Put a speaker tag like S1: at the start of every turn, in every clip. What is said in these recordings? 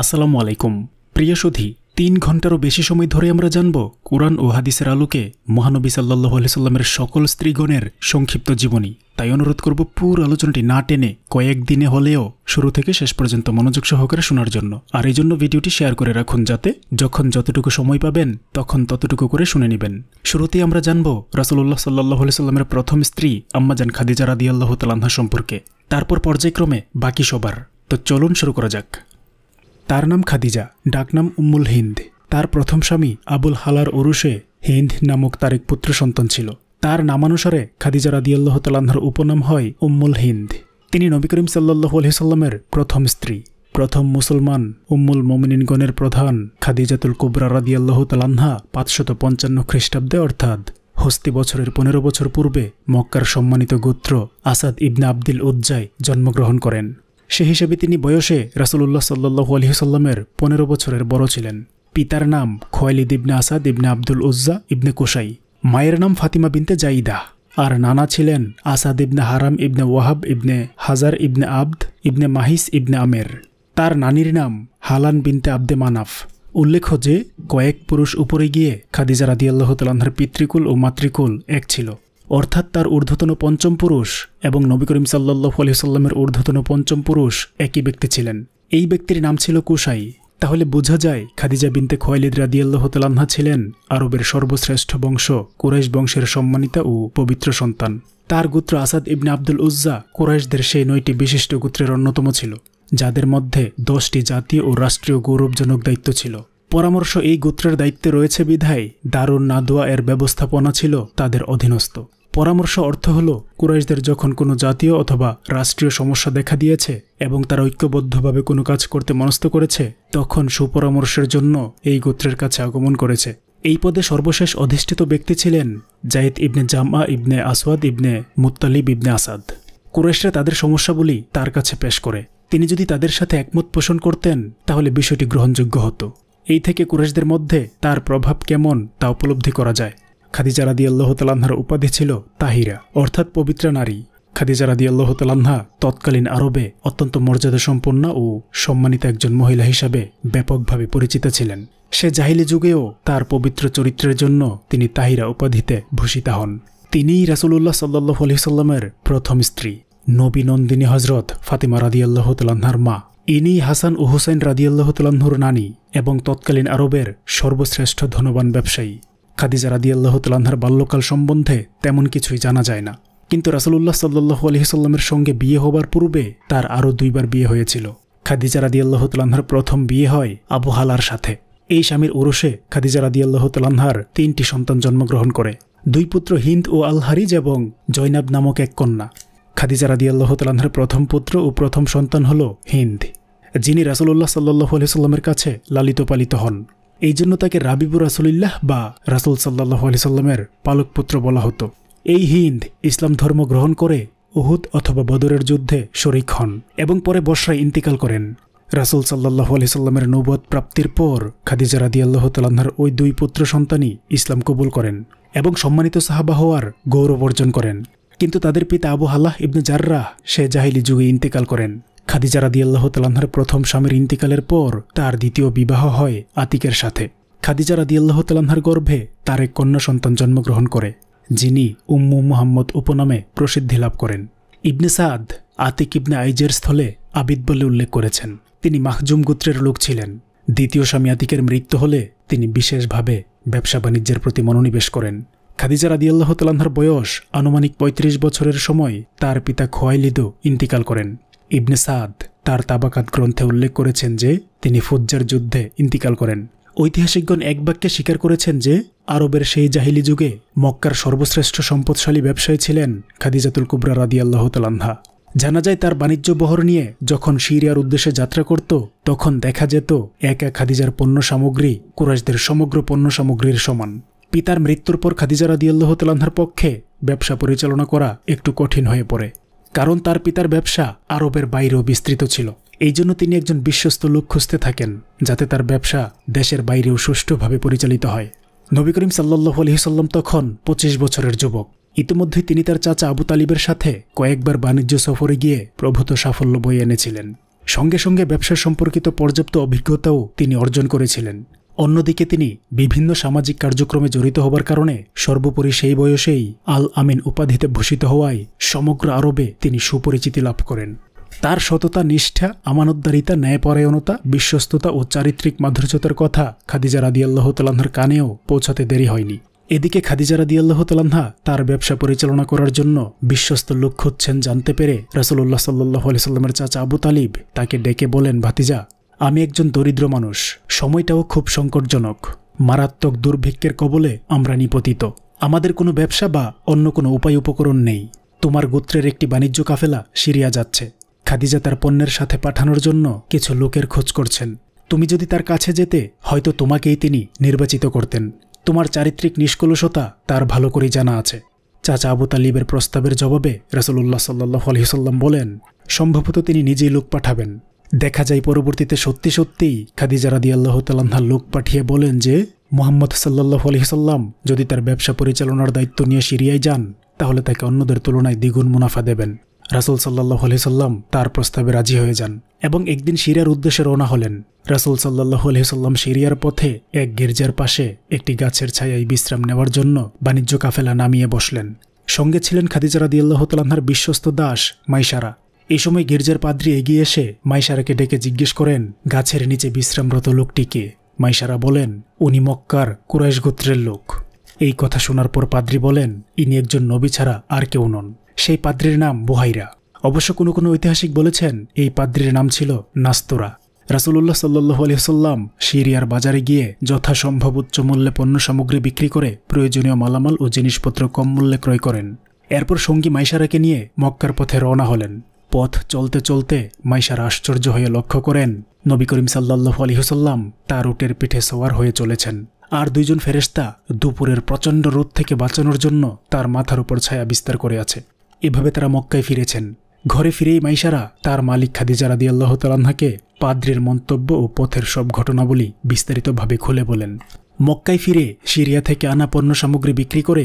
S1: আসসালামু আলাইকুম প্রিয় সুধী তিন ঘন্টারও বেশি সময় ধরে আমরা জানব কোরআন ও হাদিসের আলোকে মহানবী সাল্লাহ সাল্লামের সকল স্ত্রীগণের সংক্ষিপ্ত জীবনী তাই অনুরোধ করব পুর আলোচনাটি না টেনে কয়েকদিনে হলেও শুরু থেকে শেষ পর্যন্ত মনোযোগ সহকারে শোনার জন্য আর এই জন্য ভিডিওটি শেয়ার করে রাখুন যাতে যখন যতটুকু সময় পাবেন তখন ততটুকু করে শুনে নেবেন শুরুতেই আমরা জানব রাসুল্লাহ সাল্লাহ সাল্লামের প্রথম স্ত্রী আম্মাজান খাদিজা রাদি আল্লাহ সম্পর্কে তারপর পর্যায়ক্রমে বাকি সবার তো চলুন শুরু করা যাক তার নাম খাদিজা ডাকনাম উম্মুল হিন্দ তার প্রথম স্বামী আবুল হালার ওরুশে হিন্দ নামক তার এক পুত্র সন্তান ছিল তার নামানুসারে খাদিজা রাদিয়াল্লাহ তালাহার উপনাম হয় উম্মুল হিন্দ তিনি নবী করিম সাল্লাহ আলহিসাল্লামের প্রথম স্ত্রী প্রথম মুসলমান উম্মুল মোমিনগণের প্রধান খাদিজাতুল কুবরা রাদিয়াল্লাহ তালান্হা পাঁচশত পঞ্চান্ন খ্রিস্টাব্দে অর্থাৎ হস্তি বছরের পনেরো বছর পূর্বে মক্কার সম্মানিত গোত্র আসাদ ইবনা আব্দুল উজ্জায় জন্মগ্রহণ করেন সে হিসেবে তিনি বয়সে রাসুলুল্লাহ সাল্লু আলহিসাল্লামের পনেরো বছরের বড় ছিলেন পিতার নাম খোয়ালিদ ইবনে আসাদ ইবনে আব্দুল উজ্জা ইবনে কোসাই মায়ের নাম ফাতিমা বিনতে জাইদা আর নানা ছিলেন আসাদ ইবনে হারাম ইবনে ওয়াহাব ইবনে হাজার ইবনে আব্দ ইবনে মাহিস ইবনে আমের তার নানির নাম হালান বিনতে আব্দে মানাফ উল্লেখ্য যে কয়েক পুরুষ উপরে গিয়ে খাদিজা রাদিয়াল্লাহ তালাহার পিতৃকুল ও মাতৃকুল এক ছিল অর্থাৎ তার ঊর্ধ্বতন পঞ্চম পুরুষ এবং নবী করিম সাল্লাহ সাল্লামের ঊর্ধ্বতন পঞ্চম পুরুষ একই ব্যক্তি ছিলেন এই ব্যক্তির নাম ছিল কুশাই তাহলে বোঝা যায় খাদিজা বিনতে খোয়ালিদ রাদিয়াল্লাহ তালান্না ছিলেন আরবের সর্বশ্রেষ্ঠ বংশ কুরাইশ বংশের সম্মানিতা ও পবিত্র সন্তান তার গোত্র আসাদ ইবনে আব্দুল উজ্জা কুরাইশদের সেই নয়টি বিশিষ্ট গোত্রের অন্যতম ছিল যাদের মধ্যে দশটি জাতীয় ও রাষ্ট্রীয় গৌরবজনক দায়িত্ব ছিল পরামর্শ এই গোত্রের দায়িত্বে রয়েছে বিধায় দারুন নাদোয়া এর ব্যবস্থাপনা ছিল তাদের অধীনস্থ পরামর্শ অর্থ হল কুরাইশদের যখন কোনো জাতীয় অথবা রাষ্ট্রীয় সমস্যা দেখা দিয়েছে এবং তারা ঐক্যবদ্ধভাবে কোনো কাজ করতে মনস্থ করেছে তখন সুপরামর্শের জন্য এই গোত্রের কাছে আগমন করেছে এই পদে সর্বশেষ অধিষ্ঠিত ব্যক্তি ছিলেন জাইদ ইবনে জামা ইবনে আসওয়াদ ইবনে মুতালিব ইবনে আসাদ কুরাইশরা তাদের সমস্যাগুলি তার কাছে পেশ করে তিনি যদি তাদের সাথে একমত পোষণ করতেন তাহলে বিষয়টি গ্রহণযোগ্য হতো এই থেকে কুরাইশদের মধ্যে তার প্রভাব কেমন তা উপলব্ধি করা যায় খাদিজা রাদি আল্লাহ উপাধি ছিল তাহিরা অর্থাৎ পবিত্রা নারী খাদিজা রাদি আল্লাহ তৎকালীন আরবে অত্যন্ত মর্যাদা সম্পন্ন ও সম্মানিত একজন মহিলা হিসাবে ব্যাপকভাবে পরিচিত ছিলেন সে জাহিলি যুগেও তার পবিত্র চরিত্রের জন্য তিনি তাহিরা উপাধিতে ভূষিত হন তিনিই রাসুলুল্লাহ সাল্লাহ সাল্লামের প্রথম স্ত্রী নবী নন্দিনী হজরত ফাতিমা রাদি তুলান্নার মা ইনি হাসান ও হুসাইন আল্লাহ তুলান্নুর নানী এবং তৎকালীন আরবের সর্বশ্রেষ্ঠ ধনবান ব্যবসায়ী খাদিজা রাদিয়াল্লাহ তালাহার বাল্যকাল সম্বন্ধে তেমন কিছুই জানা যায় না কিন্তু রাসুল্লাহ সাল্লু আলহিসাল্লামের সঙ্গে বিয়ে হবার পূর্বে তার আরও দুইবার বিয়ে হয়েছিল খাদিজা রাদিয়াল্লাহ তালাহার প্রথম বিয়ে হয় আবু হালার সাথে এই স্বামীর ওরসে খাদিজা রাদিয়াল্লাহ তালাহার তিনটি সন্তান জন্মগ্রহণ করে দুই পুত্র হিন্দ ও আল হারিজ এবং জৈনাব নামক এক কন্যা খাদিজা রাদিয়াল্লাহ তালাহার প্রথম পুত্র ও প্রথম সন্তান হল হিন্দ যিনি রাসুল্লাহ সাল্লু আলহিসাল্লামের কাছে লালিত পালিত হন এই জন্য তাকে রাবিবুর রাসুলিল্লাহ বা রাসুল সাল্লাহ আলি সাল্লামের পালকপুত্র বলা হতো এই হিন্দ ইসলাম ধর্ম গ্রহণ করে উহুদ অথবা বদরের যুদ্ধে শরিক হন এবং পরে বর্ষায় ইন্তিকাল করেন রাসুল সাল্লাহ আলহিসাল্লামের নৌবধ প্রাপ্তির পর খাদিজা রাদি আল্লাহ ওই দুই পুত্র সন্তানই ইসলাম কবুল করেন এবং সম্মানিত সাহাবা হওয়ার গৌরব অর্জন করেন কিন্তু তাদের পিতা আবু হাল্লাহ ইবনে জার্রাহ সে জাহিলি যুগে ইন্তেকাল করেন খাদিজা রাদিয়াল্লাহ তালাহার প্রথম স্বামীর ইন্তিকালের পর তার দ্বিতীয় বিবাহ হয় আতিকের সাথে খাদিজা রাদিয়াল্লাহ তালাহার গর্ভে তার এক কন্যা সন্তান জন্মগ্রহণ করে যিনি উম্মু মুহাম্মদ উপনামে প্রসিদ্ধি লাভ করেন ইবনে সাদ আতিক ইবনে আইজের স্থলে আবিদ বলে উল্লেখ করেছেন তিনি মাহজুম গোত্রের লোক ছিলেন দ্বিতীয় স্বামী আতিকের মৃত্যু হলে তিনি বিশেষভাবে ব্যবসা বাণিজ্যের প্রতি মনোনিবেশ করেন খাদিজা রাদিয়াল্লাহ তালাহার বয়স আনুমানিক ৩৫ বছরের সময় তার পিতা খোয়াইলিদও ইন্তিকাল করেন ইবনে সাদ তার তাবাকাত গ্রন্থে উল্লেখ করেছেন যে তিনি ফুজ্জার যুদ্ধে ইন্তিকাল করেন ঐতিহাসিকগণ এক বাক্যে স্বীকার করেছেন যে আরবের সেই জাহিলি যুগে মক্কার সর্বশ্রেষ্ঠ সম্পদশালী ব্যবসায়ী ছিলেন খাদিজাতুল কুবরা রাদি আল্লাহ তালান্ধা জানা যায় তার বাণিজ্য বহর নিয়ে যখন সিরিয়ার উদ্দেশ্যে যাত্রা করত তখন দেখা যেত এক এক খাদিজার পণ্য সামগ্রী কুরাশদের সমগ্র পণ্য সামগ্রীর সমান পিতার মৃত্যুর পর খাদিজা রাদিয়াল্লাহ তালান্ধার পক্ষে ব্যবসা পরিচালনা করা একটু কঠিন হয়ে পড়ে কারণ তার পিতার ব্যবসা আরবের বাইরেও বিস্তৃত ছিল এই জন্য তিনি একজন বিশ্বস্ত লোক খুঁজতে থাকেন যাতে তার ব্যবসা দেশের বাইরেও সুষ্ঠুভাবে পরিচালিত হয় নবী করিম সাল্লাহ আলহিসাল্লাম তখন ২৫ বছরের যুবক ইতিমধ্যে তিনি তার চাচা আবু তালিবের সাথে কয়েকবার বাণিজ্য সফরে গিয়ে প্রভূত সাফল্য বয়ে এনেছিলেন সঙ্গে সঙ্গে ব্যবসা সম্পর্কিত পর্যাপ্ত অভিজ্ঞতাও তিনি অর্জন করেছিলেন অন্যদিকে তিনি বিভিন্ন সামাজিক কার্যক্রমে জড়িত হবার কারণে সর্বোপরি সেই বয়সেই আল আমিন উপাধিতে ভূষিত হওয়ায় সমগ্র আরবে তিনি সুপরিচিতি লাভ করেন তার সততা নিষ্ঠা আমানতদারিতা ন্যায়পরায়ণতা বিশ্বস্ততা ও চারিত্রিক মাধুর্যতার কথা খাদিজা রাদিয়াল্লাহ তালাহার কানেও পৌঁছাতে দেরি হয়নি এদিকে খাদিজা রাদিয়াল্লাহ তালাহা তার ব্যবসা পরিচালনা করার জন্য বিশ্বস্ত লক্ষ্য হচ্ছেন জানতে পেরে রাসুল্লাহ সাল্লাহ আলিয়াল্লামের চাচা আবু তালিব তাকে ডেকে বলেন ভাতিজা আমি একজন দরিদ্র মানুষ সময়টাও খুব সংকটজনক মারাত্মক দুর্ভিক্ষের কবলে আমরা নিপতিত আমাদের কোনো ব্যবসা বা অন্য কোনো উপায় উপকরণ নেই তোমার গোত্রের একটি বাণিজ্য কাফেলা সিরিয়া যাচ্ছে খাদিজা তার পণ্যের সাথে পাঠানোর জন্য কিছু লোকের খোঁজ করছেন তুমি যদি তার কাছে যেতে হয়তো তোমাকেই তিনি নির্বাচিত করতেন তোমার চারিত্রিক নিষ্কলসতা তার ভালো করে জানা আছে চাচা আবু তালিবের প্রস্তাবের জবাবে রাসুল্লাহ সাল্লাহ আলহিসাল্লাম বলেন সম্ভবত তিনি নিজেই লোক পাঠাবেন দেখা যায় পরবর্তীতে সত্যি সত্যিই খাদিজা রাদি আল্লাহ তালান্না লোক পাঠিয়ে বলেন যে মোহাম্মদ সাল্লাহ আলহিসাল্লাম যদি তার ব্যবসা পরিচালনার দায়িত্ব নিয়ে সিরিয়ায় যান তাহলে তাকে অন্যদের তুলনায় দ্বিগুণ মুনাফা দেবেন রাসুল সাল্লাহ আলহিসাল্লাম তার প্রস্তাবে রাজি হয়ে যান এবং একদিন সিরিয়ার উদ্দেশ্যে রওনা হলেন রাসুল সাল্লাহ আলহিসাল্লাম সিরিয়ার পথে এক গির্জার পাশে একটি গাছের ছায়ায় বিশ্রাম নেওয়ার জন্য বাণিজ্য কাফেলা নামিয়ে বসলেন সঙ্গে ছিলেন খাদিজা রাদি আল্লাহ তালাহার বিশ্বস্ত দাস মাইশারা এই সময় গির্জার পাদ্রি এগিয়ে এসে মাইশারাকে ডেকে জিজ্ঞেস করেন গাছের নিচে বিশ্রামরত লোকটিকে মাইশারা বলেন উনি মক্কার কুরাইশ গোত্রের লোক এই কথা শোনার পর পাদ্রি বলেন ইনি একজন নবী ছাড়া আর কেউ নন সেই পাদ্রির নাম বুহাইরা অবশ্য কোনো কোনো ঐতিহাসিক বলেছেন এই পাদ্রির নাম ছিল নাস্তোরা রাসুল্লাহ সাল্লু আলহিহাল্লাম সিরিয়ার বাজারে গিয়ে যথাসম্ভব উচ্চ মূল্যে পণ্য সামগ্রী বিক্রি করে প্রয়োজনীয় মালামাল ও জিনিসপত্র কম মূল্যে ক্রয় করেন এরপর সঙ্গী মাইশারাকে নিয়ে মক্কার পথে রওনা হলেন পথ চলতে চলতে মাইশার আশ্চর্য হয়ে লক্ষ্য করেন নবী করিম সাল্লাহ হুসাল্লাম তার উটের পিঠে সোয়ার হয়ে চলেছেন আর দুইজন ফেরেস্তা দুপুরের প্রচণ্ড রোদ থেকে বাঁচানোর জন্য তার মাথার উপর ছায়া বিস্তার করে আছে এভাবে তারা মক্কায় ফিরেছেন ঘরে ফিরেই মাইশারা তার মালিক খাদিজা রাদি আল্লাহ তালাহাকে পাদ্রির মন্তব্য ও পথের সব ঘটনাবলী বিস্তারিতভাবে খুলে বলেন মক্কায় ফিরে সিরিয়া থেকে আনা পণ্য সামগ্রী বিক্রি করে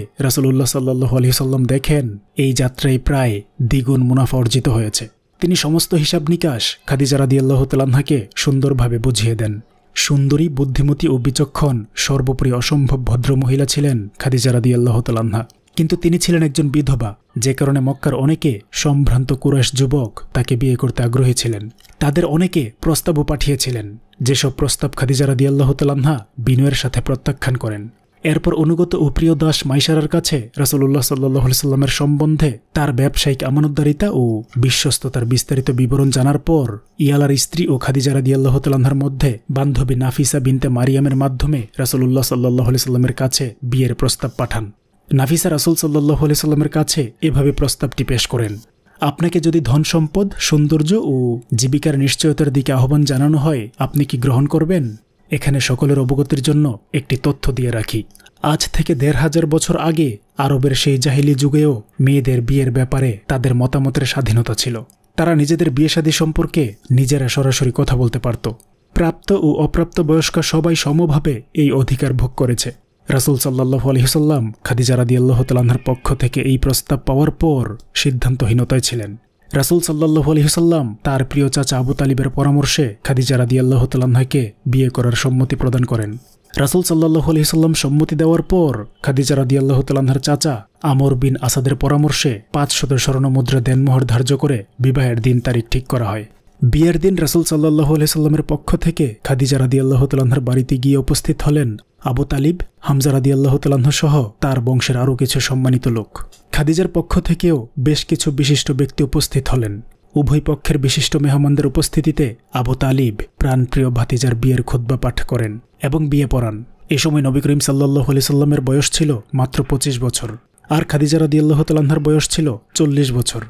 S1: সাল্লু আলি সাল্লাম দেখেন এই যাত্রায় প্রায় দ্বিগুণ মুনাফা অর্জিত হয়েছে তিনি সমস্ত হিসাব নিকাশ খাদিজা রাদিয়াল্লাহ তালাহাকে সুন্দরভাবে বুঝিয়ে দেন সুন্দরী বুদ্ধিমতী ও বিচক্ষণ সর্বোপরি অসম্ভব ভদ্র মহিলা ছিলেন খাদিজা রাদিয়াল্লাহ তালাহা কিন্তু তিনি ছিলেন একজন বিধবা যে কারণে মক্কার অনেকে সম্ভ্রান্ত কুরাশ যুবক তাকে বিয়ে করতে আগ্রহী ছিলেন তাদের অনেকে প্রস্তাবও পাঠিয়েছিলেন যেসব প্রস্তাব খাদিজা রাদিয়াল্লাহ তালাহা বিনয়ের সাথে প্রত্যাখ্যান করেন এরপর অনুগত ও প্রিয় দাস মাইশারার কাছে রাসুল্লাহ সাল্লি সাল্লামের সম্বন্ধে তার ব্যবসায়িক আমানতদারিতা ও বিশ্বস্ততার বিস্তারিত বিবরণ জানার পর ইয়ালার স্ত্রী ও খাদিজা রাদিয়াল্লাহ তালাহার মধ্যে বান্ধবী নাফিসা বিনতে মারিয়ামের মাধ্যমে রাসুল্লাহ সাল্লাহ সাল্লামের কাছে বিয়ের প্রস্তাব পাঠান নাফিসা রাসুল সাল্লাহ সাল্লামের কাছে এভাবে প্রস্তাবটি পেশ করেন আপনাকে যদি ধন সম্পদ সৌন্দর্য ও জীবিকার নিশ্চয়তার দিকে আহ্বান জানানো হয় আপনি কি গ্রহণ করবেন এখানে সকলের অবগতির জন্য একটি তথ্য দিয়ে রাখি আজ থেকে দেড় হাজার বছর আগে আরবের সেই জাহিলি যুগেও মেয়েদের বিয়ের ব্যাপারে তাদের মতামতের স্বাধীনতা ছিল তারা নিজেদের বিয়ে সম্পর্কে নিজেরা সরাসরি কথা বলতে পারত প্রাপ্ত ও অপ্রাপ্ত বয়স্ক সবাই সমভাবে এই অধিকার ভোগ করেছে রাসুল সাল্লাহ আলহিসাল্লাম খাদিজা রাদি আল্লাহ তালাহার পক্ষ থেকে এই প্রস্তাব পাওয়ার পর সিদ্ধান্তহীনতায় ছিলেন রাসুল সাল্লাহ আলহিসাল্লাম তার প্রিয় চাচা আবু তালিবের পরামর্শে খাদিজা রাদি আল্লাহ তালাহাকে বিয়ে করার সম্মতি প্রদান করেন রাসুল সাল্লাহ আলহিসাল্লাম সম্মতি দেওয়ার পর খাদিজা রাদি আল্লাহ তালাহার চাচা আমর বিন আসাদের পরামর্শে পাঁচ শত স্বর্ণ মুদ্রা দেনমোহর ধার্য করে বিবাহের দিন তারিখ ঠিক করা হয় বিয়ের দিন রাসুল সাল্লাহ আলহিসাল্লামের পক্ষ থেকে খাদিজা রাদি আল্লাহ তালাহার বাড়িতে গিয়ে উপস্থিত হলেন আবু তালিব হামজা রাদি আল্লাহ সহ তার বংশের আরও কিছু সম্মানিত লোক খাদিজার পক্ষ থেকেও বেশ কিছু বিশিষ্ট ব্যক্তি উপস্থিত হলেন উভয় পক্ষের বিশিষ্ট মেহমানদের উপস্থিতিতে আবু তালিব প্রাণপ্রিয় ভাতিজার বিয়ের খোদ্া পাঠ করেন এবং বিয়ে পড়ান এ সময় নবী করিম সাল্লাহ আলি সাল্লামের বয়স ছিল মাত্র ২৫ বছর আর খাদিজা আল্লাহ তাল্লাহার বয়স ছিল চল্লিশ বছর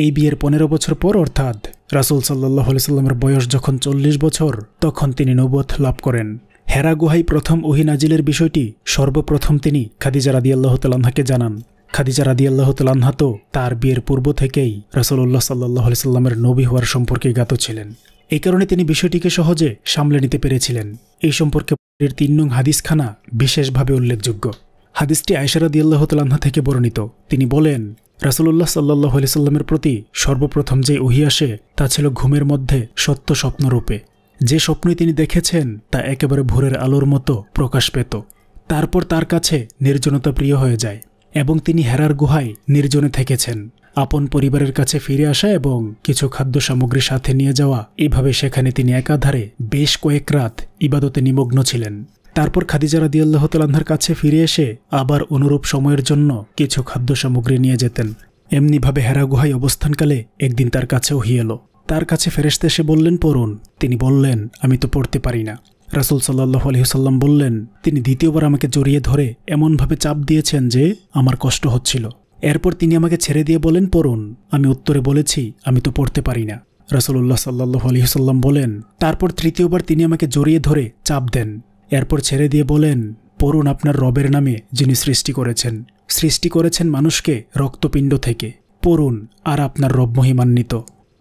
S1: এই বিয়ের পনেরো বছর পর অর্থাৎ রাসুল সাল্লাহ সাল্লামের বয়স যখন চল্লিশ বছর তখন তিনি নবত লাভ করেন হেরা গুহাই প্রথম ওহি নাজিলের বিষয়টি সর্বপ্রথম তিনি খাদিজা রাদিয়াল্লাহ তালাহাকে জানান খাদিজা রাদিয়াল্লাহ তালাহা তো তার বিয়ের পূর্ব থেকেই রাসলুল্লাহ সাল্লাহ সাল্লামের নবী হওয়ার সম্পর্কে জ্ঞাত ছিলেন এই কারণে তিনি বিষয়টিকে সহজে সামলে নিতে পেরেছিলেন এই সম্পর্কে পরের তিন নং হাদিসখানা বিশেষভাবে উল্লেখযোগ্য হাদিসটি আয়সারাদি তালাহা থেকে বর্ণিত তিনি বলেন রাসুলুল্লাহ সাল্লাহ সাল্লামের প্রতি সর্বপ্রথম যে ওহি আসে তা ছিল ঘুমের মধ্যে সত্য স্বপ্নরূপে যে স্বপ্নই তিনি দেখেছেন তা একেবারে ভোরের আলোর মতো প্রকাশ পেত তারপর তার কাছে নির্জনতা প্রিয় হয়ে যায় এবং তিনি হেরার গুহায় নির্জনে থেকেছেন আপন পরিবারের কাছে ফিরে আসা এবং কিছু খাদ্য সামগ্রী সাথে নিয়ে যাওয়া এভাবে সেখানে তিনি একাধারে বেশ কয়েক রাত ইবাদতে নিমগ্ন ছিলেন তারপর খাদিজা রাদি আল্লাহতালাহার কাছে ফিরে এসে আবার অনুরূপ সময়ের জন্য কিছু খাদ্য সামগ্রী নিয়ে যেতেন এমনিভাবে হেরা গুহায় অবস্থানকালে একদিন তার কাছেও হিয়েলো তার কাছে ফেরেস্তে এসে বললেন পড়ুন তিনি বললেন আমি তো পড়তে পারি না রাসুল সাল্লাহ আলহিহসাল্লাম বললেন তিনি দ্বিতীয়বার আমাকে জড়িয়ে ধরে এমনভাবে চাপ দিয়েছেন যে আমার কষ্ট হচ্ছিল এরপর তিনি আমাকে ছেড়ে দিয়ে বলেন পড়ুন আমি উত্তরে বলেছি আমি তো পড়তে পারি না রাসুল্লাহ সাল্লাহ আলহিহসাল্লাম বলেন তারপর তৃতীয়বার তিনি আমাকে জড়িয়ে ধরে চাপ দেন এরপর ছেড়ে দিয়ে বলেন পড়ুন আপনার রবের নামে যিনি সৃষ্টি করেছেন সৃষ্টি করেছেন মানুষকে রক্তপিণ্ড থেকে পড়ুন আর আপনার রব মহিমান্বিত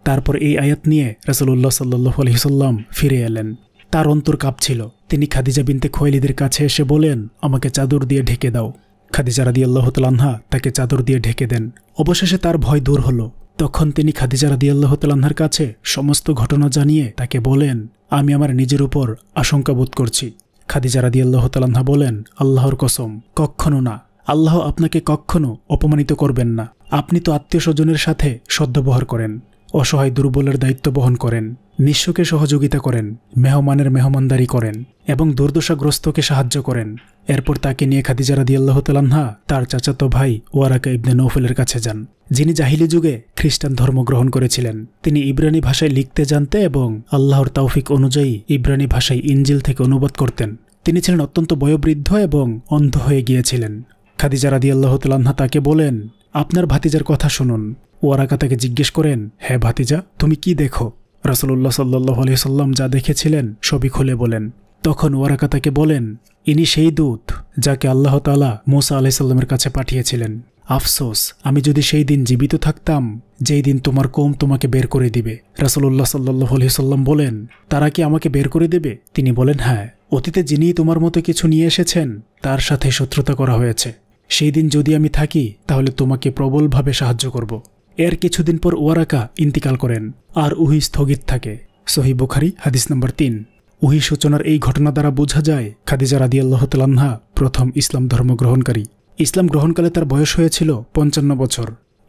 S1: তারপর এই আয়াত নিয়ে রাসুল্লাহ সাল্লাহ আলহিসাল্লাম ফিরে এলেন তার অন্তর কাঁপছিল তিনি খাদিজা বিনতে খোয়েলিদের কাছে এসে বলেন আমাকে চাদর দিয়ে ঢেকে দাও খাদিজা রাদি আল্লাহ তালাহা তাকে চাদর দিয়ে ঢেকে দেন অবশেষে তার ভয় দূর হলো তখন তিনি খাদিজা রাদি আল্লাহ তালাহার কাছে সমস্ত ঘটনা জানিয়ে তাকে বলেন আমি আমার নিজের উপর আশঙ্কা বোধ করছি খাদিজা রাদি আল্লাহ তালাহা বলেন আল্লাহর কসম কক্ষণও না আল্লাহ আপনাকে কক্ষণও অপমানিত করবেন না আপনি তো আত্মীয় স্বজনের সাথে সদ্ব্যবহার করেন অসহায় দুর্বলের দায়িত্ব বহন করেন নিঃস্বকে সহযোগিতা করেন মেহমানের মেহমানদারি করেন এবং দুর্দশাগ্রস্তকে সাহায্য করেন এরপর তাকে নিয়ে খাদিজা রাদি আল্লাহ তালান্না তার চাচাতো ভাই ওয়ারাকা ইবনে নৌফেলের কাছে যান যিনি জাহিলি যুগে খ্রিস্টান ধর্ম গ্রহণ করেছিলেন তিনি ইব্রানি ভাষায় লিখতে জানতে এবং আল্লাহর তৌফিক অনুযায়ী ইব্রানি ভাষায় ইঞ্জিল থেকে অনুবাদ করতেন তিনি ছিলেন অত্যন্ত বয়োবৃদ্ধ এবং অন্ধ হয়ে গিয়েছিলেন খাদিজা রাদি আল্লাহ তালান্না তাকে বলেন আপনার ভাতিজার কথা শুনুন ওয়ারাকা তাকে জিজ্ঞেস করেন হ্যাঁ ভাতিজা তুমি কি দেখো রাসলুল্লাহ সাল্লাহ আলিয়াল্লাম যা দেখেছিলেন সবই খুলে বলেন তখন ওয়ারাকা তাকে বলেন ইনি সেই দূত যাকে আল্লাহ তালা মোসা আলাইসাল্লামের কাছে পাঠিয়েছিলেন আফসোস আমি যদি সেই দিন জীবিত থাকতাম যেই দিন তোমার কোম তোমাকে বের করে দিবে রাসুল্লাহ সাল্লাহ আলহিসাল্লাম বলেন তারা কি আমাকে বের করে দেবে তিনি বলেন হ্যাঁ অতীতে যিনি তোমার মতো কিছু নিয়ে এসেছেন তার সাথে শত্রুতা করা হয়েছে সেই দিন যদি আমি থাকি তাহলে তোমাকে প্রবলভাবে সাহায্য করব এর কিছুদিন পর ওয়ারাকা ইন্তিকাল করেন আর উহি স্থগিত থাকে সহি বুখারি হাদিস নম্বর তিন উহি সূচনার এই ঘটনা দ্বারা বোঝা যায় খাদিজা আল্লাহ তালান্না প্রথম ইসলাম ধর্ম গ্রহণকারী ইসলাম গ্রহণকালে তার বয়স হয়েছিল পঞ্চান্ন বছর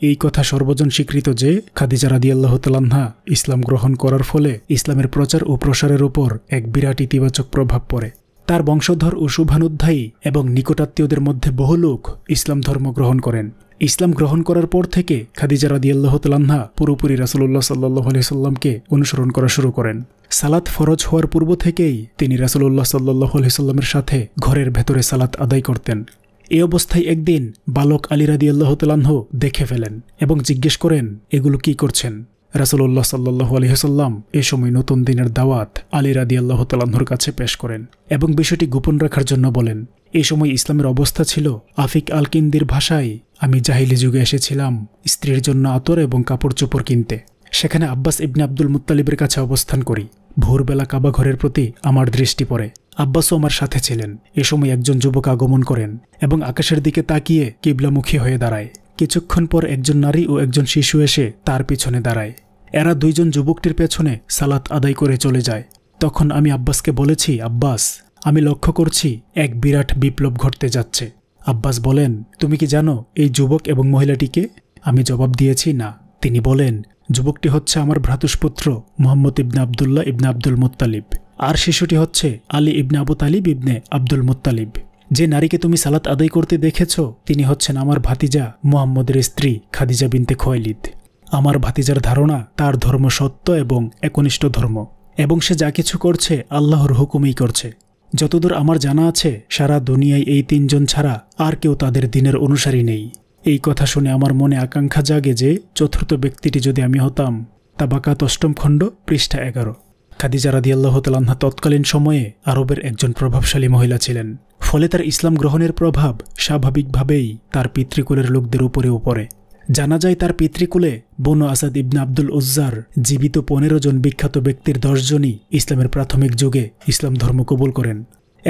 S1: এই কথা সর্বজন স্বীকৃত যে খাদিজা আল্লাহ তালান্না ইসলাম গ্রহণ করার ফলে ইসলামের প্রচার ও প্রসারের উপর এক বিরাট ইতিবাচক প্রভাব পড়ে তার বংশধর ও শুভানুধ্যায়ী এবং নিকটাত্মীয়দের মধ্যে বহু লোক ইসলাম ধর্ম গ্রহণ করেন ইসলাম গ্রহণ করার পর থেকে খাদিজা আল্লাহ তাল্লাহা পুরোপুরি রাসুল্লাহ সাল্লাহ আলহিসাল্লামকে অনুসরণ করা শুরু করেন সালাত ফরজ হওয়ার পূর্ব থেকেই তিনি রাসুল্লাহ সাল্লাহ আলহিসাল্লামের সাথে ঘরের ভেতরে সালাত আদায় করতেন এ অবস্থায় একদিন বালক আলী আল্লাহ তাল্লাহ দেখে ফেলেন এবং জিজ্ঞেস করেন এগুলো কি করছেন রাসুল্লাহ সাল্লাহ আলহিহাসাল্লাম এ সময় নতুন দিনের দাওয়াত আলী রাদি আল্লাহ তাল্লাহর কাছে পেশ করেন এবং বিষয়টি গোপন রাখার জন্য বলেন এ সময় ইসলামের অবস্থা ছিল আফিক আলকিন্দির ভাষায় আমি জাহিলি যুগে এসেছিলাম স্ত্রীর জন্য আতর এবং কাপড় চোপড় কিনতে সেখানে আব্বাস ইবনে আব্দুল মুতালিবের কাছে অবস্থান করি ভোরবেলা কাবা ঘরের প্রতি আমার দৃষ্টি পড়ে আব্বাসও আমার সাথে ছিলেন এ সময় একজন যুবক আগমন করেন এবং আকাশের দিকে তাকিয়ে কিবলামুখী হয়ে দাঁড়ায় কিছুক্ষণ পর একজন নারী ও একজন শিশু এসে তার পিছনে দাঁড়ায় এরা দুইজন যুবকটির পেছনে সালাত আদায় করে চলে যায় তখন আমি আব্বাসকে বলেছি আব্বাস আমি লক্ষ্য করছি এক বিরাট বিপ্লব ঘটতে যাচ্ছে আব্বাস বলেন তুমি কি জানো এই যুবক এবং মহিলাটিকে আমি জবাব দিয়েছি না তিনি বলেন যুবকটি হচ্ছে আমার ভ্রাতুষ্পুত্র মোহাম্মদ ইবনে আবদুল্লাহ ইবনে আব্দুল মুতালিব আর শিশুটি হচ্ছে আলী ইবনে আবু তালিব ইবনে আব্দুল মুতালিব যে নারীকে তুমি সালাত আদায় করতে দেখেছ তিনি হচ্ছেন আমার ভাতিজা মোহাম্মদের স্ত্রী খাদিজা বিনতে খোয়ালিদ আমার ভাতিজার ধারণা তার ধর্ম সত্য এবং একনিষ্ঠ ধর্ম এবং সে যা কিছু করছে আল্লাহর হুকুমেই করছে যতদূর আমার জানা আছে সারা দুনিয়ায় এই তিনজন ছাড়া আর কেউ তাদের দিনের অনুসারী নেই এই কথা শুনে আমার মনে আকাঙ্ক্ষা জাগে যে চতুর্থ ব্যক্তিটি যদি আমি হতাম বাকাত অষ্টম খণ্ড পৃষ্ঠা এগারো খাদিজা আল্লাহ তালান্না তৎকালীন সময়ে আরবের একজন প্রভাবশালী মহিলা ছিলেন ফলে তার ইসলাম গ্রহণের প্রভাব স্বাভাবিকভাবেই তার পিতৃকুলের লোকদের উপরেও পড়ে জানা যায় তার পিতৃকুলে বনু আসাদ ইবনা আব্দুল উজ্জার জীবিত পনেরো জন বিখ্যাত ব্যক্তির দশজনই ইসলামের প্রাথমিক যুগে ইসলাম ধর্ম কবুল করেন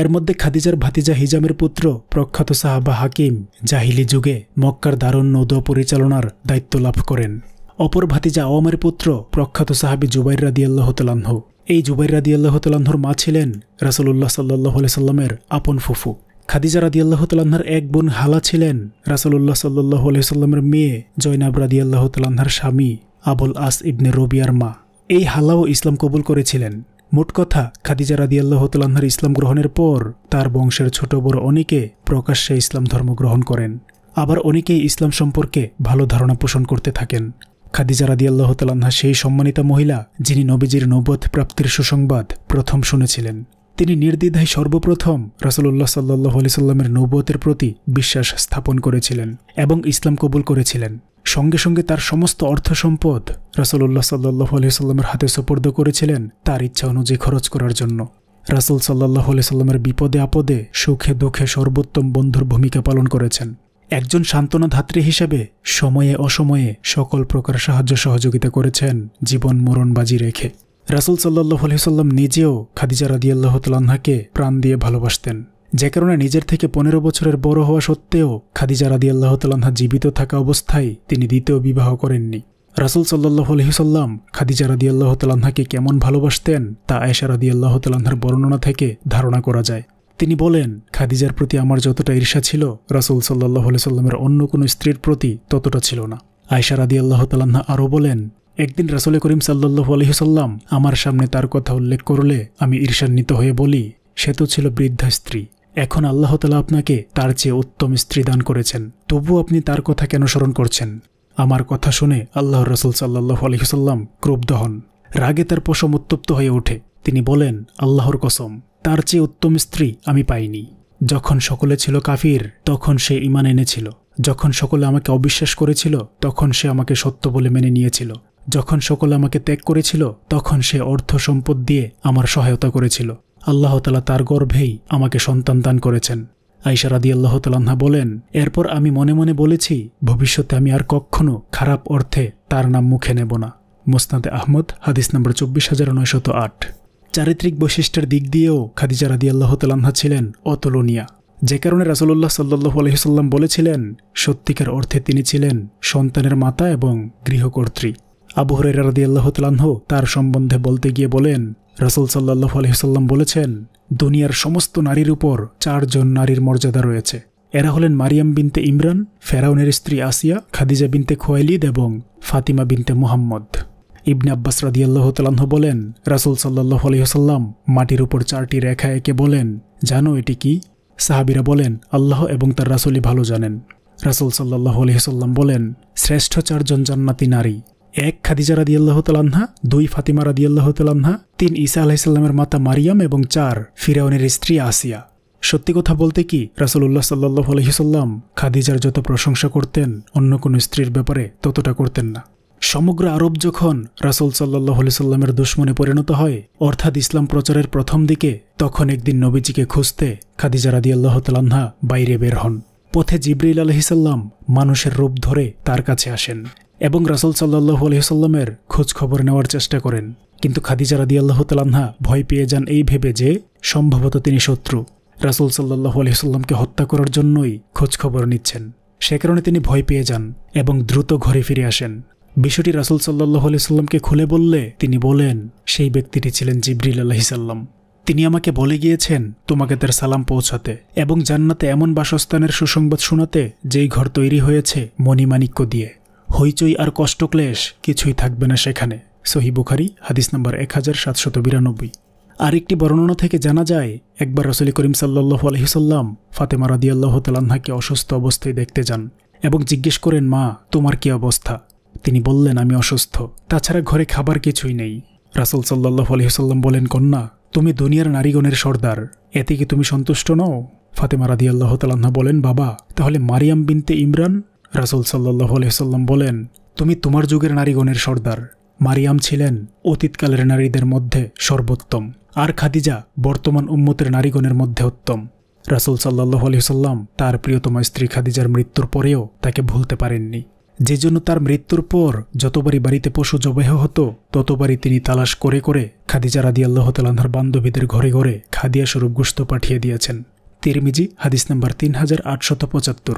S1: এর মধ্যে খাদিজার ভাতিজা হিজামের পুত্র প্রখ্যাত সাহাবা হাকিম জাহিলি যুগে মক্কার দারুণ নৌদ পরিচালনার দায়িত্ব লাভ করেন অপর ভাতিজা আওয়ামের পুত্র প্রখ্যাত সাহাবি জুবাইর রাদি আল্লাহতালাহ এই জুবাইর রাদি আল্লাহতালাহর মা ছিলেন রাসুল্লাহ সাল্লাহ সাল্লামের আপন ফুফু খাদিজা রাদি আল্লাহ তালাহার এক বোন হালা ছিলেন রাসলুল্লাহ সাল্লাহ আলহিসাল্লামের মেয়ে জয়নাব রাদি আল্লাহ তালাহার স্বামী আবুল আস ইবনে রবিয়ার মা এই হালাও ইসলাম কবুল করেছিলেন মোট কথা খাদিজা রাদি আল্লাহ তালাহার ইসলাম গ্রহণের পর তার বংশের ছোট বড় অনেকে প্রকাশ্যে ইসলাম ধর্ম গ্রহণ করেন আবার অনেকেই ইসলাম সম্পর্কে ভালো ধারণা পোষণ করতে থাকেন খাদিজা রাদি আল্লাহ তালাহা সেই সম্মানিতা মহিলা যিনি নবীজির নবদ প্রাপ্তির সুসংবাদ প্রথম শুনেছিলেন তিনি নির্দ্বিধায় সর্বপ্রথম রসুল্লাহ সাল্লাহ আলি সাল্লামের নৌবতের প্রতি বিশ্বাস স্থাপন করেছিলেন এবং ইসলাম কবুল করেছিলেন সঙ্গে সঙ্গে তার সমস্ত অর্থ সম্পদ রসুল্লাহ সাল্লাহ আলি সাল্লামের হাতে সুপর্দ করেছিলেন তার ইচ্ছা অনুযায়ী খরচ করার জন্য রাসুল সাল্লাহ আলি সাল্লামের বিপদে আপদে সুখে দুঃখে সর্বোত্তম বন্ধুর ভূমিকা পালন করেছেন একজন সান্ত্বনা ধাত্রী হিসেবে সময়ে অসময়ে সকল প্রকার সাহায্য সহযোগিতা করেছেন জীবন মরণ বাজি রেখে রাসুল সাল্লাহ আলহিসাল্লাম নিজেও খাদিজা আল্লাহ তালাহাকে প্রাণ দিয়ে ভালোবাসতেন যে কারণে নিজের থেকে পনেরো বছরের বড় হওয়া সত্ত্বেও খাদিজা আল্লাহ তালাহা জীবিত থাকা অবস্থায় তিনি দ্বিতীয় বিবাহ করেননি রাসুল সাল্লাহ আলহিসাল্লাম খাদিজা আল্লাহ তালাহাকে কেমন ভালোবাসতেন তা আয়েশা আল্লাহ তালাহার বর্ণনা থেকে ধারণা করা যায় তিনি বলেন খাদিজার প্রতি আমার যতটা ঈর্ষা ছিল রাসুল সাল্লাহ আলহিসাল্লামের অন্য কোনো স্ত্রীর প্রতি ততটা ছিল না আয়সা আদি আল্লাহ তালান্না আরও বলেন একদিন রাসুল করিম সাল্লু আলহিসাল্লাম আমার সামনে তার কথা উল্লেখ করলে আমি ঈর্ষান্বিত হয়ে বলি সে তো ছিল বৃদ্ধা স্ত্রী এখন আল্লাহ তালা আপনাকে তার চেয়ে উত্তম স্ত্রী দান করেছেন তবু আপনি তার কথা কেন স্মরণ করছেন আমার কথা শুনে আল্লাহ রসুল সাল্লাহ আলহিহাল্লাম ক্রুব্ধ হন রাগে তার পশম উত্তপ্ত হয়ে ওঠে তিনি বলেন আল্লাহর কসম তার চেয়ে উত্তম স্ত্রী আমি পাইনি যখন সকলে ছিল কাফির তখন সে ইমান এনেছিল যখন সকলে আমাকে অবিশ্বাস করেছিল তখন সে আমাকে সত্য বলে মেনে নিয়েছিল যখন সকল আমাকে ত্যাগ করেছিল তখন সে অর্থ সম্পদ দিয়ে আমার সহায়তা করেছিল আল্লাহ তালা তার গর্ভেই আমাকে সন্তান দান করেছেন আইসা রাদি আল্লাহ তালাহা বলেন এরপর আমি মনে মনে বলেছি ভবিষ্যতে আমি আর কখনো খারাপ অর্থে তার নাম মুখে নেব না মোসনাদে আহমদ হাদিস নম্বর চব্বিশ হাজার নয়শত আট চারিত্রিক বৈশিষ্ট্যের দিক দিয়েও খাদিজা রাদি আল্লাহ তালাহা ছিলেন অতুলনীয়া যে কারণে রাসলুল্লাহ সাল্লাহ আলহিসাল্লাম বলেছিলেন সত্যিকার অর্থে তিনি ছিলেন সন্তানের মাতা এবং গৃহকর্ত্রী আবু হরের রাদি আল্লাহতলানহ তার সম্বন্ধে বলতে গিয়ে বলেন রসুল সাল্লাহ আলহিসাল্লাম বলেছেন দুনিয়ার সমস্ত নারীর উপর চারজন নারীর মর্যাদা রয়েছে এরা হলেন মারিয়াম বিনতে ইমরান ফেরাউনের স্ত্রী আসিয়া খাদিজা বিনতে খোয়াইলিদ এবং ফাতিমা বিনতে মুহাম্মদ ইবনে আব্বাস আল্লাহ তালাহ বলেন রাসুল সাল্লাহ আলহিহসাল্লাম মাটির উপর চারটি রেখা একে বলেন জানো এটি কি সাহাবিরা বলেন আল্লাহ এবং তার রাসুলই ভালো জানেন রাসুল সাল্লাহ আলহিহসাল্লাম বলেন শ্রেষ্ঠ চারজন জান্নাতি নারী এক খাদিজা রাদি আল্লাহ তালান্না দুই ফাতিমা রাদি আল্লাহ তালান্না তিন ঈসা আলাহিসাল্লামের মাতা মারিয়াম এবং চার ফিরাউনের স্ত্রী আসিয়া সত্যি কথা বলতে কি রাসলুল্লাহ সাল্লাহ আলহিসাল্লাম খাদিজার যত প্রশংসা করতেন অন্য কোনো স্ত্রীর ব্যাপারে ততটা করতেন না সমগ্র আরব যখন রাসুল সাল্লাহ সাল্লামের দুশ্মনে পরিণত হয় অর্থাৎ ইসলাম প্রচারের প্রথম দিকে তখন একদিন নবীজিকে খুঁজতে খাদিজা রাদি আল্লাহ তালান্না বাইরে বের হন পথে জিব্রাইল আলহিসাল্লাম মানুষের রূপ ধরে তার কাছে আসেন এবং রাসুল সাল্লাহ আলহিসাল্লামের খোঁজ খবর নেওয়ার চেষ্টা করেন কিন্তু খাদিজা রাদি আল্লাহ তালান্না ভয় পেয়ে যান এই ভেবে যে সম্ভবত তিনি শত্রু রাসুল সাল্লাহ আলহিসাল্লামকে হত্যা করার জন্যই খোঁজ খবর নিচ্ছেন সে কারণে তিনি ভয় পেয়ে যান এবং দ্রুত ঘরে ফিরে আসেন বিষয়টি রাসুল সাল্লাহ আলাইস্লামকে খুলে বললে তিনি বলেন সেই ব্যক্তিটি ছিলেন জিবরিল আলহিসাল্লাম তিনি আমাকে বলে গিয়েছেন তোমাকে তার সালাম পৌঁছাতে এবং জান্নাতে এমন বাসস্থানের সুসংবাদ শোনাতে যেই ঘর তৈরি হয়েছে মণিমাণিক্য দিয়ে হইচই আর কষ্ট ক্লেশ কিছুই থাকবে না সেখানে সহি বুখারি হাদিস নম্বর এক হাজার সাতশত বিরানব্বই আরেকটি বর্ণনা থেকে জানা যায় একবার রসলি করিম সাল্লু আলহিসাল্লাম ফাতেমা রাদিয়াল্লাহ তালাহাকে অসুস্থ অবস্থায় দেখতে যান এবং জিজ্ঞেস করেন মা তোমার কি অবস্থা তিনি বললেন আমি অসুস্থ তাছাড়া ঘরে খাবার কিছুই নেই রাসুল সাল্লাহ আলহিহাল্লাম বলেন কন্যা তুমি দুনিয়ার নারীগণের সর্দার এতে কি তুমি সন্তুষ্ট নও ফাতেমা রাদিয়াল্লাহ তালান্না বলেন বাবা তাহলে মারিয়াম বিনতে ইমরান রাসুল সাল্লাহ আলহিসাল্লাম বলেন তুমি তোমার যুগের নারীগণের সর্দার মারিয়াম ছিলেন অতীতকালের নারীদের মধ্যে সর্বোত্তম আর খাদিজা বর্তমান উম্মতের নারীগণের মধ্যে উত্তম রাসুল সাল্লাহ আলহিসাল্লাম তার প্রিয়তমা স্ত্রী খাদিজার মৃত্যুর পরেও তাকে ভুলতে পারেননি যে জন্য তার মৃত্যুর পর যতবারই বাড়িতে পশু জবেহ হতো ততবারই তিনি তালাশ করে করে খাদিজা রাদি আল্লাহ তালান্ধার বান্ধবীদের ঘরে ঘরে খাদিয়া স্বরূপ গুস্ত পাঠিয়ে দিয়েছেন তিরমিজি হাদিস নাম্বার তিন হাজার আটশত পঁচাত্তর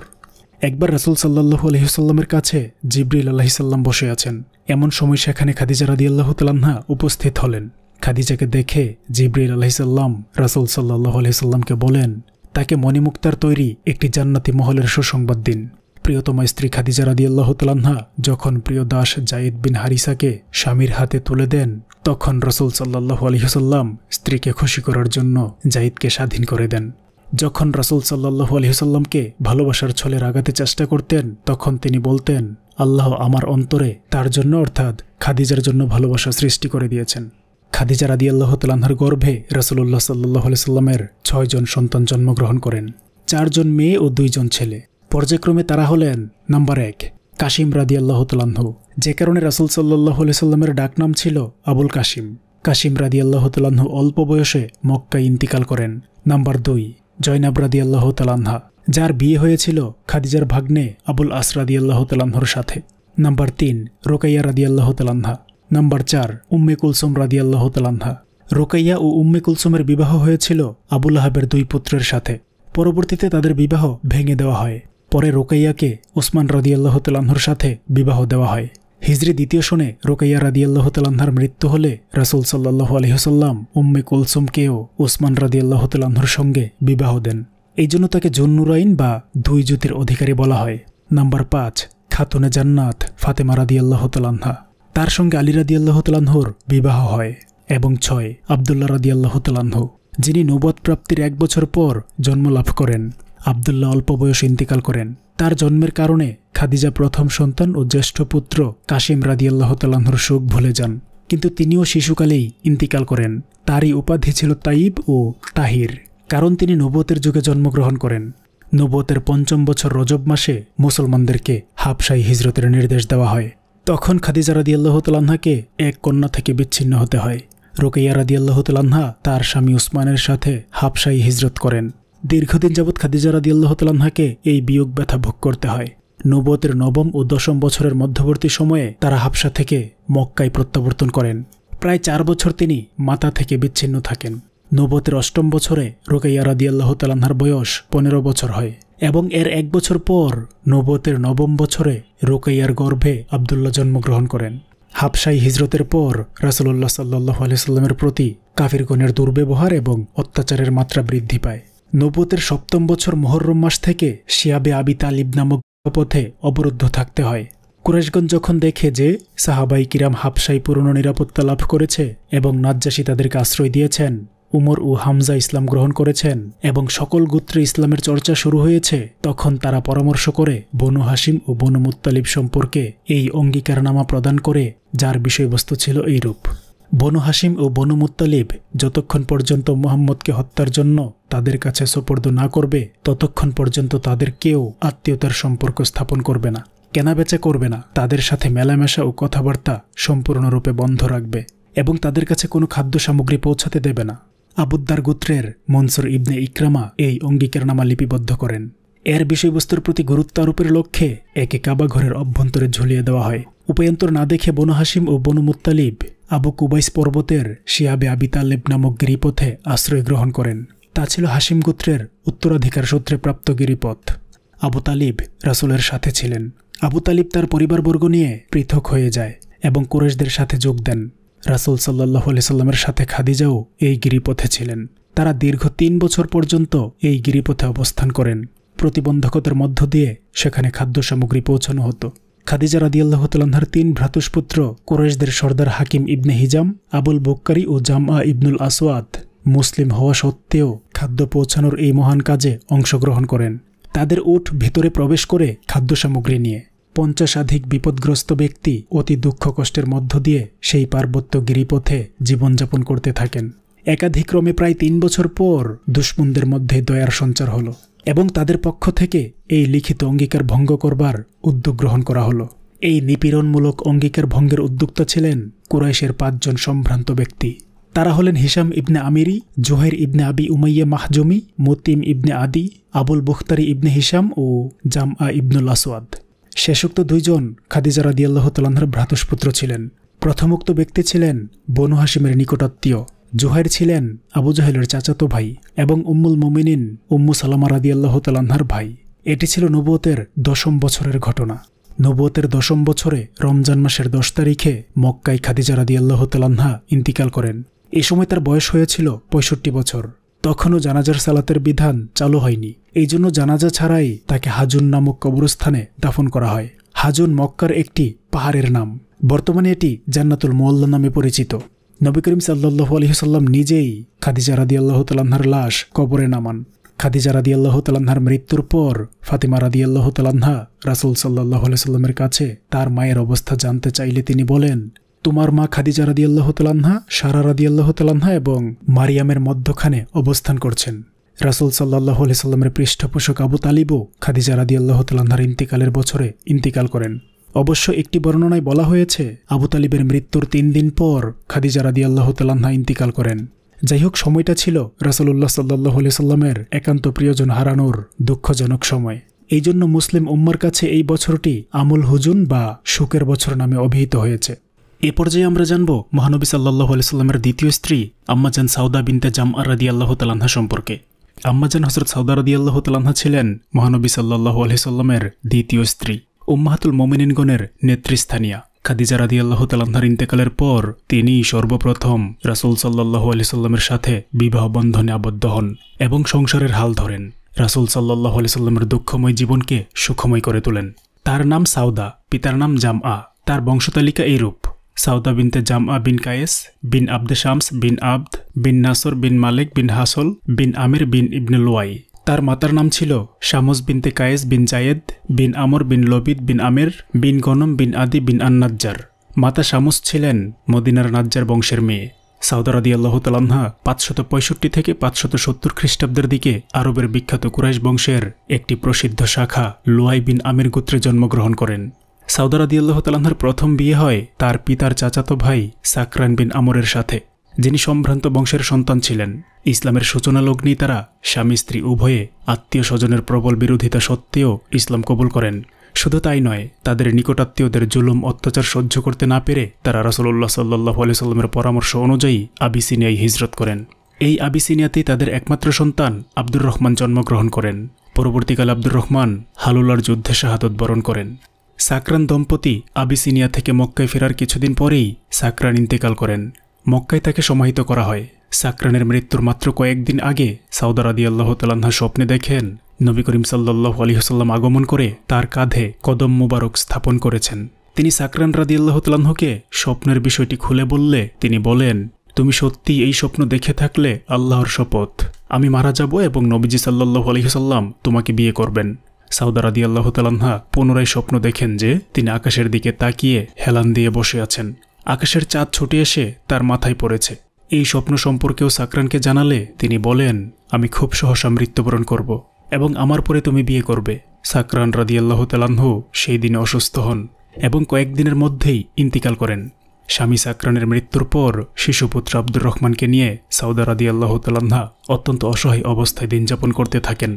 S1: একবার রাসুল সাল্লাহ আলহিসাল্লামের কাছে জিব্রিল আলাহিসাল্লাম বসে আছেন এমন সময় সেখানে খাদিজা রাদি আল্লাহ তালান্না উপস্থিত হলেন খাদিজাকে দেখে জিব্রিল আলাহিসাল্লাম রাসুল সাল্লাহ আলহিসাল্লামকে বলেন তাকে মণিমুক্তার তৈরি একটি জান্নাতি মহলের সুসংবাদ দিন প্রিয়তমা স্ত্রী খাদিজা রাদি আল্লাহ তালান্না যখন প্রিয় দাস জায়েদ বিন হারিসাকে স্বামীর হাতে তুলে দেন তখন রসুল সাল্লাহ আলহিহসাল্লাম স্ত্রীকে খুশি করার জন্য জাইদকে স্বাধীন করে দেন যখন রাসুল সাল্লাহ আলহিসাল্লামকে ভালোবাসার ছলের রাগাতে চেষ্টা করতেন তখন তিনি বলতেন আল্লাহ আমার অন্তরে তার জন্য অর্থাৎ খাদিজার জন্য ভালোবাসা সৃষ্টি করে দিয়েছেন খাদিজা রাদি আল্লাহ তাল্লাহার গর্ভে রাসুলুল্লাহ সাল্লাহ সাল্লামের ছয়জন সন্তান জন্মগ্রহণ করেন চারজন মেয়ে ও দুইজন ছেলে পর্যায়ক্রমে তারা হলেন নাম্বার এক কাশিম রাদি আল্লাহ তাল্লাহ যে কারণে রাসুল সাল্লাহ সাল্লামের ডাকনাম ছিল আবুল কাশিম কাশিম রাদি আল্লাহ তাল্লাহ অল্প বয়সে মক্কা ইন্তিকাল করেন নাম্বার দুই জয়নাব রাদি আল্লাহ তালান্না যার বিয়ে হয়েছিল খাদিজার ভাগ্নে আবুল আসরাদি আল্লাহ তালান্নর সাথে নাম্বার তিন রোকাইয়া রাদি আল্লাহ তালান্না নাম্বার চার উম্মে কুলসুম রাদি আল্লাহ তালান্না রোকাইয়া ও উম্মে কুলসুমের বিবাহ হয়েছিল আবুল আহাবের দুই পুত্রের সাথে পরবর্তীতে তাদের বিবাহ ভেঙে দেওয়া হয় পরে রোকাইয়াকে উসমান রাদি আল্লাহ তালাহর সাথে বিবাহ দেওয়া হয় হিজরি দ্বিতীয় শোনে রোকাইয়া রাদিয়াল্লাহ তালান্ধার মৃত্যু হলে রাসুল সাল্লাহ আলহিহসাল্লাম উম্মে কুলসুমকেও ওসমান রাদিয়াল্লাহ তালান্ধার সঙ্গে বিবাহ দেন এই জন্য তাকে জন্নুরাইন বা দুই জ্যোতির অধিকারী বলা হয় নাম্বার পাঁচ খাতুনে জান্নাত ফাতেমা রাদিয়াল্লাহ তালান্হা তার সঙ্গে আলী রাদিয়াল্লাহ তালাহর বিবাহ হয় এবং ছয় আবদুল্লা রাদিয়াল্লাহ তালাহ যিনি নবদ প্রাপ্তির এক বছর পর জন্ম লাভ করেন আবদুল্লাহ অল্প বয়স ইন্তিকাল করেন তার জন্মের কারণে খাদিজা প্রথম সন্তান ও জ্যেষ্ঠ পুত্র কাশিম আল্লাহ তালাহর শোক ভুলে যান কিন্তু তিনিও শিশুকালেই ইন্তিকাল করেন তারই উপাধি ছিল তাইব ও তাহির কারণ তিনি নবতের যুগে জন্মগ্রহণ করেন নবতের পঞ্চম বছর রজব মাসে মুসলমানদেরকে হাফসাই হিজরতের নির্দেশ দেওয়া হয় তখন খাদিজা আল্লাহ তালাহাকে এক কন্যা থেকে বিচ্ছিন্ন হতে হয় রোকেয়া আল্লাহ তালাহা তার স্বামী উসমানের সাথে হাফসাই হিজরত করেন দীর্ঘদিন যাবৎ খাদিজা আল্লাহ তালাহাকে এই বিয়োগ ব্যথা ভোগ করতে হয় নবতের নবম ও দশম বছরের মধ্যবর্তী সময়ে তারা হাফসা থেকে মক্কায় প্রত্যাবর্তন করেন প্রায় চার বছর তিনি মাতা থেকে বিচ্ছিন্ন থাকেন নবতের অষ্টম বছরে রোকাইয়া আল্লাহ তালাহার বয়স পনেরো বছর হয় এবং এর এক বছর পর নবতের নবম বছরে রোকাইয়ার গর্ভে আবদুল্লাহ জন্মগ্রহণ করেন হাফসাই হিজরতের পর রাসুল্লাহ আলিয়া সাল্লামের প্রতি কাফিরগণের দুর্ব্যবহার এবং অত্যাচারের মাত্রা বৃদ্ধি পায় নবুতের সপ্তম বছর মহরম মাস থেকে শিয়াবে আবি তালিব নামক পথে অবরুদ্ধ থাকতে হয় কুরেশগঞ্জ যখন দেখে যে সাহাবাই কিরাম হাফসাই পূর্ণ নিরাপত্তা লাভ করেছে এবং নাজ্জাসী তাদেরকে আশ্রয় দিয়েছেন উমর ও হামজা ইসলাম গ্রহণ করেছেন এবং সকল গোত্রে ইসলামের চর্চা শুরু হয়েছে তখন তারা পরামর্শ করে বনু হাসিম ও বনু মুত্তালিব সম্পর্কে এই অঙ্গীকারনামা প্রদান করে যার বিষয়বস্তু ছিল এইরূপ বনু হাসিম ও বনু মুতালিব যতক্ষণ পর্যন্ত মোহাম্মদকে হত্যার জন্য তাদের কাছে সোপর্দ না করবে ততক্ষণ পর্যন্ত তাদের কেউ আত্মীয়তার সম্পর্ক স্থাপন করবে না কেনাবেচা করবে না তাদের সাথে মেলামেশা ও কথাবার্তা সম্পূর্ণরূপে বন্ধ রাখবে এবং তাদের কাছে কোনো খাদ্য সামগ্রী পৌঁছাতে দেবে না আবুদ্দার গোত্রের মনসুর ইবনে ইকরামা এই অঙ্গীকারনামা লিপিবদ্ধ করেন এর বিষয়বস্তুর প্রতি গুরুত্ব আরোপের লক্ষ্যে একে কাবা ঘরের অভ্যন্তরে ঝুলিয়ে দেওয়া হয় উপায়ন্তর না দেখে বনু হাসিম ও বনু মুতালিব আবু কুবাইস পর্বতের শিয়াবে আবি তালেব নামক গিরিপথে আশ্রয় গ্রহণ করেন তা ছিল হাসিম গোত্রের উত্তরাধিকার সূত্রে প্রাপ্ত গিরিপথ আবু তালিব রাসুলের সাথে ছিলেন আবু তালিব তার পরিবারবর্গ নিয়ে পৃথক হয়ে যায় এবং কুরেশদের সাথে যোগ দেন রাসুল সাল্লাহ আলিয়াল্লামের সাথে খাদিজাও এই গিরিপথে ছিলেন তারা দীর্ঘ তিন বছর পর্যন্ত এই গিরিপথে অবস্থান করেন প্রতিবন্ধকতার মধ্য দিয়ে সেখানে খাদ্য সামগ্রী পৌঁছানো হতো খাদিজা রাদিয়াল্লাহ তালাহার তিন ভ্রাতুষ্পুত্র কোরেশদের সর্দার হাকিম ইবনে হিজাম আবুল বক্কারি ও জামা ইবনুল আসওয়াত মুসলিম হওয়া সত্ত্বেও খাদ্য পৌঁছানোর এই মহান কাজে অংশগ্রহণ করেন তাদের উঠ ভেতরে প্রবেশ করে খাদ্য সামগ্রী নিয়ে পঞ্চাশাধিক বিপদগ্রস্ত ব্যক্তি অতি দুঃখ কষ্টের মধ্য দিয়ে সেই পার্বত্য গিরিপথে জীবনযাপন করতে থাকেন একাধিক্রমে প্রায় তিন বছর পর দুশ্মনদের মধ্যে দয়ার সঞ্চার হলো এবং তাদের পক্ষ থেকে এই লিখিত অঙ্গীকার ভঙ্গ করবার উদ্যোগ গ্রহণ করা হলো এই নিপীড়নমূলক অঙ্গীকার ভঙ্গের উদ্যোক্ত ছিলেন কুরাইশের পাঁচজন সম্ভ্রান্ত ব্যক্তি তারা হলেন হিসাম ইবনে আমিরি জোহের ইবনে আবি উমাইয়া মাহজুমি মতিম ইবনে আদি আবুল বুখতারি ইবনে হিসাম ও জাম আ ইবনুল আসওয়াদ শেষোক্ত দুইজন খাদিজা রাদিয়াল্লাহ তালাহার ভ্রাতুষ্পুত্র ছিলেন প্রথমোক্ত ব্যক্তি ছিলেন বনু হাসিমের নিকটাত্মীয় জুহাইর ছিলেন আবু জাহেলের চাচাতো ভাই এবং উম্মুল মোমিনিন উম্মু সালামা রাদি আল্লাহ তালাহার ভাই এটি ছিল নবুয়তের দশম বছরের ঘটনা নবুয়তের দশম বছরে রমজান মাসের দশ তারিখে মক্কাই খাদিজা রাদি আল্লাহ তালাহা ইন্তিকাল করেন এ সময় তার বয়স হয়েছিল পঁয়ষট্টি বছর তখনও জানাজার সালাতের বিধান চালু হয়নি এই জন্য জানাজা ছাড়াই তাকে হাজুন নামক কবরস্থানে দাফন করা হয় হাজুন মক্কার একটি পাহাড়ের নাম বর্তমানে এটি জান্নাতুল মোল্লা নামে পরিচিত নবী করিম সাল্লাহু আলহিসাল্লাম নিজেই খাদিজা রাদি আল্লাহ তালাহার লাশ কবরে নামান খাদিজা রাদি আল্লাহ তালাহার মৃত্যুর পর ফাতিমা রাদি আল্লাহ তালাহা রাসুল সাল্লাহ সাল্লামের কাছে তার মায়ের অবস্থা জানতে চাইলে তিনি বলেন তোমার মা খাদিজা রাদি আল্লাহ তালাহা সারা রাদি আল্লাহ তালাহা এবং মারিয়ামের মধ্যখানে অবস্থান করছেন রাসুল সাল্লাহ সাল্লামের পৃষ্ঠপোষক আবু তালিবও খাদিজা রাদি আল্লাহ তালাহার ইন্তিকালের বছরে ইন্তিকাল করেন অবশ্য একটি বর্ণনায় বলা হয়েছে আবু তালিবের মৃত্যুর তিন দিন পর খাদিজা রাদি আল্লাহ তালান্না ইন্তিকাল করেন যাই হোক সময়টা ছিল রাসলুল্লাহ সাল্লাহ সাল্লামের একান্ত প্রিয়জন হারানোর দুঃখজনক সময় এই জন্য মুসলিম উম্মার কাছে এই বছরটি আমুল হুজুন বা শোকের বছর নামে অভিহিত হয়েছে এ পর্যায়ে আমরা জানব মহানবী সাল্লাহ সাল্লামের দ্বিতীয় স্ত্রী আম্মাজান সাউদা বিনতে আর রাদি আল্লাহ তালান্না সম্পর্কে আম্মাজান হজরত সাউদা রাদি আল্লাহ তালান্না ছিলেন মহানবী সাল্লাহ সাল্লামের দ্বিতীয় স্ত্রী উম্মাহাতুল মোমিনিনগণের নেতৃস্থানীয়া খাদিজা রাদি আল্লাহ ইন্তেকালের পর তিনি সর্বপ্রথম রাসুল সাল্লাহ আলি সাল্লামের সাথে বিবাহ বন্ধনে আবদ্ধ হন এবং সংসারের হাল ধরেন রাসুল সাল্লাহ আলি সাল্লামের দুঃখময় জীবনকে সুখময় করে তোলেন তার নাম সাউদা পিতার নাম জাম আ তার বংশতালিকা এইরূপ সাউদা বিনতে জাম আ বিন কায়েস বিন আব্দে শামস বিন আব্দ বিন নাসর বিন মালিক বিন হাসল বিন আমির বিন ইবনে লোয়াই তার মাতার নাম ছিল শামস বিনতে কায়েস বিন জায়েদ বিন আমর বিন লবিদ বিন আমের বিন গনম বিন আদি বিন আন্নাজ্জার মাতা শামুস ছিলেন মদিনার নাজ্জার বংশের মেয়ে সাউদারাদি আল্লাহ পাঁচশত পঁয়ষট্টি থেকে পাঁচশত সত্তর খ্রিস্টাব্দের দিকে আরবের বিখ্যাত কুরাইশ বংশের একটি প্রসিদ্ধ শাখা লুয়াই বিন আমের গোত্রে জন্মগ্রহণ করেন সাউদারাদি আল্লাহ প্রথম বিয়ে হয় তার পিতার চাচাতো ভাই সাকরান বিন আমরের সাথে যিনি সম্ভ্রান্ত বংশের সন্তান ছিলেন ইসলামের সূচনা তারা স্বামী স্ত্রী উভয়ে আত্মীয় স্বজনের প্রবল বিরোধিতা সত্ত্বেও ইসলাম কবুল করেন শুধু তাই নয় তাদের নিকটাত্মীয়দের জুলুম অত্যাচার সহ্য করতে না পেরে তারা রসুল্লাহ সাল্লাহ আলিয়াল্লামের পরামর্শ অনুযায়ী আবিসিনিয়ায় হিজরত করেন এই আবিসিনিয়াতেই তাদের একমাত্র সন্তান আব্দুর রহমান জন্মগ্রহণ করেন পরবর্তীকালে আব্দুর রহমান হালুলার যুদ্ধে শাহাদত বরণ করেন সাকরান দম্পতি আবিসিনিয়া থেকে মক্কায় ফেরার কিছুদিন পরেই সাকরান ইন্তেকাল করেন মক্কায় তাকে সমাহিত করা হয় সাকরানের মৃত্যুর মাত্র কয়েকদিন আগে সাউদার আদি আল্লাহ তালান্না স্বপ্নে দেখেন নবী করিম সাল্লাহ আলিহসাল্লাম আগমন করে তার কাঁধে কদম মুবারক স্থাপন করেছেন তিনি সাকরান রাদি আল্লাহ তাল্লাহকে স্বপ্নের বিষয়টি খুলে বললে তিনি বলেন তুমি সত্যি এই স্বপ্ন দেখে থাকলে আল্লাহর শপথ আমি মারা যাব এবং নবীজি সাল্লাহ আলহিহসাল্লাম তোমাকে বিয়ে করবেন সাউদার আদি আল্লাহ তালান্না পুনরায় স্বপ্ন দেখেন যে তিনি আকাশের দিকে তাকিয়ে হেলান দিয়ে বসে আছেন আকাশের চাঁদ ছুটে এসে তার মাথায় পড়েছে এই স্বপ্ন সম্পর্কেও সাকরানকে জানালে তিনি বলেন আমি খুব সহসা মৃত্যুবরণ করব এবং আমার পরে তুমি বিয়ে করবে সাকরান রাদিয়াল্লাহ তালাহু সেই দিনে অসুস্থ হন এবং কয়েকদিনের মধ্যেই ইন্তিকাল করেন স্বামী সাকরানের মৃত্যুর পর শিশুপুত্র আব্দুর রহমানকে নিয়ে সাউদা রাদিয়াল্লাহ তালাহা অত্যন্ত অসহায় অবস্থায় দিনযাপন করতে থাকেন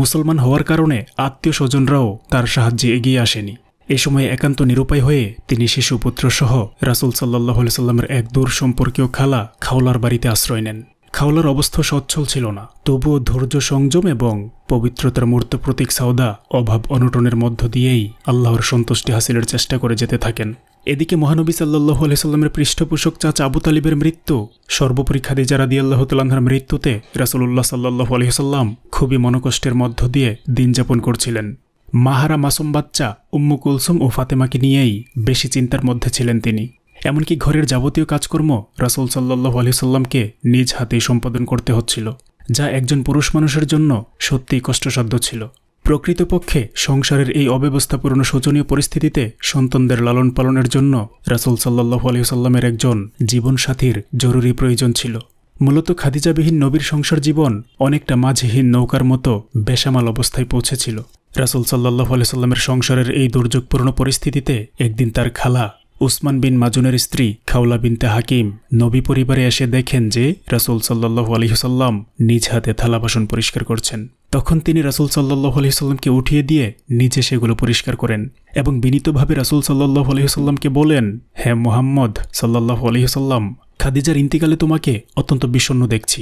S1: মুসলমান হওয়ার কারণে আত্মীয় স্বজনরাও তার সাহায্যে এগিয়ে আসেনি এ সময় একান্ত নিরুপায় হয়ে তিনি সহ রাসুল সাল্লাহ সাল্লামের এক দূর সম্পর্কীয় খালা খাওলার বাড়িতে আশ্রয় নেন খাওলার অবস্থা সচ্ছল ছিল না তবুও ধৈর্য সংযম এবং পবিত্রতার মূর্ত প্রতীক সাউদা অভাব অনটনের মধ্য দিয়েই আল্লাহর সন্তুষ্টি হাসিলের চেষ্টা করে যেতে থাকেন এদিকে মহানবী সাল্লাহ আলাইস্লামের পৃষ্ঠপোষক চাচা আবু তালিবের মৃত্যু সর্বোপরি খাদিজা রাদি আল্লাহ তালাহার মৃত্যুতে রাসুল্লাহ সাল্লাহ আলহিহাল্লাম খুবই মনকষ্টের মধ্য দিয়ে দিন যাপন করছিলেন মাহারা মাসুম বাচ্চা উম্মু কুলসুম ও ফাতেমাকে নিয়েই বেশি চিন্তার মধ্যে ছিলেন তিনি এমনকি ঘরের যাবতীয় কাজকর্ম রাসুল সাল্লাহ আলি সাল্লামকে নিজ হাতেই সম্পাদন করতে হচ্ছিল যা একজন পুরুষ মানুষের জন্য সত্যিই কষ্টসাধ্য ছিল প্রকৃতপক্ষে সংসারের এই অব্যবস্থাপূর্ণ শোচনীয় পরিস্থিতিতে সন্তানদের লালন পালনের জন্য রাসুল সাল্লাহ আলিয়াল্লামের একজন জীবনসাথীর জরুরি প্রয়োজন ছিল মূলত খাদিজাবিহীন নবীর সংসার জীবন অনেকটা মাঝহীন নৌকার মতো বেসামাল অবস্থায় পৌঁছেছিল রাসুল সাল্লাহ আলাইসাল্লামের সংসারের এই দুর্যোগপূর্ণ পরিস্থিতিতে একদিন তার খালা উসমান বিন মাজুনের স্ত্রী খাওলা বিনতে হাকিম নবী পরিবারে এসে দেখেন যে রাসুল সাল্লাহ আলহিহসাল্লাম নিজ হাতে থালা বাসন পরিষ্কার করছেন তখন তিনি রাসুল সাল্লাহ আলহিহসাল্লামকে উঠিয়ে দিয়ে নিজে সেগুলো পরিষ্কার করেন এবং বিনীতভাবে রাসুল সাল্লাহ আলহিহসাল্লামকে বলেন হে মোহাম্মদ সাল্লাহ আলহিহসাল্লাম খাদিজার ইন্তিকালে তোমাকে অত্যন্ত বিষণ্ন দেখছি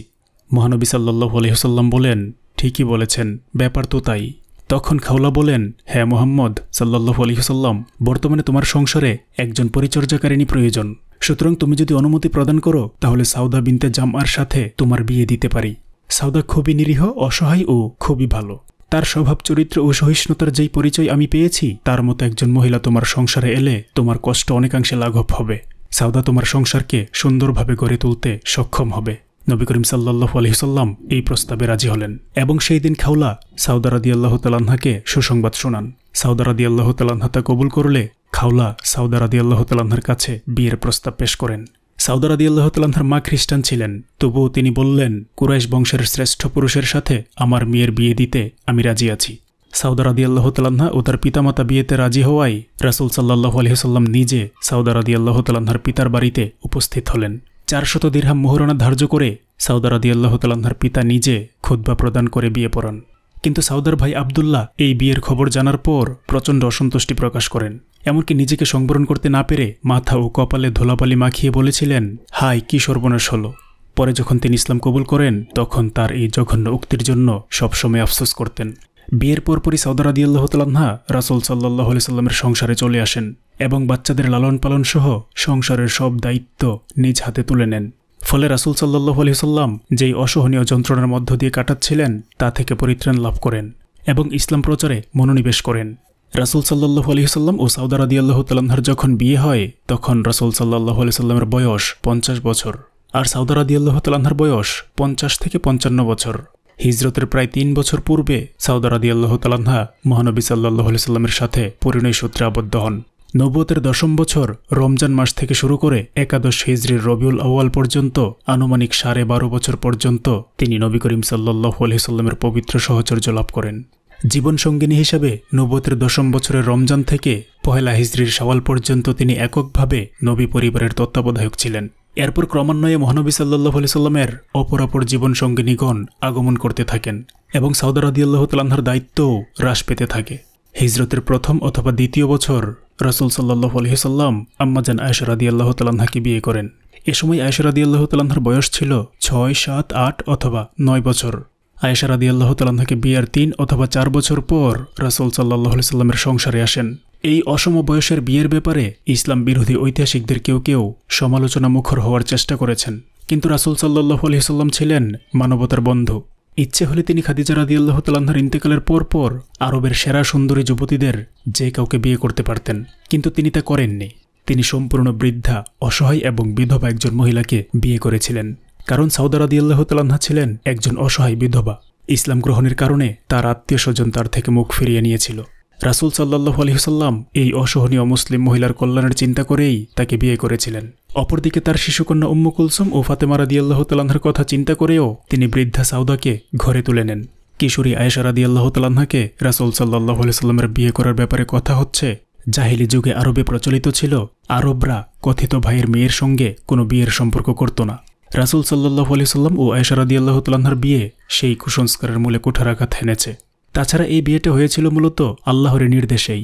S1: মহানবী সাল্লাহ আলহিহসাল্লাম বলেন ঠিকই বলেছেন ব্যাপার তো তাই তখন খাওলা বলেন হ্যাঁ মোহাম্মদ সাল্লাহ আলহিহসাল্লাম বর্তমানে তোমার সংসারে একজন পরিচর্যাকারিণী প্রয়োজন সুতরাং তুমি যদি অনুমতি প্রদান করো তাহলে সাউদা বিনতে জামার সাথে তোমার বিয়ে দিতে পারি সাউদা খুবই নিরীহ অসহায় ও খুবই ভালো তার স্বভাব চরিত্র ও সহিষ্ণুতার যেই পরিচয় আমি পেয়েছি তার মতো একজন মহিলা তোমার সংসারে এলে তোমার কষ্ট অনেকাংশে লাঘব হবে সাউদা তোমার সংসারকে সুন্দরভাবে গড়ে তুলতে সক্ষম হবে নবী করিম সাল্লাহ আলহিসাল্লাম এই প্রস্তাবে রাজি হলেন এবং সেই দিন খাওলা সাউদারাদি আল্লাহ তালাহাকে সুসংবাদ শোনান সাউদারাদি আল্লাহ তালাহা তা কবুল করলে খাওলা সাউদারাদি আল্লাহ তালাহার কাছে বিয়ের প্রস্তাব পেশ করেন সাউদারাদি আল্লাহ তালাহার মা খ্রিস্টান ছিলেন তবুও তিনি বললেন কুরাইশ বংশের শ্রেষ্ঠ পুরুষের সাথে আমার মেয়ের বিয়ে দিতে আমি রাজি আছি সাউদা আল্লাহ তালান্না ও তার পিতামাতা বিয়েতে রাজি হওয়ায় রাসুল সাল্লাহ আলহিহাল্লাম নিজে সাউদা আল্লাহ তালান্নার পিতার বাড়িতে উপস্থিত হলেন চারশত দীর্হাম মোহরণা ধার্য করে সাউদার আদিয়াল্লাহ তালান্ধার পিতা নিজে খুদ্া প্রদান করে বিয়ে পড়ান কিন্তু সাউদার ভাই আবদুল্লাহ এই বিয়ের খবর জানার পর প্রচণ্ড অসন্তুষ্টি প্রকাশ করেন এমনকি নিজেকে সংবরণ করতে না পেরে মাথা ও কপালে ধোলাবালি মাখিয়ে বলেছিলেন হাই কি সর্বনাশ হল পরে যখন তিনি ইসলাম কবুল করেন তখন তার এই জঘন্য উক্তির জন্য সবসময় আফসোস করতেন বিয়ের পরপরই সাউদার আল্লাহ তালান্না রাসুল সাল্লাহ সাল্লামের সংসারে চলে আসেন এবং বাচ্চাদের লালন পালন সহ সংসারের সব দায়িত্ব নিজ হাতে তুলে নেন ফলে রাসুল সাল্লাহ আলহিসাল্লাম যেই অসহনীয় যন্ত্রণার মধ্য দিয়ে কাটাচ্ছিলেন তা থেকে পরিত্রাণ লাভ করেন এবং ইসলাম প্রচারে মনোনিবেশ করেন রাসুল সাল্লাহ আলহিসাল্লাম ও সাউদার আদি আল্লাহ যখন বিয়ে হয় তখন রাসুল সাল্লাহ আলহিসাল্লামের বয়স পঞ্চাশ বছর আর সাউদার আদি আল্লাহ বয়স পঞ্চাশ থেকে পঞ্চান্ন বছর হিজরতের প্রায় তিন বছর পূর্বে সাউদার আদি আল্লাহ মহানবী সাল্লাহ আলহিসাল্লামের সাথে পরিণয় সূত্রে আবদ্ধ হন নব্বতের দশম বছর রমজান মাস থেকে শুরু করে একাদশ হিজরির রবিউল আওয়াল পর্যন্ত আনুমানিক সাড়ে বারো বছর পর্যন্ত তিনি নবী করিম সাল্লাহ আলহিসাল্লামের পবিত্র সহচর্য লাভ করেন জীবনসঙ্গিনী হিসাবে নব্বতের দশম বছরের রমজান থেকে পহেলা হিজরির সওয়াল পর্যন্ত তিনি এককভাবে নবী পরিবারের তত্ত্বাবধায়ক ছিলেন এরপর ক্রমান্বয়ে মহানবী সাল্লাহ সাল্লামের অপরাপর জীবনসঙ্গিনীগণ আগমন করতে থাকেন এবং সৌদারদি আল্লাহ তালাহার দায়িত্বও হ্রাস পেতে থাকে হিজরতের প্রথম অথবা দ্বিতীয় বছর রাসুল সাল্লাহ আলহিসাল্লাম আম্মাজান আয়েশা রাদি আল্লাহ তালাহাকে বিয়ে করেন এ সময় আয়েশা রাদি আল্লাহ তালাহার বয়স ছিল ছয় সাত আট অথবা নয় বছর আয়েশা রাদি আল্লাহ তালাহাকে বিয়ার তিন অথবা চার বছর পর রাসুল সাল্লাহ সাল্লামের সংসারে আসেন এই অসম বয়সের বিয়ের ব্যাপারে ইসলাম বিরোধী ঐতিহাসিকদের কেউ কেউ সমালোচনা মুখর হওয়ার চেষ্টা করেছেন কিন্তু রাসুল সাল্লাহ আলহিসাল্লাম ছিলেন মানবতার বন্ধু ইচ্ছে হলে তিনি খাদিজা আল্লাহ তালান্ধার ইন্তেকালের পরপর আরবের সেরা সুন্দরী যুবতীদের যে কাউকে বিয়ে করতে পারতেন কিন্তু তিনি তা করেননি তিনি সম্পূর্ণ বৃদ্ধা অসহায় এবং বিধবা একজন মহিলাকে বিয়ে করেছিলেন কারণ সাউদা আল্লাহ তালান্না ছিলেন একজন অসহায় বিধবা ইসলাম গ্রহণের কারণে তার আত্মীয় স্বজন তার থেকে মুখ ফিরিয়ে নিয়েছিল রাসুল সাল্লাহ আলহিহসাল্লাম এই অসহনীয় মুসলিম মহিলার কল্যাণের চিন্তা করেই তাকে বিয়ে করেছিলেন অপরদিকে তার শিশুকন্যা উম্মু কুলসুম ও ফাতেমা রাদিয়াল্লাহ তালাহার কথা চিন্তা করেও তিনি বৃদ্ধা সাউদাকে ঘরে তুলে নেন কিশোরী আয়েশা রাদিয়াল্লাহ তালাহাকে রাসুল সাল্লাহ আলহিসাল্লামের বিয়ে করার ব্যাপারে কথা হচ্ছে জাহিলি যুগে আরবে প্রচলিত ছিল আরবরা কথিত ভাইয়ের মেয়ের সঙ্গে কোনো বিয়ের সম্পর্ক করত না রাসুল সাল্লাহ আলি ও ও আয়সারাদি আল্লাহ তালাহার বিয়ে সেই কুসংস্কারের মূলে কুঠারাঘাত হেনেছে তাছাড়া এই বিয়েটা হয়েছিল মূলত আল্লাহরের নির্দেশেই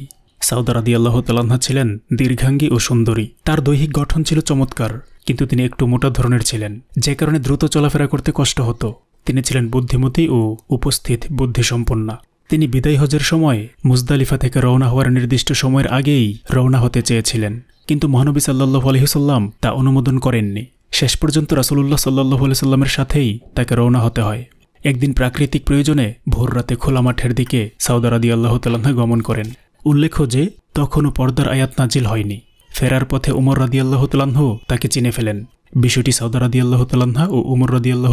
S1: সাউদা আদি আল্লাহ তালান্না ছিলেন দীর্ঘাঙ্গী ও সুন্দরী তার দৈহিক গঠন ছিল চমৎকার কিন্তু তিনি একটু মোটা ধরনের ছিলেন যে কারণে দ্রুত চলাফেরা করতে কষ্ট হতো তিনি ছিলেন বুদ্ধিমতী ও উপস্থিত বুদ্ধিসম্পন্না তিনি বিদায় হজের সময় মুজদালিফা থেকে রওনা হওয়ার নির্দিষ্ট সময়ের আগেই রওনা হতে চেয়েছিলেন কিন্তু মহানবী সাল্লাহ আলহিসাল্লাম তা অনুমোদন করেননি শেষ পর্যন্ত রাসুল্লাহ সাল্লাহ আলসাল্লামের সাথেই তাকে রওনা হতে হয় একদিন প্রাকৃতিক প্রয়োজনে ভোর রাতে খোলা মাঠের দিকে সাউদারাদি আল্লাহ তালাহা গমন করেন উল্লেখ্য যে তখনও পর্দার আয়াত নাজিল হয়নি ফেরার পথে উমর রাদি আল্লাহ তাকে চিনে ফেলেন বিষয়টি সাউদা আদি আল্লাহ ও উমর রাদি আল্লাহ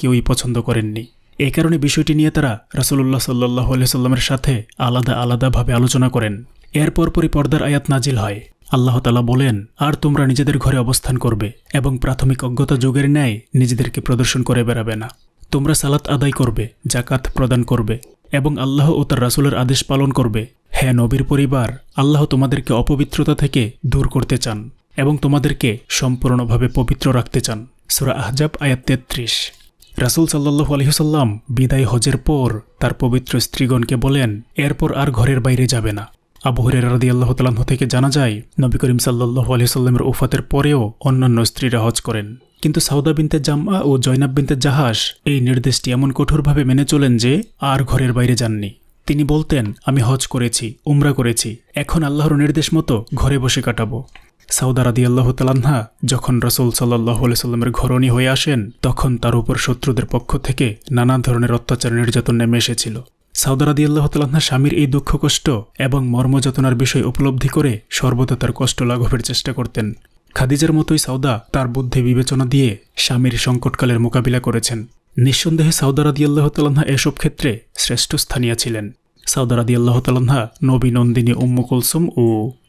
S1: কেউই পছন্দ করেননি এ কারণে বিষয়টি নিয়ে তারা রাসুল্লাহ সাল্লাহ সাল্লামের সাথে আলাদা আলাদাভাবে আলোচনা করেন এর পরপরই পর্দার আয়াত নাজিল হয় আল্লাহ তালা বলেন আর তোমরা নিজেদের ঘরে অবস্থান করবে এবং প্রাথমিক অজ্ঞতা যোগের ন্যায় নিজেদেরকে প্রদর্শন করে বেড়াবে না তোমরা সালাত আদায় করবে জাকাত প্রদান করবে এবং আল্লাহ ও তার রাসুলের আদেশ পালন করবে হ্যাঁ নবীর পরিবার আল্লাহ তোমাদেরকে অপবিত্রতা থেকে দূর করতে চান এবং তোমাদেরকে সম্পূর্ণভাবে পবিত্র রাখতে চান সুরা আহজাব আয়াত তেত্রিশ রাসুল সাল্লাহ আলহিহসাল্লাম বিদায় হজের পর তার পবিত্র স্ত্রীগণকে বলেন এরপর আর ঘরের বাইরে যাবে না আবু হুরের রাদি আল্লাহ তালাহ থেকে জানা যায় নবী করিম সাল্লাহ সাল্লামের ওফাতের পরেও অন্যান্য স্ত্রীরা হজ করেন কিন্তু সাউদা বিনতে জামা ও জয়নাব বিনতে জাহাস এই নির্দেশটি এমন কঠোরভাবে মেনে চলেন যে আর ঘরের বাইরে যাননি তিনি বলতেন আমি হজ করেছি উমরা করেছি এখন আল্লাহর নির্দেশ মতো ঘরে বসে কাটাবো সাউদা রাদি আল্লাহ তালান্না যখন রসুল সাল্লাহ সাল্লামের ঘরণী হয়ে আসেন তখন তার উপর শত্রুদের পক্ষ থেকে নানা ধরনের অত্যাচার নির্যাতন নেমে এসেছিল সাউদারাদি আল্লাহ তালাহনার স্বামীর এই দুঃখ কষ্ট এবং মর্মযাতনার বিষয় উপলব্ধি করে সর্বদা তার কষ্ট লাঘবের চেষ্টা করতেন খাদিজার মতোই সাউদা তার বুদ্ধি বিবেচনা দিয়ে স্বামীর সংকটকালের মোকাবিলা করেছেন নিঃসন্দেহে সাউদারাদি আল্লাহ তালাহা এসব ক্ষেত্রে শ্রেষ্ঠ স্থানীয় ছিলেন সাউদারাদি আল্লাহ তালাহা নবী নন্দিনী উম্মু কুলসুম ও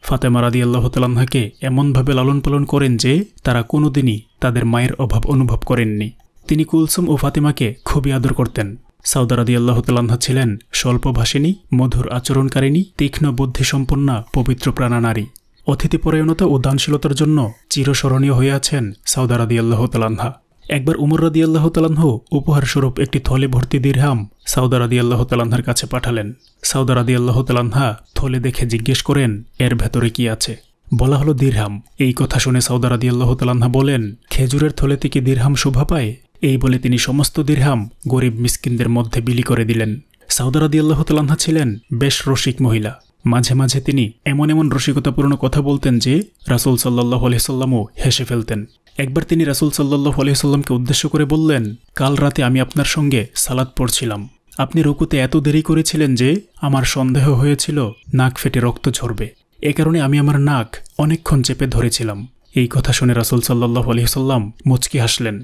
S1: ফাতেমারাদি আল্লাহ তালাহাকে এমনভাবে লালন পালন করেন যে তারা কোনোদিনই তাদের মায়ের অভাব অনুভব করেননি তিনি কুলসুম ও ফাতেমাকে খুবই আদর করতেন সাউদা আল্লাহ তালান্না ছিলেন স্বল্পভাষিনী মধুর আচরণকারিণী তীক্ষ্ণ বুদ্ধিসম্পন্না পবিত্র প্রাণা নারী অতিথিপরায়ণতা ও দানশীলতার জন্য চিরস্মরণীয় হয়ে আছেন সাউদা আল্লাহ তালান্না একবার উমর রাদি আল্লাহ তালাহ উপহারস্বরূপ একটি থলে ভর্তি দীর্হাম সাউদা আল্লাহ তালাহার কাছে পাঠালেন সাউদা আল্লাহ তালাহা থলে দেখে জিজ্ঞেস করেন এর ভেতরে কি আছে বলা হলো দীর্হাম এই কথা শুনে সাউদা আল্লাহ তালাহা বলেন খেজুরের থলে থেকে দীর্হাম শোভা পায় এই বলে তিনি সমস্ত দীর্হাম গরিব মিসকিনদের মধ্যে বিলি করে দিলেন সাউদারাদি আল্লাহ তালাহা ছিলেন বেশ রসিক মহিলা মাঝে মাঝে তিনি এমন এমন রসিকতাপূর্ণ কথা বলতেন যে রাসুল সাল্লাহ আলহিসাল্লামও হেসে ফেলতেন একবার তিনি রাসুল সাল্লাহ আলহিসাল্লামকে উদ্দেশ্য করে বললেন কাল রাতে আমি আপনার সঙ্গে সালাদ পড়ছিলাম আপনি রুকুতে এত দেরি করেছিলেন যে আমার সন্দেহ হয়েছিল নাক ফেটে রক্ত ঝরবে এ কারণে আমি আমার নাক অনেকক্ষণ চেপে ধরেছিলাম এই কথা শুনে রাসুল সাল্লাহ আলহিসাল্লাম মুচকি হাসলেন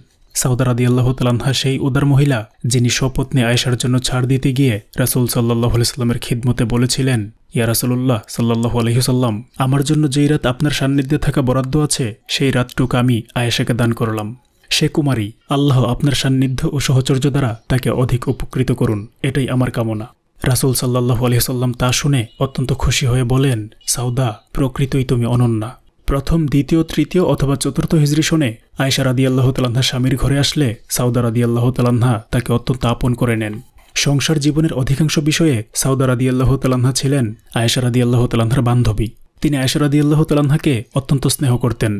S1: সাউদা আল্লাহ তালান্হা সেই উদার মহিলা যিনি স্বপত্নী আয়েশার জন্য ছাড় দিতে গিয়ে রাসুল সাল্লাহ আলাইস্লামের খিদমতে বলেছিলেন ইয়া রাসুল্লাহ সাল্লাহ আলহিহসাল্লাম আমার জন্য যেই রাত আপনার সান্নিধ্যে থাকা বরাদ্দ আছে সেই রাতটুকু আমি আয়েশাকে দান করলাম সে কুমারী আল্লাহ আপনার সান্নিধ্য ও সহচর্য দ্বারা তাকে অধিক উপকৃত করুন এটাই আমার কামনা রাসুল সাল্লাহ আলহিহসাল্লাম তা শুনে অত্যন্ত খুশি হয়ে বলেন সাউদা প্রকৃতই তুমি অনন্যা প্রথম দ্বিতীয় তৃতীয় অথবা চতুর্থ হিজরি শোনে আয়সা রাদি আল্লাহ তালান্না স্বামীর ঘরে আসলে সাউদা রাদি আল্লাহ তালান্না তাকে অত্যন্ত আপন করে নেন সংসার জীবনের অধিকাংশ বিষয়ে সাউদা রাদি আল্লাহ তালান্না ছিলেন আয়সা রাদি আল্লাহ তালান্নার বান্ধবী তিনি আয়সা রাদি আল্লাহ তালান্নাকে অত্যন্ত স্নেহ করতেন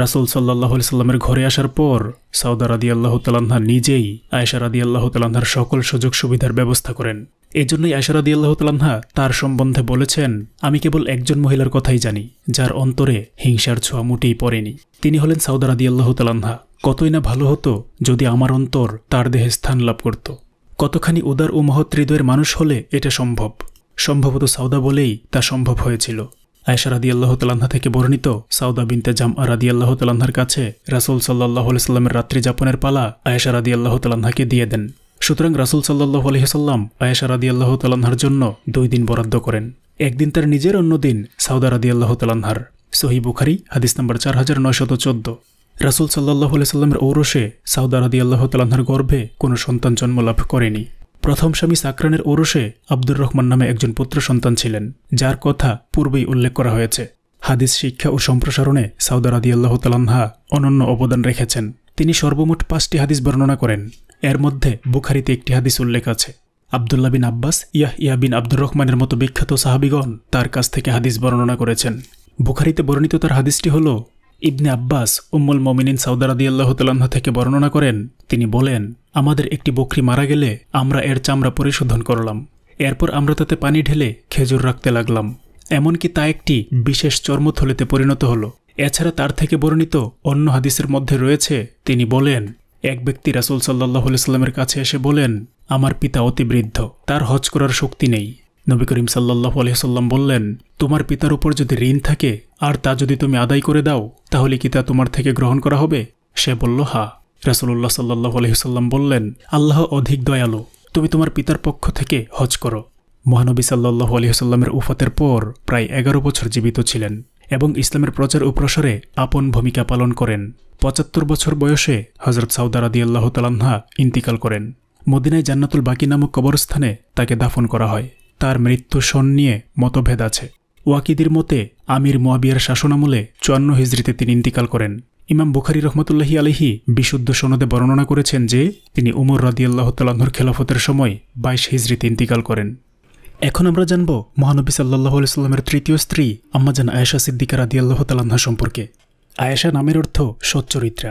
S1: রাসুল সাল্লাহ সাল্লামের ঘরে আসার পর সাউদা রাদি আল্লাহ তালান্না নিজেই আয়সা রাদি আল্লাহ তালান্নার সকল সুযোগ সুবিধার ব্যবস্থা করেন এই জন্যই আয়সা রাদি আল্লাহ তালান্না তার সম্বন্ধে বলেছেন আমি কেবল একজন মহিলার কথাই জানি যার অন্তরে হিংসার ছোঁয়া মুটেই পড়েনি তিনি হলেন সাউদা রাদি আল্লাহ তালান্না কতই না ভালো হতো যদি আমার অন্তর তার দেহে স্থান লাভ করত কতখানি উদার ও মহৎ হৃদয়ের মানুষ হলে এটা সম্ভব সম্ভবত সাউদা বলেই তা সম্ভব হয়েছিল আয়সা রাদিয়াল্লাহ তালান্না থেকে বর্ণিত সাউদা বিনতে জামা রাদিয়াল্লাহ তাল্লাহার কাছে রাসুল সাল্লাহ আলাইস্লামের রাত্রি যাপনের পালা আয়সা রাদিয়াল্লাহ তাল্লাহাকে দিয়ে দেন সুতরাং রাসুল সাল্লাহ আলহিহাল্লাম আয়েশা রাদি আল্লাহ তালাহার জন্য দুই দিন বরাদ্দ করেন একদিন তার নিজের অন্যদিন সাউদা রাদি আল্লাহ তালাহার সহি বুখারি হাদিস নম্বর চার হাজার নয়শত চোদ্দ রাসুল সাল্লাহ আলাইস্লামের ঔরসে সাউদা রাদি আল্লাহ তালাহার গর্ভে কোনো সন্তান জন্ম লাভ করেনি প্রথম স্বামী সাকরানের ওরসে আব্দুর রহমান নামে একজন পুত্র সন্তান ছিলেন যার কথা পূর্বেই উল্লেখ করা হয়েছে হাদিস শিক্ষা ও সম্প্রসারণে আদি আল্লাহ তালহা অনন্য অবদান রেখেছেন তিনি সর্বমোট পাঁচটি হাদিস বর্ণনা করেন এর মধ্যে বুখারিতে একটি হাদিস উল্লেখ আছে আবদুল্লা বিন আব্বাস ইয়াহ ইয়া বিন আব্দুর রহমানের মতো বিখ্যাত সাহাবিগণ তার কাছ থেকে হাদিস বর্ণনা করেছেন বুখারিতে বর্ণিত তার হাদিসটি হল ইবনে আব্বাস উম্মুল মমিনিন সাউদারাদি আল্লাহ তালাহ থেকে বর্ণনা করেন তিনি বলেন আমাদের একটি বকরি মারা গেলে আমরা এর চামড়া পরিশোধন করলাম এরপর আমরা তাতে পানি ঢেলে খেজুর রাখতে লাগলাম এমনকি তা একটি বিশেষ চর্মথলিতে পরিণত হলো এছাড়া তার থেকে বর্ণিত অন্য হাদিসের মধ্যে রয়েছে তিনি বলেন এক ব্যক্তি রাসুল সাল্লাহ সাল্লামের কাছে এসে বলেন আমার পিতা অতিবৃদ্ধ তার হজ করার শক্তি নেই নবী করিম সাল্লাহ আলহিহাল্লাম বললেন তোমার পিতার উপর যদি ঋণ থাকে আর তা যদি তুমি আদায় করে দাও তাহলে কি তা তোমার থেকে গ্রহণ করা হবে সে বলল হা রাসুল্লাহ সাল্লাহ আলহিহাল্লাম বললেন আল্লাহ অধিক দয়ালু তুমি তোমার পিতার পক্ষ থেকে হজ করো মহানবী সাল্লাহ আলহিহাল্লামের উফাতের পর প্রায় এগারো বছর জীবিত ছিলেন এবং ইসলামের প্রচার ও প্রসারে আপন ভূমিকা পালন করেন পঁচাত্তর বছর বয়সে হজরত সাউদারাদি আল্লাহ তালাহা ইন্তিকাল করেন মদিনায় জান্নাতুল বাকি নামক কবরস্থানে তাকে দাফন করা হয় তার মৃত্যু সন নিয়ে মতভেদ আছে ওয়াকিদের মতে আমির মোয়াবিয়ার শাসনামলে চুয়ান্ন হিজড়িতে তিনি ইন্তিকাল করেন ইমাম বুখারি রহমতুল্লাহি আলহি বিশুদ্ধ সনদে বর্ণনা করেছেন যে তিনি উমর রাদিয়াল্লাহ তাল্লাহর খেলাফতের সময় বাইশ হিজড়িতে ইন্তিকাল করেন এখন আমরা জানব মহানবী সাল্লাহ সাল্লামের তৃতীয় স্ত্রী আম্মাজান আয়েশা সিদ্দিকা রাদিয়াল্লাহ তালাহা সম্পর্কে আয়েশা নামের অর্থ সচ্চরিত্রা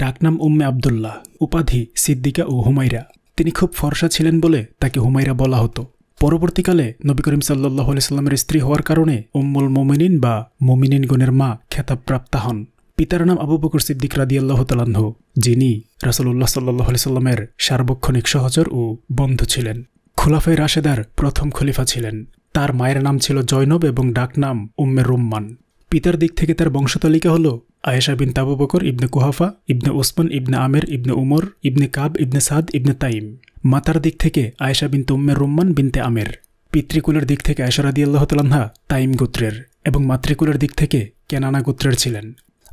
S1: ডাকনাম উম্মে আবদুল্লাহ উপাধি সিদ্দিকা ও হুমাইরা তিনি খুব ফর্সা ছিলেন বলে তাকে হুমাইরা বলা হতো পরবর্তীকালে নবী করিম সাল্লাহ সাল্লামের স্ত্রী হওয়ার কারণে উম্মুল মোমিনিন বা মোমিনিনগণের মা খেতাবপ্রাপ্তা হন পিতার নাম আবু বকর সিদ্দিক রাদিয়াল্লাহ তালাহ যিনি রাসলুল্লাহ সাল্লাহ সাল্লামের সার্বক্ষণিক সহচর ও বন্ধু ছিলেন খুলাফে রাশেদার প্রথম খলিফা ছিলেন তার মায়ের নাম ছিল জৈনব এবং ডাকনাম উম্মে রুম্মান পিতার দিক থেকে তার বংশতালিকা হল আয়েশা বিন তাবু বকর ইবনে কুহাফা ইবনে ওসমান ইবনে আমের ইবনে উমর ইবনে কাব ইবনে সাদ ইবনে তাইম মাতার দিক থেকে আয়েশা বিন তুম্মে রুম্মান বিনতে আমের পিতৃকুলের দিক থেকে আয়েশা রাদি আল্লাহ তালান্না তাইম গোত্রের এবং মাতৃকুলের দিক থেকে কেনানা গোত্রের ছিলেন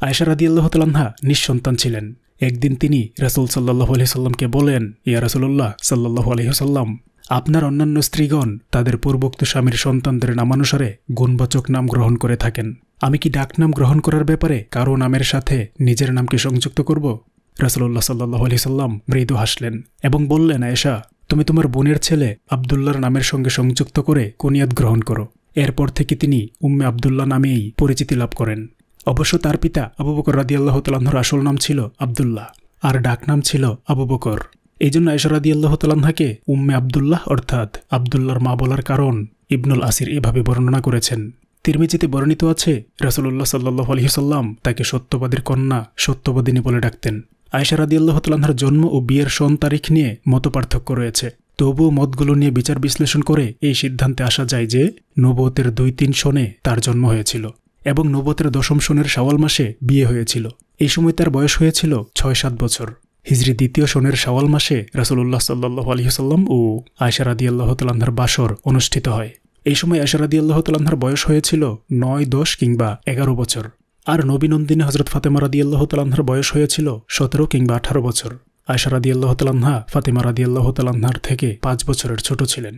S1: আয়েশা রাদি আল্লাহ তালান্না নিঃসন্তান ছিলেন একদিন তিনি রাসুল সাল্লাহ আলহিসাল্লামকে বলেন ইয়া রাসুল্লাহ সাল্লাহ আলহিহসাল্লাম আপনার অন্যান্য স্ত্রীগণ তাদের পূর্বোক্ত স্বামীর সন্তানদের নামানুসারে গুণবাচক নাম গ্রহণ করে থাকেন আমি কি ডাকনাম গ্রহণ করার ব্যাপারে কারো নামের সাথে নিজের নামকে সংযুক্ত করব রাসুল্লাহ সাল্লাহ আলি সাল্লাম মৃদু হাসলেন এবং বললেন আয়েশা তুমি তোমার বোনের ছেলে আবদুল্লার নামের সঙ্গে সংযুক্ত করে কুনিয়াত গ্রহণ করো এরপর থেকে তিনি উম্মে আবদুল্লাহ নামেই পরিচিতি লাভ করেন অবশ্য তার পিতা আবু বকর আল্লাহ তালাহর আসল নাম ছিল আবদুল্লাহ আর ডাকনাম ছিল আবু বকর এই জন্য আয়সরাদি আল্লাহ তালাহাকে উম্মে আবদুল্লাহ অর্থাৎ আবদুল্লার মা বলার কারণ ইবনুল আসির এভাবে বর্ণনা করেছেন তিরমিজিতে বর্ণিত আছে রাসুল্লাহ সাল্লাহ আলহিসাল্লাম তাকে সত্যবাদীর কন্যা সত্যবাদিনী বলে ডাকতেন আয়সা রাদিয়াল্লাহ তালাহার জন্ম ও বিয়ের সন তারিখ নিয়ে মত পার্থক্য রয়েছে তবুও মতগুলো নিয়ে বিচার বিশ্লেষণ করে এই সিদ্ধান্তে আসা যায় যে নবতের দুই তিন সনে তার জন্ম হয়েছিল এবং নবতের দশম সনের সাওয়াল মাসে বিয়ে হয়েছিল এই সময় তার বয়স হয়েছিল ছয় সাত বছর হিজরি দ্বিতীয় সনের শাওয়াল মাসে রাসুল্লাহ সাল্লাহ আলহিহসাল্লাম ও আয়সা রাদিয়াল্লাহ তালাহার বাসর অনুষ্ঠিত হয় এই সময় আশারাদি আল্লাহ তালাহার বয়স হয়েছিল নয় দশ কিংবা এগারো বছর আর নবীনন্দিনী হজরত ফাতেমা রাদি আল্লাহ তালাহার বয়স হয়েছিল সতেরো কিংবা আঠারো বছর আয়সা রাদি আল্লাহ তালাহা ফাতেমা রাদি আল্লাহ তালাহার থেকে পাঁচ বছরের ছোট ছিলেন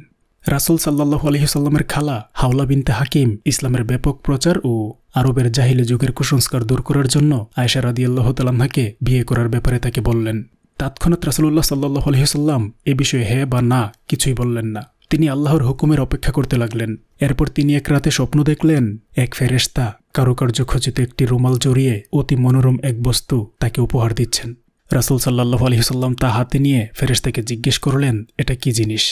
S1: রাসুল সাল্লাহ আলহিসাল্লামের খালা হাওলা বিনতে হাকিম ইসলামের ব্যাপক প্রচার ও আরবের জাহিলি যুগের কুসংস্কার দূর করার জন্য আয়সা রাদি আল্লাহ তালাহাকে বিয়ে করার ব্যাপারে তাকে বললেন তৎক্ষণাৎ রাসুল্লাহ সাল্লাহ আলহিসাল্লাম এ বিষয়ে হ্যাঁ বা না কিছুই বললেন না তিনি আল্লাহর হুকুমের অপেক্ষা করতে লাগলেন এরপর তিনি এক রাতে স্বপ্ন দেখলেন এক ফেরেস্তা কারুকার্য খচিত একটি রুমাল জড়িয়ে অতি মনোরম এক বস্তু তাকে উপহার দিচ্ছেন রাসুল সাল্লাহ আলহিসাল্লাম তা হাতে নিয়ে ফেরেস্তাকে জিজ্ঞেস করলেন এটা কি জিনিস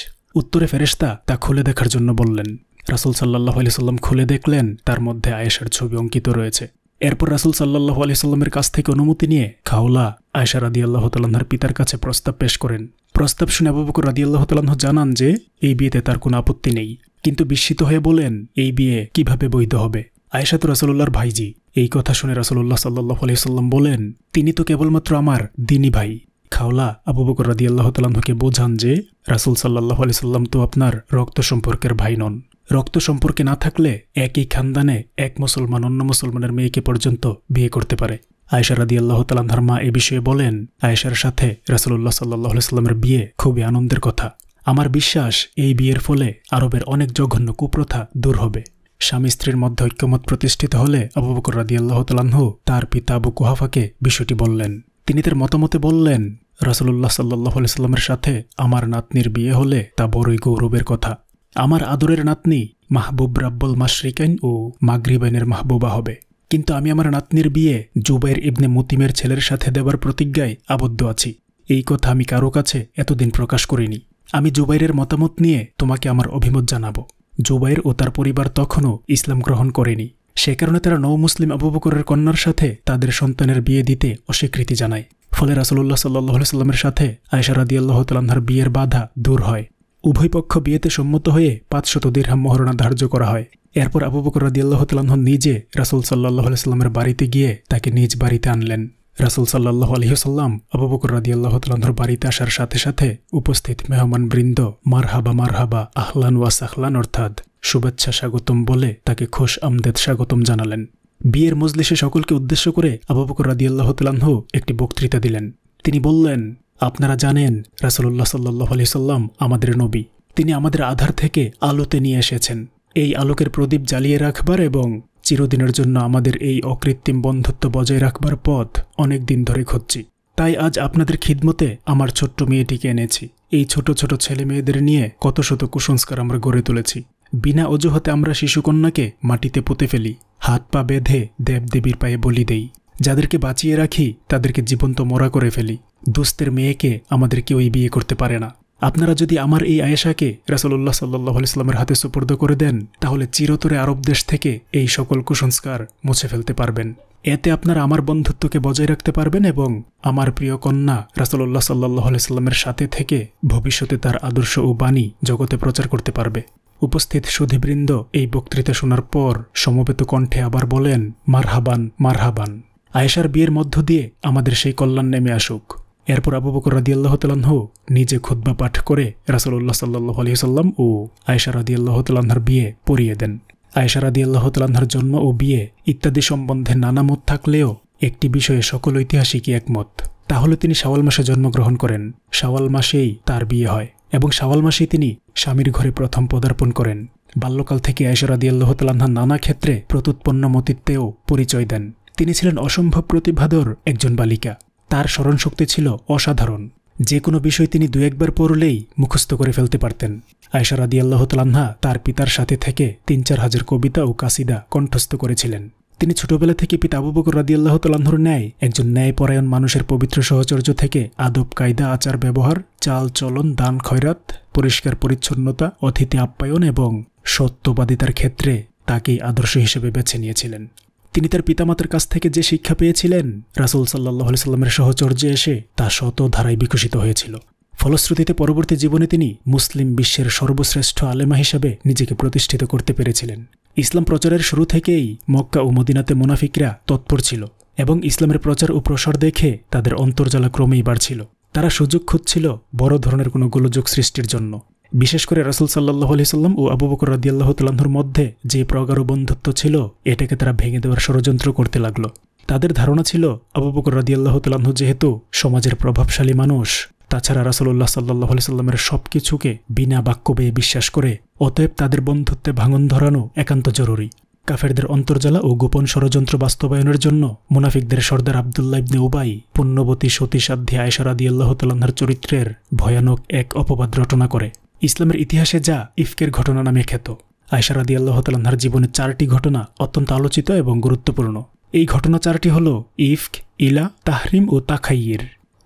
S1: উত্তরে ফেরেস্তা তা খুলে দেখার জন্য বললেন রাসুল সাল্লাহ আলি সাল্লাম খুলে দেখলেন তার মধ্যে আয়েশার ছবি অঙ্কিত রয়েছে এরপর রাসুল সাল্লাহ আলি সাল্লামের কাছ থেকে অনুমতি নিয়ে খাওলা আয়েশার আদি আল্লাহ তাল্লাহার পিতার কাছে প্রস্তাব পেশ করেন প্রস্তাব শুনে আবু বকর আল্লাহ তালাহ জানান যে এই বিয়েতে তার কোনো আপত্তি নেই কিন্তু বিস্মিত হয়ে বলেন এই বিয়ে কিভাবে বৈধ হবে আয়েশাত রাসলুল্লাহর ভাইজি এই কথা শুনে রাসলুল্লাহ সাল্লাহ আলাইসাল্লাম বলেন তিনি তো কেবলমাত্র আমার দিনী ভাই খাওলা আবু বকর রাদি আল্লাহ তালাহকে বোঝান যে রাসুল সাল্লাহ আলাইসাল্লাম তো আপনার রক্ত সম্পর্কের ভাই নন রক্ত সম্পর্কে না থাকলে একই খানদানে এক মুসলমান অন্য মুসলমানের মেয়েকে পর্যন্ত বিয়ে করতে পারে আয়েশা রাদি আল্লাহ তালান্ধার ধর্মা এ বিষয়ে বলেন আয়েশার সাথে রাসুল্লাহ সাল্লাহ সাল্লামের বিয়ে খুবই আনন্দের কথা আমার বিশ্বাস এই বিয়ের ফলে আরবের অনেক জঘন্য কুপ্রথা দূর হবে স্বামী স্ত্রীর মধ্যে ঐক্যমত প্রতিষ্ঠিত হলে আবু বকর রাদি আল্লাহ তালাহু তার পিতা আবু কুহাফাকে বিষয়টি বললেন তিনি তার মতামতে বললেন রাসুল্লাহ সাল্লাহ সাল্লামের সাথে আমার নাতনির বিয়ে হলে তা বড়ই গৌরবের কথা আমার আদরের নাতনি মাহবুব রাব্বুল মাশরিকাইন ও মাগরিবাইনের মাহবুবা হবে কিন্তু আমি আমার নাতনির বিয়ে জুবাইর ইবনে মতিমের ছেলের সাথে দেবার প্রতিজ্ঞায় আবদ্ধ আছি এই কথা আমি কারো কাছে এতদিন প্রকাশ করিনি আমি জুবাইরের মতামত নিয়ে তোমাকে আমার অভিমত জানাব জুবাইর ও তার পরিবার তখনও ইসলাম গ্রহণ করেনি সে কারণে তারা নৌ মুসলিম আবুবকরের কন্যার সাথে তাদের সন্তানের বিয়ে দিতে অস্বীকৃতি জানায় ফলে রাসুল্লাহ সাল্লাহ সাল্লামের সাথে আয়সা রাদি আল্লাহ বিয়ের বাধা দূর হয় উভয় পক্ষ বিয়েতে সম্মত হয়ে পাঁচশত দীর্হাম মহরণা ধার্য করা হয় এরপর আবু বকর আল্লাহ তালাহ নিজে রাসুল সাল্লাহ আলাইস্লামের বাড়িতে গিয়ে তাকে নিজ বাড়িতে আনলেন রাসুল সাল্লাহ আলহিহসাল্লাম আবু বকর আল্লাহ আল্লাহতালাহর বাড়িতে আসার সাথে সাথে উপস্থিত মেহমান বৃন্দ মারহাবা মারহাবা আহলান ওয়াস আহলান অর্থাৎ শুভেচ্ছা স্বাগতম বলে তাকে খোশ আমদেদ স্বাগতম জানালেন বিয়ের মজলিসে সকলকে উদ্দেশ্য করে আবু বকর রাদিয়াল্লাহ তালাহ একটি বক্তৃতা দিলেন তিনি বললেন আপনারা জানেন রাসুল্লাহ সাল্লাহ আলহিসাল্লাম আমাদের নবী তিনি আমাদের আধার থেকে আলোতে নিয়ে এসেছেন এই আলোকের প্রদীপ জ্বালিয়ে রাখবার এবং চিরদিনের জন্য আমাদের এই অকৃত্রিম বন্ধুত্ব বজায় রাখবার পথ অনেক দিন ধরে খুঁজছি তাই আজ আপনাদের খিদমতে আমার ছোট্ট মেয়েটিকে এনেছি এই ছোট ছোট ছেলে মেয়েদের নিয়ে কত শত কুসংস্কার আমরা গড়ে তুলেছি বিনা অজুহাতে আমরা শিশুকন্যাকে মাটিতে পুঁতে ফেলি হাত পা বেঁধে দেবদেবীর পায়ে বলি দেই যাদেরকে বাঁচিয়ে রাখি তাদেরকে জীবন্ত মরা করে ফেলি দোস্তের মেয়েকে আমাদের কেউই বিয়ে করতে পারে না আপনারা যদি আমার এই আয়েশাকে রাসলুল্লাহ সাল্লাহ হাতে সুপর্দ করে দেন তাহলে চিরতরে আরব দেশ থেকে এই সকল কুসংস্কার মুছে ফেলতে পারবেন এতে আপনারা আমার বন্ধুত্বকে বজায় রাখতে পারবেন এবং আমার প্রিয় কন্যা রাসলুল্লাহ সাল্লাহ আলাইস্লামের সাথে থেকে ভবিষ্যতে তার আদর্শ ও বাণী জগতে প্রচার করতে পারবে উপস্থিত সুধীবৃন্দ এই বক্তৃতা শোনার পর সমবেত কণ্ঠে আবার বলেন মারহাবান মারহাবান আয়েশার বিয়ের মধ্য দিয়ে আমাদের সেই কল্যাণ নেমে আসুক এরপর আবু বকর রাদিয়াল্লাহ তাল্লাহ নিজে খুদ্া পাঠ করে রাসলুল্লাহ সাল্লাহ আলহিসাল্লাম ও আয়সা রাদিয়াল্লাহ তাল্লাহার বিয়ে পরিয়ে দেন আয়সা রাদিয়াল্লাহ তাল্লাহার জন্ম ও বিয়ে ইত্যাদি সম্বন্ধে নানা মত থাকলেও একটি বিষয়ে সকল ঐতিহাসিকই একমত তাহলে তিনি শাওয়াল মাসে জন্মগ্রহণ করেন শাওয়াল মাসেই তার বিয়ে হয় এবং শাওয়াল মাসেই তিনি স্বামীর ঘরে প্রথম পদার্পণ করেন বাল্যকাল থেকে আল্লাহ তাল্লাহা নানা ক্ষেত্রে প্রত্যুৎপন্ন মতিত্বেও পরিচয় দেন তিনি ছিলেন অসম্ভব প্রতিভাদর একজন বালিকা তার স্মরণশক্তি ছিল অসাধারণ যে কোনো বিষয় তিনি দু একবার পড়লেই মুখস্থ করে ফেলতে পারতেন আয়সারাদি আল্লাহ তালান্না তার পিতার সাথে থেকে তিন চার হাজার কবিতা ও কাসিদা কণ্ঠস্থ করেছিলেন তিনি ছোটবেলা থেকে পিতা আবু বকর রাদিয়াল্লাহ তালাহর ন্যায় একজন ন্যায়পরায়ণ মানুষের পবিত্র সহচর্য থেকে আদব কায়দা আচার ব্যবহার চাল চলন দান খয়রাত পরিষ্কার পরিচ্ছন্নতা অতিথি আপ্যায়ন এবং সত্যবাদিতার ক্ষেত্রে তাকেই আদর্শ হিসেবে বেছে নিয়েছিলেন তিনি তার পিতামাতার কাছ থেকে যে শিক্ষা পেয়েছিলেন রাসুল সাল্লাহ সাল্লামের সহচর্যে এসে তা শত ধারায় বিকশিত হয়েছিল ফলশ্রুতিতে পরবর্তী জীবনে তিনি মুসলিম বিশ্বের সর্বশ্রেষ্ঠ আলেমা হিসাবে নিজেকে প্রতিষ্ঠিত করতে পেরেছিলেন ইসলাম প্রচারের শুরু থেকেই মক্কা ও মদিনাতে মোনাফিকরা তৎপর ছিল এবং ইসলামের প্রচার ও প্রসার দেখে তাদের অন্তর্জালা ক্রমেই বাড়ছিল তারা সুযোগ খুঁজছিল বড় ধরনের কোনো গোলযোগ সৃষ্টির জন্য বিশেষ করে রসুল সাল্লাহ সাল্লাম ও আবু বকর রাদিয়াল্লাহ তাল্লাহর মধ্যে যে প্রগাঢ় বন্ধুত্ব ছিল এটাকে তারা ভেঙে দেওয়ার ষড়যন্ত্র করতে লাগল তাদের ধারণা ছিল আবু বকর আল্লাহ তাল্লাহ যেহেতু সমাজের প্রভাবশালী মানুষ তাছাড়া রাসলুল্লাহ সাল্লাহ সাল্লামের সব কিছুকে বিনা বাক্য বেয়ে বিশ্বাস করে অতএব তাদের বন্ধুত্বে ভাঙন ধরানো একান্ত জরুরি কাফেরদের অন্তর্জালা ও গোপন ষড়যন্ত্র বাস্তবায়নের জন্য মুনাফিকদের সর্দার আবদুল্লা ইবনে উবাই পুণ্যবতী সতীসাধ্যে আয়সারাদি আল্লাহ তাল্লাহার চরিত্রের ভয়ানক এক অপবাদ রটনা করে ইসলামের ইতিহাসে যা ইফকের ঘটনা নামে খ্যাত আয়সারাদি আল্লাহ তালাহার জীবনের চারটি ঘটনা অত্যন্ত আলোচিত এবং গুরুত্বপূর্ণ এই ঘটনা চারটি হল ইফক ইলা তাহরিম ও তাখাইয়ের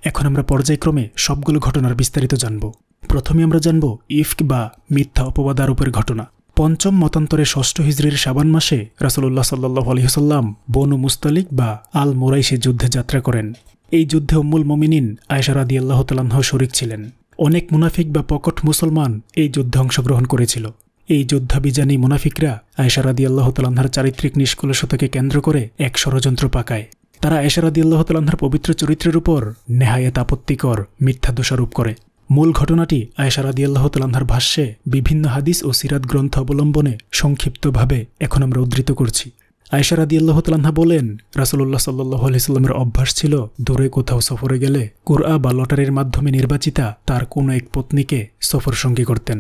S1: এখন আমরা পর্যায়ক্রমে সবগুলো ঘটনার বিস্তারিত জানব প্রথমে আমরা জানব ইফক বা মিথ্যা অপবাদ আরোপের ঘটনা পঞ্চম মতান্তরে ষষ্ঠ হিজড়ির সাবান মাসে রাসুল্লাহ সাল্লাহ আলহিহসাল্লাম বনু মুস্তালিক বা আল মোরাইশে যুদ্ধে যাত্রা করেন এই যুদ্ধে উম্মুল মমিনিন আয়সারাদি আল্লাহ তালাহ শরিক ছিলেন অনেক মুনাফিক বা পকট মুসলমান এই যুদ্ধে অংশগ্রহণ করেছিল এই যুদ্ধাবিজানী মুনাফিকরা আয়সারাদি আল্লাহ তালাহার চারিত্রিক নিষ্কলসতাকে কেন্দ্র করে এক ষড়যন্ত্র পাকায় তারা আয়সারাদি আল্লাহ তালাহার পবিত্র চরিত্রের উপর নেহায়েত আপত্তিকর মিথ্যা দোষারোপ করে মূল ঘটনাটি আয়সারাদি আল্লাহ তালাহার ভাষ্যে বিভিন্ন হাদিস ও সিরাত গ্রন্থ অবলম্বনে সংক্ষিপ্তভাবে এখন আমরা উদ্ধৃত করছি আয়সা রাদি আল্লাহ তালান্না বলেন রাসুল্লাহ সাল্লাহ আলহিসাল্লামের অভ্যাস ছিল দূরে কোথাও সফরে গেলে কুরআ বা লটারির মাধ্যমে নির্বাচিতা তার কোনো এক পত্নীকে সফর সঙ্গী করতেন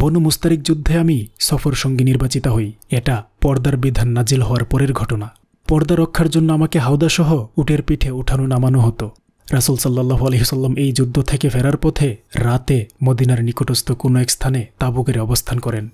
S1: বনু মুস্তারিক যুদ্ধে আমি সফর সঙ্গী নির্বাচিত হই এটা পর্দার বিধান নাজিল হওয়ার পরের ঘটনা পর্দা রক্ষার জন্য আমাকে হাওদাসহ উটের পিঠে উঠানো নামানো হতো রাসুল সাল্লাহ আলহিসাল্লাম এই যুদ্ধ থেকে ফেরার পথে রাতে মদিনার নিকটস্থ কোনো এক স্থানে তাবুকের অবস্থান করেন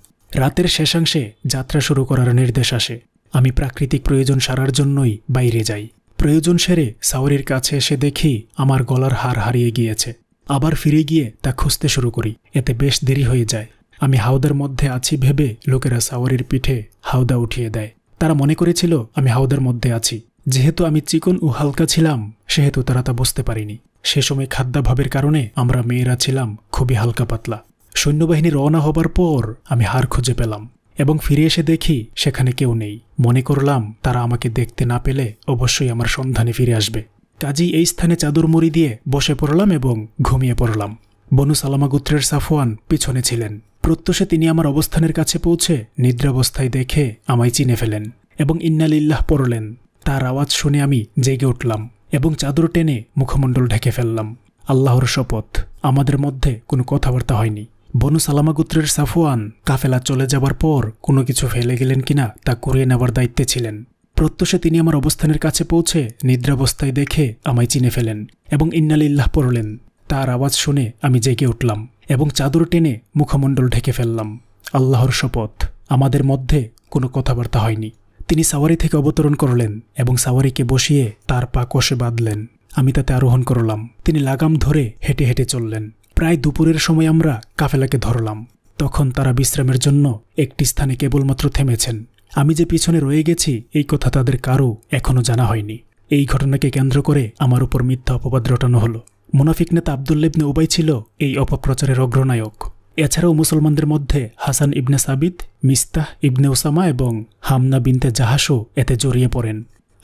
S1: রাতের শেষাংশে যাত্রা শুরু করার নির্দেশ আসে আমি প্রাকৃতিক প্রয়োজন সারার জন্যই বাইরে যাই প্রয়োজন সেরে সাওরির কাছে এসে দেখি আমার গলার হার হারিয়ে গিয়েছে আবার ফিরে গিয়ে তা খুঁজতে শুরু করি এতে বেশ দেরি হয়ে যায় আমি হাওদার মধ্যে আছি ভেবে লোকেরা সাওয়ারির পিঠে হাওদা উঠিয়ে দেয় তারা মনে করেছিল আমি হাওদার মধ্যে আছি যেহেতু আমি চিকন ও হালকা ছিলাম সেহেতু তারা তা বুঝতে পারিনি সে সময় খাদ্যাভাবের কারণে আমরা মেয়েরা ছিলাম খুবই হালকা পাতলা সৈন্যবাহিনী রওনা হবার পর আমি হার খুঁজে পেলাম এবং ফিরে এসে দেখি সেখানে কেউ নেই মনে করলাম তারা আমাকে দেখতে না পেলে অবশ্যই আমার সন্ধানে ফিরে আসবে কাজী এই স্থানে চাদর মুড়ি দিয়ে বসে পড়লাম এবং ঘুমিয়ে পড়লাম বনু সালামা গোত্রের সাফওয়ান পিছনে ছিলেন প্রত্যুষে তিনি আমার অবস্থানের কাছে পৌঁছে নিদ্রাবস্থায় দেখে আমায় চিনে ফেলেন এবং ইন্নালিল্লাহ পড়লেন তার আওয়াজ শুনে আমি জেগে উঠলাম এবং চাদর টেনে মুখমণ্ডল ঢেকে ফেললাম আল্লাহর শপথ আমাদের মধ্যে কোনো কথাবার্তা হয়নি বনু সালামা গোত্রের সাফওয়ান কাফেলা চলে যাবার পর কোনো কিছু ফেলে গেলেন কিনা তা কুড়িয়ে নেবার দায়িত্বে ছিলেন প্রত্যুষে তিনি আমার অবস্থানের কাছে পৌঁছে নিদ্রাবস্থায় দেখে আমায় চিনে ফেলেন এবং ইন্নালিল্লাহ পড়লেন তার আওয়াজ শুনে আমি জেগে উঠলাম এবং চাদর টেনে মুখমণ্ডল ঢেকে ফেললাম আল্লাহর শপথ আমাদের মধ্যে কোনো কথাবার্তা হয়নি তিনি সাওয়ারি থেকে অবতরণ করলেন এবং সাওয়ারিকে বসিয়ে তার পা কষে বাঁধলেন আমি তাতে আরোহণ করলাম তিনি লাগাম ধরে হেঁটে হেঁটে চললেন প্রায় দুপুরের সময় আমরা কাফেলাকে ধরলাম তখন তারা বিশ্রামের জন্য একটি স্থানে কেবলমাত্র থেমেছেন আমি যে পিছনে রয়ে গেছি এই কথা তাদের কারও এখনও জানা হয়নি এই ঘটনাকে কেন্দ্র করে আমার উপর মিথ্যা অপবাদ রটানো হলো মুনাফিক নেতা ইবনে উবাই ছিল এই অপপ্রচারের অগ্রনায়ক এছাড়াও মুসলমানদের মধ্যে হাসান ইবনে সাবিদ মিস্তাহ ইবনে ওসামা এবং হামনা বিনতে জাহাসও এতে জড়িয়ে পড়েন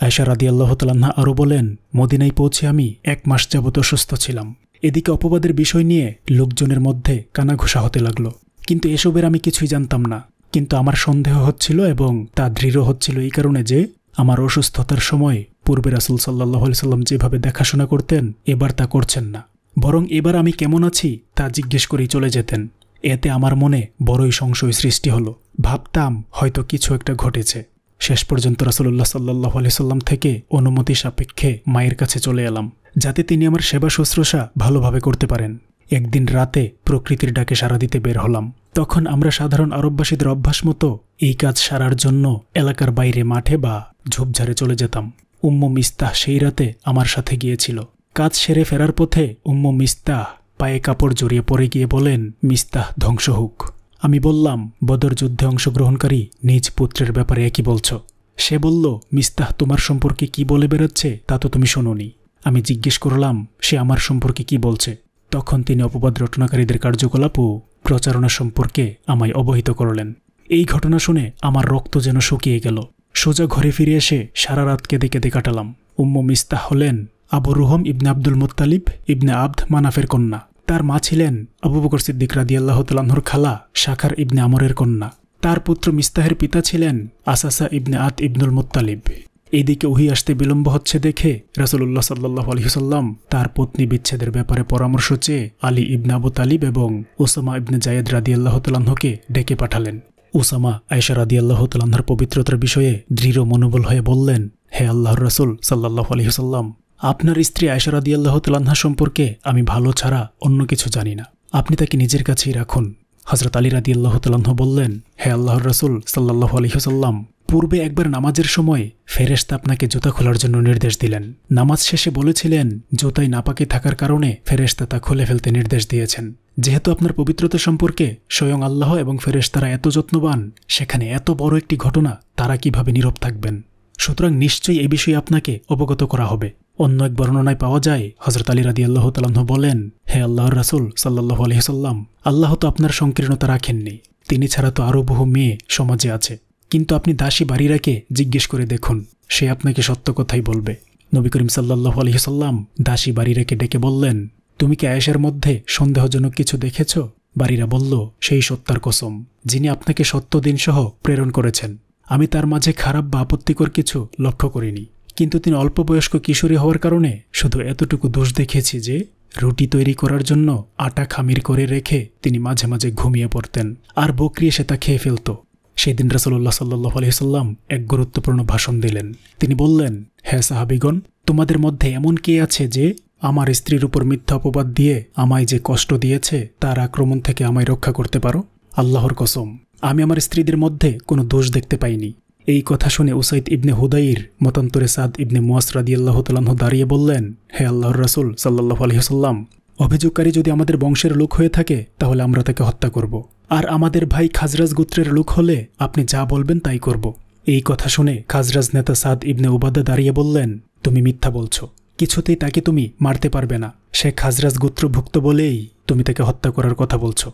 S1: আয়সা রাদি আল্লাহতালাহা আরও বলেন মদিনায় পৌঁছে আমি এক মাস যাবত অসুস্থ ছিলাম এদিকে অপবাদের বিষয় নিয়ে লোকজনের মধ্যে কানাঘোষা হতে লাগলো কিন্তু এসবের আমি কিছুই জানতাম না কিন্তু আমার সন্দেহ হচ্ছিল এবং তা দৃঢ় হচ্ছিল এই কারণে যে আমার অসুস্থতার সময় পূর্বে রাসুল সাল্লাহ সাল্লাম যেভাবে দেখাশোনা করতেন এবার তা করছেন না বরং এবার আমি কেমন আছি তা জিজ্ঞেস করেই চলে যেতেন এতে আমার মনে বড়ই সংশয় সৃষ্টি হলো ভাবতাম হয়তো কিছু একটা ঘটেছে শেষ পর্যন্ত রাসুল্লাহ সাল্লাহ সাল্লাম থেকে অনুমতি সাপেক্ষে মায়ের কাছে চলে এলাম যাতে তিনি আমার সেবা শুশ্রূষা ভালোভাবে করতে পারেন একদিন রাতে প্রকৃতির ডাকে সাড়া দিতে বের হলাম তখন আমরা সাধারণ আরববাসীদের অভ্যাস মতো এই কাজ সারার জন্য এলাকার বাইরে মাঠে বা ঝোপঝাড়ে চলে যেতাম উম্ম মিস্তাহ সেই রাতে আমার সাথে গিয়েছিল কাজ সেরে ফেরার পথে উম্ম মিস্তাহ পায়ে কাপড় জড়িয়ে পড়ে গিয়ে বলেন মিস্তাহ ধ্বংস হোক আমি বললাম বদর যুদ্ধে অংশগ্রহণকারী নিজ পুত্রের ব্যাপারে একই বলছ সে বলল মিস্তাহ তোমার সম্পর্কে কি বলে বেরোচ্ছে তা তো তুমি শোনোনি আমি জিজ্ঞেস করলাম সে আমার সম্পর্কে কি বলছে তখন তিনি অপবাদ রটনাকারীদের কার্যকলাপ ও প্রচারণা সম্পর্কে আমায় অবহিত করলেন এই ঘটনা শুনে আমার রক্ত যেন শুকিয়ে গেল সোজা ঘরে ফিরে এসে সারা রাত কেঁদে কেঁদে কাটালাম উম্মু মিস্তাহ হলেন আবু রুহম ইবনে আব্দুল মোত্তালিব ইবনে আব্দ মানাফের কন্যা তার মা ছিলেন আবু বকর সিদ্দিক রাদিয়াল্লাহ তালাহর খালা শাখার ইবনে আমরের কন্যা তার পুত্র মিস্তাহের পিতা ছিলেন আসাসা ইবনে আত ইবনুল মুতালিব এদিকে ওহি আসতে বিলম্ব হচ্ছে দেখে রাসুল্লাহ সাল্লাহ আলহিসাল্লাম তার পত্নী বিচ্ছেদের ব্যাপারে পরামর্শ চেয়ে আলী ইবনাবু তালিব এবং ওসামা ইবনে জায়েদ রাদি আল্লাহ তালাহকে ডেকে পাঠালেন ওসামা আয়সা রাদি আল্লাহ তাল্লাহার পবিত্রতার বিষয়ে দৃঢ় মনোবল হয়ে বললেন হে আল্লাহর রাসুল সাল্লাহ আলহিসাল্লাম আপনার স্ত্রী আয়সা রাদি আল্লাহ তালাহা সম্পর্কে আমি ভালো ছাড়া অন্য কিছু জানি না আপনি তাকে নিজের কাছেই রাখুন হজরত আলী রাদি আল্লাহ বললেন হে আল্লাহর রাসুল সাল্লাহ আলহিহসাল্লাম পূর্বে একবার নামাজের সময় ফেরেস্তা আপনাকে জুতা খোলার জন্য নির্দেশ দিলেন নামাজ শেষে বলেছিলেন জুতায় নাপাকে থাকার কারণে ফেরেস্তা তা খুলে ফেলতে নির্দেশ দিয়েছেন যেহেতু আপনার পবিত্রতা সম্পর্কে স্বয়ং আল্লাহ এবং ফেরেস্তারা এত যত্নবান সেখানে এত বড় একটি ঘটনা তারা কিভাবে নীরব থাকবেন সুতরাং নিশ্চয়ই এ বিষয়ে আপনাকে অবগত করা হবে অন্য এক বর্ণনায় পাওয়া যায় হজরত আলী রাদি আল্লাহ তালাহ বলেন হে আল্লাহর রাসুল সাল্লাহ আলহিসাল্লাম আল্লাহ তো আপনার সংকীর্ণতা রাখেননি তিনি ছাড়া তো আরও বহু মেয়ে সমাজে আছে কিন্তু আপনি দাসী বাড়িরাকে জিজ্ঞেস করে দেখুন সে আপনাকে সত্য কথাই বলবে নবী করিম সাল্লাহ সাল্লাম দাসী বাড়িরাকে ডেকে বললেন তুমি কি আয়েশার মধ্যে সন্দেহজনক কিছু দেখেছ বাড়িরা বলল সেই সত্যার কসম যিনি আপনাকে সত্য দিনসহ প্রেরণ করেছেন আমি তার মাঝে খারাপ বা আপত্তিকর কিছু লক্ষ্য করিনি কিন্তু তিনি অল্প বয়স্ক কিশোরী হওয়ার কারণে শুধু এতটুকু দোষ দেখেছি যে রুটি তৈরি করার জন্য আটা খামির করে রেখে তিনি মাঝে মাঝে ঘুমিয়ে পড়তেন আর বকরি এসে তা খেয়ে ফেলত সেই দিন রাসুল্লাহ সাল্লাহ আলহিসাল্লাম এক গুরুত্বপূর্ণ ভাষণ দিলেন তিনি বললেন হ্যাঁ সাহাবিগণ তোমাদের মধ্যে এমন কে আছে যে আমার স্ত্রীর উপর মিথ্যা অপবাদ দিয়ে আমায় যে কষ্ট দিয়েছে তার আক্রমণ থেকে আমায় রক্ষা করতে পারো আল্লাহর কসম আমি আমার স্ত্রীদের মধ্যে কোনো দোষ দেখতে পাইনি এই কথা শুনে উসাইদ ইবনে হুদাইর মতান্তরে সাদ ইবনে মোয়াস আল্লাহ তালাহ দাঁড়িয়ে বললেন হে আল্লাহর রাসুল সাল্লাহ আলহিহাল্লাম অভিযোগকারী যদি আমাদের বংশের লোক হয়ে থাকে তাহলে আমরা তাকে হত্যা করব আর আমাদের ভাই খাজরাজ গোত্রের লোক হলে আপনি যা বলবেন তাই করব এই কথা শুনে খাজরাজ নেতা সাদ ইবনে ওবাদা দাঁড়িয়ে বললেন তুমি মিথ্যা বলছো কিছুতেই তাকে তুমি মারতে পারবে না সে খাজরাজ গোত্রভুক্ত বলেই তুমি তাকে হত্যা করার কথা বলছো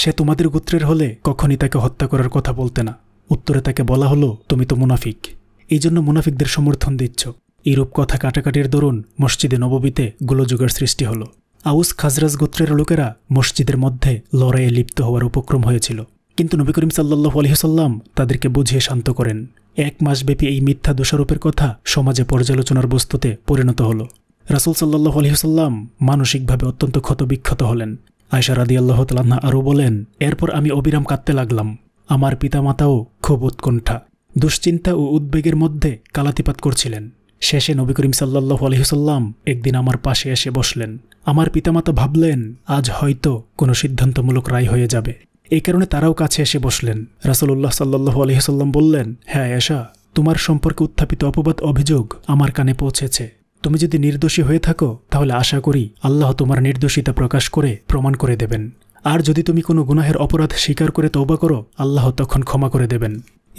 S1: সে তোমাদের গোত্রের হলে কখনই তাকে হত্যা করার কথা বলতে না উত্তরে তাকে বলা হলো তুমি তো মুনাফিক এই জন্য মুনাফিকদের সমর্থন দিচ্ছ ইউরোপ কথা কাটাকাটির দরুন মসজিদে নববীতে গোলযোগের সৃষ্টি হলো আউস খাজরাজ গোত্রের লোকেরা মসজিদের মধ্যে লড়াইয়ে লিপ্ত হওয়ার উপক্রম হয়েছিল কিন্তু নবী করিম সাল্লাহ আলহিহসাল্লাম তাদেরকে বুঝিয়ে শান্ত করেন এক মাসব্যাপী এই মিথ্যা দোষারোপের কথা সমাজে পর্যালোচনার বস্তুতে পরিণত হল রাসুল সাল্লাহ আলহিহসাল্লাম মানসিকভাবে অত্যন্ত ক্ষতবিক্ষত হলেন আয়সা রাদি আল্লাহ তাল্না আরও বলেন এরপর আমি অবিরাম কাঁদতে লাগলাম আমার পিতামাতাও খুব উৎকণ্ঠা দুশ্চিন্তা ও উদ্বেগের মধ্যে কালাতিপাত করছিলেন শেষে নবী করিম সাল্লাহ আলহিহসাল্লাম একদিন আমার পাশে এসে বসলেন আমার পিতামাতা ভাবলেন আজ হয়তো কোনো সিদ্ধান্তমূলক রায় হয়ে যাবে এই কারণে তারাও কাছে এসে বসলেন রাসলুল্লাহ সাল্লাহ আলহিহসাল্লাম বললেন হ্যাঁ এশা তোমার সম্পর্কে উত্থাপিত অপবাদ অভিযোগ আমার কানে পৌঁছেছে তুমি যদি নির্দোষী হয়ে থাকো তাহলে আশা করি আল্লাহ তোমার নির্দোষিতা প্রকাশ করে প্রমাণ করে দেবেন আর যদি তুমি কোনো গুনাহের অপরাধ স্বীকার করে তৌবা করো আল্লাহ তখন ক্ষমা করে দেবেন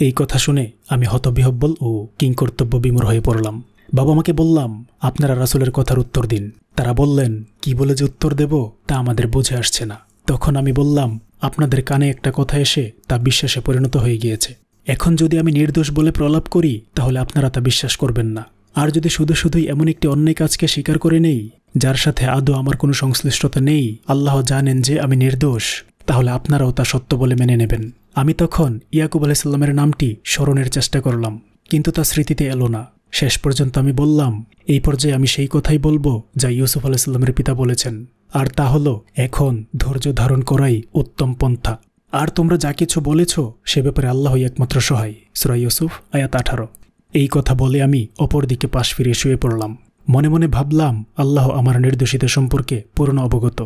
S1: এই কথা শুনে আমি হতবিহব্বল ও কিংকর্তব্য বিমূর হয়ে পড়লাম বাবা মাকে বললাম আপনারা রাসুলের কথার উত্তর দিন তারা বললেন কি বলে যে উত্তর দেব তা আমাদের বুঝে আসছে না তখন আমি বললাম আপনাদের কানে একটা কথা এসে তা বিশ্বাসে পরিণত হয়ে গিয়েছে এখন যদি আমি নির্দোষ বলে প্রলাপ করি তাহলে আপনারা তা বিশ্বাস করবেন না আর যদি শুধু শুধুই এমন একটি অন্যায় কাজকে স্বীকার করে নেই যার সাথে আদৌ আমার কোনো সংশ্লিষ্টতা নেই আল্লাহ জানেন যে আমি নির্দোষ তাহলে আপনারাও তা সত্য বলে মেনে নেবেন আমি তখন ইয়াকুব আলাইসাল্লামের নামটি স্মরণের চেষ্টা করলাম কিন্তু তা স্মৃতিতে এলো না শেষ পর্যন্ত আমি বললাম এই পর্যায়ে আমি সেই কথাই বলবো যা ইউসুফ আলাইসাল্লামের পিতা বলেছেন আর তা হলো এখন ধৈর্য ধারণ করাই উত্তম পন্থা আর তোমরা যা কিছু বলেছ সে ব্যাপারে আল্লাহই একমাত্র সহায় সুরাই ইউসুফ আয়াত আঠারো এই কথা বলে আমি অপরদিকে পাশ ফিরে শুয়ে পড়লাম মনে মনে ভাবলাম আল্লাহ আমার নির্দোষিত সম্পর্কে পূর্ণ অবগত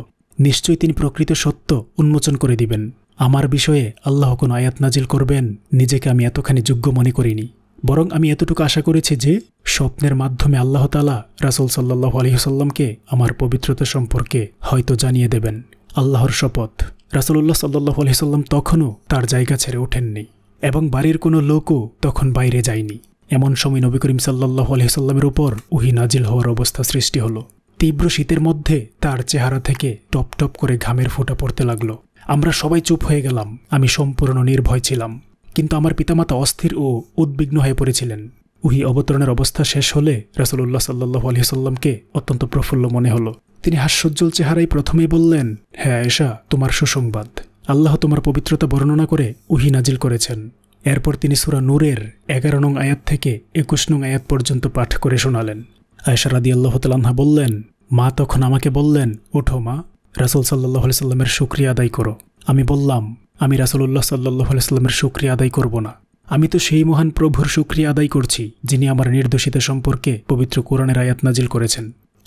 S1: নিশ্চয়ই তিনি প্রকৃত সত্য উন্মোচন করে দিবেন আমার বিষয়ে আল্লাহ কোনো আয়াত নাজিল করবেন নিজেকে আমি এতখানি যোগ্য মনে করিনি বরং আমি এতটুকু আশা করেছি যে স্বপ্নের মাধ্যমে আল্লাহ তালা রাসুল সাল্লাহ আলহিহসাল্লামকে আমার পবিত্রতা সম্পর্কে হয়তো জানিয়ে দেবেন আল্লাহর শপথ রাসুল্লাহ সাল্লাহ আলহিহসাল্লাম তখনও তার জায়গা ছেড়ে ওঠেননি এবং বাড়ির কোনো লোকও তখন বাইরে যায়নি এমন সময় নবী করিম সাল্লাহ আলহিহসাল্লামের উপর উহি নাজিল হওয়ার অবস্থা সৃষ্টি হলো তীব্র শীতের মধ্যে তার চেহারা থেকে টপ টপ করে ঘামের ফোঁটা পড়তে লাগলো আমরা সবাই চুপ হয়ে গেলাম আমি সম্পূর্ণ নির্ভয় ছিলাম কিন্তু আমার পিতামাতা অস্থির ও উদ্বিগ্ন হয়ে পড়েছিলেন উহি অবতরণের অবস্থা শেষ হলে রাসুলুল্লাহ সাল্লাহ সাল্লামকে অত্যন্ত প্রফুল্ল মনে হল তিনি হাস্যোজ্জ্বল চেহারাই প্রথমেই বললেন হ্যাঁ এশা তোমার সুসংবাদ আল্লাহ তোমার পবিত্রতা বর্ণনা করে উহি নাজিল করেছেন এরপর তিনি সুরা নূরের এগারো নং আয়াত থেকে একুশ নং আয়াত পর্যন্ত পাঠ করে শোনালেন আয়সা রাদি আল্লাহ তালাহা বললেন মা তখন আমাকে বললেন ওঠো মা রাসুল সাল্লাহ সাল্লামের সুক্রিয়া আদায় করো আমি বললাম আমি রাসুল্লাহ সাল্লাহ আলাইস্লামের সুক্রিয়া আদায় করব না আমি তো সেই মহান প্রভুর সুক্রিয়া আদায় করছি যিনি আমার নির্দোষিতা সম্পর্কে পবিত্র কোরআনের আয়াত নাজিল করেছেন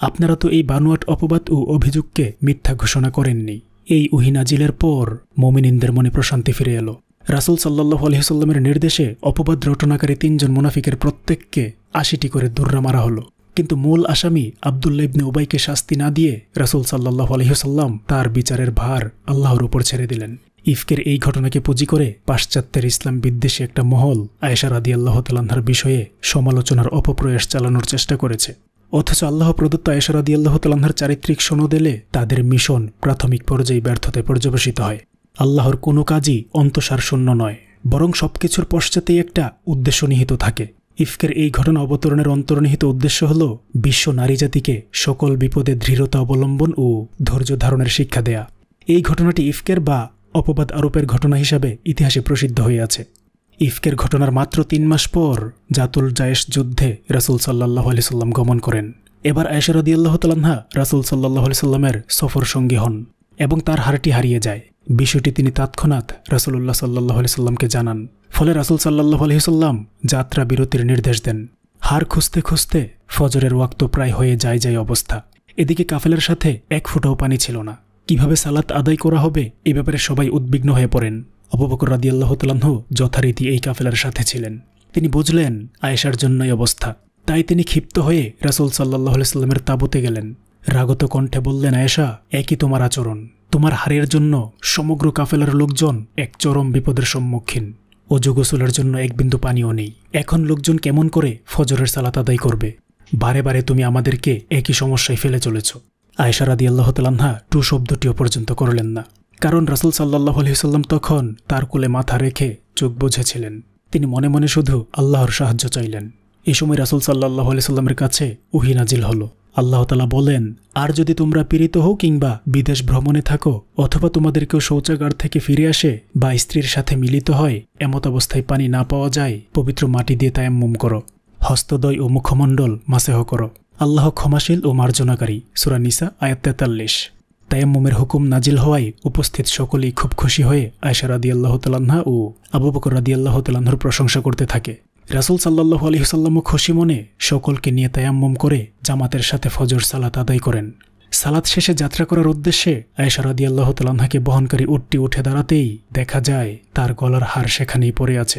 S1: আপনারা তো এই বানোয়াট অপবাদ ও অভিযোগকে মিথ্যা ঘোষণা করেননি এই উহিনাজিলের পর মোমিনিনদের মনে প্রশান্তি ফিরে এলো রাসুল সাল্লাহ আলহিসাল্লামের নির্দেশে অপবাদ রটনাকারী তিনজন মুনাফিকের প্রত্যেককে আশিটি করে দুর্রা মারা হলো কিন্তু মূল আসামি আবদুল্লা ইবনে উবাইকে শাস্তি না দিয়ে রাসুল সাল্লাহ আলহিহসাল্লাম তার বিচারের ভার আল্লাহর উপর ছেড়ে দিলেন ইফকের এই ঘটনাকে পুঁজি করে পাশ্চাত্যের ইসলাম বিদ্বেষী একটা মহল আয়েশা রাদি আল্লাহ তালান্ধার বিষয়ে সমালোচনার অপপ্রয়াস চালানোর চেষ্টা করেছে অথচ আল্লাহ প্রদত্ত আয়েশা রাদি আল্লাহ তালান্ধার চারিত্রিক এলে তাদের মিশন প্রাথমিক পর্যায়ে ব্যর্থতায় পর্যবেসিত হয় আল্লাহর কোনো কাজই অন্তঃসারশূন্য নয় বরং সবকিছুর পশ্চাতেই একটা উদ্দেশ্য নিহিত থাকে ইফকের এই ঘটনা অবতরণের অন্তর্নিহিত উদ্দেশ্য হল বিশ্ব নারী জাতিকে সকল বিপদে দৃঢ়তা অবলম্বন ও ধৈর্য ধারণের শিক্ষা দেয়া এই ঘটনাটি ইফকের বা অপবাদ আরোপের ঘটনা হিসাবে ইতিহাসে প্রসিদ্ধ হয়ে আছে ইফকের ঘটনার মাত্র তিন মাস পর জাতুল জায়েশ যুদ্ধে রাসুল সাল্লাহ আলি সাল্লাম গমন করেন এবার আয়েশারদি আল্লাহ তালাহা রাসুল সাল্লাহ আলি সাল্লামের সফর সঙ্গী হন এবং তার হারটি হারিয়ে যায় বিষয়টি তিনি তাৎক্ষণাৎ রাসুল্লাহ সাল্লাহ আলি সাল্লামকে জানান ফলে রাসুল সাল্লাহ সাল্লাম যাত্রা বিরতির নির্দেশ দেন হার খুঁজতে খুঁজতে ফজরের ওয়াক্ত প্রায় হয়ে যায় যায় অবস্থা এদিকে কাফেলের সাথে এক ফুটাও পানি ছিল না কিভাবে সালাত আদায় করা হবে এ ব্যাপারে সবাই উদ্বিগ্ন হয়ে পড়েন রাদি আল্লাহ তালাহ যথারীতি এই কাফেলার সাথে ছিলেন তিনি বুঝলেন আয়েশার জন্যই অবস্থা তাই তিনি ক্ষিপ্ত হয়ে রাসুল সাল্লাহ সাল্লামের তাবুতে গেলেন রাগত কণ্ঠে বললেন আয়েশা একই তোমার আচরণ তোমার হারের জন্য সমগ্র কাফেলার লোকজন এক চরম বিপদের সম্মুখীন ও গোসলের জন্য এক বিন্দু পানিও নেই এখন লোকজন কেমন করে ফজরের সালাত আদায় করবে বারে বারে তুমি আমাদেরকে একই সমস্যায় ফেলে চলেছ আয়সা রাদি আল্লাহ তালান্না টু শব্দটিও পর্যন্ত করলেন না কারণ রাসুল সাল্লাহ আলহিসাল্লাম তখন তার কোলে মাথা রেখে চোখ বুঝেছিলেন তিনি মনে মনে শুধু আল্লাহর সাহায্য চাইলেন এ সময় রাসুল সাল্লাহ আলহিসাল্লামের কাছে উহি নাজিল হল আল্লাহতালা বলেন আর যদি তোমরা পীড়িত হও কিংবা বিদেশ ভ্রমণে থাকো অথবা তোমাদের কেউ শৌচাগার থেকে ফিরে আসে বা স্ত্রীর সাথে মিলিত হয় এমত অবস্থায় পানি না পাওয়া যায় পবিত্র মাটি দিয়ে মুম করো হস্তদয় ও মুখমণ্ডল মাসেহ করো আল্লাহ ক্ষমাশীল ও মার্জনাকারী সুরানিসা আয়াত তেতাল্লিশ তায়াম্মুমের হুকুম নাজিল হওয়ায় উপস্থিত সকলেই খুব খুশি হয়ে আয়সা রাদি আল্লাহ তাল্হা ও আবু বকর রাদি আল্লাহ তালাহর প্রশংসা করতে থাকে রাসুল সাল্লাহ আলহিহসাল্লামও খুশি মনে সকলকে নিয়ে তায়াম্মুম করে জামাতের সাথে ফজর সালাত আদায় করেন সালাত শেষে যাত্রা করার উদ্দেশ্যে আয়েশা রাদি আল্লাহ তাল্হাকে বহনকারী উঠটি উঠে দাঁড়াতেই দেখা যায় তার গলার হার সেখানেই পড়ে আছে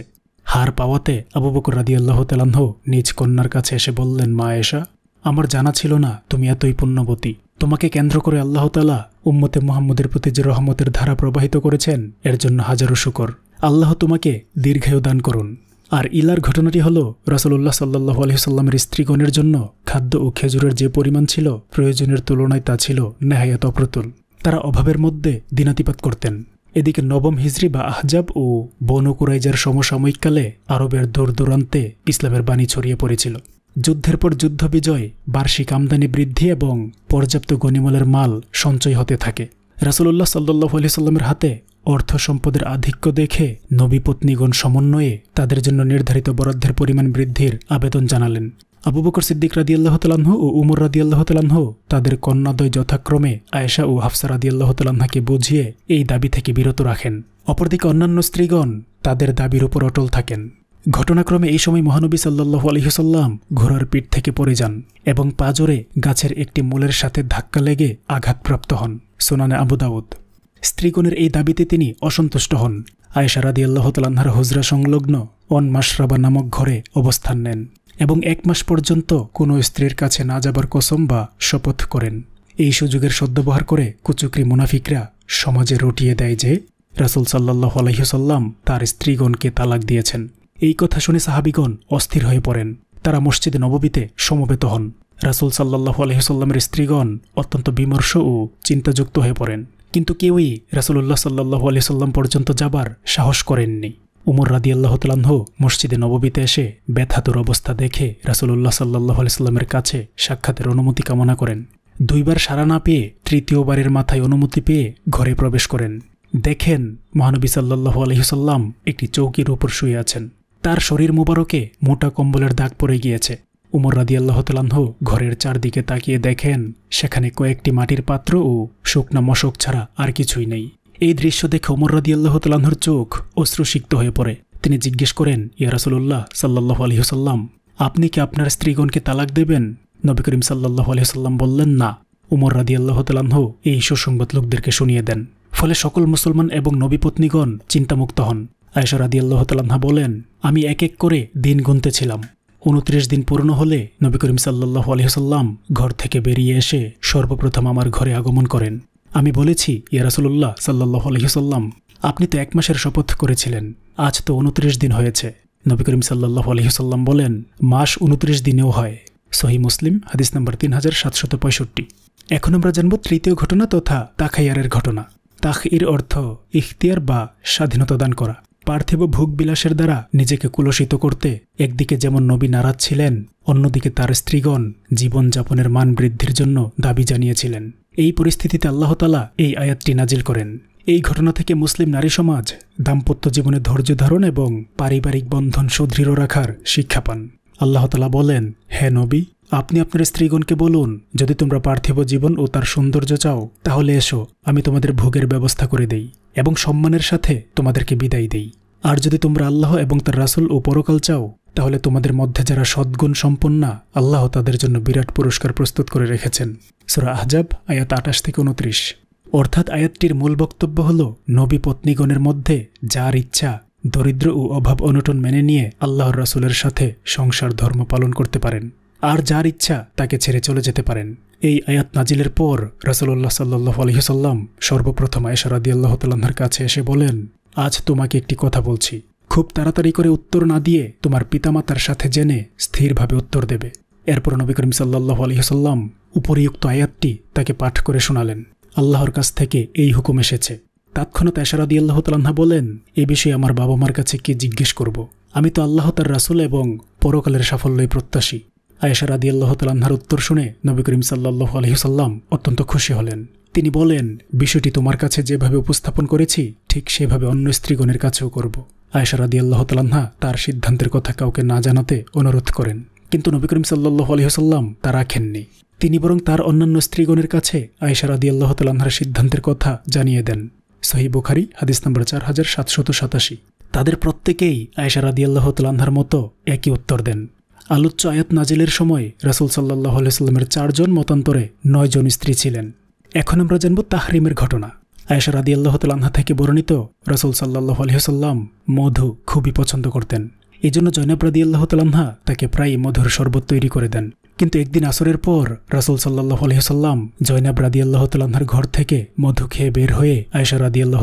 S1: হার পাওয়াতে আবু বকর রাদি আল্লাহ তাল্হ নিজ কন্যার কাছে এসে বললেন মা আয়েশা আমার জানা ছিল না তুমি এতই পুণ্যবতী তোমাকে কেন্দ্র করে আল্লাহ তালা উম্মতে মোহাম্মদের প্রতি যে রহমতের ধারা প্রবাহিত করেছেন এর জন্য হাজারো শুকর আল্লাহ তোমাকে দীর্ঘায়ু দান করুন আর ইলার ঘটনাটি হল রসলুল্লাহ সাল্লাহ আলহিসাল্লামের স্ত্রীগণের জন্য খাদ্য ও খেজুরের যে পরিমাণ ছিল প্রয়োজনের তুলনায় তা ছিল নেহায়াত অপ্রতুল তারা অভাবের মধ্যে দিনাতিপাত করতেন এদিকে নবম হিজরি বা আহজাব ও বনকুরাইজার কুরাইজার সমসাময়িককালে আরবের দূর দূরান্তে ইসলামের বাণী ছড়িয়ে পড়েছিল যুদ্ধের পর যুদ্ধ বিজয় বার্ষিক আমদানি বৃদ্ধি এবং পর্যাপ্ত গণিমলের মাল সঞ্চয় হতে থাকে রাসুলুল্লাহ সাল্লু আলি সাল্লামের হাতে অর্থ সম্পদের আধিক্য দেখে নবীপত্নীগণ সমন্বয়ে তাদের জন্য নির্ধারিত বরাদ্দের পরিমাণ বৃদ্ধির আবেদন জানালেন আবু বকর সিদ্দিক রাদিয়াল্লাহ তালাহ ও উমর রাদিয়াল্লাহ তালাহ তাদের কন্যাদ্বয় যথাক্রমে আয়েশা ও হাফসা রাদিয়াল্লাহ তালাহাকে বুঝিয়ে এই দাবি থেকে বিরত রাখেন অপরদিকে অন্যান্য স্ত্রীগণ তাদের দাবির উপর অটল থাকেন ঘটনাক্রমে এই সময় মহানবী সাল্লাহু আলহিহসাল্লাম ঘোড়ার পিঠ থেকে পড়ে যান এবং পাজরে গাছের একটি মূলের সাথে ধাক্কা লেগে আঘাতপ্রাপ্ত হন সোনানে আবুদাউদ স্ত্রীগণের এই দাবিতে তিনি অসন্তুষ্ট হন আয়েশা রাদি আল্লাহ তালাহার হুজরা সংলগ্ন অন মাসরাবা নামক ঘরে অবস্থান নেন এবং এক মাস পর্যন্ত কোনো স্ত্রীর কাছে না যাবার কসম বা শপথ করেন এই সুযোগের সদ্ব্যবহার করে কুচুকরি মুনাফিকরা সমাজে রটিয়ে দেয় যে রাসুল সাল্লাহ আলহিহসাল্লাম তার স্ত্রীগণকে তালাক দিয়েছেন এই কথা শুনে সাহাবিগণ অস্থির হয়ে পড়েন তারা মসজিদে নববীতে সমবেত হন রাসুল সাল্লাহ আলহিহসাল্লামের স্ত্রীগণ অত্যন্ত বিমর্ষ ও চিন্তাযুক্ত হয়ে পড়েন কিন্তু কেউই রাসুলুল্লাহ সাল্লাহ আলহিহ্লাম পর্যন্ত যাবার সাহস করেননি উমর রাদি আল্লাহতালাহ মসজিদে নববীতে এসে ব্যথাতুর অবস্থা দেখে রাসুলুল্লাহ সাল্লাহ আলহিসাল্লামের কাছে সাক্ষাতের অনুমতি কামনা করেন দুইবার সাড়া না পেয়ে তৃতীয়বারের মাথায় অনুমতি পেয়ে ঘরে প্রবেশ করেন দেখেন মহানবী সাল্লাহ আলহিহ্লাম একটি চৌকির উপর শুয়ে আছেন তার শরীর মোবারকে মোটা কম্বলের দাগ পড়ে গিয়েছে উমর আল্লাহ তালাহ ঘরের চারদিকে তাকিয়ে দেখেন সেখানে কয়েকটি মাটির পাত্র ও শুকনা মশক ছাড়া আর কিছুই নেই এই দৃশ্য দেখে উমর আল্লাহ তালাহর চোখ অশ্রুসিক্ত হয়ে পড়ে তিনি জিজ্ঞেস করেন ইয়ারাসুল্লাহ সাল্লাহ আলহিহসাল্লাম আপনি কি আপনার স্ত্রীগণকে তালাক দেবেন নবী করিম সাল্লাহ আলহিহসাল্লাম বললেন না উমর আল্লাহ তালাহ এই সুসংবাদ লোকদেরকে শুনিয়ে দেন ফলে সকল মুসলমান এবং নবীপত্নীগণ চিন্তামুক্ত হন আয়সা আদি আল্লাহ তালাহা বলেন আমি এক এক করে দিন গুনতেছিলাম উনত্রিশ দিন পূর্ণ হলে নবী করিম সাল্লাহ আলহিহাল্লাম ঘর থেকে বেরিয়ে এসে সর্বপ্রথম আমার ঘরে আগমন করেন আমি বলেছি ইয়ারাসুল্লাহ সাল্লাহ আলহিহাল্লাম আপনি তো এক মাসের শপথ করেছিলেন আজ তো উনত্রিশ দিন হয়েছে নবী করিম সাল্লাহ আলহিহাল্লাম বলেন মাস উনত্রিশ দিনেও হয় সহি মুসলিম হাদিস নম্বর তিন হাজার সাতশত পঁয়ষট্টি এখন আমরা জানব তৃতীয় ঘটনা তথা তাখাইয়ারের ঘটনা তাখ এর অর্থ ইখতিয়ার বা স্বাধীনতা দান করা পার্থিব ভোগবিলাসের দ্বারা নিজেকে কুলসিত করতে একদিকে যেমন নবী নারাজ ছিলেন অন্যদিকে তার স্ত্রীগণ জীবনযাপনের মান বৃদ্ধির জন্য দাবি জানিয়েছিলেন এই পরিস্থিতিতে আল্লাহতালা এই আয়াতটি নাজিল করেন এই ঘটনা থেকে মুসলিম নারী সমাজ দাম্পত্য জীবনে ধৈর্য ধারণ এবং পারিবারিক বন্ধন সুদৃঢ় রাখার শিক্ষা পান আল্লাহতালা বলেন হে নবী আপনি আপনার স্ত্রীগণকে বলুন যদি তোমরা পার্থিব জীবন ও তার সৌন্দর্য চাও তাহলে এসো আমি তোমাদের ভোগের ব্যবস্থা করে দেই এবং সম্মানের সাথে তোমাদেরকে বিদায় দেই আর যদি তোমরা আল্লাহ এবং তার রাসুল ও পরকাল চাও তাহলে তোমাদের মধ্যে যারা সদ্গুণ সম্পন্না আল্লাহ তাদের জন্য বিরাট পুরস্কার প্রস্তুত করে রেখেছেন সুরা আহজাব আয়াত আটাশ থেকে উনত্রিশ অর্থাৎ আয়াতটির মূল বক্তব্য হল নবী পত্নীগণের মধ্যে যার ইচ্ছা দরিদ্র ও অভাব অনটন মেনে নিয়ে আল্লাহর রাসুলের সাথে সংসার ধর্ম পালন করতে পারেন আর যার ইচ্ছা তাকে ছেড়ে চলে যেতে পারেন এই আয়াত নাজিলের পর রাসুল্লাহ সাল্লাহ আলহিহাল্লাম সর্বপ্রথম আয়েশা রাদি আল্লাহ তাল্লাহার কাছে এসে বলেন আজ তোমাকে একটি কথা বলছি খুব তাড়াতাড়ি করে উত্তর না দিয়ে তোমার পিতামাতার সাথে জেনে স্থিরভাবে উত্তর দেবে এরপর নবী করিম সাল্লাহ আলহিহাল্লাম উপরিযুক্ত আয়াতটি তাকে পাঠ করে শোনালেন আল্লাহর কাছ থেকে এই হুকুম এসেছে তৎক্ষণাৎ এশারাদি আল্লাহ তাল্লাহা বলেন এ বিষয়ে আমার বাবা মার কাছে কি জিজ্ঞেস করব আমি তো আল্লাহ তার রাসুল এবং পরকালের সাফল্যই প্রত্যাশী আয়েশা রাদি আল্লাহ তালান্নার উত্তর শুনে নবী করিম সাল্লাহ আলহিহসাল্লাম অত্যন্ত খুশি হলেন তিনি বলেন বিষয়টি তোমার কাছে যেভাবে উপস্থাপন করেছি ঠিক সেভাবে অন্য স্ত্রীগণের কাছেও করব আয়েশা রাদি আল্লাহ তালান্না তার সিদ্ধান্তের কথা কাউকে না জানাতে অনুরোধ করেন কিন্তু নবী করিম সাল্লাহ আলহিহসাল্লাম তা রাখেননি তিনি বরং তার অন্যান্য স্ত্রীগণের কাছে আয়েশা রাদি আল্লাহ তালান্নার সিদ্ধান্তের কথা জানিয়ে দেন সহি বুখারি হাদিস নম্বর চার হাজার সাতশত সাতাশি তাদের প্রত্যেকেই আয়েশা রাদি আল্লাহ তালান্নার মতো একই উত্তর দেন আলোচ্য আয়াত নাজিলের সময় রাসুল সাল্লাহ আলাইস্লামের চারজন মতান্তরে নয়জন স্ত্রী ছিলেন এখন আমরা জানব তাহরিমের ঘটনা আয়েশা রাদি আল্লাহ তালাহা থেকে বর্ণিত রাসুল সাল্লাহ আলহিহসাল্লাম মধু খুবই পছন্দ করতেন এই জন্য জয়নাব রাদি আল্লাহ তালাহা তাকে প্রায় মধুর শরবত তৈরি করে দেন কিন্তু একদিন আসরের পর রাসুল সাল্লাহ আলহিহসাল্লাম জয়নাব রাদি আল্লাহ তালাহার ঘর থেকে মধু খেয়ে বের হয়ে আয়েশা রাদি আল্লাহ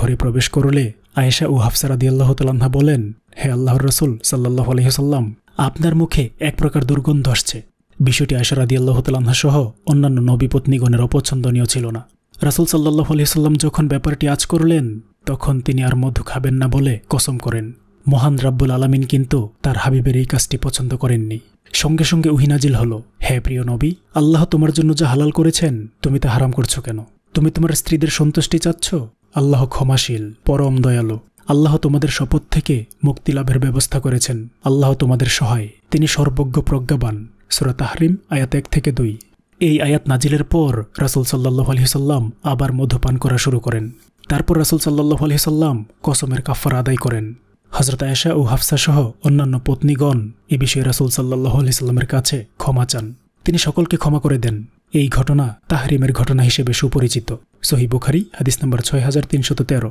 S1: ঘরে প্রবেশ করলে আয়েশা ও হাফসা রাদি আল্লাহ তালাহা বলেন হে আল্লাহর রসুল সাল্লাহ আলহিহসাল্লাম আপনার মুখে এক প্রকার দুর্গন্ধ আসছে বিষয়টি আয়সা রাদি আল্লাহতালাহা সহ অন্যান্য নবীপত্নীগণের অপছন্দনীয় ছিল না রাসুল সাল্লাহ আলহিসাল্লাম যখন ব্যাপারটি আজ করলেন তখন তিনি আর মধু খাবেন না বলে কসম করেন মহান রাব্বুল আলামিন কিন্তু তার হাবিবের এই কাজটি পছন্দ করেননি সঙ্গে সঙ্গে উহিনাজিল হল হ্যাঁ প্রিয় নবী আল্লাহ তোমার জন্য যা হালাল করেছেন তুমি তা হারাম করছো কেন তুমি তোমার স্ত্রীদের সন্তুষ্টি চাচ্ছ আল্লাহ ক্ষমাশীল পরম দয়ালু আল্লাহ তোমাদের শপথ থেকে মুক্তি লাভের ব্যবস্থা করেছেন আল্লাহ তোমাদের সহায় তিনি সর্বজ্ঞ প্রজ্ঞাবান সুরা তাহরিম আয়াত এক থেকে দুই এই আয়াত নাজিলের পর রাসুল সাল্লাহ আলহিসাল্লাম আবার মধুপান করা শুরু করেন তারপর রাসুল সাল্লাহ আলহিসাল্লাম কসমের কাফার আদায় করেন হজরত আয়েশা ও হাফসা সহ অন্যান্য পত্নীগণ এ বিষয়ে রাসুল সাল্লাহ আলহিসাল্লামের কাছে ক্ষমা চান তিনি সকলকে ক্ষমা করে দেন এই ঘটনা তাহরিমের ঘটনা হিসেবে সুপরিচিত সহি বুখারি হাদিস নম্বর ছয় হাজার তিনশত তেরো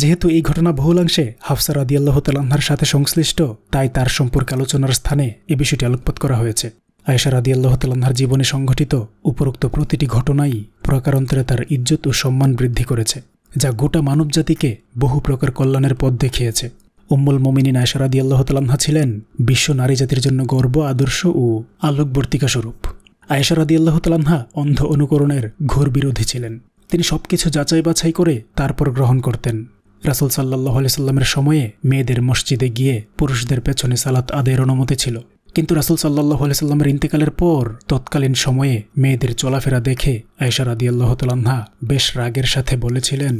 S1: যেহেতু এই ঘটনা বহুলাংশে হাফসা আল্লাহ তালাহার সাথে সংশ্লিষ্ট তাই তার সম্পর্কে আলোচনার স্থানে এ বিষয়টি আলোকপাত করা হয়েছে আয়েশা রাদিয়াল্লাহ তালাহার জীবনে সংঘটিত উপরোক্ত প্রতিটি ঘটনাই প্রকারান্তরে তার ইজ্জত ও সম্মান বৃদ্ধি করেছে যা গোটা মানবজাতিকে বহু প্রকার কল্যাণের পথ দেখিয়েছে উম্মুল মমিনী নায়সারাদি আল্লাহ ছিলেন বিশ্ব নারী জাতির জন্য গর্ব আদর্শ ও আলোকবর্তিকা স্বরূপ আদি আল্লাহ তালাহা অন্ধ অনুকরণের ঘোর বিরোধী ছিলেন তিনি সব কিছু যাচাই বাছাই করে তারপর গ্রহণ করতেন রাসুল সাল্লাহ সাল্লামের সময়ে মেয়েদের মসজিদে গিয়ে পুরুষদের পেছনে সালাত আদায়ের অনুমতি ছিল কিন্তু রাসুল সাল্লাহ সাল্লামের ইন্তেকালের পর তৎকালীন সময়ে মেয়েদের চলাফেরা দেখে আয়সার আদি আল্লাহ তালান্না বেশ রাগের সাথে বলেছিলেন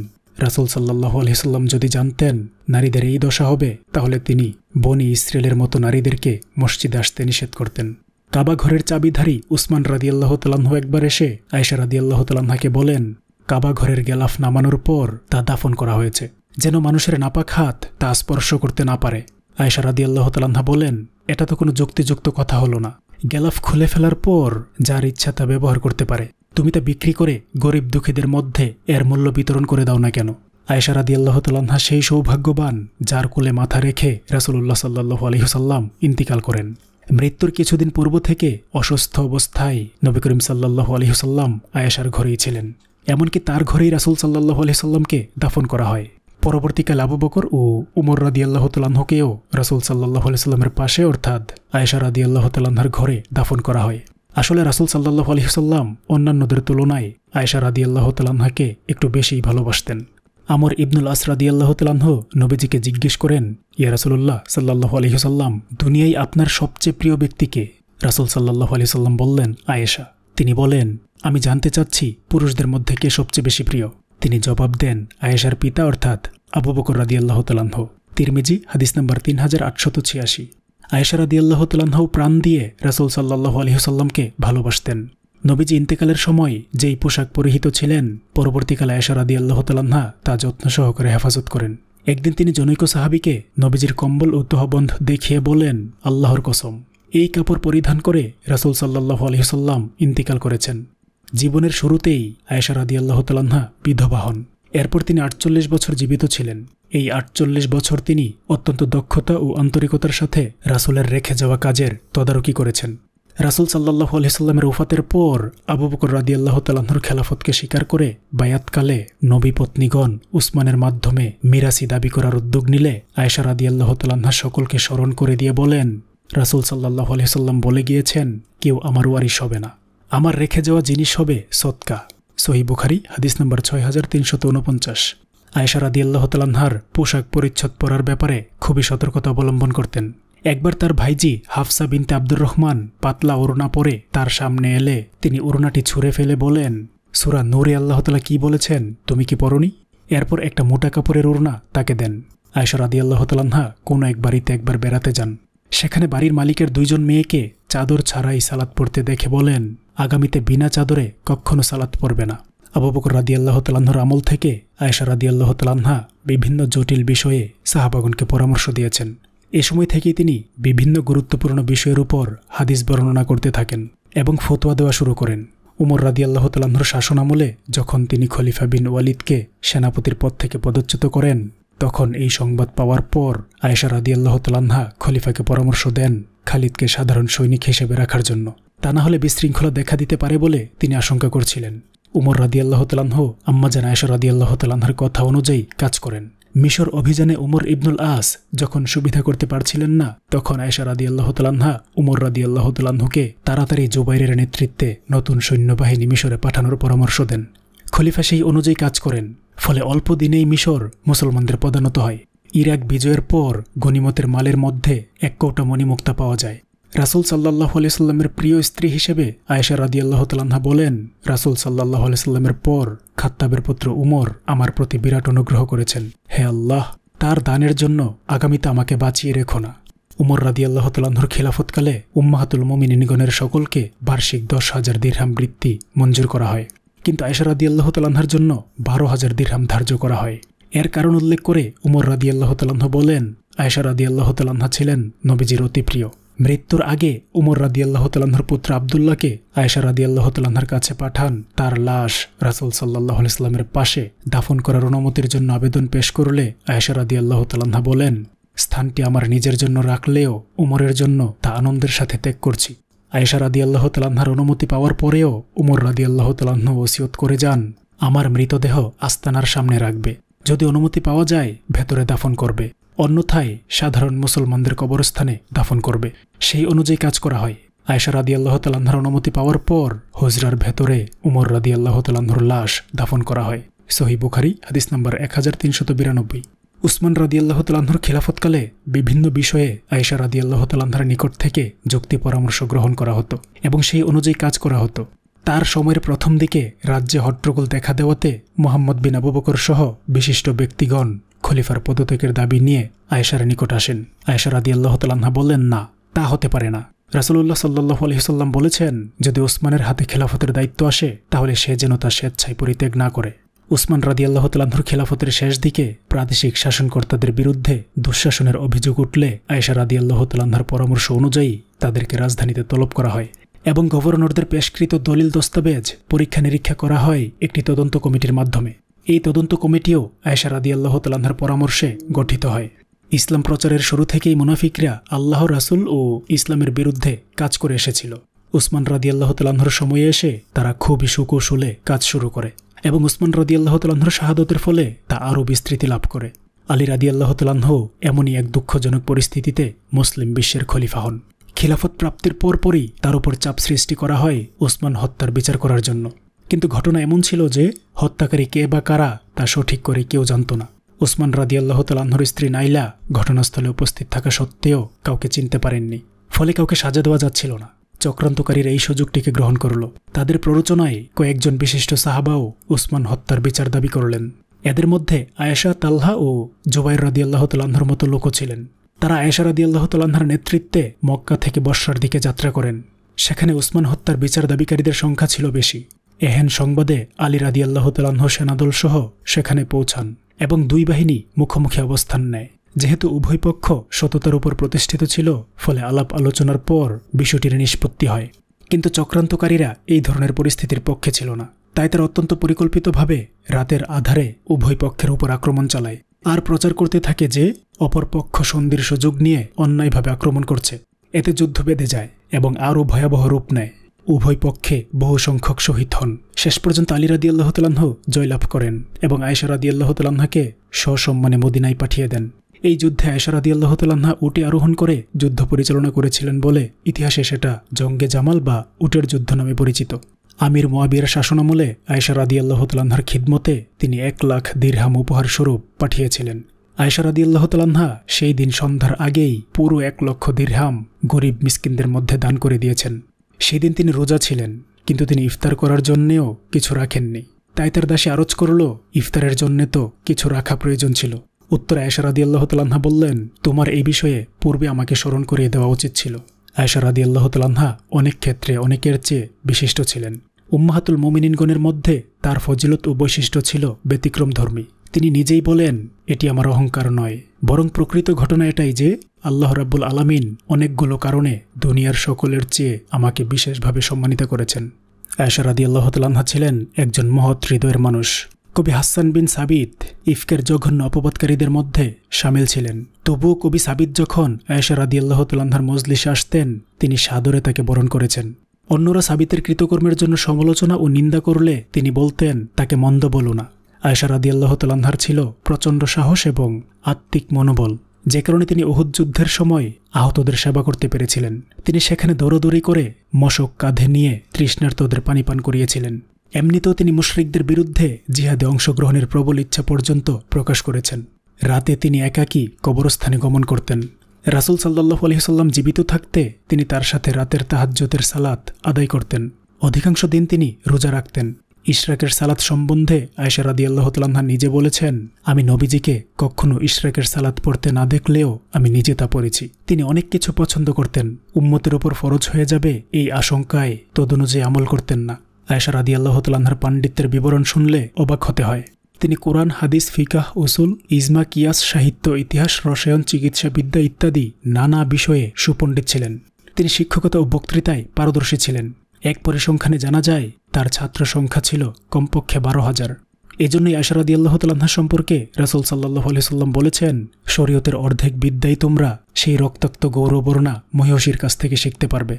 S1: রাসুল সাল্লাহ আলহিসাল্লাম যদি জানতেন নারীদের এই দশা হবে তাহলে তিনি বনি ইসরায়েলের মতো নারীদেরকে মসজিদে আসতে নিষেধ করতেন কাবা ঘরের চাবিধারী উসমান রাদিয়াল্লাহ তালাহ একবার এসে আদি রাদিয়াল্লাহ তালাহাকে বলেন কাবা ঘরের গেলাফ নামানোর পর তা দাফন করা হয়েছে যেন মানুষের নাপাক হাত তা স্পর্শ করতে না পারে আয়সা রাদি আল্লাহ তালান্না বলেন এটা তো কোনো যুক্তিযুক্ত কথা হলো না গ্যালাফ খুলে ফেলার পর যার ইচ্ছা তা ব্যবহার করতে পারে তুমি তা বিক্রি করে গরিব দুঃখীদের মধ্যে এর মূল্য বিতরণ করে দাও না কেন আয়সা রাদি আল্লাহ তালান্না সেই সৌভাগ্যবান যার কোলে মাথা রেখে রাসুলুল্লাহ সাল্লাহ আলহিহসাল্লাম ইন্তিকাল করেন মৃত্যুর কিছুদিন পূর্ব থেকে অসুস্থ অবস্থায় নবী করিম সাল্লাহ আলহিহসাল্লাম আয়েশার ঘরেই ছিলেন এমনকি তার ঘরেই রাসুল সাল্লাহ আলহিহসাল্লামকে দাফন করা হয় পরবর্তীকাল আবু বকর ও উমর রাদি আল্লাহ তালাহকেও রাসুল সাল্লাহ আলাইস্লামের পাশে অর্থাৎ আয়েশা রাদি আল্লাহ তালাহার ঘরে দাফন করা হয় আসলে রাসুল সাল্লাহ আলহিসাল্লাম অন্যান্যদের তুলনায় আয়েশা রাদি আল্লাহ তালাহাকে একটু বেশিই ভালোবাসতেন আমর ইবনুল আসরাদি আল্লাহ তালাহ নবীজিকে জিজ্ঞেস করেন ইয়া রাসুল্লাহ সাল্লাহ আলহিহসাল্লাম দুনিয়ায় আপনার সবচেয়ে প্রিয় ব্যক্তিকে রাসুল সাল্লাহ আলহিসাল্লাম বললেন আয়েশা তিনি বলেন আমি জানতে চাচ্ছি পুরুষদের মধ্যে কে সবচেয়ে বেশি প্রিয় তিনি জবাব দেন আয়েশার পিতা অর্থাৎ আবু বকর আল্লাহ তালাহ তিরমিজি হাদিস নম্বর তিন হাজার আটশত ছিয়াশি আয়েশা আল্লাহ তালাহাও প্রাণ দিয়ে রাসুল সাল্লাহ আলহিহসাল্লামকে ভালোবাসতেন নবীজি ইন্তেকালের সময় যেই পোশাক পরিহিত ছিলেন পরবর্তীকালে আয়েশা রাদিয়াল্লাহ তালাহা তা যত্ন সহকারে হেফাজত করেন একদিন তিনি জনৈক সাহাবিকে নবীজির কম্বল ও তহবন্ধ দেখিয়ে বলেন আল্লাহর কসম এই কাপড় পরিধান করে রাসুল সাল্লাহ আলহিহসাল্লাম ইন্তিকাল করেছেন জীবনের শুরুতেই আয়েশা রাদিয়াল্লাহ তালান্না বিধবা হন এরপর তিনি আটচল্লিশ বছর জীবিত ছিলেন এই আটচল্লিশ বছর তিনি অত্যন্ত দক্ষতা ও আন্তরিকতার সাথে রাসুলের রেখে যাওয়া কাজের তদারকি করেছেন রাসুল সাল্লাহ আলহিসাল্লামের উফাতের পর আবু বকর রাদি আল্লাহ খেলাফতকে স্বীকার করে বায়াতকালে নবী পত্নীগণ উসমানের মাধ্যমে মিরাসি দাবি করার উদ্যোগ নিলে আয়েশা রাদি আল্লাহ সকলকে স্মরণ করে দিয়ে বলেন রাসুল সাল্লাহ আলহিসাল্লাম বলে গিয়েছেন কেউ আমার ওয়ারিশ হবে না আমার রেখে যাওয়া জিনিস হবে সৎকা সহি বুখারি হাদিস নম্বর ছয় হাজার তিনশত উনপঞ্চাশ আয়েশা রাদিয়াল্লাহ তালান্নার পোশাক পরিচ্ছদ পরার ব্যাপারে খুবই সতর্কতা অবলম্বন করতেন একবার তার ভাইজি হাফসা বিনতে আব্দুর রহমান পাতলা ওরুনা পরে তার সামনে এলে তিনি ওরুনাটি ছুঁড়ে ফেলে বলেন সুরা নূরে আল্লাহতালা কি বলেছেন তুমি কি পরনি এরপর একটা মোটা কাপড়ের ওড়না তাকে দেন আয়সা আল্লাহ তালান্না কোনো এক বাড়িতে একবার বেড়াতে যান সেখানে বাড়ির মালিকের দুইজন মেয়েকে চাদর ছাড়াই সালাদ পড়তে দেখে বলেন আগামীতে বিনা চাদরে কখনো সালাত পড়বে না আবু বকর রাদি আল্লাহ তালাহর আমল থেকে আয়েশা রাদি আল্লাহ তালাহা বিভিন্ন জটিল বিষয়ে সাহাবাগনকে পরামর্শ দিয়েছেন এ সময় থেকেই তিনি বিভিন্ন গুরুত্বপূর্ণ বিষয়ের উপর হাদিস বর্ণনা করতে থাকেন এবং ফতোয়া দেওয়া শুরু করেন উমর রাদি আল্লাহ তালাহর শাসন আমলে যখন তিনি খলিফা বিন ওয়ালিদকে সেনাপতির পদ থেকে পদচ্যুত করেন তখন এই সংবাদ পাওয়ার পর আয়েশা রাদি আল্লাহ তালাহা খলিফাকে পরামর্শ দেন খালিদকে সাধারণ সৈনিক হিসেবে রাখার জন্য তা না হলে বিশৃঙ্খলা দেখা দিতে পারে বলে তিনি আশঙ্কা করছিলেন উমর রাদিয়াল্লাহ তালাহ আম্মা জান আয়সা রাদিয়াল্লাহ তালাহার কথা অনুযায়ী কাজ করেন মিশর অভিযানে উমর ইবনুল আস যখন সুবিধা করতে পারছিলেন না তখন আয়েশা রাদি তালাহা উমর রাদি তালাহুকে তাড়াতাড়ি জুবাইরের নেতৃত্বে নতুন সৈন্যবাহিনী মিশরে পাঠানোর পরামর্শ দেন খলিফা সেই অনুযায়ী কাজ করেন ফলে অল্প দিনেই মিশর মুসলমানদের পদানত হয় ইরাক বিজয়ের পর গণিমতের মালের মধ্যে এক কৌটা মণিমুক্তা পাওয়া যায় রাসুল সাল্লাহ আলিয়াল্লামের প্রিয় স্ত্রী হিসেবে আয়েশা রাদি আল্লাহ তালান্না বলেন রাসুল সাল্লাহ আলিয়াল্লামের পর খাত্তাবের পুত্র উমর আমার প্রতি বিরাট অনুগ্রহ করেছেন হে আল্লাহ তার দানের জন্য আগামীতে আমাকে বাঁচিয়ে রেখো না উমর রাদি আল্লাহ তাল্লাহর খিলাফতকালে উম্মাহাতুল মমিনগণের সকলকে বার্ষিক দশ হাজার দীর্হাম বৃত্তি মঞ্জুর করা হয় কিন্তু আয়েশা রাদি আল্লাহ তালাহার জন্য বারো হাজার দীর্হাম ধার্য করা হয় এর কারণ উল্লেখ করে উমর রাদি আল্লাহ তালাহ বলেন আয়েশা রাদি আল্লাহ তালাহা ছিলেন নবীজির অতি প্রিয় মৃত্যুর আগে উমর রাদিয়াল্লাহ তাল্লাহর পুত্র আবদুল্লাহকে আয়েশা রাদিয়াল্লাহ তালাহর কাছে পাঠান তার লাশ রাসুল সাল্লাহ ইসলামের পাশে দাফন করার অনুমতির জন্য আবেদন পেশ করলে আয়েশা রাদিয়াল্লাহ তাল্লাহা বলেন স্থানটি আমার নিজের জন্য রাখলেও উমরের জন্য তা আনন্দের সাথে ত্যাগ করছি আয়েশা রাদি আল্লাহ তালাহার অনুমতি পাওয়ার পরেও উমর রাদি আল্লাহ তালাহ ওসিয়ত করে যান আমার মৃতদেহ আস্তানার সামনে রাখবে যদি অনুমতি পাওয়া যায় ভেতরে দাফন করবে অন্যথায় সাধারণ মুসলমানদের কবরস্থানে দাফন করবে সেই অনুযায়ী কাজ করা হয় আয়সা রাদি আল্লাহ তালান্ধার অনুমতি পাওয়ার পর হজরার ভেতরে উমর রাদি আল্লাহ তালান্ধর লাশ দাফন করা হয় সহি বুখারি হাদিস নম্বর এক হাজার তিনশত বিরানব্বই উসমান রাদি আল্লাহ তালান্ধর খিলাফতকালে বিভিন্ন বিষয়ে আয়েশা রাদি আল্লাহ তালান্ধার নিকট থেকে যুক্তি পরামর্শ গ্রহণ করা হতো এবং সেই অনুযায়ী কাজ করা হতো তার সময়ের প্রথম দিকে রাজ্যে হট্টগোল দেখা দেওয়াতে মোহাম্মদ বিন আবুবকর সহ বিশিষ্ট ব্যক্তিগণ খলিফার পদত্যাগের দাবি নিয়ে আয়েশার নিকট আসেন আয়েশার আদি আল্লাহ তালাহা বললেন না তা হতে পারে না রাসুল্লাহ সাল্লাহ আলহিসাল্লাম বলেছেন যদি ওসমানের হাতে খেলাফতের দায়িত্ব আসে তাহলে সে যেন তার স্বেচ্ছায় পরিত্যাগ না করে উসমান রাদি আল্লাহ তালাহুর খেলাফতের শেষ দিকে প্রাদেশিক শাসনকর্তাদের বিরুদ্ধে দুঃশাসনের অভিযোগ উঠলে আয়েশা রাদি আল্লাহ তালাহার পরামর্শ অনুযায়ী তাদেরকে রাজধানীতে তলব করা হয় এবং গভর্নরদের পেশকৃত দলিল দস্তাবেজ পরীক্ষা নিরীক্ষা করা হয় একটি তদন্ত কমিটির মাধ্যমে এই তদন্ত কমিটিও আয়সার আদি আল্লাহ তালাহার পরামর্শে গঠিত হয় ইসলাম প্রচারের শুরু থেকেই মুনাফিকরা আল্লাহ রাসুল ও ইসলামের বিরুদ্ধে কাজ করে এসেছিল উসমান রাদি আল্লাহ তালাহর সময়ে এসে তারা খুবই সুকৌশলে কাজ শুরু করে এবং উসমান রাদি আল্লাহ তালাহর শাহাদতের ফলে তা আরও বিস্তৃতি লাভ করে আলী রাদি আল্লাহ তালাহ এমনই এক দুঃখজনক পরিস্থিতিতে মুসলিম বিশ্বের খলিফা হন খিলাফত প্রাপ্তির পরপরই তার উপর চাপ সৃষ্টি করা হয় উসমান হত্যার বিচার করার জন্য কিন্তু ঘটনা এমন ছিল যে হত্যাকারী কে বা কারা তা সঠিক করে কেউ জানত না ওসমান রাদিয়াল্লাহ তালাহর স্ত্রী নাইলা ঘটনাস্থলে উপস্থিত থাকা সত্ত্বেও কাউকে চিনতে পারেননি ফলে কাউকে সাজা দেওয়া যাচ্ছিল না চক্রান্তকারীর এই সুযোগটিকে গ্রহণ করল তাদের প্ররোচনায় কয়েকজন বিশিষ্ট সাহাবাও উসমান হত্যার বিচার দাবি করলেন এদের মধ্যে আয়েশা তাল্হা ও জুবাইর রাদিয়াল্লাহ তালাহর মতো লোকও ছিলেন তারা আয়েশা রাদি তালাহার নেতৃত্বে মক্কা থেকে বর্ষার দিকে যাত্রা করেন সেখানে উসমান হত্যার বিচার দাবিকারীদের সংখ্যা ছিল বেশি এহেন সংবাদে আলী রাদি রাদিয়াল্লাহ সেনাদল সেনাদলসহ সেখানে পৌঁছান এবং দুই বাহিনী মুখোমুখি অবস্থান নেয় যেহেতু উভয় পক্ষ সততার উপর প্রতিষ্ঠিত ছিল ফলে আলাপ আলোচনার পর বিষয়টির নিষ্পত্তি হয় কিন্তু চক্রান্তকারীরা এই ধরনের পরিস্থিতির পক্ষে ছিল না তাই তারা অত্যন্ত পরিকল্পিতভাবে রাতের আধারে উভয় পক্ষের উপর আক্রমণ চালায় আর প্রচার করতে থাকে যে অপর পক্ষ সন্ধির সুযোগ নিয়ে অন্যায়ভাবে আক্রমণ করছে এতে যুদ্ধ বেঁধে যায় এবং আরও ভয়াবহ রূপ নেয় উভয় পক্ষে বহু সংখ্যক শহীদ হন শেষ পর্যন্ত আলী রাদি আল্লাহতালাহ জয়লাভ করেন এবং আয়েশা রাদি আল্লাহতালাহাকে সসম্মানে মদিনায় পাঠিয়ে দেন এই যুদ্ধে আয়েশা রাদি আল্লাহতালাহা উটে আরোহণ করে যুদ্ধ পরিচালনা করেছিলেন বলে ইতিহাসে সেটা জঙ্গে জামাল বা উটের যুদ্ধ নামে পরিচিত আমির মোয়াবির শাসনামলে আয়েশা রাদি আল্লাহতালাহার খিদমতে তিনি এক লাখ দীর্হাম উপহার স্বরূপ পাঠিয়েছিলেন আয়েশা রাদি আল্লাহতালাহা সেই দিন সন্ধ্যার আগেই পুরো এক লক্ষ দীর্হাম গরিব মিসকিনদের মধ্যে দান করে দিয়েছেন সেদিন তিনি রোজা ছিলেন কিন্তু তিনি ইফতার করার জন্যেও কিছু রাখেননি তাই তার দাসী আরজ করল ইফতারের জন্যে তো কিছু রাখা প্রয়োজন ছিল উত্তর আয়সার আদি আল্লাহ তালাহা বললেন তোমার এই বিষয়ে পূর্বে আমাকে স্মরণ করিয়ে দেওয়া উচিত ছিল আয়সার আদি আল্লাহ তালাহা অনেক ক্ষেত্রে অনেকের চেয়ে বিশিষ্ট ছিলেন উম্মাহাতুল মোমিনিনগণের মধ্যে তার ফজিলত ও বৈশিষ্ট্য ছিল ব্যতিক্রম ধর্মী তিনি নিজেই বলেন এটি আমার অহংকার নয় বরং প্রকৃত ঘটনা এটাই যে আল্লাহ রাব্বুল আলামিন অনেকগুলো কারণে দুনিয়ার সকলের চেয়ে আমাকে বিশেষভাবে সম্মানিত করেছেন আয়সা রাদি আল্লাহ ছিলেন একজন মহৎ হৃদয়ের মানুষ কবি হাসান বিন সাবিত ইফকের জঘন্য অপবাদকারীদের মধ্যে সামিল ছিলেন তবুও কবি সাবিত যখন আয়েশা রাদি আল্লাহ মজলিসে আসতেন তিনি সাদরে তাকে বরণ করেছেন অন্যরা সাবিতের কৃতকর্মের জন্য সমালোচনা ও নিন্দা করলে তিনি বলতেন তাকে মন্দ বলো না আয়সা রাদিয়াল্লাহ তালান্ধার ছিল প্রচণ্ড সাহস এবং আত্মিক মনোবল যে কারণে তিনি উহুদ যুদ্ধের সময় আহতদের সেবা করতে পেরেছিলেন তিনি সেখানে দৌড়দৌড়ি করে মশক কাঁধে নিয়ে তৃষ্ণার্তদের পানি পান করিয়েছিলেন এমনিতেও তিনি মুশরিকদের বিরুদ্ধে জিহাদে অংশগ্রহণের প্রবল ইচ্ছা পর্যন্ত প্রকাশ করেছেন রাতে তিনি একাকী কবরস্থানে গমন করতেন রাসুল সাল্লাহ আলহিসাল্লাম জীবিত থাকতে তিনি তার সাথে রাতের তাহাজ্যতের সালাত আদায় করতেন অধিকাংশ দিন তিনি রোজা রাখতেন ইশরাকের সালাত সম্বন্ধে আয়সা রাদি আল্লাহতালাহা নিজে বলেছেন আমি নবীজিকে কখনো ইশরাকের সালাত পড়তে না দেখলেও আমি নিজে তা পড়েছি তিনি অনেক কিছু পছন্দ করতেন উম্মতের ওপর ফরজ হয়ে যাবে এই আশঙ্কায় তদনুযায়ী আমল করতেন না আয়সা রাদি আল্লাহতালাহার পাণ্ডিত্যের বিবরণ শুনলে অবাক হতে হয় তিনি কোরআন হাদিস ফিকাহ উসুল ইজমা কিয়াস সাহিত্য ইতিহাস রসায়ন চিকিৎসাবিদ্যা ইত্যাদি নানা বিষয়ে সুপণ্ডিত ছিলেন তিনি শিক্ষকতা ও বক্তৃতায় পারদর্শী ছিলেন এক পরিসংখ্যানে জানা যায় তার ছাত্র সংখ্যা ছিল কমপক্ষে বারো হাজার এজন্যই আশারাদি আল্লাহ সম্পর্কে রাসুল সাল্লাহ সাল্লাম বলেছেন শরীয়তের অর্ধেক বিদ্যাই তোমরা সেই রক্তাক্ত গৌরবর্ণা মহিষীর কাছ থেকে শিখতে পারবে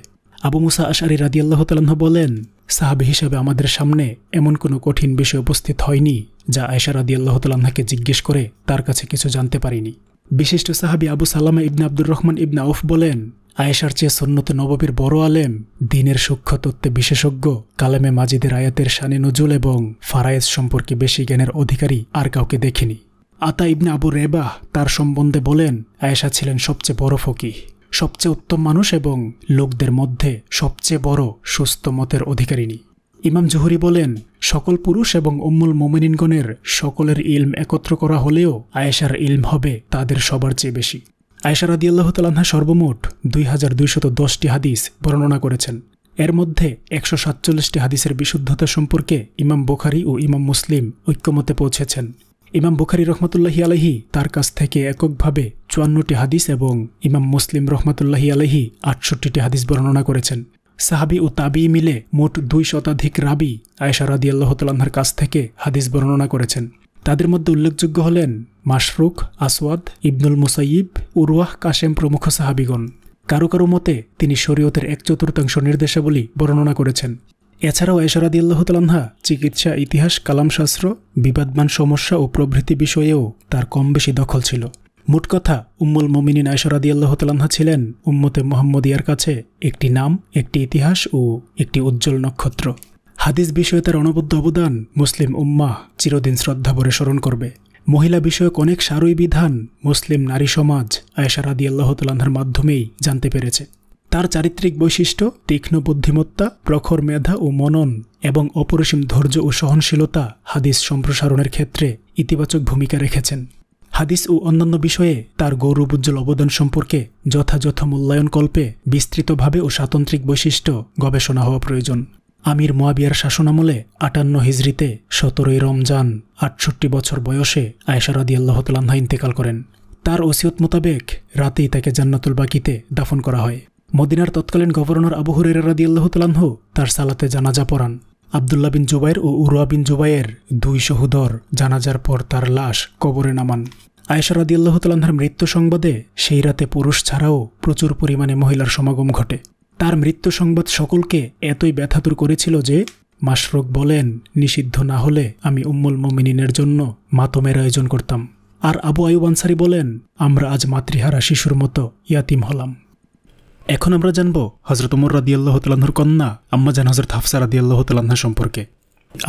S1: আবু মুসা আশারি রাদি আল্লাহ তাল্লাহ বলেন সাহাবি হিসাবে আমাদের সামনে এমন কোনো কঠিন বিষয় উপস্থিত হয়নি যা আয়সা রাদি আল্লাহ তাল্লাহাকে জিজ্ঞেস করে তার কাছে কিছু জানতে পারিনি বিশিষ্ট সাহাবি আবু সালামা ইবনা আব্দুর রহমান ইবনা আউফ বলেন আয়েশার চেয়ে সন্ন্যতে নববীর বড় আলেম দিনের সূক্ষ্ম তত্ত্বে বিশেষজ্ঞ কালেমে মাজিদের আয়াতের শানে নজুল এবং ফারায়েজ সম্পর্কে বেশি জ্ঞানের অধিকারী আর কাউকে দেখিনি আতা ইবনে আবু রেবাহ তার সম্বন্ধে বলেন আয়েশা ছিলেন সবচেয়ে বড় ফকি সবচেয়ে উত্তম মানুষ এবং লোকদের মধ্যে সবচেয়ে বড় সুস্থ মতের অধিকারিণী ইমাম জুহরি বলেন সকল পুরুষ এবং উম্মুল মোমিনিনগণের সকলের ইলম একত্র করা হলেও আয়েশার ইলম হবে তাদের সবার চেয়ে বেশি আয়সা আল্লাহ তালাহা সর্বমোট দুই হাজার দুইশত দশটি হাদিস বর্ণনা করেছেন এর মধ্যে একশো সাতচল্লিশটি হাদিসের বিশুদ্ধতা সম্পর্কে ইমাম বোখারি ও ইমাম মুসলিম ঐক্যমতে পৌঁছেছেন ইমাম বুখারি রহমতুল্লাহি আলহি তার কাছ থেকে এককভাবে চুয়ান্নটি হাদিস এবং ইমাম মুসলিম রহমতুল্লাহি আলহি আটষট্টিটি হাদিস বর্ণনা করেছেন সাহাবি ও তাবি মিলে মোট দুই শতাধিক রাবি আয়সা রাদি আল্লাহতালাহার কাছ থেকে হাদিস বর্ণনা করেছেন তাদের মধ্যে উল্লেখযোগ্য হলেন মাশরুক আসওয়াদ ইবনুল মুসাইব উরওয়াহ কাশেম প্রমুখ সাহাবিগণ কারো কারো মতে তিনি শরীয়তের এক চতুর্থাংশ নির্দেশাবলী বর্ণনা করেছেন এছাড়াও এশরাদি আল্লাহতালহা চিকিৎসা ইতিহাস কালামশাস্ত্র বিবাদমান সমস্যা ও প্রভৃতি বিষয়েও তার কম বেশি দখল ছিল মোট কথা উম্মুল মমিনিন আয়সরাদি আল্লাহতালাহা ছিলেন উম্মতে মোহাম্মদিয়ার কাছে একটি নাম একটি ইতিহাস ও একটি উজ্জ্বল নক্ষত্র হাদিস বিষয়ে তার অনবদ্য অবদান মুসলিম উম্মাহ চিরদিন শ্রদ্ধাভরে স্মরণ করবে মহিলা বিষয়ক অনেক সারই বিধান মুসলিম নারী সমাজ আয়েশা রাদি আল্লাহতুল্লাহার মাধ্যমেই জানতে পেরেছে তার চারিত্রিক বৈশিষ্ট্য তীক্ষ্ণ বুদ্ধিমত্তা প্রখর মেধা ও মনন এবং অপরিসীম ধৈর্য ও সহনশীলতা হাদিস সম্প্রসারণের ক্ষেত্রে ইতিবাচক ভূমিকা রেখেছেন হাদিস ও অন্যান্য বিষয়ে তার গৌরব উজ্জ্বল অবদান সম্পর্কে যথাযথ মূল্যায়ন কল্পে বিস্তৃতভাবে ও স্বাতন্ত্রিক বৈশিষ্ট্য গবেষণা হওয়া প্রয়োজন আমির মোয়াবিয়ার শাসনামলে আটান্ন হিজড়িতে সতেরোই রমজান আটষট্টি বছর বয়সে আদি আল্লাহতালাহা ইন্তেকাল করেন তার ওসিয়ত মোতাবেক রাতেই তাকে জান্নাতুল বাকিতে দাফন করা হয় মদিনার তৎকালীন গভর্নর আবু হুরেরা রাদি আল্লাহতালাহ তার সালাতে জানাজা পড়ান আবদুল্লা বিন জুবাইর ও উরুয়া বিন জুবাইয়ের দুই সহুদর জানাজার পর তার লাশ কবরে নামান আয়েশা রাদিয়াল্লাহ তালাহার মৃত্যু সংবাদে সেই রাতে পুরুষ ছাড়াও প্রচুর পরিমাণে মহিলার সমাগম ঘটে তার মৃত্যু সংবাদ সকলকে এতই ব্যথাতুর করেছিল যে মাশরুক বলেন নিষিদ্ধ না হলে আমি উম্মুল মমিনিনের জন্য মাতমের আয়োজন করতাম আর আবু আয়ুব আনসারি বলেন আমরা আজ মাতৃহারা শিশুর মতো ইয়াতিম হলাম এখন আমরা জানব হজরত উমর রাদিয়াল্লাহ তালাহর কন্যা আম্মাজান হজরত হাফসা রাদিয়াল্লাহ তালাহা সম্পর্কে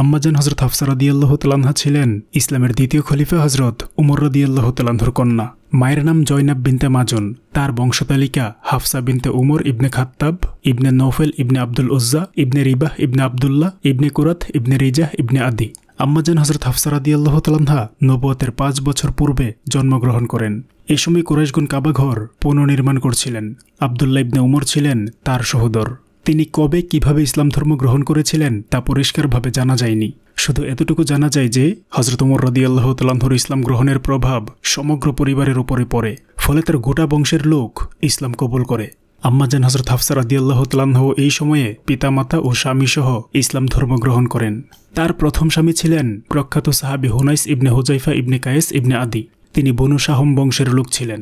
S1: আম্মাজান হজরত হাফসা রদিয়াল্লাহ তালানহা ছিলেন ইসলামের দ্বিতীয় খলিফা হজরত উমর রদিয়াল্লাহ তালানহর কন্যা মায়ের নাম জয়নাব বিনতে মাজন তার বংশতালিকা হাফসা বিনতে উমর ইবনে খাত্তাব ইবনে নৌফেল ইবনে আব্দুল উজ্জা ইবনে রিবাহ ইবনে আবদুল্লাহ ইবনে কুরাত ইবনে রিজাহ ইবনে আদি আম্মাজান হজরত হাফসা রাদিয়াল্লাহ তালানহা নবতের পাঁচ বছর পূর্বে জন্মগ্রহণ করেন এ সময় কোরাইশগুন কাবাঘর পুনর্নির্মাণ করছিলেন আবদুল্লাহ ইবনে উমর ছিলেন তার সহোদর তিনি কবে কিভাবে ইসলাম ধর্ম গ্রহণ করেছিলেন তা পরিষ্কারভাবে জানা যায়নি শুধু এতটুকু জানা যায় যে হজরত উমর রদি আল্লাহ তালাহর ইসলাম গ্রহণের প্রভাব সমগ্র পরিবারের উপরে পড়ে ফলে তার গোটা বংশের লোক ইসলাম কবুল করে আম্মাজান হজরত হাফসার আল্লাহ তালাহ এই সময়ে পিতামাতা ও স্বামীসহ ইসলাম ধর্ম গ্রহণ করেন তার প্রথম স্বামী ছিলেন প্রখ্যাত সাহাবি হুনাইস ইবনে হুজাইফা ইবনে কায়েস ইবনে আদি তিনি বনু বংশের লোক ছিলেন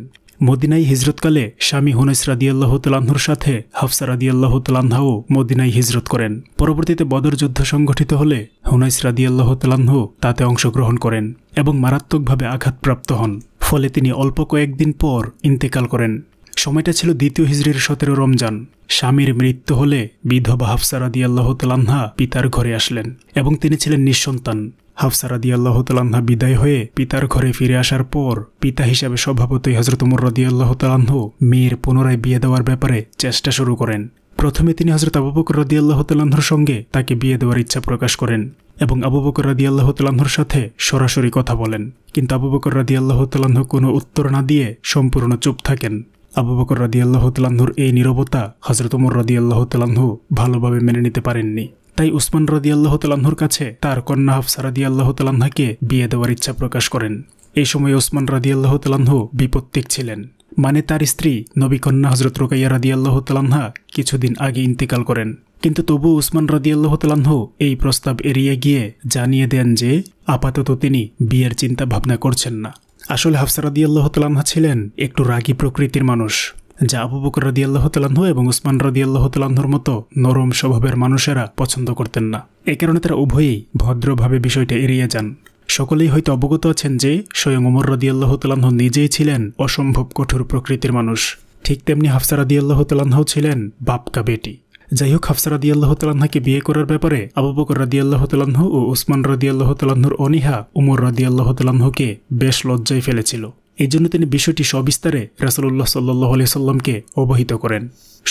S1: মদিনাই হিজরতকালে স্বামী রাদি রাদিয়াল্লাহ তালাহুর সাথে হাফসা রাদিয়াল্লাহ তালাহাও মদিনাই হিজরত করেন পরবর্তীতে বদর যুদ্ধ সংঘটিত হলে হুনাইস রাদিয়াল্লাহ তালাহ তাতে অংশগ্রহণ করেন এবং মারাত্মকভাবে আঘাতপ্রাপ্ত হন ফলে তিনি অল্প কয়েকদিন পর ইন্তেকাল করেন সময়টা ছিল দ্বিতীয় হিজড়ির সতেরো রমজান স্বামীর মৃত্যু হলে বিধবা হাফসারাদি আল্লাহ তালান্না পিতার ঘরে আসলেন এবং তিনি ছিলেন নিঃসন্তান হাফসারাদি আল্লাহ তালান্না বিদায় হয়ে পিতার ঘরে ফিরে আসার পর পিতা হিসাবে সভাপতি হজরত মুররদি আল্লাহ তালাহ মেয়ের পুনরায় বিয়ে দেওয়ার ব্যাপারে চেষ্টা শুরু করেন প্রথমে তিনি হজরত আবু বকর রদি আল্লাহ তালাহর সঙ্গে তাকে বিয়ে দেওয়ার ইচ্ছা প্রকাশ করেন এবং আবু বকর রাদি আল্লাহ তালাহর সাথে সরাসরি কথা বলেন কিন্তু আবু বকর রাদি আল্লাহ তালাহ কোনো উত্তর না দিয়ে সম্পূর্ণ চুপ থাকেন আবু বকর আল্লাহ তালাহুর এই নিরবতা হজরত রদি আল্লাহ তালাহু ভালোভাবে মেনে নিতে পারেননি তাই উসমান আল্লাহ তালাহুর কাছে তার কন্যা হাফসা আল্লাহ তালাহাকে বিয়ে দেওয়ার ইচ্ছা প্রকাশ করেন এই সময় ওসমান আল্লাহ তালাহু বিপত্তিক ছিলেন মানে তার স্ত্রী নবী কন্যা হজরত রোকাইয়া রাদিয়াল্লাহ তালাহা কিছুদিন আগে ইন্তেকাল করেন কিন্তু তবু উসমান রাদিয়াল্লাহ তালাহু এই প্রস্তাব এড়িয়ে গিয়ে জানিয়ে দেন যে আপাতত তিনি বিয়ের চিন্তা ভাবনা করছেন না আসলে হাফসা আল্লাহ তালান্না ছিলেন একটু রাগী প্রকৃতির মানুষ যা আবু বকর আল্লাহ তালাহ এবং উসমান আল্লাহ তালাহর মতো নরম স্বভাবের মানুষেরা পছন্দ করতেন না এ কারণে তারা উভয়েই ভদ্রভাবে বিষয়টা এড়িয়ে যান সকলেই হয়তো অবগত আছেন যে স্বয়ং রদি আল্লাহ তালাহ নিজেই ছিলেন অসম্ভব কঠোর প্রকৃতির মানুষ ঠিক তেমনি হাফসা আল্লাহ তালাহ ছিলেন বাপকা বেটি যাই হোক হাফসা রাদিয়াল্লাহ তালাহাকে বিয়ে করার ব্যাপারে আবুবকর রাদি রাদিয়াল্লাহ তালাহ ও উসমান রাদিয়াল্লাহ তালাহর অনিহা উমর রাদিয়াল্লাহ তালাহকে বেশ লজ্জায় ফেলেছিল এই জন্য তিনি বিষয়টি সবিস্তারে রাসলুল্লাহ সাল্লাহ সাল্লামকে অবহিত করেন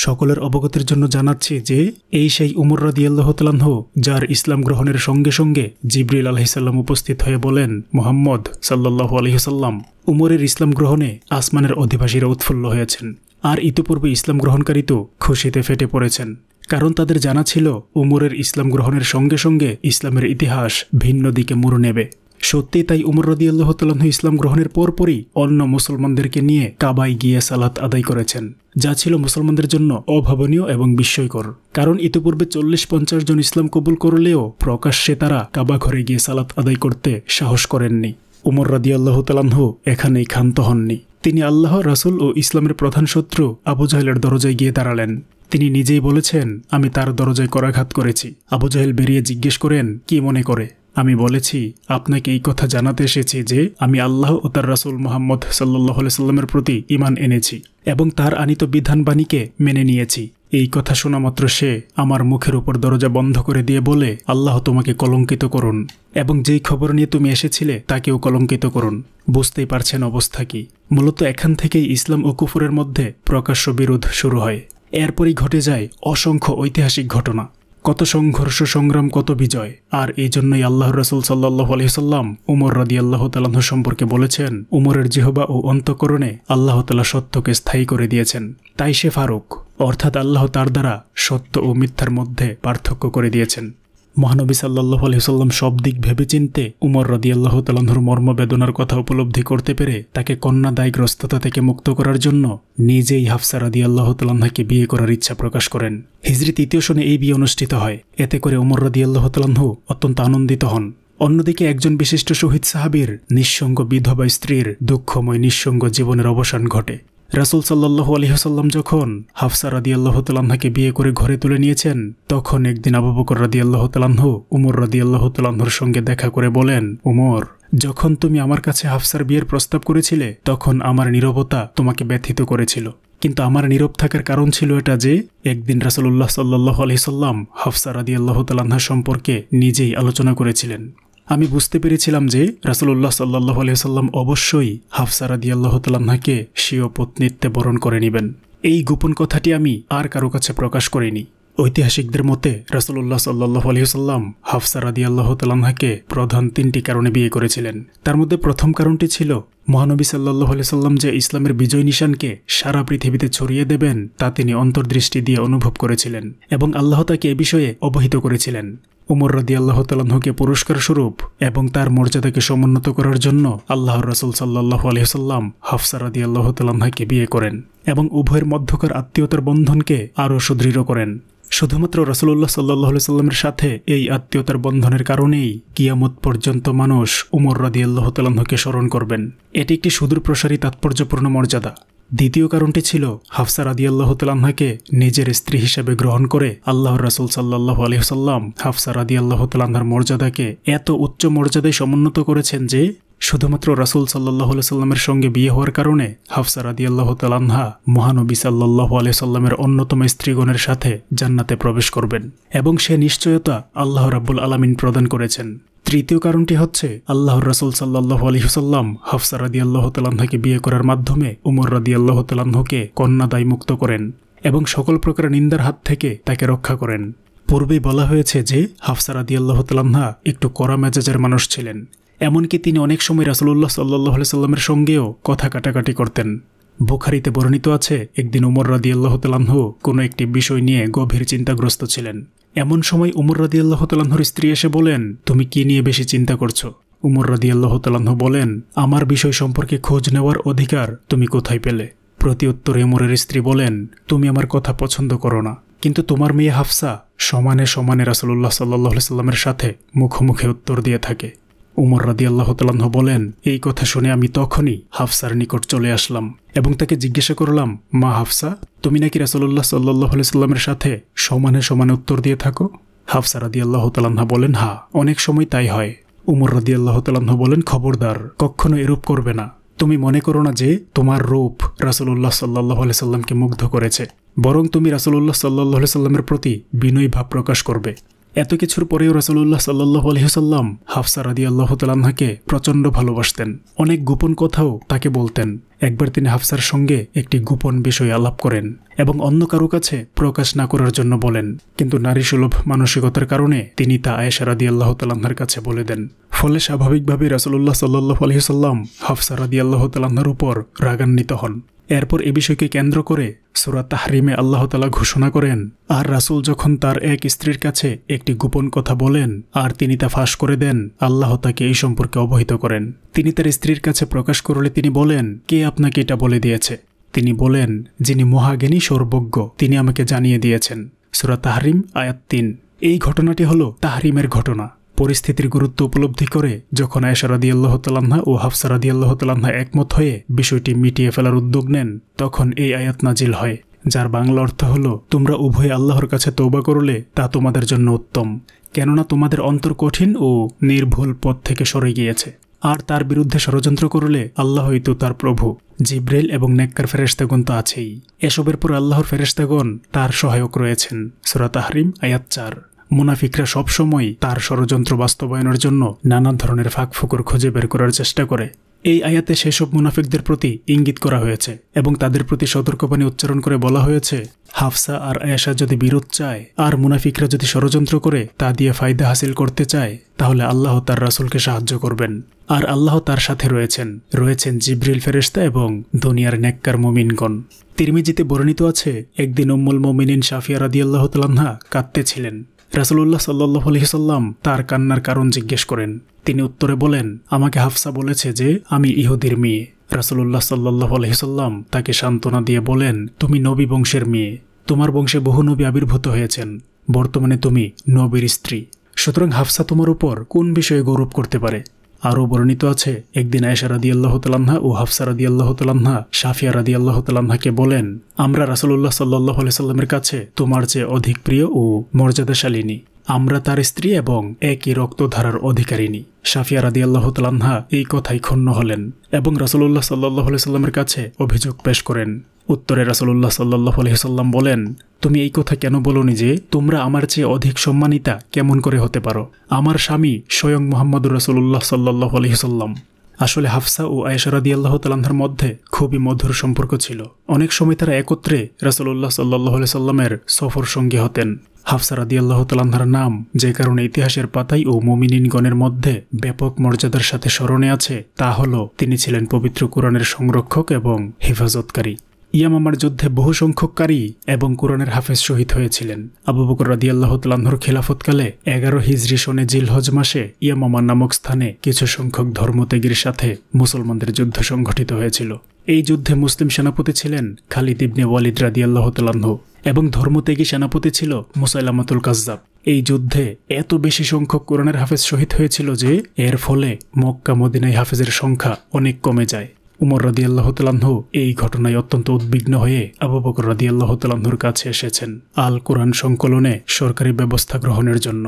S1: সকলের অবগতির জন্য জানাচ্ছি যে এই সেই উমর রাদিয়াল্লাহ তালাহ যার ইসলাম গ্রহণের সঙ্গে সঙ্গে জিবরিল আলহিসাল্লাম উপস্থিত হয়ে বলেন মোহাম্মদ সাল্লাহ আলহিসাল্লাম উমরের ইসলাম গ্রহণে আসমানের অধিবাসীরা উৎফুল্ল হয়েছেন আর ইতিপূর্বে ইসলাম গ্রহণকারী তো খুশিতে ফেটে পড়েছেন কারণ তাদের জানা ছিল উমরের ইসলাম গ্রহণের সঙ্গে সঙ্গে ইসলামের ইতিহাস ভিন্ন দিকে মোড় নেবে সত্যি তাই উমর আল্লাহ তাল্লাহ ইসলাম গ্রহণের পরপরই অন্য মুসলমানদেরকে নিয়ে কাবায় গিয়ে সালাত আদায় করেছেন যা ছিল মুসলমানদের জন্য অভাবনীয় এবং বিস্ময়কর কারণ ইতিপূর্বে চল্লিশ পঞ্চাশ জন ইসলাম কবুল করলেও প্রকাশ্যে তারা কাবা ঘরে গিয়ে সালাত আদায় করতে সাহস করেননি উমর রাদিয়াল্লাহ তালাহ এখানেই ক্ষান্ত হননি তিনি আল্লাহ রাসুল ও ইসলামের প্রধান শত্রু আবু জাহেলের দরজায় গিয়ে দাঁড়ালেন তিনি নিজেই বলেছেন আমি তার দরজায় করাঘাত করেছি আবু জাহেল বেরিয়ে জিজ্ঞেস করেন কি মনে করে আমি বলেছি আপনাকে এই কথা জানাতে এসেছি যে আমি আল্লাহ ও তার রাসুল মোহাম্মদ সাল্লি সাল্লামের প্রতি ইমান এনেছি এবং তার আনিত বিধানবাণীকে মেনে নিয়েছি এই কথা শোনা মাত্র সে আমার মুখের উপর দরজা বন্ধ করে দিয়ে বলে আল্লাহ তোমাকে কলঙ্কিত করুন এবং যেই খবর নিয়ে তুমি এসেছিলে তাকেও কলঙ্কিত করুন বুঝতেই পারছেন অবস্থা কি মূলত এখান থেকেই ইসলাম ও কুফুরের মধ্যে প্রকাশ্য বিরোধ শুরু হয় এরপরই ঘটে যায় অসংখ্য ঐতিহাসিক ঘটনা কত সংঘর্ষ সংগ্রাম কত বিজয় আর এই জন্যই আল্লাহ রসুল সাল্লাহ আলহিসাল্লাম উমর রাদি আল্লাহ তালাহ সম্পর্কে বলেছেন উমরের জিহবা ও অন্তকরণে আল্লাহ তালা সত্যকে স্থায়ী করে দিয়েছেন তাই সে ফারুক অর্থাৎ আল্লাহ তার দ্বারা সত্য ও মিথ্যার মধ্যে পার্থক্য করে দিয়েছেন মহানবী সাল্লাহ আলহিসাল্লাম সব দিক ভেবে চিনতে উমর রদিয়াল্লাহ তালাহুর বেদনার কথা উপলব্ধি করতে পেরে তাকে কন্যা দায়গ্রস্ততা থেকে মুক্ত করার জন্য নিজেই হাফসা রদিয়াল্লাহ তালাহাকে বিয়ে করার ইচ্ছা প্রকাশ করেন হিজরি তৃতীয় সনে এই বিয়ে অনুষ্ঠিত হয় এতে করে উমর রদিয়াল্লাহ তালাহু অত্যন্ত আনন্দিত হন অন্যদিকে একজন বিশিষ্ট শহীদ সাহাবির নিঃসঙ্গ বিধবা স্ত্রীর দুঃখময় নিঃসঙ্গ জীবনের অবসান ঘটে রাসুল সাল্লাহু আলহিহাসাল্লাম যখন হাফসা রাদি আল্লাহ তালাহাকে বিয়ে করে ঘরে তুলে নিয়েছেন তখন একদিন আবু বকর রাদি আল্লাহ তালাহ উমর রাদি আল্লাহ তালাহর সঙ্গে দেখা করে বলেন উমর যখন তুমি আমার কাছে হাফসার বিয়ের প্রস্তাব করেছিলে তখন আমার নিরবতা তোমাকে ব্যথিত করেছিল কিন্তু আমার নীরব থাকার কারণ ছিল এটা যে একদিন রাসলুল্লাহ সাল্লাহ আলহিসাল্লাম হাফসা রাদি আল্লাহ সম্পর্কে নিজেই আলোচনা করেছিলেন আমি বুঝতে পেরেছিলাম যে রাসুল্লাহ সাল্লাহ আলহিহাল্লাম অবশ্যই হাফসারাদি আল্লাহ তাল্লাহাকে স্বীয় পত্নীত্বে বরণ করে নেবেন এই গোপন কথাটি আমি আর কারো কাছে প্রকাশ করিনি ঐতিহাসিকদের মতে রাসুল্লাহ সাল্লাহ আলহিহাল্লাম হাফসারাদি রাদি আল্লাহ তালাহাকে প্রধান তিনটি কারণে বিয়ে করেছিলেন তার মধ্যে প্রথম কারণটি ছিল মহানবী সাল্লাহ আলহিহাল্লাম যে ইসলামের বিজয় নিশানকে সারা পৃথিবীতে ছড়িয়ে দেবেন তা তিনি অন্তর্দৃষ্টি দিয়ে অনুভব করেছিলেন এবং আল্লাহ তাকে এ বিষয়ে অবহিত করেছিলেন উমর রদি আল্লাহ তালাহুকে পুরস্কার স্বরূপ এবং তার মর্যাদাকে সমুন্নত করার জন্য আল্লাহ রসুল সাল্লাহ আলহিহাল্লাম হাফসা রদি আল্লাহ তালাহাকে বিয়ে করেন এবং উভয়ের মধ্যকার আত্মীয়তার বন্ধনকে আরও সুদৃঢ় করেন শুধুমাত্র রসুল্লাহ সাল্লাহ সাল্লামের সাথে এই আত্মীয়তার বন্ধনের কারণেই কিয়ামত পর্যন্ত মানুষ উমর রদি আল্লাহ তালাহকে স্মরণ করবেন এটি একটি সুদূর প্রসারী তাৎপর্যপূর্ণ মর্যাদা দ্বিতীয় কারণটি ছিল হাফসা আল্লাহ তালাহাকে নিজের স্ত্রী হিসেবে গ্রহণ করে আল্লাহ রাসুল সাল্লাহ আলহিহসাল্লাম হাফসা আল্লাহ তালাহার মর্যাদাকে এত উচ্চ মর্যাদায় সমুন্নত করেছেন যে শুধুমাত্র রাসুল সাল্লাহ সাল্লামের সঙ্গে বিয়ে হওয়ার কারণে হাফসা আল্লাহ তালান্হা মহানবী সাল্লাহ আলি সাল্লামের অন্যতম স্ত্রীগণের সাথে জান্নাতে প্রবেশ করবেন এবং সে নিশ্চয়তা আল্লাহ রাব্বুল আলামিন প্রদান করেছেন তৃতীয় কারণটি হচ্ছে আল্লাহর রসুল সাল্লাহ আলহিহসাল্লাম হফসার রাদি আল্লাহ তালাহকে বিয়ে করার মাধ্যমে উমর রাদি আল্লাহ তালাহকে কন্যাদায় মুক্ত করেন এবং সকল প্রকার নিন্দার হাত থেকে তাকে রক্ষা করেন পূর্বে বলা হয়েছে যে হাফসার আদি আল্লাহ তাল্লাহা একটু কড়া মেজাজের মানুষ ছিলেন এমনকি তিনি অনেক সময় রাসুল্লাহ সাল্লাহ সাল্লামের সঙ্গেও কথা কাটাকাটি করতেন বুখারিতে বর্ণিত আছে একদিন উমর রাদিয়াল্লাহ তালাহ কোনো একটি বিষয় নিয়ে গভীর চিন্তাগ্রস্ত ছিলেন এমন সময় উমর রাদিয়াল্লাহ তালাহর স্ত্রী এসে বলেন তুমি কি নিয়ে বেশি চিন্তা করছো উমর রাদিয়াল্লাহ তালাহ বলেন আমার বিষয় সম্পর্কে খোঁজ নেওয়ার অধিকার তুমি কোথায় পেলে প্রতি উত্তরে উমরের স্ত্রী বলেন তুমি আমার কথা পছন্দ করো না কিন্তু তোমার মেয়ে হাফসা সমানে সমানে রাসলুল্লাহ সাল্লাহ সাল্লামের সাথে মুখোমুখি উত্তর দিয়ে থাকে উমর আল্লাহ তালাহ বলেন এই কথা শুনে আমি তখনই হাফসার নিকট চলে আসলাম এবং তাকে জিজ্ঞাসা করলাম মা হাফসা তুমি নাকি রাসলল্লাহ সাল্লাহ সাল্লামের সাথে সমানে সমানে উত্তর দিয়ে থাকো হাফসা রাদিয়াল্লাহ তালাহা বলেন হা অনেক সময় তাই হয় উমর রাদিয়াল্লাহ তালাহ বলেন খবরদার কখনো এরূপ করবে না তুমি মনে করো না যে তোমার রূপ রাসলুল্লাহ সাল্লাহ সাল্লামকে মুগ্ধ করেছে বরং তুমি রাসলুল্লাহ সাল্লাহ সাল্লামের প্রতি বিনয়ী ভাব প্রকাশ করবে এত কিছুর পরেও রসুল্লাহ সাল্লাহ আলহিহসাল্লাম হাফসা রাদি আল্লাহ তালাহাকে প্রচণ্ড ভালোবাসতেন অনেক গোপন কথাও তাকে বলতেন একবার তিনি হাফসার সঙ্গে একটি গোপন বিষয় আলাপ করেন এবং অন্য কারো কাছে প্রকাশ না করার জন্য বলেন কিন্তু নারী সুলভ মানসিকতার কারণে তিনি তা আয়েশা রাদি আল্লাহ তালাহার কাছে বলে দেন ফলে স্বাভাবিকভাবে রাসুল্লাহ সাল্লু আলহিহসাল্লাম হাফসা রাদি আল্লাহ তালাহার উপর রাগান্বিত হন এরপর এ বিষয়কে কেন্দ্র করে সুরাত তাহরিমে আল্লাহতালা ঘোষণা করেন আর রাসুল যখন তার এক স্ত্রীর কাছে একটি গোপন কথা বলেন আর তিনি তা ফাঁস করে দেন আল্লাহ তাকে এই সম্পর্কে অবহিত করেন তিনি তার স্ত্রীর কাছে প্রকাশ করলে তিনি বলেন কে আপনাকে এটা বলে দিয়েছে তিনি বলেন যিনি মহাগেনী সর্বজ্ঞ তিনি আমাকে জানিয়ে দিয়েছেন সুরা তাহরিম আয়াত্তিন এই ঘটনাটি হল তাহরিমের ঘটনা পরিস্থিতির গুরুত্ব উপলব্ধি করে যখন আয়েশা আল্লাহ তালান্না ও হাফসা আল্লাহ তালান্না একমত হয়ে বিষয়টি মিটিয়ে ফেলার উদ্যোগ নেন তখন এই আয়াত নাজিল হয় যার বাংলা অর্থ হল তোমরা উভয়ে আল্লাহর কাছে তৌবা করলে তা তোমাদের জন্য উত্তম কেননা তোমাদের অন্তর কঠিন ও নির্ভুল পথ থেকে সরে গিয়েছে আর তার বিরুদ্ধে ষড়যন্ত্র করলে আল্লাহ হয়তো তার প্রভু জিব্রেল এবং নেককার ফেরেস্তাগণ তো আছেই এসবের পর আল্লাহর ফেরেস্তাগণ তার সহায়ক রয়েছেন সুরাত আহরিম আয়াত চার মুনাফিকরা সবসময় তার ষড়যন্ত্র বাস্তবায়নের জন্য নানা ধরনের ফাঁকফুকুর খুঁজে বের করার চেষ্টা করে এই আয়াতে সেসব মুনাফিকদের প্রতি ইঙ্গিত করা হয়েছে এবং তাদের প্রতি সতর্কবাণী উচ্চারণ করে বলা হয়েছে হাফসা আর আয়েশা যদি বিরোধ চায় আর মুনাফিকরা যদি ষড়যন্ত্র করে তা দিয়ে ফায়দা হাসিল করতে চায় তাহলে আল্লাহ তার রাসুলকে সাহায্য করবেন আর আল্লাহ তার সাথে রয়েছেন রয়েছেন জিব্রিল ফেরেস্তা এবং দুনিয়ার নেককার মোমিনগণ তিরমিজিতে বর্ণিত আছে একদিন উম্মুল মোমিনিন সাফিয়া রাদিয়াল্লাহ তালান্না কাঁদতেছিলেন রাসুল্লাহ সাল্লাহ আলহিসাল্লাম তার কান্নার কারণ জিজ্ঞেস করেন তিনি উত্তরে বলেন আমাকে হাফসা বলেছে যে আমি ইহুদির মেয়ে রাসুল্লাহ সাল্লাহ আলহিসাল্লাম তাকে সান্ত্বনা দিয়ে বলেন তুমি নবী বংশের মেয়ে তোমার বংশে বহু নবী আবির্ভূত হয়েছেন বর্তমানে তুমি নবীর স্ত্রী সুতরাং হাফসা তোমার উপর কোন বিষয়ে গৌরব করতে পারে আরও বর্ণিত আছে একদিন আয়েশা রাদি আল্লাহ তালাহা ও হাফসা রাদি আল্লাহ তালাহা সাফিয়া রাদি আল্লাহ তালাহাকে বলেন আমরা রাসুল্লাহ সাল্লাহ সাল্লামের কাছে তোমার চেয়ে অধিক প্রিয় ও মর্যাদাশালিনী আমরা তার স্ত্রী এবং একই রক্তধারার অধিকারিনী সাফিয়া রাদি আল্লাহ তালাহা এই কথাই ক্ষুণ্ণ হলেন এবং রাসুল্লাহ সাল্লাহ সাল্লামের কাছে অভিযোগ পেশ করেন উত্তরে রাসলুল্লাহ সাল্লাহ আলহিসাল্লাম বলেন তুমি এই কথা কেন বলনি যে তোমরা আমার চেয়ে অধিক সম্মানিতা কেমন করে হতে পারো আমার স্বামী স্বয়ং মোহাম্মদুর রাসলুল্লাহ সাল্লাহ আলহিসাল্লাম আসলে হাফসা ও আয়েশারাদি আল্লাহ তালান্ধার মধ্যে খুবই মধুর সম্পর্ক ছিল অনেক সময় তারা একত্রে রাসলুল্লাহ সাল্লাহ সাল্লামের সফর সঙ্গী হতেন হাফসা রাদি আল্লাহ তালান্ধার নাম যে কারণে ইতিহাসের পাতাই ও মোমিনিনগণের মধ্যে ব্যাপক মর্যাদার সাথে স্মরণে আছে তা হল তিনি ছিলেন পবিত্র কোরআনের সংরক্ষক এবং হেফাজতকারী ইয়ামামার যুদ্ধে বহু সংখ্যককারী এবং কোরআনের হাফেজ শহীদ হয়েছিলেন আবু বকর রাদিয়াল্লাহ তালাহর খিলাফতকালে এগারো হিজরি সনে জিলহজ মাসে ইয়ামামা নামক স্থানে কিছু সংখ্যক ধর্মত্যাগীর সাথে মুসলমানদের যুদ্ধ সংঘটিত হয়েছিল এই যুদ্ধে মুসলিম সেনাপতি ছিলেন খালিদ ইবনে ওয়ালিদ রাদিয়াল্লাহ এবং ধর্মত্যাগী সেনাপতি ছিল মুসাইলামাতুল কাজাব এই যুদ্ধে এত বেশি সংখ্যক কোরআনের হাফেজ শহীদ হয়েছিল যে এর ফলে মক্কা মদিনাই হাফেজের সংখ্যা অনেক কমে যায় উমর রাদিয়াল্লাহ তালাহু এই ঘটনায় অত্যন্ত উদ্বিগ্ন হয়ে আবু বকর রাদিয়াল্লাহ কাছে এসেছেন আল কোরআন সংকলনে সরকারি ব্যবস্থা গ্রহণের জন্য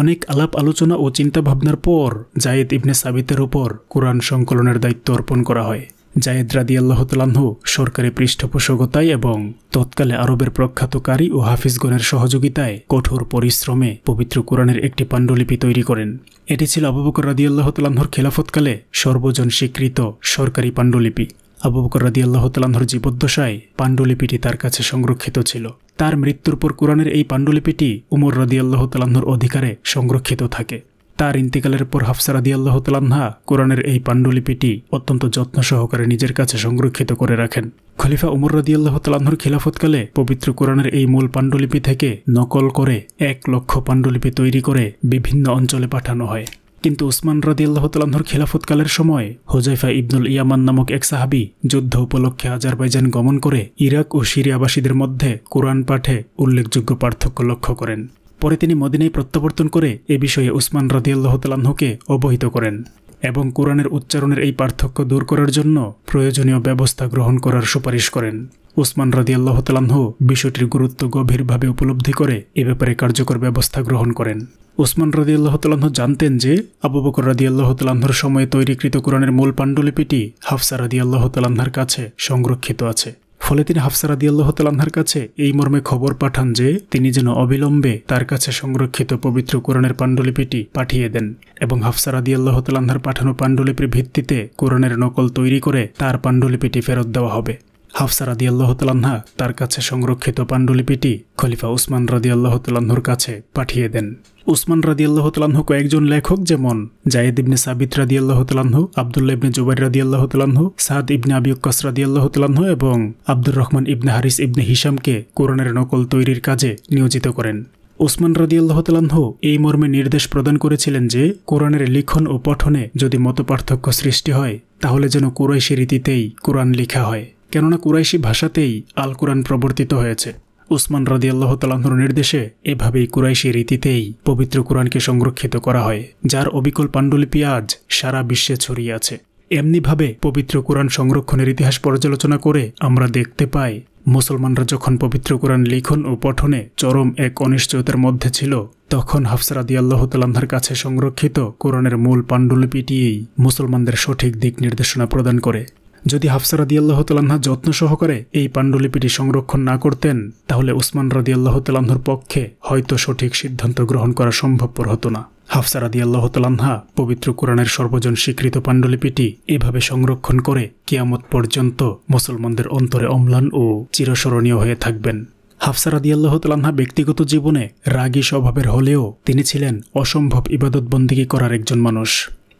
S1: অনেক আলাপ আলোচনা ও চিন্তাভাবনার পর জায়েদ ইবনে সাবিতের উপর কোরআন সংকলনের দায়িত্ব অর্পণ করা হয় জায়েদ রাদি আল্লাহতালাহ সরকারি পৃষ্ঠপোষকতায় এবং তৎকালে আরবের প্রখ্যাত ও হাফিজগণের সহযোগিতায় কঠোর পরিশ্রমে পবিত্র কোরআনের একটি পাণ্ডুলিপি তৈরি করেন এটি ছিল আবুবকর রাদি আল্লাহতালাহর খেলাফতকালে সর্বজন স্বীকৃত সরকারি পাণ্ডুলিপি আবুবকর রাদি আল্লাহতালাহর জীবদ্দশায় পাণ্ডুলিপিটি তার কাছে সংরক্ষিত ছিল তার মৃত্যুর পর কোরআনের এই পাণ্ডুলিপিটি উমর রাদি আল্লাহতালাহর অধিকারে সংরক্ষিত থাকে তার ইন্তিকালের পর আদি আল্লাহ তালান্না কোরআনের এই পাণ্ডুলিপিটি অত্যন্ত যত্ন সহকারে নিজের কাছে সংরক্ষিত করে রাখেন খলিফা উমর আল্লাহ তালাহর খিলাফতকালে পবিত্র কোরআনের এই মূল পাণ্ডুলিপি থেকে নকল করে এক লক্ষ পাণ্ডুলিপি তৈরি করে বিভিন্ন অঞ্চলে পাঠানো হয় কিন্তু উসমান রাদি আল্লাহ তালাহর খিলাফতকালের সময় হোজাইফা ইবনুল ইয়ামান নামক এক সাহাবি যুদ্ধ উপলক্ষে আজারবাইজান গমন করে ইরাক ও সিরিয়াবাসীদের মধ্যে কোরআন পাঠে উল্লেখযোগ্য পার্থক্য লক্ষ্য করেন পরে তিনি মদিনায় প্রত্যাবর্তন করে এ বিষয়ে উসমান রদিয়াল্লাহ অবহিত করেন এবং কোরআনের উচ্চারণের এই পার্থক্য দূর করার জন্য প্রয়োজনীয় ব্যবস্থা গ্রহণ করার সুপারিশ করেন উসমান রদি আল্লাহ তালাহ বিষয়টির গুরুত্ব গভীরভাবে উপলব্ধি করে এ ব্যাপারে কার্যকর ব্যবস্থা গ্রহণ করেন উসমান রদি আল্লাহ তালাহ জানতেন যে আবু বকর রদি আল্লাহ তালাহর সময়ে তৈরিকৃত কোরআনের মূল পাণ্ডুলিপিটি হাফসা রদি আল্লাহ তালাহার কাছে সংরক্ষিত আছে ফলে তিনি হাফসারা দিয়াল্লাহ তালাহার কাছে এই মর্মে খবর পাঠান যে তিনি যেন অবিলম্বে তার কাছে সংরক্ষিত পবিত্র কোরণের পাণ্ডুলিপিটি পাঠিয়ে দেন এবং হাফসারা দিয়াল্লাহ তালাহার পাঠানো পাণ্ডুলিপির ভিত্তিতে কোরআনের নকল তৈরি করে তার পাণ্ডুলিপিটি ফেরত দেওয়া হবে হাফসা রাদিয়াল্লাহ তালাহা তার কাছে সংরক্ষিত পাণ্ডুলিপিটি খলিফা উসমান রাদিয়াল্লাহ তালাহুর কাছে পাঠিয়ে দেন উসমান রাদিয়াল্লাহ তালাহু কয়েকজন লেখক যেমন জায়েদ ইবনে সাবিত রাদিয়াল্লাহ তালাহু আবদুল্লা ইবনে জুবাইর রাদিয়াল্লাহ তালাহু সাদ ইবনে আবিউক্কাস রাদিয়াল্লাহ তালাহু এবং আব্দুর রহমান ইবনে হারিস ইবনে হিসামকে কোরআনের নকল তৈরির কাজে নিয়োজিত করেন ওসমান রাদিয়াল্লাহ তালাহ এই মর্মে নির্দেশ প্রদান করেছিলেন যে কোরআনের লিখন ও পঠনে যদি মতপার্থক্য সৃষ্টি হয় তাহলে যেন কুরাইশি রীতিতেই কোরআন লেখা হয় কেননা কুরাইশি ভাষাতেই আল কোরআন প্রবর্তিত হয়েছে উসমান রদি আল্লাহ তালাহর নির্দেশে এভাবেই কুরাইশি রীতিতেই পবিত্র কোরআনকে সংরক্ষিত করা হয় যার অবিকল পাণ্ডুলিপি আজ সারা বিশ্বে ছড়িয়ে আছে এমনিভাবে পবিত্র কোরআন সংরক্ষণের ইতিহাস পর্যালোচনা করে আমরা দেখতে পাই মুসলমানরা যখন পবিত্র কোরআন লিখন ও পঠনে চরম এক অনিশ্চয়তার মধ্যে ছিল তখন হাফসারাদি আল্লাহ তালাহার কাছে সংরক্ষিত কোরআনের মূল পাণ্ডুলিপিটিই মুসলমানদের সঠিক দিক নির্দেশনা প্রদান করে যদি হাফসা রাদিয়াল্লাহ তালাহা যত্ন সহকারে এই পাণ্ডুলিপিটি সংরক্ষণ না করতেন তাহলে উসমান রাদিয়াল্লাহ তালাহর পক্ষে হয়তো সঠিক সিদ্ধান্ত গ্রহণ করা সম্ভবপর হতো না হাফসা রাদিয়াল্লাহ তালাহা পবিত্র কোরআনের সর্বজন স্বীকৃত পাণ্ডুলিপিটি এভাবে সংরক্ষণ করে কিয়ামত পর্যন্ত মুসলমানদের অন্তরে অম্লান ও চিরস্মরণীয় হয়ে থাকবেন হাফসা রাদিয়াল্লাহ তালাহা ব্যক্তিগত জীবনে রাগী স্বভাবের হলেও তিনি ছিলেন অসম্ভব ইবাদতবন্দিগি করার একজন মানুষ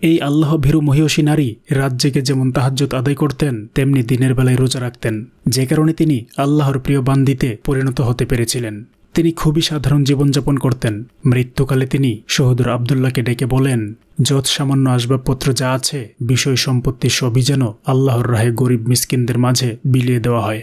S1: এই আল্লাহ ভীরু মহিয়সী নারী রাজ্যেকে যেমন তাহাজ্যত আদায় করতেন তেমনি দিনের বেলায় রোজা রাখতেন যে কারণে তিনি আল্লাহর প্রিয় বান্দিতে পরিণত হতে পেরেছিলেন তিনি খুবই সাধারণ জীবনযাপন করতেন মৃত্যুকালে তিনি সহদুর আবদুল্লাহকে ডেকে বলেন যত সামান্য আসবাবপত্র যা আছে বিষয় সম্পত্তি সবই যেন আল্লাহর রাহে গরিব মিসকিনদের মাঝে বিলিয়ে দেওয়া হয়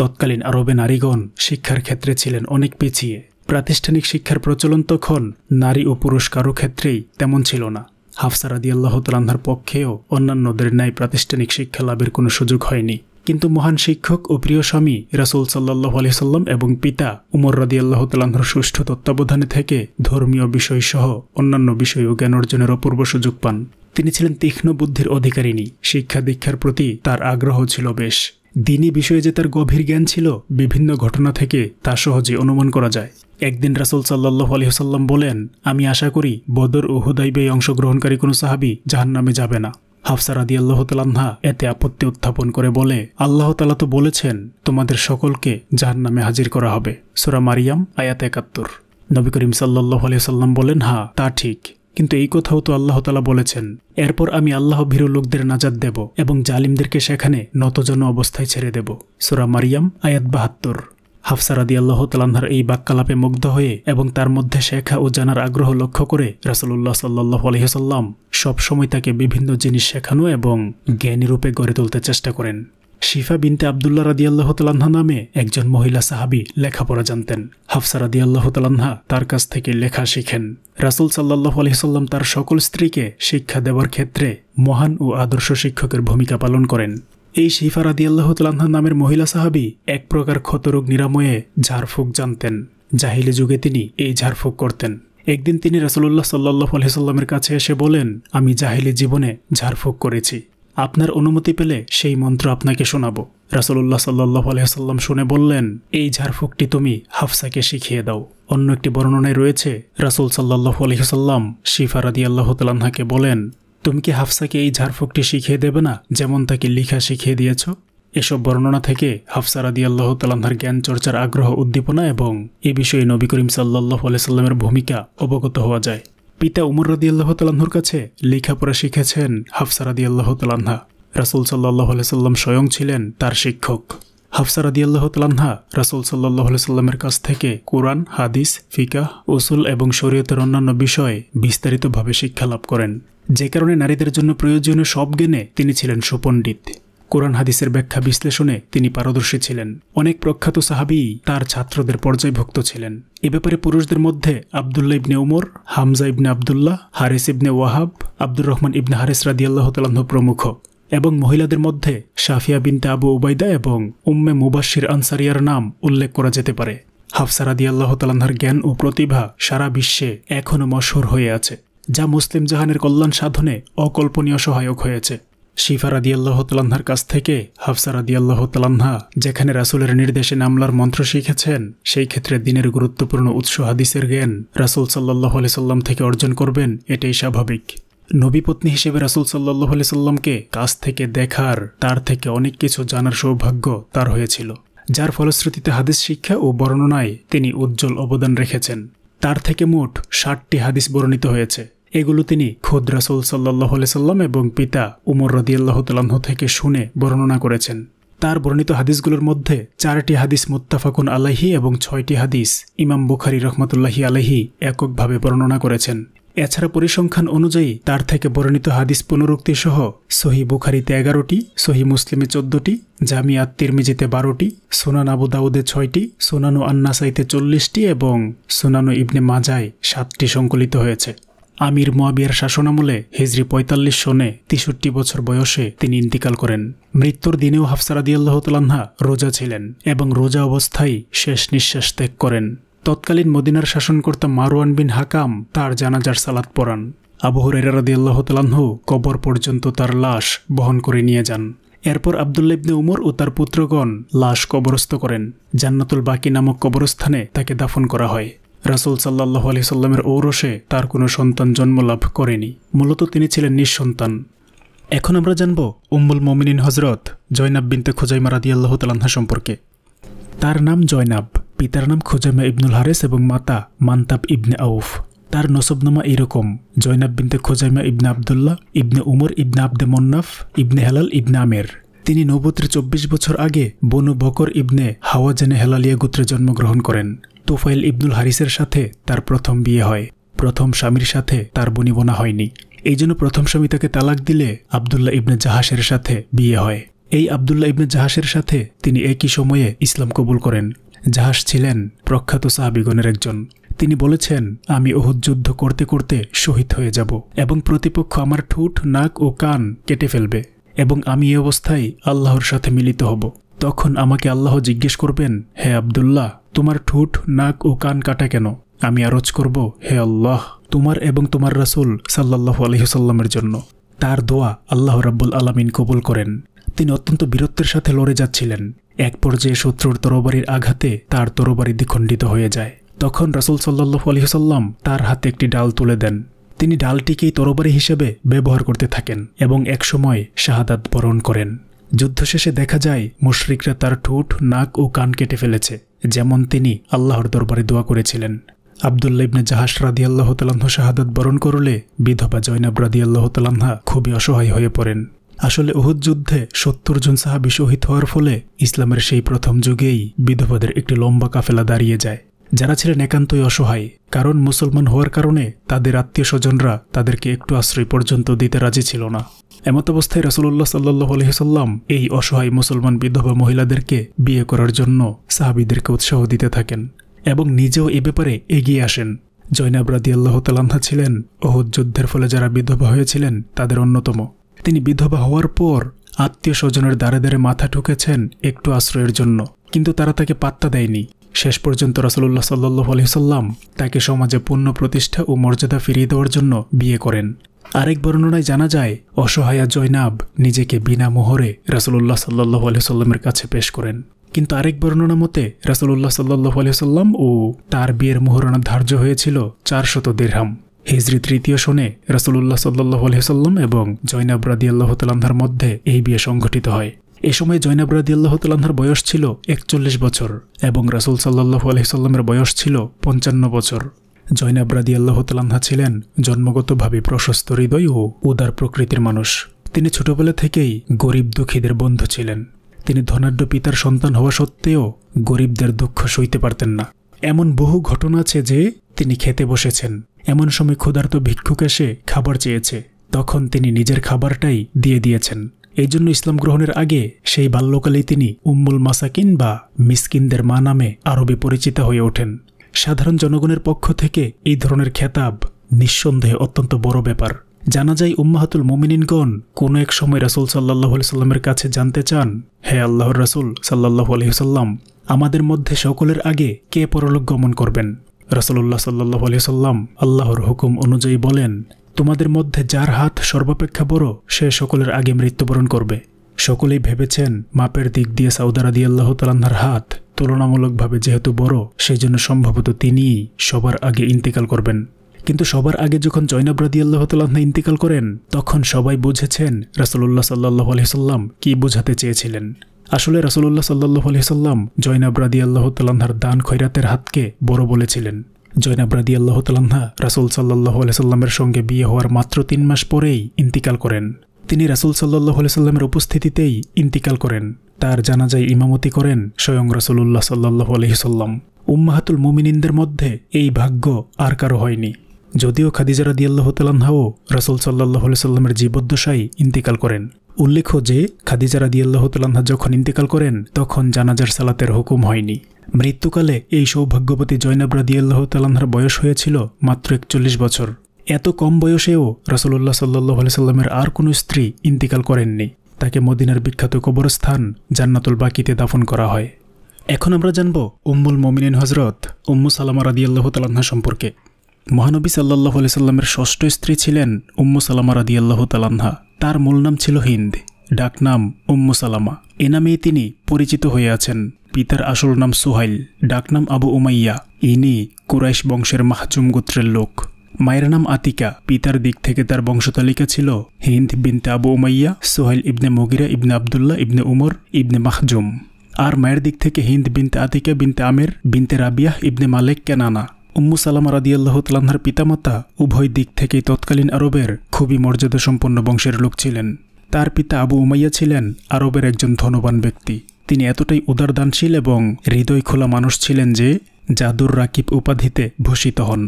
S1: তৎকালীন আরবে নারীগণ শিক্ষার ক্ষেত্রে ছিলেন অনেক পিছিয়ে প্রাতিষ্ঠানিক শিক্ষার প্রচলন তখন নারী ও পুরস্কারও ক্ষেত্রেই তেমন ছিল না হাফসা রাদিয়াল্লাহ তালান্ধার পক্ষেও অন্যান্যদের ন্যায় প্রাতিষ্ঠানিক শিক্ষা লাভের কোনো সুযোগ হয়নি কিন্তু মহান শিক্ষক ও প্রিয় স্বামী রাসুল সাল্লাহ আলহিসাল্লাম এবং পিতা উমর রাদি আল্লাহ তালাহর সুষ্ঠু তত্ত্বাবধানে থেকে ধর্মীয় বিষয়সহ অন্যান্য বিষয় ও জ্ঞান অর্জনের অপূর্ব সুযোগ পান তিনি ছিলেন তীক্ষ্ণ বুদ্ধির অধিকারিণী শিক্ষা দীক্ষার প্রতি তার আগ্রহ ছিল বেশ দিনী বিষয়ে যে তার গভীর জ্ঞান ছিল বিভিন্ন ঘটনা থেকে তা সহজে অনুমান করা যায় একদিন রাসুল সাল্লাহ আলহিহসাল্লাম বলেন আমি আশা করি বদর ও হুদাইবে অংশগ্রহণকারী কোনো সাহাবি জাহান নামে যাবে না হাফসার আদি আল্লাহ তালান্না এতে আপত্তি উত্থাপন করে বলে আল্লাহ তালা তো বলেছেন তোমাদের সকলকে জাহান নামে হাজির করা হবে সুরা মারিয়াম আয়াত একাত্তর নবী করিম সাল্লাহ আলিয়াল্লাম বলেন হা তা ঠিক কিন্তু এই কথাও তো আল্লাহ তালা বলেছেন এরপর আমি আল্লাহ ভীরু লোকদের নাজাদ দেব এবং জালিমদেরকে সেখানে নতজন অবস্থায় ছেড়ে দেব সুরা মারিয়াম আয়াত বাহাত্তর হাফসা আল্লাহ তালান্ধার এই বাক্যালাপে মুগ্ধ হয়ে এবং তার মধ্যে শেখা ও জানার আগ্রহ লক্ষ্য করে রাসলুল্লাহ সাল্লাহ আলহিহাল্লাম সবসময় তাকে বিভিন্ন জিনিস শেখানো এবং জ্ঞানী রূপে গড়ে তুলতে চেষ্টা করেন শিফা বিনতে আবদুল্লাহ আল্লাহ তালান্না নামে একজন মহিলা সাহাবি লেখাপড়া জানতেন হাফসা আল্লাহ তালান্না তার কাছ থেকে লেখা শিখেন রাসুল সাল্লাহ আলহিসাল্লাম তার সকল স্ত্রীকে শিক্ষা দেওয়ার ক্ষেত্রে মহান ও আদর্শ শিক্ষকের ভূমিকা পালন করেন এই শিফা আল্লাহ তালাহা নামের মহিলা সাহাবি এক প্রকার ক্ষতরোগ নিরাময়ে ঝাড়ফুঁক জানতেন জাহিলি যুগে তিনি এই ঝাড়ফুঁক করতেন একদিন তিনি রাসুল্লাহ সাল্লাহ আলহিসাল্লামের কাছে এসে বলেন আমি জাহিলি জীবনে ঝাড়ফুঁক করেছি আপনার অনুমতি পেলে সেই মন্ত্র আপনাকে শোনাব রাসুল্লাহ সাল্লাহ আলহাম শুনে বললেন এই ঝাড়ফুঁকটি তুমি হাফসাকে শিখিয়ে দাও অন্য একটি বর্ণনায় রয়েছে রাসুল সাল্লাহ আলহিহাল্লাম শিফা রাদি আল্লাহ তাল্লাহাকে বলেন তুমি কি হাফসাকে এই ঝাড়ফুঁকটি শিখিয়ে দেবে না যেমন তাকে লিখা শিখিয়ে দিয়েছ এসব বর্ণনা থেকে হাফসা রাদি আল্লাহ তালান্ধার জ্ঞান চর্চার আগ্রহ উদ্দীপনা এবং এ বিষয়ে নবী করিম সাল্লাহ আলাইস্লামের ভূমিকা অবগত হওয়া যায় পিতা উমর রাদি আল্লাহ তালাহর কাছে লেখাপড়া শিখেছেন হাফসা রাদি আল্লাহ তালাহা রাসুল সাল্লাহ সাল্লাম স্বয়ং ছিলেন তার শিক্ষক হাফসা রাদি আল্লাহ তালাহা রাসুল সাল্লাহ সাল্লামের কাছ থেকে কোরআন হাদিস ফিকাহ উসুল এবং শরীয়তের অন্যান্য বিষয়ে বিস্তারিতভাবে শিক্ষা লাভ করেন যে কারণে নারীদের জন্য প্রয়োজনীয় সব জ্ঞানে তিনি ছিলেন সুপণ্ডিত কোরআন হাদিসের ব্যাখ্যা বিশ্লেষণে তিনি পারদর্শী ছিলেন অনেক প্রখ্যাত সাহাবি তার ছাত্রদের পর্যায়ভুক্ত ছিলেন এ ব্যাপারে পুরুষদের মধ্যে আবদুল্লা ইবনে উমর হামজা ইবনে আবদুল্লাহ হারিস ইবনে ওয়াহাব আব্দুর রহমান ইবনে হারেস রাদিয়াল্লাহ তালাহ প্রমুখ এবং মহিলাদের মধ্যে সাফিয়া বিনতে আবু ওবায়দা এবং উম্মে মুবাশির আনসারিয়ার নাম উল্লেখ করা যেতে পারে হাফসারাদি আল্লাহ তালান্ধার জ্ঞান ও প্রতিভা সারা বিশ্বে এখনও মশহুর হয়ে আছে যা মুসলিম জাহানের কল্যাণ সাধনে অকল্পনীয় সহায়ক হয়েছে শিফা রাদিয়াল্লাহ তাল্হার কাছ থেকে হাফসা রাদিয়াল্লাহ তাল্হা যেখানে রাসুলের নির্দেশে নামলার মন্ত্র শিখেছেন সেই ক্ষেত্রে দিনের গুরুত্বপূর্ণ উৎস হাদিসের জ্ঞান রাসুল সাল্লাহ সাল্লাম থেকে অর্জন করবেন এটাই স্বাভাবিক নবীপত্নী হিসেবে রাসুল সাল্লাহ আলি সাল্লামকে কাছ থেকে দেখার তার থেকে অনেক কিছু জানার সৌভাগ্য তার হয়েছিল যার ফলশ্রুতিতে হাদিস শিক্ষা ও বর্ণনায় তিনি উজ্জ্বল অবদান রেখেছেন তার থেকে মোট ষাটটি হাদিস বর্ণিত হয়েছে এগুলো তিনি খুদ রাসুল সাল্লাহ সাল্লাম এবং পিতা উমর রদিয়াল্লাহ তালাহ থেকে শুনে বর্ণনা করেছেন তার বর্ণিত হাদিসগুলোর মধ্যে চারটি হাদিস মুত্তাফাকুন আলাহি এবং ছয়টি হাদিস ইমাম বুখারি রহমতুল্লাহি আলাহি এককভাবে বর্ণনা করেছেন এছাড়া পরিসংখ্যান অনুযায়ী তার থেকে বর্ণিত হাদিস পুনরুক্তি সহ সহি বুখারিতে এগারোটি সহি মুসলিমে চোদ্দটি জামি মিজিতে বারোটি সোনান আবু দাউদে ছয়টি সোনানু আন্নাসাইতে চল্লিশটি এবং সোনানু ইবনে মাজায় সাতটি সংকলিত হয়েছে আমির মোয়াবিয়ার আমলে হিজরি পঁয়তাল্লিশ সনে তেষট্টি বছর বয়সে তিনি ইন্তিকাল করেন মৃত্যুর দিনেও হাফসারাদি আল্লাহতালাহা রোজা ছিলেন এবং রোজা অবস্থায় শেষ নিঃশ্বাস ত্যাগ করেন তৎকালীন মদিনার শাসনকর্তা মারওয়ান বিন হাকাম তার জানাজার সালাত পড়ান আবু হুরাইরা রাদিয়াল্লাহ তালাহু কবর পর্যন্ত তার লাশ বহন করে নিয়ে যান এরপর আবদুল্লা ইবনে উমর ও তার পুত্রগণ লাশ কবরস্থ করেন জান্নাতুল বাকি নামক কবরস্থানে তাকে দাফন করা হয় রাসুল সাল্লাহ আলি সাল্লামের ঔরসে তার কোনো সন্তান জন্ম লাভ করেনি মূলত তিনি ছিলেন নিঃসন্তান এখন আমরা জানব উম্মুল মমিনিন হজরত জয়নাব বিনতে খোজাইমা রাদিয়াল্লাহ তালাহা সম্পর্কে তার নাম জয়নাব পিতার নাম খোজামা ইবনুল হারেস এবং মাতা মান্তাব ইবনে আউফ তার নসবনামা এরকম জয়নাব বিনতে খোজাইমা ইবনে আবদুল্লাহ ইবনে উমর ইবনে আবদে মন্নাফ ইবনে হেলাল ইবনে আমের তিনি নবত্রে চব্বিশ বছর আগে বনু বকর ইবনে হাওয়া জেনে হেলালিয়া গোত্রে জন্মগ্রহণ করেন তোফাইল ইবনুল হারিসের সাথে তার প্রথম বিয়ে হয় প্রথম স্বামীর সাথে তার বনিবনা হয়নি এই জন্য প্রথম স্বামী তাকে তালাক দিলে আবদুল্লাহ ইবনে জাহাসের সাথে বিয়ে হয় এই আবদুল্লাহ ইবনে জাহাসের সাথে তিনি একই সময়ে ইসলাম কবুল করেন জাহাস ছিলেন প্রখ্যাত সাহাবিগণের একজন তিনি বলেছেন আমি ওহদ যুদ্ধ করতে করতে শহীদ হয়ে যাব এবং প্রতিপক্ষ আমার ঠোঁট নাক ও কান কেটে ফেলবে এবং আমি এ অবস্থায় আল্লাহর সাথে মিলিত হব তখন আমাকে আল্লাহ জিজ্ঞেস করবেন হে আবদুল্লাহ তোমার ঠোঁট নাক ও কান কাটা কেন আমি আরজ করব হে আল্লাহ তোমার এবং তোমার রাসুল সাল্লাহ আলহিহসাল্লামের জন্য তার দোয়া আল্লাহ রাব্বুল আলমিন কবুল করেন তিনি অত্যন্ত বীরত্বের সাথে লড়ে যাচ্ছিলেন এক পর্যায়ে শত্রুর তরবারির আঘাতে তার তরবারি দ্বিখণ্ডিত হয়ে যায় তখন রাসুল সাল্লাহ আলহিহাল্লাম তার হাতে একটি ডাল তুলে দেন তিনি ডালটিকেই তরবারি হিসেবে ব্যবহার করতে থাকেন এবং একসময় শাহাদাত বরণ করেন যুদ্ধ শেষে দেখা যায় মুশরিকরা তার ঠোঁট নাক ও কান কেটে ফেলেছে যেমন তিনি আল্লাহর দরবারে দোয়া করেছিলেন আবদুল্লা ইবনে জাহাস রাদি আল্লাহ তালাহ শাহাদাত বরণ করলে বিধবা জয়নাব রাদি আল্লাহ তালাহা খুবই অসহায় হয়ে পড়েন আসলে উহুদ যুদ্ধে সত্তর জন সাহাবি শহীদ হওয়ার ফলে ইসলামের সেই প্রথম যুগেই বিধবাদের একটি লম্বা কাফেলা দাঁড়িয়ে যায় যারা ছিলেন একান্তই অসহায় কারণ মুসলমান হওয়ার কারণে তাদের আত্মীয় স্বজনরা তাদেরকে একটু আশ্রয় পর্যন্ত দিতে রাজি ছিল না এমত অবস্থায় রাসুল্লাহ সাল্লাহ আলহিসাল্লাম এই অসহায় মুসলমান বিধবা মহিলাদেরকে বিয়ে করার জন্য সাহাবিদেরকে উৎসাহ দিতে থাকেন এবং নিজেও এ ব্যাপারে এগিয়ে আসেন জৈনাব রাদি আল্লাহ তালান্না ছিলেন ওহুদ যুদ্ধের ফলে যারা বিধবা হয়েছিলেন তাদের অন্যতম তিনি বিধবা হওয়ার পর আত্মীয় স্বজনের দ্বারে দ্বারে মাথা ঠুকেছেন একটু আশ্রয়ের জন্য কিন্তু তারা তাকে পাত্তা দেয়নি শেষ পর্যন্ত রাসলুল্লাহ সাল্লু আলহিসাল্লাম তাকে সমাজে পূর্ণ প্রতিষ্ঠা ও মর্যাদা ফিরিয়ে দেওয়ার জন্য বিয়ে করেন আরেক বর্ণনায় জানা যায় অসহায়া জয়নাব নিজেকে বিনা মোহরে রাসলুল্লাহ সাল্লাহ আলহিসাল্লামের কাছে পেশ করেন কিন্তু আরেক বর্ণনা মতে রাসলুল্লাহ সাল্লাহ আলহিসাল্লাম ও তার বিয়ের মোহরণা ধার্য হয়েছিল চারশত দেড়হাম হিজরি তৃতীয় শোনে রসুল্লাহ সাল্লাহ আলহিসাল্লাম এবং জৈনাব রাদিয়াল্লাহ তালান্ধার মধ্যে এই বিয়ে সংঘটিত হয় এ সময় জৈনাব রাদিয়াল্লাহ তালান্ধার বয়স ছিল একচল্লিশ বছর এবং রাসুল সাল্লাহ আলহিসাল্লামের বয়স ছিল পঞ্চান্ন বছর জৈনাব রাদিয়াল্লাহ তালান্হা ছিলেন জন্মগতভাবে প্রশস্ত হৃদয় ও উদার প্রকৃতির মানুষ তিনি ছোটবেলা থেকেই গরিব দুঃখীদের বন্ধু ছিলেন তিনি ধনাঢ্য পিতার সন্তান হওয়া সত্ত্বেও গরিবদের দুঃখ সইতে পারতেন না এমন বহু ঘটনা আছে যে তিনি খেতে বসেছেন এমন সময় ক্ষুধার্ত ভিক্ষুক এসে খাবার চেয়েছে তখন তিনি নিজের খাবারটাই দিয়ে দিয়েছেন এই জন্য ইসলাম গ্রহণের আগে সেই বাল্যকালেই তিনি উম্মুল মাসাকিন বা মিসকিনদের মা নামে আরবে পরিচিত হয়ে ওঠেন সাধারণ জনগণের পক্ষ থেকে এই ধরনের খেতাব নিঃসন্দেহে অত্যন্ত বড় ব্যাপার জানা যায় উম্মাহাতুল মোমিনিনগণ কোনো এক সময় রাসুল সাল্লাহ সাল্লামের কাছে জানতে চান হে আল্লাহর রাসুল সাল্লাহ আলহিহ্লাম আমাদের মধ্যে সকলের আগে কে পরলোক গমন করবেন রাসলুল্লাহ সাল্লাহ আলিয়াল্লাম আল্লাহর হুকুম অনুযায়ী বলেন তোমাদের মধ্যে যার হাত সর্বাপেক্ষা বড় সে সকলের আগে মৃত্যুবরণ করবে সকলেই ভেবেছেন মাপের দিক দিয়ে সাউদারাদি আল্লাহ তালান্নার হাত তুলনামূলকভাবে যেহেতু বড় সেই জন্য সম্ভবত তিনিই সবার আগে ইন্তেকাল করবেন কিন্তু সবার আগে যখন জয়নাব রাদি আল্লাহ তাল্লাহ ইন্তেকাল করেন তখন সবাই বুঝেছেন রাসলুল্লাহ সাল্লাহ আলহিসাল্লাম কি বোঝাতে চেয়েছিলেন আসলে রাসুল্লাহ সাল্লাহ আলি সাল্লাম জয়নাব রাদি আল্লাহ তাল্লাহার দান খৈরাতের হাতকে বড় বলেছিলেন জয়নাব রাদি আল্লাহ তাল্লাহা রাসুল সাল্লাহ আলি সাল্লামের সঙ্গে বিয়ে হওয়ার মাত্র তিন মাস পরেই ইন্তিকাল করেন তিনি রাসুল সাল্লাহ আলি সাল্লামের উপস্থিতিতেই ইন্তিকাল করেন তার যায় ইমামতি করেন স্বয়ং রাসুল্লাহ সাল্লাহ আলহিসাল্লাম উম্মাহাতুল মুমিনিনদের মধ্যে এই ভাগ্য আর কারো হয়নি যদিও খাদিজা রাদিয়াল্লাহ তালাহাও রাসুল সাল্লাহ সাল্লামের জীবদ্দশায় ইন্তিকাল করেন উল্লেখ্য যে খাদিজা রাদিয়াল্লাহ তালাহা যখন ইন্তেকাল করেন তখন জানাজার সালাতের হুকুম হয়নি মৃত্যুকালে এই সৌভাগ্যবতী জয়নাব রাদিয়াল্লাহ তালাহার বয়স হয়েছিল মাত্র একচল্লিশ বছর এত কম বয়সেও রসলুল্লাহ সাল্লাহ সাল্লামের আর কোনো স্ত্রী ইন্তিকাল করেননি তাকে মদিনার বিখ্যাত কবরস্থান জান্নাতুল বাকিতে দাফন করা হয় এখন আমরা জানব উম্মুল মমিনিন হজরত উম্মু সালামা রাদিয়াল্লাহ তালাহা সম্পর্কে মহানবী সাল্লাহ সাল্লামের ষষ্ঠ স্ত্রী ছিলেন উম্মু সালামা রাদিয়াল্লাহ তালাহা তার মূল নাম ছিল হিন্দ ডাকনাম উম্মু সালামা এ নামেই তিনি পরিচিত হয়ে আছেন পিতার আসল নাম সোহাইল ডাকনাম আবু উমাইয়া ইনি কুরাইশ বংশের মাহজুম গোত্রের লোক মায়ের নাম আতিকা পিতার দিক থেকে তার বংশতালিকা ছিল হিন্দ বিনতে আবু উমাইয়া সোহাইল ইবনে মগিরা ইবনে আবদুল্লাহ ইবনে উমর ইবনে মাহজুম আর মায়ের দিক থেকে হিন্দ বিনতে আতিকা বিনতে আমের বিনতে রাবিয়াহ ইবনে মালেক কেনানা উম্মু সালামা রাদিয়াল্লাহ তালাহার পিতামাতা উভয় দিক থেকেই তৎকালীন আরবের খুবই মর্যাদাসম্পন্ন বংশের লোক ছিলেন তার পিতা আবু উমাইয়া ছিলেন আরবের একজন ধনবান ব্যক্তি তিনি এতটাই উদারদানশীল এবং হৃদয় খোলা মানুষ ছিলেন যে জাদুর রাকিব উপাধিতে ভূষিত হন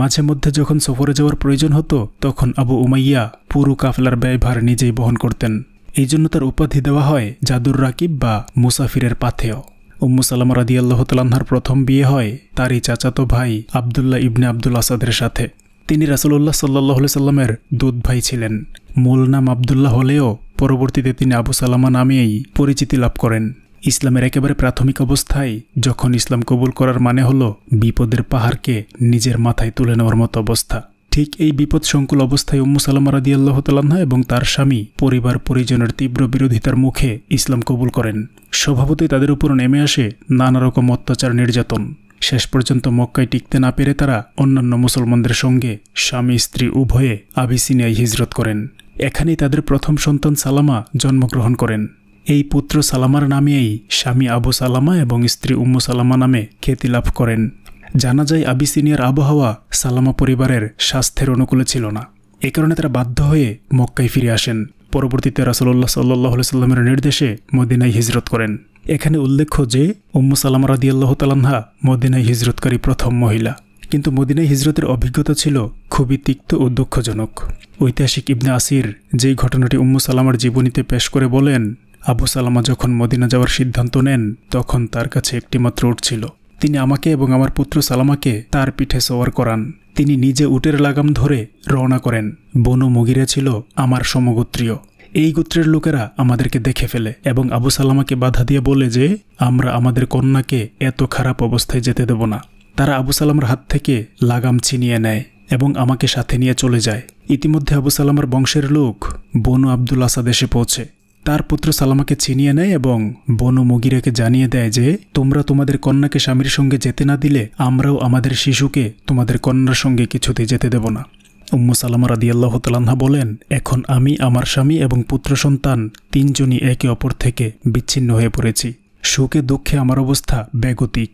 S1: মাঝে মধ্যে যখন সফরে যাওয়ার প্রয়োজন হতো তখন আবু উমাইয়া পুরু কাফলার ব্যয়ভার নিজেই বহন করতেন এই জন্য তার উপাধি দেওয়া হয় জাদুর রাকিব বা মুসাফিরের পাথেয় উম্মু সালামা রাদিয়াল্লাহ তালাহার প্রথম বিয়ে হয় তারই চাচাতো ভাই আবদুল্লাহ ইবনে আব্দুল আসাদের সাথে তিনি রাসুল্লাহ সাল্লাহ সাল্লামের দুধ ভাই ছিলেন মূল নাম আবদুল্লাহ হলেও পরবর্তীতে তিনি আবু সালামা নামেই পরিচিতি লাভ করেন ইসলামের একেবারে প্রাথমিক অবস্থায় যখন ইসলাম কবুল করার মানে হলো বিপদের পাহাড়কে নিজের মাথায় তুলে নেওয়ার মতো অবস্থা ঠিক এই বিপদ সংকুল অবস্থায় উম্মু সালামা রাদি আল্লাহ এবং তার স্বামী পরিবার পরিজনের তীব্র বিরোধিতার মুখে ইসলাম কবুল করেন স্বভাবতই তাদের উপর নেমে আসে নানা রকম অত্যাচার নির্যাতন শেষ পর্যন্ত মক্কায় টিকতে না পেরে তারা অন্যান্য মুসলমানদের সঙ্গে স্বামী স্ত্রী উভয়ে আবিসিনিয়ায় হিজরত করেন এখানেই তাদের প্রথম সন্তান সালামা জন্মগ্রহণ করেন এই পুত্র সালামার নামেই স্বামী আবু সালামা এবং স্ত্রী উম্মু সালামা নামে খ্যাতি লাভ করেন জানা যায় আবিসিনিয়ার আবহাওয়া সালামা পরিবারের স্বাস্থ্যের অনুকূলে ছিল না এ কারণে তারা বাধ্য হয়ে মক্কায় ফিরে আসেন পরবর্তীতে রাসলল্লাহ সাল্লাহ সাল্লামের নির্দেশে মদিনায় হিজরত করেন এখানে উল্লেখ্য যে উম্মু সালামা রাদিয়াল্লাহ তালান্হা মদিনায় হিজরতকারী প্রথম মহিলা কিন্তু মদিনায় হিজরতের অভিজ্ঞতা ছিল খুবই তিক্ত ও দুঃখজনক ঐতিহাসিক ইবনে আসির যেই ঘটনাটি উম্মু সালামার জীবনীতে পেশ করে বলেন আবু সালামা যখন মদিনা যাওয়ার সিদ্ধান্ত নেন তখন তার কাছে একটিমাত্র উঠছিল তিনি আমাকে এবং আমার পুত্র সালামাকে তার পিঠে সওয়ার করান তিনি নিজে উটের লাগাম ধরে রওনা করেন বনু মুগিরা ছিল আমার সমগোত্রীয় এই গোত্রের লোকেরা আমাদেরকে দেখে ফেলে এবং আবু সালামাকে বাধা দিয়ে বলে যে আমরা আমাদের কন্যাকে এত খারাপ অবস্থায় যেতে দেব না তারা আবু সালামার হাত থেকে লাগাম ছিনিয়ে নেয় এবং আমাকে সাথে নিয়ে চলে যায় ইতিমধ্যে আবু সালামার বংশের লোক বনু আবদুল আসাদ এসে পৌঁছে তার পুত্র সালামাকে ছিনিয়ে নেয় এবং বনু মুগিরাকে জানিয়ে দেয় যে তোমরা তোমাদের কন্যাকে স্বামীর সঙ্গে যেতে না দিলে আমরাও আমাদের শিশুকে তোমাদের কন্যার সঙ্গে কিছুতে যেতে দেব না উম্মু সালামা রাদিয়াল্লাহ তালান্না বলেন এখন আমি আমার স্বামী এবং পুত্র সন্তান তিনজনই একে অপর থেকে বিচ্ছিন্ন হয়ে পড়েছি সুখে দুঃখে আমার অবস্থা ব্যাগতিক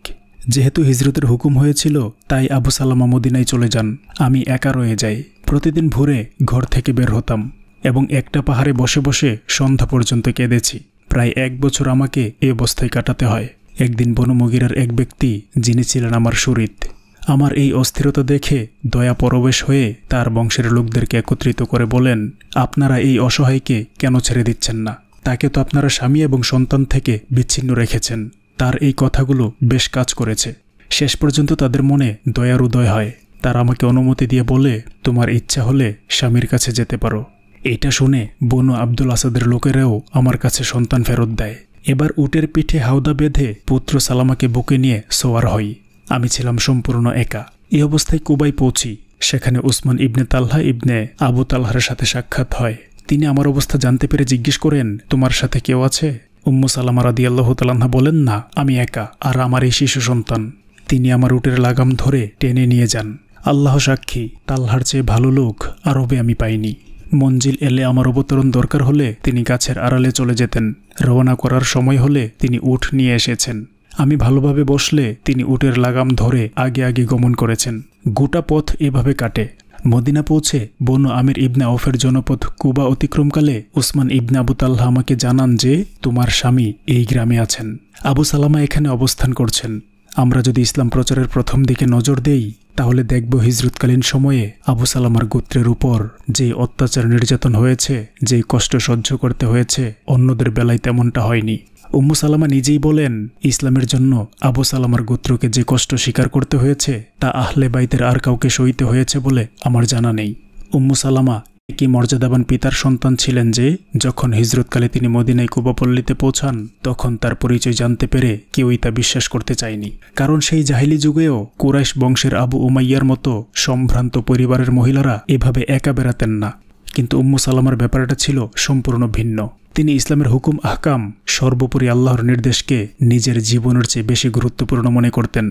S1: যেহেতু হিজরতের হুকুম হয়েছিল তাই আবু সালামা মদিনায় চলে যান আমি একা রয়ে যাই প্রতিদিন ভোরে ঘর থেকে বের হতাম এবং একটা পাহাড়ে বসে বসে সন্ধ্যা পর্যন্ত কেঁদেছি প্রায় এক বছর আমাকে এ অবস্থায় কাটাতে হয় একদিন বনমগিরার এক ব্যক্তি যিনি ছিলেন আমার সুরিত আমার এই অস্থিরতা দেখে দয়া পরবেশ হয়ে তার বংশের লোকদেরকে একত্রিত করে বলেন আপনারা এই অসহায়কে কেন ছেড়ে দিচ্ছেন না তাকে তো আপনারা স্বামী এবং সন্তান থেকে বিচ্ছিন্ন রেখেছেন তার এই কথাগুলো বেশ কাজ করেছে শেষ পর্যন্ত তাদের মনে দয়ার উদয় হয় তারা আমাকে অনুমতি দিয়ে বলে তোমার ইচ্ছা হলে স্বামীর কাছে যেতে পারো এটা শুনে বনু আব্দুল আসাদের লোকেরাও আমার কাছে সন্তান ফেরত দেয় এবার উটের পিঠে হাওদা বেঁধে পুত্র সালামাকে বুকে নিয়ে সোয়ার হই আমি ছিলাম সম্পূর্ণ একা এ অবস্থায় কুবাই পৌঁছি সেখানে উসমান ইবনে তাল্হা ইবনে আবু তাল্লাহার সাথে সাক্ষাৎ হয় তিনি আমার অবস্থা জানতে পেরে জিজ্ঞেস করেন তোমার সাথে কেউ আছে উম্মু সালামা রাদি আল্লাহ তালান্না বলেন না আমি একা আর আমার এই শিশু সন্তান তিনি আমার উটের লাগাম ধরে টেনে নিয়ে যান আল্লাহ সাক্ষী তাল্লাহার চেয়ে ভালো লোক আরবে আমি পাইনি মঞ্জিল এলে আমার অবতরণ দরকার হলে তিনি গাছের আড়ালে চলে যেতেন রওনা করার সময় হলে তিনি উঠ নিয়ে এসেছেন আমি ভালোভাবে বসলে তিনি উটের লাগাম ধরে আগে আগে গমন করেছেন গোটা পথ এভাবে কাটে মদিনা পৌঁছে বনু আমির ইবনা অফের জনপথ কুবা অতিক্রমকালে ওসমান ইবনা আবু তাল্লাহ আমাকে জানান যে তোমার স্বামী এই গ্রামে আছেন আবু সালামা এখানে অবস্থান করছেন আমরা যদি ইসলাম প্রচারের প্রথম দিকে নজর দেই তাহলে দেখব হিজরতকালীন সময়ে আবু সালামার গোত্রের উপর যে অত্যাচার নির্যাতন হয়েছে যে কষ্ট সহ্য করতে হয়েছে অন্যদের বেলায় তেমনটা হয়নি উম্মু সালামা নিজেই বলেন ইসলামের জন্য আবু সালামার গোত্রকে যে কষ্ট স্বীকার করতে হয়েছে তা আহলে বাইতের আর কাউকে সইতে হয়েছে বলে আমার জানা নেই উম্মু সালামা একই মর্যাদাবান পিতার সন্তান ছিলেন যে যখন হিজরতকালে তিনি মদিনায় কুবাপল্লীতে পৌঁছান তখন তার পরিচয় জানতে পেরে কেউই তা বিশ্বাস করতে চায়নি কারণ সেই জাহিলি যুগেও কুরাইশ বংশের আবু উমাইয়ার মতো সম্ভ্রান্ত পরিবারের মহিলারা এভাবে একা বেড়াতেন না কিন্তু উম্মু সালামার ব্যাপারটা ছিল সম্পূর্ণ ভিন্ন তিনি ইসলামের হুকুম আহকাম সর্বোপরি আল্লাহর নির্দেশকে নিজের জীবনের চেয়ে বেশি গুরুত্বপূর্ণ মনে করতেন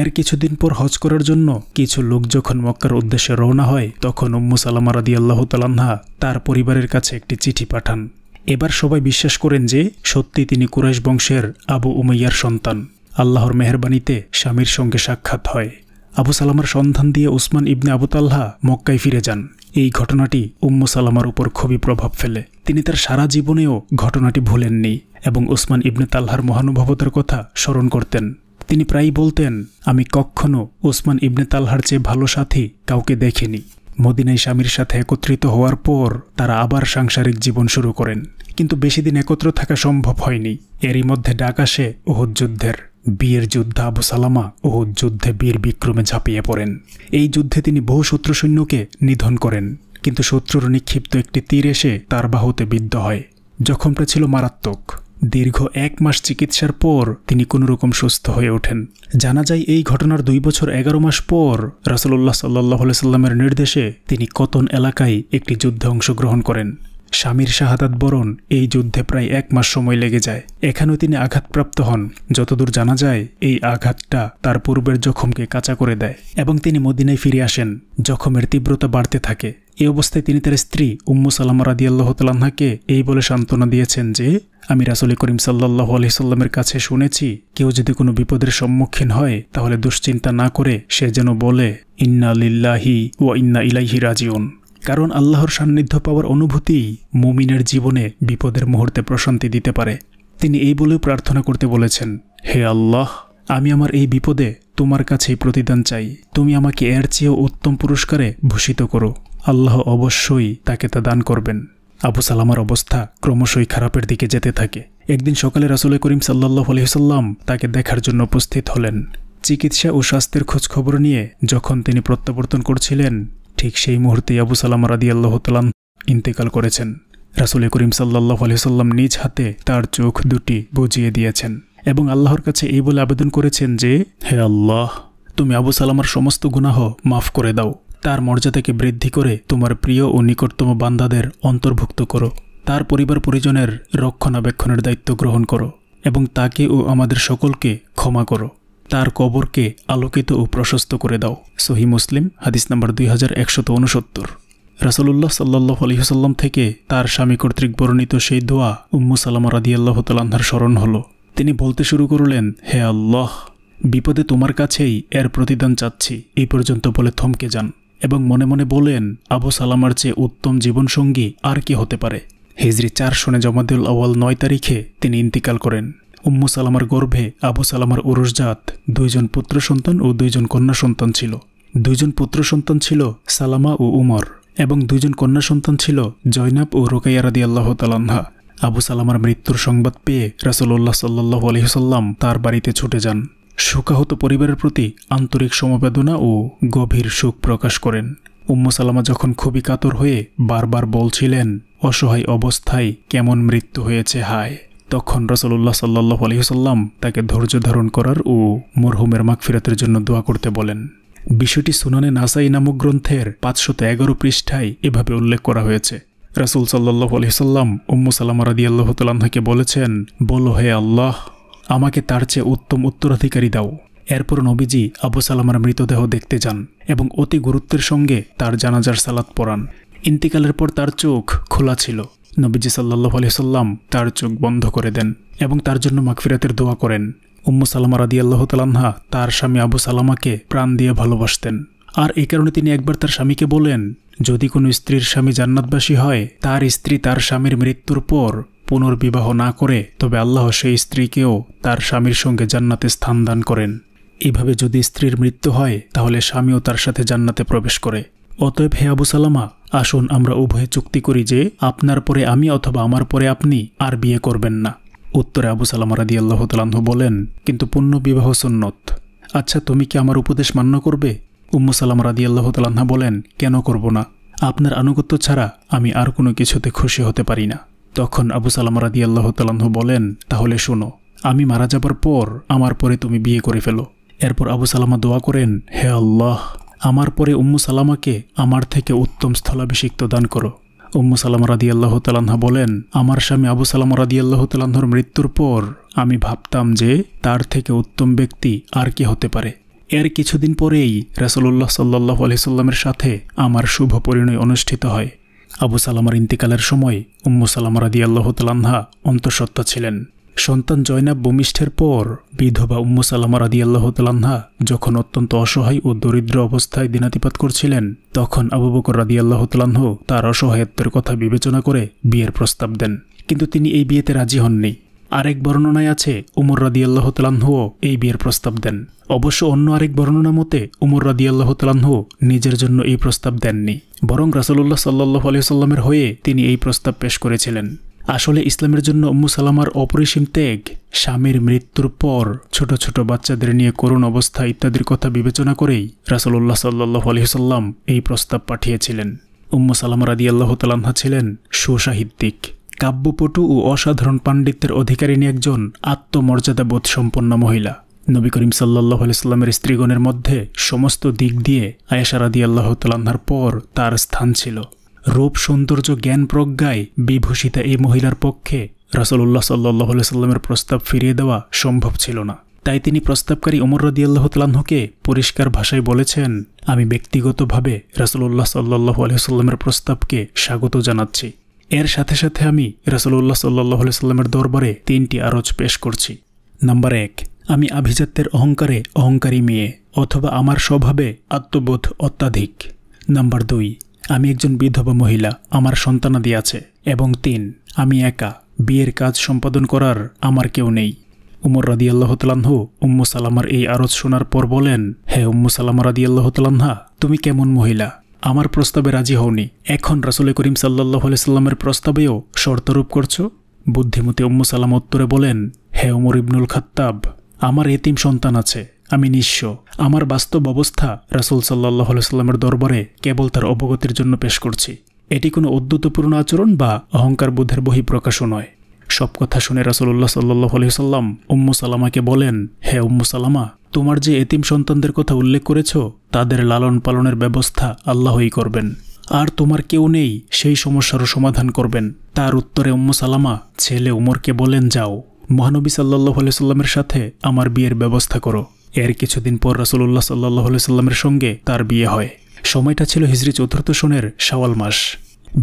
S1: এর কিছুদিন পর হজ করার জন্য কিছু লোক যখন মক্কার উদ্দেশ্যে রওনা হয় তখন উম্মু সালামা রাদি আল্লাহ তালান্না তার পরিবারের কাছে একটি চিঠি পাঠান এবার সবাই বিশ্বাস করেন যে সত্যি তিনি কুরাইশ বংশের আবু উমাইয়ার সন্তান আল্লাহর মেহরবানিতে স্বামীর সঙ্গে সাক্ষাৎ হয় আবু সালামার সন্ধান দিয়ে উসমান ইবনে আবু মক্কায় ফিরে যান এই ঘটনাটি উম্মু সালামার উপর খুবই প্রভাব ফেলে তিনি তার সারা জীবনেও ঘটনাটি ভুলেননি এবং উসমান ইবনে তাল্লাহার মহানুভবতার কথা স্মরণ করতেন তিনি প্রায়ই বলতেন আমি কখনও ওসমান ইবনে তালহার চেয়ে ভালো সাথী কাউকে দেখিনি মদিনাই স্বামীর সাথে একত্রিত হওয়ার পর তারা আবার সাংসারিক জীবন শুরু করেন কিন্তু বেশি দিন একত্র থাকা সম্ভব হয়নি এরই মধ্যে ডাক আসে ওহদ যুদ্ধের বিয়ের যোদ্ধা আবু সালামা ওহদ যুদ্ধে বীর বিক্রমে ঝাঁপিয়ে পড়েন এই যুদ্ধে তিনি বহু শত্রু সৈন্যকে নিধন করেন কিন্তু শত্রুর নিক্ষিপ্ত একটি তীর এসে তার বাহুতে বিদ্ধ হয় জখমটা ছিল মারাত্মক দীর্ঘ এক মাস চিকিৎসার পর তিনি কোনোরকম সুস্থ হয়ে ওঠেন জানা যায় এই ঘটনার দুই বছর এগারো মাস পর রাসুল্লাহ সাল্লাহ সাল্লামের নির্দেশে তিনি কতন এলাকায় একটি যুদ্ধে অংশগ্রহণ করেন স্বামীর শাহাদাত বরণ এই যুদ্ধে প্রায় এক মাস সময় লেগে যায় এখানেও তিনি আঘাতপ্রাপ্ত হন যতদূর জানা যায় এই আঘাতটা তার পূর্বের জখমকে কাঁচা করে দেয় এবং তিনি মদিনায় ফিরে আসেন জখমের তীব্রতা বাড়তে থাকে এই অবস্থায় তিনি তার স্ত্রী উম্মু সালামা রাদি আল্লাহতালাহাকে এই বলে সান্ত্বনা দিয়েছেন যে আমি রাসুল করিম সাল্লাহ আলহিসাল্লামের কাছে শুনেছি কেউ যদি কোনো বিপদের সম্মুখীন হয় তাহলে দুশ্চিন্তা না করে সে যেন বলে ইন্না লিল্লাহি ও ইন্না ইলাইহি রাজিউন কারণ আল্লাহর সান্নিধ্য পাওয়ার অনুভূতিই মুমিনের জীবনে বিপদের মুহূর্তে প্রশান্তি দিতে পারে তিনি এই বলেও প্রার্থনা করতে বলেছেন হে আল্লাহ আমি আমার এই বিপদে তোমার কাছেই প্রতিদান চাই তুমি আমাকে এর চেয়েও উত্তম পুরস্কারে ভূষিত করো আল্লাহ অবশ্যই তাকে তা দান করবেন আবু সালামার অবস্থা ক্রমশই খারাপের দিকে যেতে থাকে একদিন সকালে রাসুল করিম সাল্লাহ আলহিসাল্লাম তাকে দেখার জন্য উপস্থিত হলেন চিকিৎসা ও স্বাস্থ্যের খোঁজখবর নিয়ে যখন তিনি প্রত্যাবর্তন করছিলেন ঠিক সেই মুহূর্তে আবু সালামা রাদি তালাম ইন্তেকাল করেছেন রাসুল করিম সাল্লাহ আলহিসাল্লাম নিজ হাতে তার চোখ দুটি বুঝিয়ে দিয়েছেন এবং আল্লাহর কাছে এই বলে আবেদন করেছেন যে হে আল্লাহ তুমি আবু সালামার সমস্ত গুনাহ মাফ করে দাও তার মর্যাদাকে বৃদ্ধি করে তোমার প্রিয় ও নিকটতম বান্দাদের অন্তর্ভুক্ত করো তার পরিবার পরিজনের রক্ষণাবেক্ষণের দায়িত্ব গ্রহণ করো এবং তাকে ও আমাদের সকলকে ক্ষমা করো তার কবরকে আলোকিত ও প্রশস্ত করে দাও সহি মুসলিম হাদিস নম্বর দুই হাজার একশত উনসত্তর রাসলুল্লাহ সাল্লাহ আলহিহসাল্লাম থেকে তার স্বামী কর্তৃক বর্ণিত সেই দোয়া উম্মু সালামা রাদি আল্লাহ তালান্ধার স্মরণ হল তিনি বলতে শুরু করলেন হে আল্লাহ বিপদে তোমার কাছেই এর প্রতিদান চাচ্ছি এই পর্যন্ত বলে থমকে যান এবং মনে মনে বলেন আবু সালামার চেয়ে উত্তম জীবনসঙ্গী আর কি হতে পারে হিজরি চার শোনে জমাদুল আওয়াল নয় তারিখে তিনি ইন্তিকাল করেন উম্মু সালামার গর্ভে আবু সালামার উরুসজাত দুইজন পুত্র সন্তান ও দুইজন কন্যা সন্তান ছিল দুইজন পুত্র সন্তান ছিল সালামা ও উমর এবং দুইজন কন্যা সন্তান ছিল জয়নাব ও রোকাইয়া রাদি আল্লাহ তালান্না আবু সালামার মৃত্যুর সংবাদ পেয়ে রাসুল্লাহ সাল্লাহ আলহিহসাল্লাম তার বাড়িতে ছুটে যান শোকাহত পরিবারের প্রতি আন্তরিক সমবেদনা ও গভীর শোক প্রকাশ করেন উম্মু সালামা যখন খুবই কাতর হয়ে বারবার বলছিলেন অসহায় অবস্থায় কেমন মৃত্যু হয়েছে হায় তখন রসলুল্লাহ সাল্লাহ আলহিহসাল্লাম তাকে ধৈর্য ধারণ করার ও মরহুমের মাগফিরাতের জন্য দোয়া করতে বলেন বিষয়টি সুনানে নাসাই নামক গ্রন্থের পাঁচশত এগারো পৃষ্ঠায় এভাবে উল্লেখ করা হয়েছে রাসুল সাল্লাহ আলহিসাল্লাম উম্মু সালাম রাদি আল্লাহ তালাহাকে বলেছেন বলো হে আল্লাহ আমাকে তার চেয়ে উত্তম উত্তরাধিকারী দাও এরপর নবীজি আবু সালামার মৃতদেহ দেখতে যান এবং অতি গুরুত্বের সঙ্গে তার জানাজার সালাত পড়ান ইন্তিকালের পর তার চোখ খোলা ছিল নবীজি সাল্লাহ আলহিসাল্লাম তার চোখ বন্ধ করে দেন এবং তার জন্য মাকফিরাতের দোয়া করেন উম্মু সালামা রাদি আল্লাহ তালান্না তার স্বামী আবু সালামাকে প্রাণ দিয়ে ভালোবাসতেন আর এই কারণে তিনি একবার তার স্বামীকে বলেন যদি কোনো স্ত্রীর স্বামী জান্নাতবাসী হয় তার স্ত্রী তার স্বামীর মৃত্যুর পর পুনর্বিবাহ না করে তবে আল্লাহ সেই স্ত্রীকেও তার স্বামীর সঙ্গে জান্নাতে স্থান দান করেন এভাবে যদি স্ত্রীর মৃত্যু হয় তাহলে স্বামীও তার সাথে জান্নাতে প্রবেশ করে অতএব হে আবু সালামা আসুন আমরা উভয়ে চুক্তি করি যে আপনার পরে আমি অথবা আমার পরে আপনি আর বিয়ে করবেন না উত্তরে আবু সালাম রাদি আল্লাহ তালাহ বলেন কিন্তু পূর্ণ বিবাহ সুন্নত আচ্ছা তুমি কি আমার উপদেশ মান্য করবে উম্মু সালাম রাদি আল্লাহ তালাহা বলেন কেন করব না আপনার আনুগত্য ছাড়া আমি আর কোনো কিছুতে খুশি হতে পারি না তখন আবু সালাম রাদি আল্লাহ তালাহ বলেন তাহলে শোনো আমি মারা যাবার পর আমার পরে তুমি বিয়ে করে ফেলো এরপর আবু সালামা দোয়া করেন হে আল্লাহ আমার পরে উম্মু সালামাকে আমার থেকে উত্তম স্থলাভিষিক্ত দান করো উম্মু সালাম রাদি আল্লাহ তালাহা বলেন আমার স্বামী আবু সালাম রাদি আল্লাহ তালাহর মৃত্যুর পর আমি ভাবতাম যে তার থেকে উত্তম ব্যক্তি আর কে হতে পারে এর কিছুদিন পরেই রাসলুল্লাহ সাল্লাহ আলহিসাল্লামের সাথে আমার শুভ পরিণয় অনুষ্ঠিত হয় আবু সালামার ইন্তিকালের সময় উম্মু সালাম রাদি আল্লাহ তালাহা অন্তঃসত্ত্বা ছিলেন সন্তান জয়নাব ভূমিষ্ঠের পর বিধবা উম্ম সালামা রাদিয়াল্লাহ তালান্না যখন অত্যন্ত অসহায় ও দরিদ্র অবস্থায় দিনাতিপাত করছিলেন তখন আবু বকর রাদিয়াল্লাহ তালাহ তার অসহায়ত্বের কথা বিবেচনা করে বিয়ের প্রস্তাব দেন কিন্তু তিনি এই বিয়েতে রাজি হননি আরেক বর্ণনায় আছে উমর রাদিয়াল্লাহ তালাহুও এই বিয়ের প্রস্তাব দেন অবশ্য অন্য আরেক বর্ণনা মতে উমর রাদিয়াল্লাহ তালাহ নিজের জন্য এই প্রস্তাব দেননি বরং রাসলুল্লাহ সাল্লাহ সাল্লামের হয়ে তিনি এই প্রস্তাব পেশ করেছিলেন আসলে ইসলামের জন্য উম্মু সালামার অপরিসীম ত্যাগ স্বামীর মৃত্যুর পর ছোট ছোট বাচ্চাদের নিয়ে করুণ অবস্থা ইত্যাদির কথা বিবেচনা করেই রাসলুল্লাহ সাল্লাহ আলহিহসাল্লাম এই প্রস্তাব পাঠিয়েছিলেন উম্মু সালামা রাদি আল্লাহ তালাহা ছিলেন সুসাহিত্যিক কাব্যপটু ও অসাধারণ পাণ্ডিত্যের অধিকারিণী একজন আত্মমর্যাদা সম্পন্ন মহিলা নবী করিম সাল্লাহ আলাইস্লামের স্ত্রীগণের মধ্যে সমস্ত দিক দিয়ে আয়েশা রাদি আল্লাহ তালাহার পর তার স্থান ছিল রূপ সৌন্দর্য জ্ঞান প্রজ্ঞায় বিভূষিতা এই মহিলার পক্ষে রাসলুল্লাহ সাল্লাহ সাল্লামের প্রস্তাব ফিরিয়ে দেওয়া সম্ভব ছিল না তাই তিনি প্রস্তাবকারী ওমর রদিয়াল্লাহ তালাহকে পরিষ্কার ভাষায় বলেছেন আমি ব্যক্তিগতভাবে রাসলুল্লাহ সাল্লাহ সাল্লামের প্রস্তাবকে স্বাগত জানাচ্ছি এর সাথে সাথে আমি রাসলুল্লাহ সাল্লাহ সাল্লামের দরবারে তিনটি আরজ পেশ করছি নাম্বার এক আমি আভিজাত্যের অহংকারে অহংকারী মেয়ে অথবা আমার স্বভাবে আত্মবোধ অত্যাধিক নাম্বার দুই আমি একজন বিধবা মহিলা আমার সন্তানাদি আছে এবং তিন আমি একা বিয়ের কাজ সম্পাদন করার আমার কেউ নেই উমর রাদি আল্লাহতালাহু উম্মু সালামার এই আরজ শোনার পর বলেন হে উম্মু সালামা রাদি আল্লাহতালাহা তুমি কেমন মহিলা আমার প্রস্তাবে রাজি হওনি এখন রাসুল করিম সাল্লাহ আলাইস্লামের প্রস্তাবেও শর্তরূপ করছো বুদ্ধিমতী উম্মু সালাম উত্তরে বলেন হে উমর ইবনুল খাত্তাব আমার এতিম সন্তান আছে আমি নিঃস্ব আমার বাস্তব অবস্থা রাসুল সাল্লাহ সাল্লামের দরবারে কেবল তার অবগতির জন্য পেশ করছি এটি কোনো অদ্যুতপূর্ণ আচরণ বা অহংকার বুদ্ধের প্রকাশও নয় সব কথা শুনে রাসুল্লাহ সাল্লাহ আলহিহাল্লাম উম্মু সালামাকে বলেন হে উম্মু সালামা তোমার যে এতিম সন্তানদের কথা উল্লেখ করেছ তাদের লালন পালনের ব্যবস্থা আল্লাহই করবেন আর তোমার কেউ নেই সেই সমস্যারও সমাধান করবেন তার উত্তরে উম্মু সালামা ছেলে উমরকে বলেন যাও মহানবী সাল্লাহ আলিয়াল্লামের সাথে আমার বিয়ের ব্যবস্থা করো এর কিছুদিন পর রাসুলুল্লাহ সাল্লাহ সাল্লামের সঙ্গে তার বিয়ে হয় সময়টা ছিল হিজরি চতুর্থ সনের শাওয়াল মাস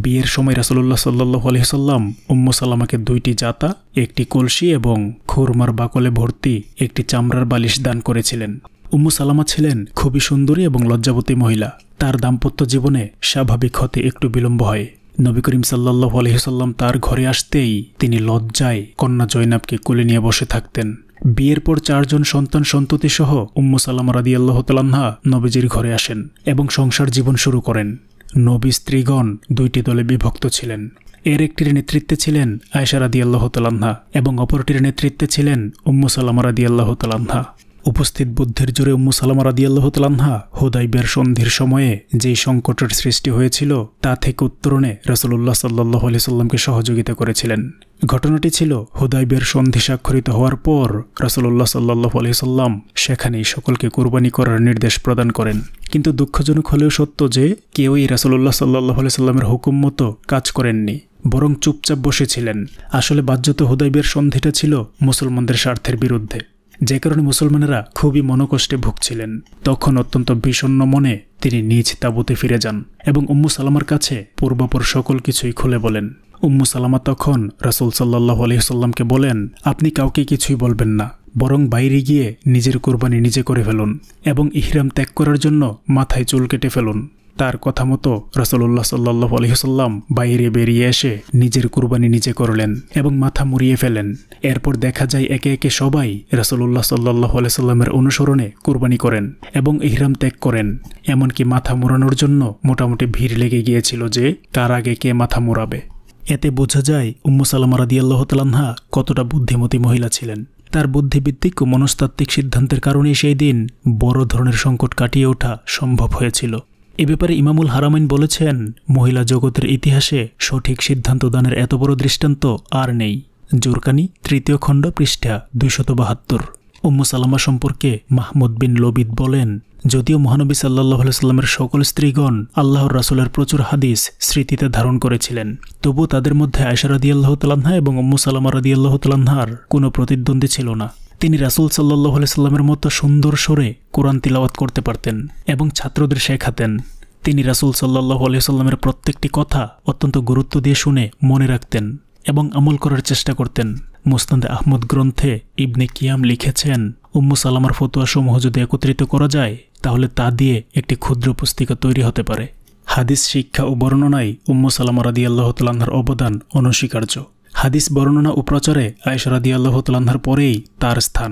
S1: বিয়ের সময় রাসুল্লাহ সাল্লাহ আলহিসাল্লাম উম্মু সাল্লামাকে দুইটি জাতা একটি কলসি এবং খুরমার বাকলে ভর্তি একটি চামড়ার বালিশ দান করেছিলেন উম্মু সালামা ছিলেন খুবই সুন্দরী এবং লজ্জাবতী মহিলা তার দাম্পত্য জীবনে স্বাভাবিক হতে একটু বিলম্ব হয় নবী করিম সাল্লাহ আলহিসাল্লাম তার ঘরে আসতেই তিনি লজ্জায় কন্যা জৈনাবকে কোলে নিয়ে বসে থাকতেন বিয়ের পর চারজন সন্তান সন্ততি সহ উম্ম সালাম রাদি আল্লাহ তালান্না নবীজির ঘরে আসেন এবং সংসার জীবন শুরু করেন নবী স্ত্রীগণ দুইটি দলে বিভক্ত ছিলেন এর একটির নেতৃত্বে ছিলেন আয়সা রাদি আল্লাহ তালান্না এবং অপরটির নেতৃত্বে ছিলেন উম্মু সালামা রাদি আল্লাহ তালান্না উপস্থিত বুদ্ধের জোরে উম্মু সালামা রাদি আল্লাহ তালান্না হুদাইবের সন্ধির সময়ে যেই সংকটের সৃষ্টি হয়েছিল তা থেকে উত্তরণে রসুল্লাহ সাল্লাহ আলি সাল্লামকে সহযোগিতা করেছিলেন ঘটনাটি ছিল হুদাইবের সন্ধি স্বাক্ষরিত হওয়ার পর রাসুল্লাহ সাল্লাহ আলহিসাল্লাম সেখানেই সকলকে কোরবানি করার নির্দেশ প্রদান করেন কিন্তু দুঃখজনক হলেও সত্য যে কেউই রাসুল্লাহ সাল্লাহ আলহিসাল্লামের হুকুম মতো কাজ করেননি বরং চুপচাপ বসেছিলেন আসলে বাজ্যত হুদাইবের সন্ধিটা ছিল মুসলমানদের স্বার্থের বিরুদ্ধে যে কারণে মুসলমানেরা খুবই মনকষ্টে ভুগছিলেন তখন অত্যন্ত বিষণ্ন মনে তিনি নিজ তাবুতে ফিরে যান এবং উম্মু সালামার কাছে পূর্বপর সকল কিছুই খুলে বলেন উম্মু সালামা তখন রাসুল সাল্লাহ আলহিসাল্লামকে বলেন আপনি কাউকে কিছুই বলবেন না বরং বাইরে গিয়ে নিজের কোরবানি নিজে করে ফেলুন এবং ইহরাম ত্যাগ করার জন্য মাথায় চুল কেটে ফেলুন তার কথা মতো রসল্লাহ সাল্লাহ আলহিহসাল্লাম বাইরে বেরিয়ে এসে নিজের কুরবানি নিজে করলেন এবং মাথা মুড়িয়ে ফেলেন এরপর দেখা যায় একে একে সবাই রসল্লাহ সাল্লাহ আলহিসাল্লামের অনুসরণে কুরবানি করেন এবং ইহরাম ত্যাগ করেন এমনকি মাথা মোড়ানোর জন্য মোটামুটি ভিড় লেগে গিয়েছিল যে তার আগে কে মাথা মোড়াবে এতে বোঝা যায় উম্মু সালামা কতটা বুদ্ধিমতী মহিলা ছিলেন তার বুদ্ধিভিত্তিক ও মনস্তাত্ত্বিক সিদ্ধান্তের কারণে সেই দিন বড় ধরনের সংকট কাটিয়ে ওঠা সম্ভব হয়েছিল এ ব্যাপারে ইমামুল হারামাইন বলেছেন মহিলা জগতের ইতিহাসে সঠিক সিদ্ধান্ত দানের এত বড় দৃষ্টান্ত আর নেই জোরকানি তৃতীয় খণ্ড পৃষ্ঠা দুইশত বাহাত্তর উম্মু সালামা সম্পর্কে মাহমুদ বিন লবিদ বলেন যদিও মহানবী সাল্লাহ সাল্লামের সকল স্ত্রীগণ আল্লাহর রাসুলের প্রচুর হাদিস স্মৃতিতে ধারণ করেছিলেন তবু তাদের মধ্যে আয়সার আদি আল্লাহ তালাহা এবং উম্মু সালামা রাদি আল্লাহ তালাহার কোনো প্রতিদ্বন্দ্বী ছিল না তিনি রাসুল সাল্লাহ সাল্লামের মতো সুন্দর স্বরে কোরআন তিলাওয়াত করতে পারতেন এবং ছাত্রদের শেখাতেন তিনি রাসুল সাল্লাহ সাল্লামের প্রত্যেকটি কথা অত্যন্ত গুরুত্ব দিয়ে শুনে মনে রাখতেন এবং আমল করার চেষ্টা করতেন মুস্তান্দে আহমদ গ্রন্থে ইবনে কিয়াম লিখেছেন উম্মু সালামার ফতুয়াসমূহ যদি একত্রিত করা যায় তাহলে তা দিয়ে একটি ক্ষুদ্র পুস্তিকা তৈরি হতে পারে হাদিস শিক্ষা ও বর্ণনায় উম্ম সালামা রাদি আল্লাহতালাহার অবদান অনস্বীকার্য হাদিস বর্ণনা ও প্রচারে আয়েশা রাদি পরেই তার স্থান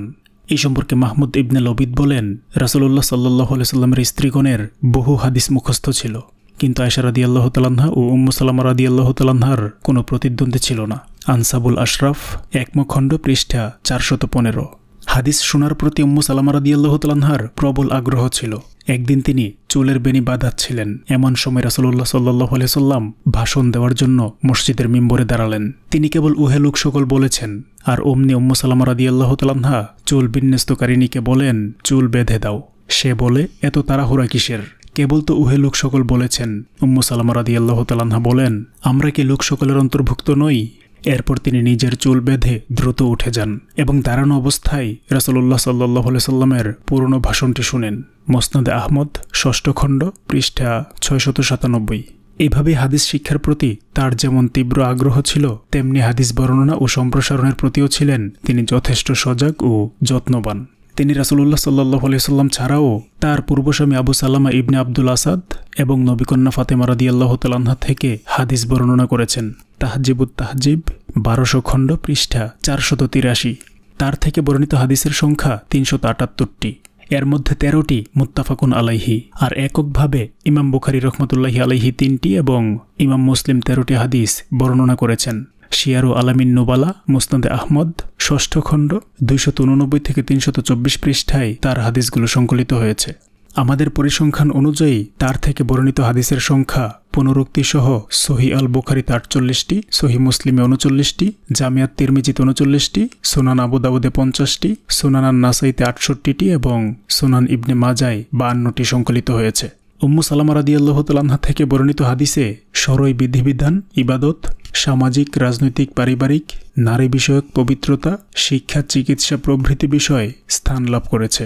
S1: এই সম্পর্কে মাহমুদ ইবনে লবিদ বলেন রাসুল্লাহ সাল্লাহ সাল্লামের স্ত্রীগণের বহু হাদিস মুখস্থ ছিল কিন্তু আয়সা রাদি আল্লাহতালাহা ও উম্মু সালামা রাদি আল্লাহতালাহার কোনো প্রতিদ্বন্দ্বী ছিল না আনসাবুল আশরাফ একমখণ্ড পৃষ্ঠা চারশত পনেরো হাদিস শোনার প্রতি উম্মু সালামা আল্লাহ তালাহার প্রবল আগ্রহ ছিল একদিন তিনি চুলের বেনি বাঁধাচ্ছিলেন এমন সময় রাসুল্লাহ সাল্লাহ সাল্লাম ভাষণ দেওয়ার জন্য মসজিদের মিম্বরে দাঁড়ালেন তিনি কেবল উহেলুক সকল বলেছেন আর অমনি উম্মু সালামা আল্লাহ তালাহা চুল বিন্যস্তকারিণীকে বলেন চুল বেঁধে দাও সে বলে এত তাড়াহুড়া কিসের কেবল তো উহে লোক সকল বলেছেন উম্মু সালামা আল্লাহ তালাহা বলেন আমরা কি লোক সকলের অন্তর্ভুক্ত নই এরপর তিনি নিজের চুল বেঁধে দ্রুত উঠে যান এবং দাঁড়ানো অবস্থায় রাসলুল্লাহ সাল্লাহ সাল্লামের পুরনো ভাষণটি শুনেন মোসনাদে আহমদ ষষ্ঠ খণ্ড পৃষ্ঠা ছয়শত সাতানব্বই এভাবে হাদিস শিক্ষার প্রতি তার যেমন তীব্র আগ্রহ ছিল তেমনি হাদিস বর্ণনা ও সম্প্রসারণের প্রতিও ছিলেন তিনি যথেষ্ট সজাগ ও যত্নবান তিনি রাসুল্লাহ সাল্লাহ সাল্লাম ছাড়াও তার পূর্বস্বামী আবু সাল্লামা ইবনে আব্দুল আসাদ এবং নবীকন্যা ফাতেমা রাদিয়াল্লাহ তালান্না থেকে হাদিস বর্ণনা করেছেন তাহজিবুত তাহজিব বারোশো খণ্ড পৃষ্ঠা চারশত তিরাশি তার থেকে বর্ণিত হাদিসের সংখ্যা তিনশত আটাত্তরটি এর মধ্যে তেরোটি মুত্তাফাকুন আলাইহি আর এককভাবে ইমাম বুখারি রহমতুল্লাহি আলাইহি তিনটি এবং ইমাম মুসলিম তেরোটি হাদিস বর্ণনা করেছেন শিয়ারু আলামিন নোবালা মুস্তান্দে আহমদ ষষ্ঠ খণ্ড দুইশত থেকে তিনশত চব্বিশ পৃষ্ঠায় তার হাদিসগুলো সংকলিত হয়েছে আমাদের পরিসংখ্যান অনুযায়ী তার থেকে বর্ণিত হাদিসের সংখ্যা পুনরুক্তিসহ সহি আল বোখারিতে আটচল্লিশটি সহি মুসলিমে উনচল্লিশটি জামিয়াত তিরমিজিতে উনচল্লিশটি সোনান আবুদাবুদে পঞ্চাশটি সোনানান নাসাইতে আটষট্টিটি এবং সোনান ইবনে মাজায় বায়ান্নটি সংকলিত হয়েছে উম্মু সালাম রাদিয়াল্লাহ তালাহা থেকে বর্ণিত হাদিসে সরই বিধিবিধান ইবাদত সামাজিক রাজনৈতিক পারিবারিক নারী বিষয়ক পবিত্রতা শিক্ষা চিকিৎসা প্রভৃতি বিষয়ে স্থান লাভ করেছে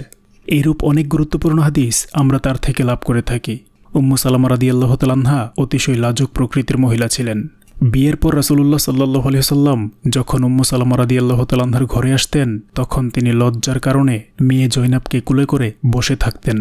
S1: এইরূপ অনেক গুরুত্বপূর্ণ হাদিস আমরা তার থেকে লাভ করে থাকি উম্মু সালামা রাদি আল্লাহ তালান্না অতিশয় লাজুক প্রকৃতির মহিলা ছিলেন বিয়ের পর রাসুল্লাহ সাল্লাহ আলহিহাল্লাম যখন উম্মু সালামা রাদি আল্লাহ তালান্নার ঘরে আসতেন তখন তিনি লজ্জার কারণে মেয়ে জৈনাবকে কুলে করে বসে থাকতেন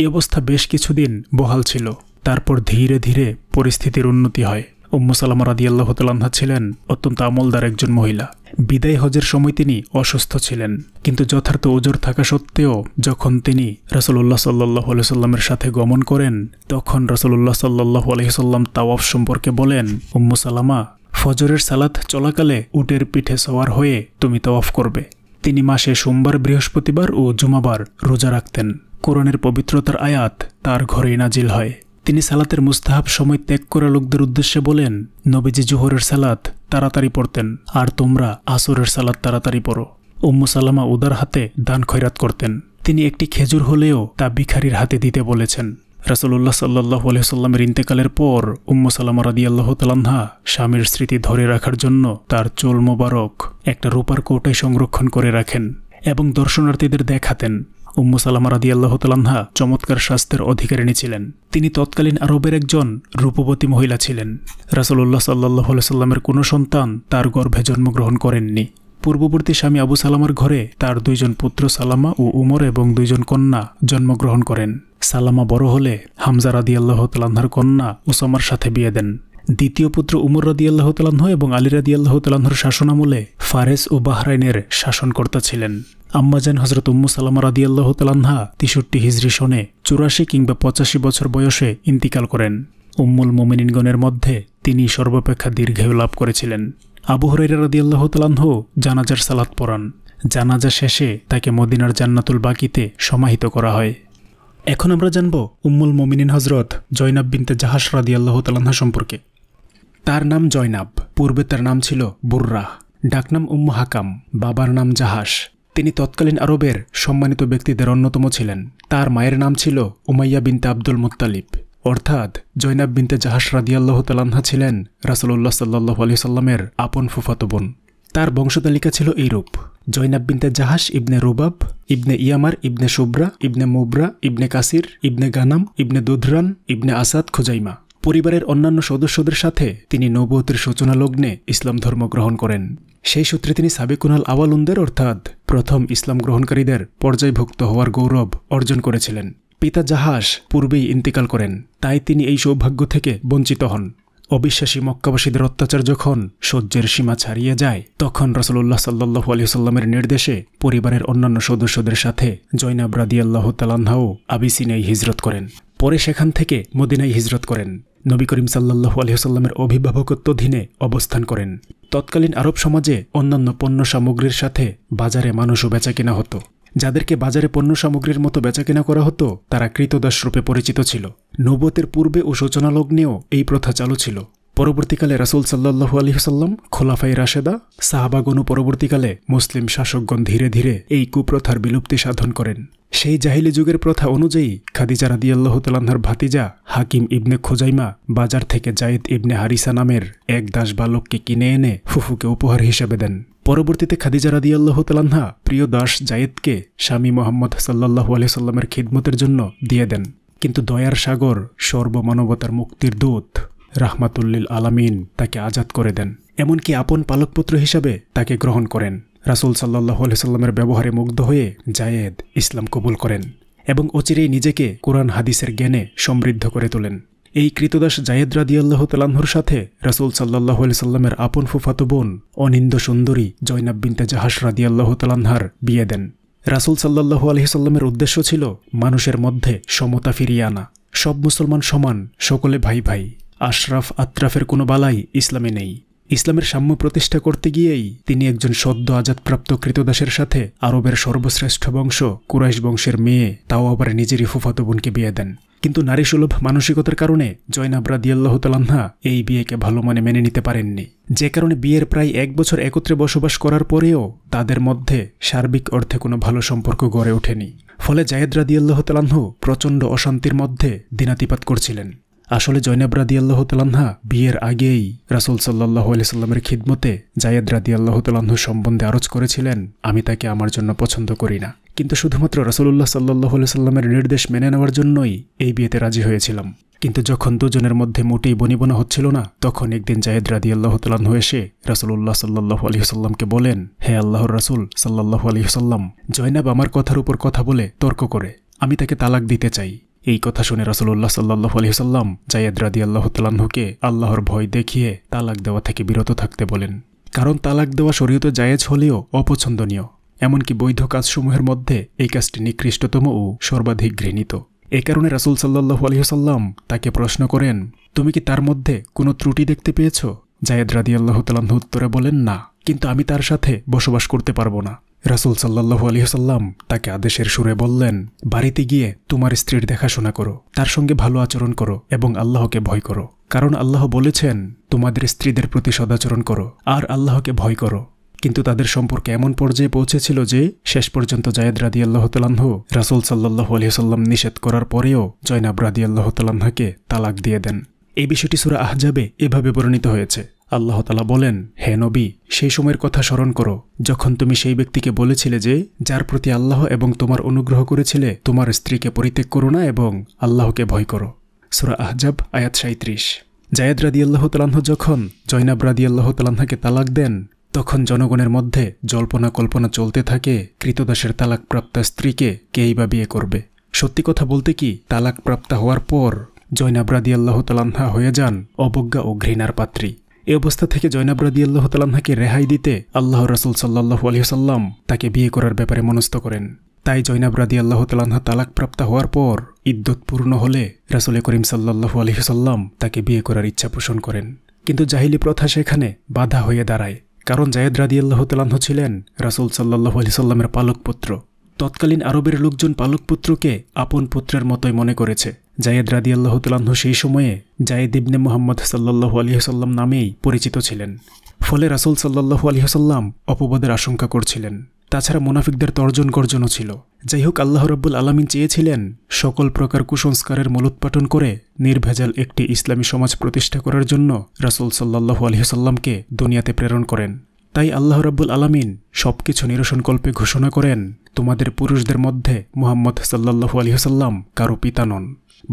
S1: এই অবস্থা বেশ কিছুদিন বহাল ছিল তারপর ধীরে ধীরে পরিস্থিতির উন্নতি হয় উম্মু সালামা রাদিয়াল্লাহ তালান্না ছিলেন অত্যন্ত আমলদার একজন মহিলা বিদায় হজের সময় তিনি অসুস্থ ছিলেন কিন্তু যথার্থ ওজোর থাকা সত্ত্বেও যখন তিনি রসলুল্লাহ সাল্লাহ সাল্লামের সাথে গমন করেন তখন রসলুল্লাহ সাল্লাহ আলহিসাল্লাম তাওয়াফ সম্পর্কে বলেন উম্মু সালামা ফজরের সালাত চলাকালে উটের পিঠে সওয়ার হয়ে তুমি তাওয়াফ করবে তিনি মাসে সোমবার বৃহস্পতিবার ও জুমাবার রোজা রাখতেন কোরআনের পবিত্রতার আয়াত তার ঘরেই নাজিল হয় তিনি সালাতের মুস্তাহাব সময় ত্যাগ করা লোকদের উদ্দেশ্যে বলেন নবীজি জোহরের সালাত তাড়াতাড়ি পড়তেন আর তোমরা আসরের সালাত তাড়াতাড়ি পড়ো উম্মু সালামা উদার হাতে দান খৈরাত করতেন তিনি একটি খেজুর হলেও তা ভিখারির হাতে দিতে বলেছেন রাসুল্লাহ সাল্লাহ আলহিহাল্লামের ইন্তেকালের পর উম্মু সালামা রাদি আল্লাহ তালান্হা স্বামীর স্মৃতি ধরে রাখার জন্য তার চোল মোবারক একটা রূপার কৌটায় সংরক্ষণ করে রাখেন এবং দর্শনার্থীদের দেখাতেন উম্মু সালামা রাদিয়াল্লাহ তালান্হা চমৎকার স্বাস্থ্যের অধিকারিণী ছিলেন তিনি তৎকালীন আরবের একজন রূপবতী মহিলা ছিলেন রাসলুল্লাহ সাল্লাহ সাল্লামের কোনো সন্তান তার গর্ভে জন্মগ্রহণ করেননি পূর্ববর্তী স্বামী আবু সালামার ঘরে তার দুইজন পুত্র সালামা ও উমর এবং দুইজন কন্যা জন্মগ্রহণ করেন সালামা বড় হলে হামজা রাদি আল্লাহ তালাহার কন্যা উসামার সাথে বিয়ে দেন দ্বিতীয় পুত্র উমর রাদি আল্লাহ তালাহ এবং আলী রাদি আল্লাহ তালাহর শাসনামলে ফারেস ও বাহরাইনের শাসনকর্তা ছিলেন আম্মাজান হজরত উম্মু সালামা রাদিয়াল্লাহ তালান্না তেষট্টি হিজরি সনে চুরাশি কিংবা পঁচাশি বছর বয়সে ইন্তিকাল করেন উম্মুল মোমিনিনগণের মধ্যে তিনি সর্বাপেক্ষা দীর্ঘায়ু লাভ করেছিলেন আবু রাদি রাদিয়াল্লাহ তালাহ জানাজার সালাত পরান জানাজা শেষে তাকে মদিনার জান্নাতুল বাকিতে সমাহিত করা হয় এখন আমরা জানব উম্মুল মোমিনিন হজরত জয়নাব বিনতে জাহাস রাদিয়াল্লাহ তালান্না সম্পর্কে তার নাম জয়নাব পূর্বে তার নাম ছিল বুর্রাহ ডাকনাম উম্মু হাকাম বাবার নাম জাহাস তিনি তৎকালীন আরবের সম্মানিত ব্যক্তিদের অন্যতম ছিলেন তার মায়ের নাম ছিল উমাইয়া বিনতে আব্দুল মুত্তালিব অর্থাৎ জৈনাব বিনতে জাহাস রাদিয়াল্লাহ তালান্না ছিলেন রাসুল্লাহ সাল্লাহ আলি সাল্লামের আপন ফুফাতো বোন তার বংশতালিকা ছিল এইরূপ জৈনাব বিনতে জাহাস ইবনে রুবাব ইবনে ইয়ামার ইবনে শুব্রা ইবনে মুব্রা ইবনে কাসির ইবনে গানাম ইবনে দুধরান ইবনে আসাদ খোজাইমা পরিবারের অন্যান্য সদস্যদের সাথে তিনি নবতির সূচনা লগ্নে ইসলাম ধর্ম গ্রহণ করেন সেই সূত্রে তিনি সাবিকুনাল আওয়ালুনদের অর্থাৎ প্রথম ইসলাম গ্রহণকারীদের পর্যায়ভুক্ত হওয়ার গৌরব অর্জন করেছিলেন পিতা জাহাস পূর্বেই ইন্তিকাল করেন তাই তিনি এই সৌভাগ্য থেকে বঞ্চিত হন অবিশ্বাসী মক্কাবাসীদের অত্যাচার যখন সহ্যের সীমা ছাড়িয়ে যায় তখন রসলুল্লাহ সাল্লু আলিয়াল্লামের নির্দেশে পরিবারের অন্যান্য সদস্যদের সাথে জৈনাব রাদিয়াল্লাহ তালান্নাও আবিসিনাই হিজরত করেন পরে সেখান থেকে মদিনাই হিজরত করেন নবী করিম সাল্লাহু অভিভাবকত্ব অধীনে অবস্থান করেন তৎকালীন আরব সমাজে অন্যান্য পণ্য সামগ্রীর সাথে বাজারে মানুষও বেচাকেনা হতো যাদেরকে বাজারে পণ্য সামগ্রীর মতো বেচাকেনা করা হতো তারা কৃতদাসরূপে পরিচিত ছিল নবতের পূর্বে ও সূচনালগ্নেও এই প্রথা চালু ছিল পরবর্তীকালে রাসুল সাল্লাহু আলহিহসাল্লাম খোলাফাই রাশেদা সাহাবাগনু পরবর্তীকালে মুসলিম শাসকগণ ধীরে ধীরে এই কুপ্রথার বিলুপ্তি সাধন করেন সেই জাহিলি যুগের প্রথা অনুযায়ী খাদিজা রাদিয়াল্লাহ তালান্নার ভাতিজা হাকিম ইবনে খোজাইমা বাজার থেকে জায়েদ ইবনে হারিসা নামের এক দাস বালককে কিনে এনে ফুফুকে উপহার হিসেবে দেন পরবর্তীতে খাদিজা রাদিয়াল্লাহ তালান্না প্রিয় দাস জায়েদকে স্বামী মোহাম্মদ সাল্লাহু সাল্লামের খিদমতের জন্য দিয়ে দেন কিন্তু দয়ার সাগর সর্বমানবতার মুক্তির দূত রাহমাতুল্লিল আলামিন তাকে আজাদ করে দেন এমনকি আপন পালকপুত্র হিসাবে তাকে গ্রহণ করেন রাসুল সাল্লাহ সাল্লামের ব্যবহারে মুগ্ধ হয়ে জায়েদ ইসলাম কবুল করেন এবং অচিরেই নিজেকে কোরআন হাদিসের জ্ঞানে সমৃদ্ধ করে তোলেন এই কৃতদাস জায়েদ রাদিয়াল্লাহ তালাহর সাথে রাসুল সাল্লাহ সাল্লামের আপন ফুফাতো বোন অনিন্দ সুন্দরী জয়নাব বিনতে জাহাস রাদিয়াল্লাহ তালাহার বিয়ে দেন রাসুল সাল্লাহ আলহিসাল্লামের উদ্দেশ্য ছিল মানুষের মধ্যে সমতা ফিরিয়ে আনা সব মুসলমান সমান সকলে ভাই ভাই আশরাফ আত্রাফের কোনো বালাই ইসলামে নেই ইসলামের সাম্য প্রতিষ্ঠা করতে গিয়েই তিনি একজন সদ্য আজাদপ্রাপ্ত কৃতদাসের সাথে আরবের সর্বশ্রেষ্ঠ বংশ কুরাইশ বংশের মেয়ে তাও আবার নিজেরই ফুফাতো বোনকে বিয়ে দেন কিন্তু নারী সুলভ মানসিকতার কারণে জয়নাব আল্লাহ তালান্না এই বিয়েকে ভালো মনে মেনে নিতে পারেননি যে কারণে বিয়ের প্রায় এক বছর একত্রে বসবাস করার পরেও তাদের মধ্যে সার্বিক অর্থে কোনো ভালো সম্পর্ক গড়ে ওঠেনি ফলে জায়েদ রাদিয়াল্লাহ তালাহ প্রচণ্ড অশান্তির মধ্যে দিনাতিপাত করছিলেন আসলে জৈনব রাদি আল্লাহ তালান্না বিয়ের আগেই রাসুল সাল্লাহ সাল্লামের খিদমতে জায়েদ রাদি আল্লাহ তালাহ সম্বন্ধে আরজ করেছিলেন আমি তাকে আমার জন্য পছন্দ করি না কিন্তু শুধুমাত্র রাসুল্লাহ সাল্লাহ সাল্লামের নির্দেশ মেনে নেওয়ার জন্যই এই বিয়েতে রাজি হয়েছিলাম কিন্তু যখন দুজনের মধ্যে মোটেই বনিবনা হচ্ছিল না তখন একদিন জায়দ রাদি আল্লাহ হয়ে এসে রাসুলুল্লাহ সাল্লাহ আলহিহসাল্লামকে বলেন হে আল্লাহর রাসুল সাল্লাহ আলহিহসাল্লাম জয়নাব আমার কথার উপর কথা বলে তর্ক করে আমি তাকে তালাক দিতে চাই এই কথা শুনে রসুল্লাহ সাল্লাহ আলহিসাল্লাম জায়দ রাদি আল্লাহ আল্লাহর ভয় দেখিয়ে তালাক দেওয়া থেকে বিরত থাকতে বলেন কারণ তালাক দেওয়া শরীয়তে জায়েজ হলেও অপছন্দনীয় এমনকি বৈধ কাজসমূহের মধ্যে এই কাজটি নিকৃষ্টতম ও সর্বাধিক ঘৃণীত এ কারণে রাসুল সাল্লাহু আলহিহসাল্লাম তাকে প্রশ্ন করেন তুমি কি তার মধ্যে কোনো ত্রুটি দেখতে পেয়েছ জায়দ রাদি আল্লাহ তাল্লাহ উত্তরে বলেন না কিন্তু আমি তার সাথে বসবাস করতে পারবো না রাসুল সাল্লাহু আলহিহসাল্লাম তাকে আদেশের সুরে বললেন বাড়িতে গিয়ে তোমার স্ত্রীর দেখাশোনা করো তার সঙ্গে ভালো আচরণ করো এবং আল্লাহকে ভয় করো কারণ আল্লাহ বলেছেন তোমাদের স্ত্রীদের প্রতি সদাচরণ করো আর আল্লাহকে ভয় করো কিন্তু তাদের সম্পর্কে এমন পর্যায়ে পৌঁছেছিল যে শেষ পর্যন্ত জায়েদ রাদি আল্লাহতালাহ রাসুল সাল্লাহু আলহিহসাল্লাম নিষেধ করার পরেও জয়নাব রাদি আল্লাহতালাহাকে তালাক দিয়ে দেন এই বিষয়টি সুরা আহজাবে এভাবে বর্ণিত হয়েছে আল্লাহ তালা বলেন হে নবী সেই সময়ের কথা স্মরণ করো যখন তুমি সেই ব্যক্তিকে বলেছিলে যে যার প্রতি আল্লাহ এবং তোমার অনুগ্রহ করেছিলে তোমার স্ত্রীকে পরিত্যাগ করো না এবং আল্লাহকে ভয় করো সুরা আহজাব আয়াত সাঁত্রিশ জায়দ রাদি আল্লাহ তালাহ যখন জৈনাব রাদি আল্লাহ তালাহাকে তালাক দেন তখন জনগণের মধ্যে জল্পনা কল্পনা চলতে থাকে কৃতদাসের তালাকপ্রাপ্ত স্ত্রীকে কেই বা বিয়ে করবে সত্যি কথা বলতে কি তালাকপ্রাপ্তা হওয়ার পর জৈনাব রাদি আল্লাহ তালাহা হয়ে যান অবজ্ঞা ও ঘৃণার পাত্রী এ অবস্থা থেকে জয়নাব রাদি আল্লাহ তালাহাকে রেহাই দিতে আল্লাহ রসুল সাল্লাহু আলহিহাল্লাম তাকে বিয়ে করার ব্যাপারে মনস্থ করেন তাই জৈনাব রাদি আল্লাহ তালাকপ্রাপ্ত হওয়ার পর ইদ্যুৎ পূর্ণ হলে রাসুল করিম সাল্লাহু আলহিহাল্লাম তাকে বিয়ে করার ইচ্ছা পোষণ করেন কিন্তু জাহিলি প্রথা সেখানে বাধা হয়ে দাঁড়ায় কারণ জায়দ রাদি আল্লাহ তালাহ ছিলেন রাসুল সাল্লাহু আলি সাল্লামের পালক পুত্র তৎকালীন আরবের লোকজন পালক পুত্রকে আপন পুত্রের মতোই মনে করেছে জায়েদ রাদি আল্লাহতালাহ সেই সময়ে জায়েদ ইবনে মোহাম্মদ সাল্লাহু আলহিহসাল্লাম নামেই পরিচিত ছিলেন ফলে রাসুল সাল্লাহু আলহিহসাল্লাম অপবাদের আশঙ্কা করছিলেন তাছাড়া মুনাফিকদের তর্জন গর্জনও ছিল যাই হোক আল্লাহ রব্বুল আলমিন চেয়েছিলেন সকল প্রকার কুসংস্কারের মূলোৎপাটন করে নির্ভেজাল একটি ইসলামী সমাজ প্রতিষ্ঠা করার জন্য রাসুল সাল্লাহু আলহিহসাল্লামকে দুনিয়াতে প্রেরণ করেন তাই আল্লাহ রব্বুল আলমিন সব কিছু নিরসনকল্পে ঘোষণা করেন তোমাদের পুরুষদের মধ্যে মোহাম্মদ সাল্লাহু আলহিহসাল্লাম কারো পিতা নন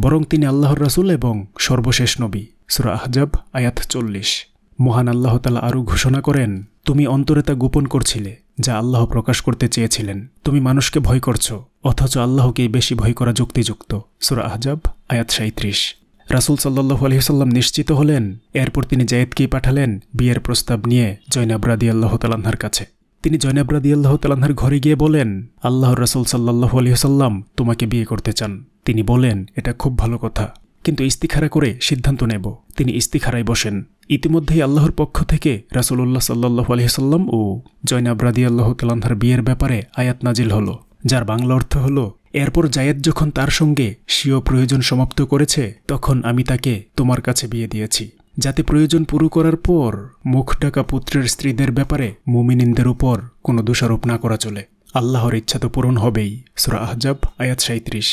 S1: বরং তিনি আল্লাহর রাসুল এবং সর্বশেষ নবী সুরা আহজাব আয়াত চল্লিশ মহান আল্লাহ তালা আরও ঘোষণা করেন তুমি অন্তরে তা গোপন করছিলে যা আল্লাহ প্রকাশ করতে চেয়েছিলেন তুমি মানুষকে ভয় করছো অথচ আল্লাহকেই বেশি ভয় করা যুক্তিযুক্ত সুরা আহজাব আয়াত সাঁত্রিশ রাসুল সাল্লাহ আলহিসাল্লাম নিশ্চিত হলেন এরপর তিনি জায়েদকেই পাঠালেন বিয়ের প্রস্তাব নিয়ে জৈনাব রাদি আল্লাহ তালাহার কাছে তিনি জৈনাব রাদি আল্লাহ তালাহার ঘরে গিয়ে বলেন আল্লাহর রাসুল সাল্লাহ আলহিহাল্লাম তোমাকে বিয়ে করতে চান তিনি বলেন এটা খুব ভালো কথা কিন্তু ইস্তিখারা করে সিদ্ধান্ত নেব তিনি ইস্তিখারায় বসেন ইতিমধ্যেই আল্লাহর পক্ষ থেকে রাসুলুল্লাহ সাল্লাহ আলহিহাল্লাম ও জয়নাব রাদি আল্লাহ তালান্ধার বিয়ের ব্যাপারে আয়াত নাজিল হল যার বাংলা অর্থ হল এরপর জায়েদ যখন তার সঙ্গে স্বীয় প্রয়োজন সমাপ্ত করেছে তখন আমি তাকে তোমার কাছে বিয়ে দিয়েছি যাতে প্রয়োজন পুরো করার পর মুখ ডাকা পুত্রের স্ত্রীদের ব্যাপারে মুমিনিনদের উপর কোনো দোষারোপ না করা চলে আল্লাহর ইচ্ছা তো পূরণ হবেই সুরা আহজাব আয়াত সাঁত্রিশ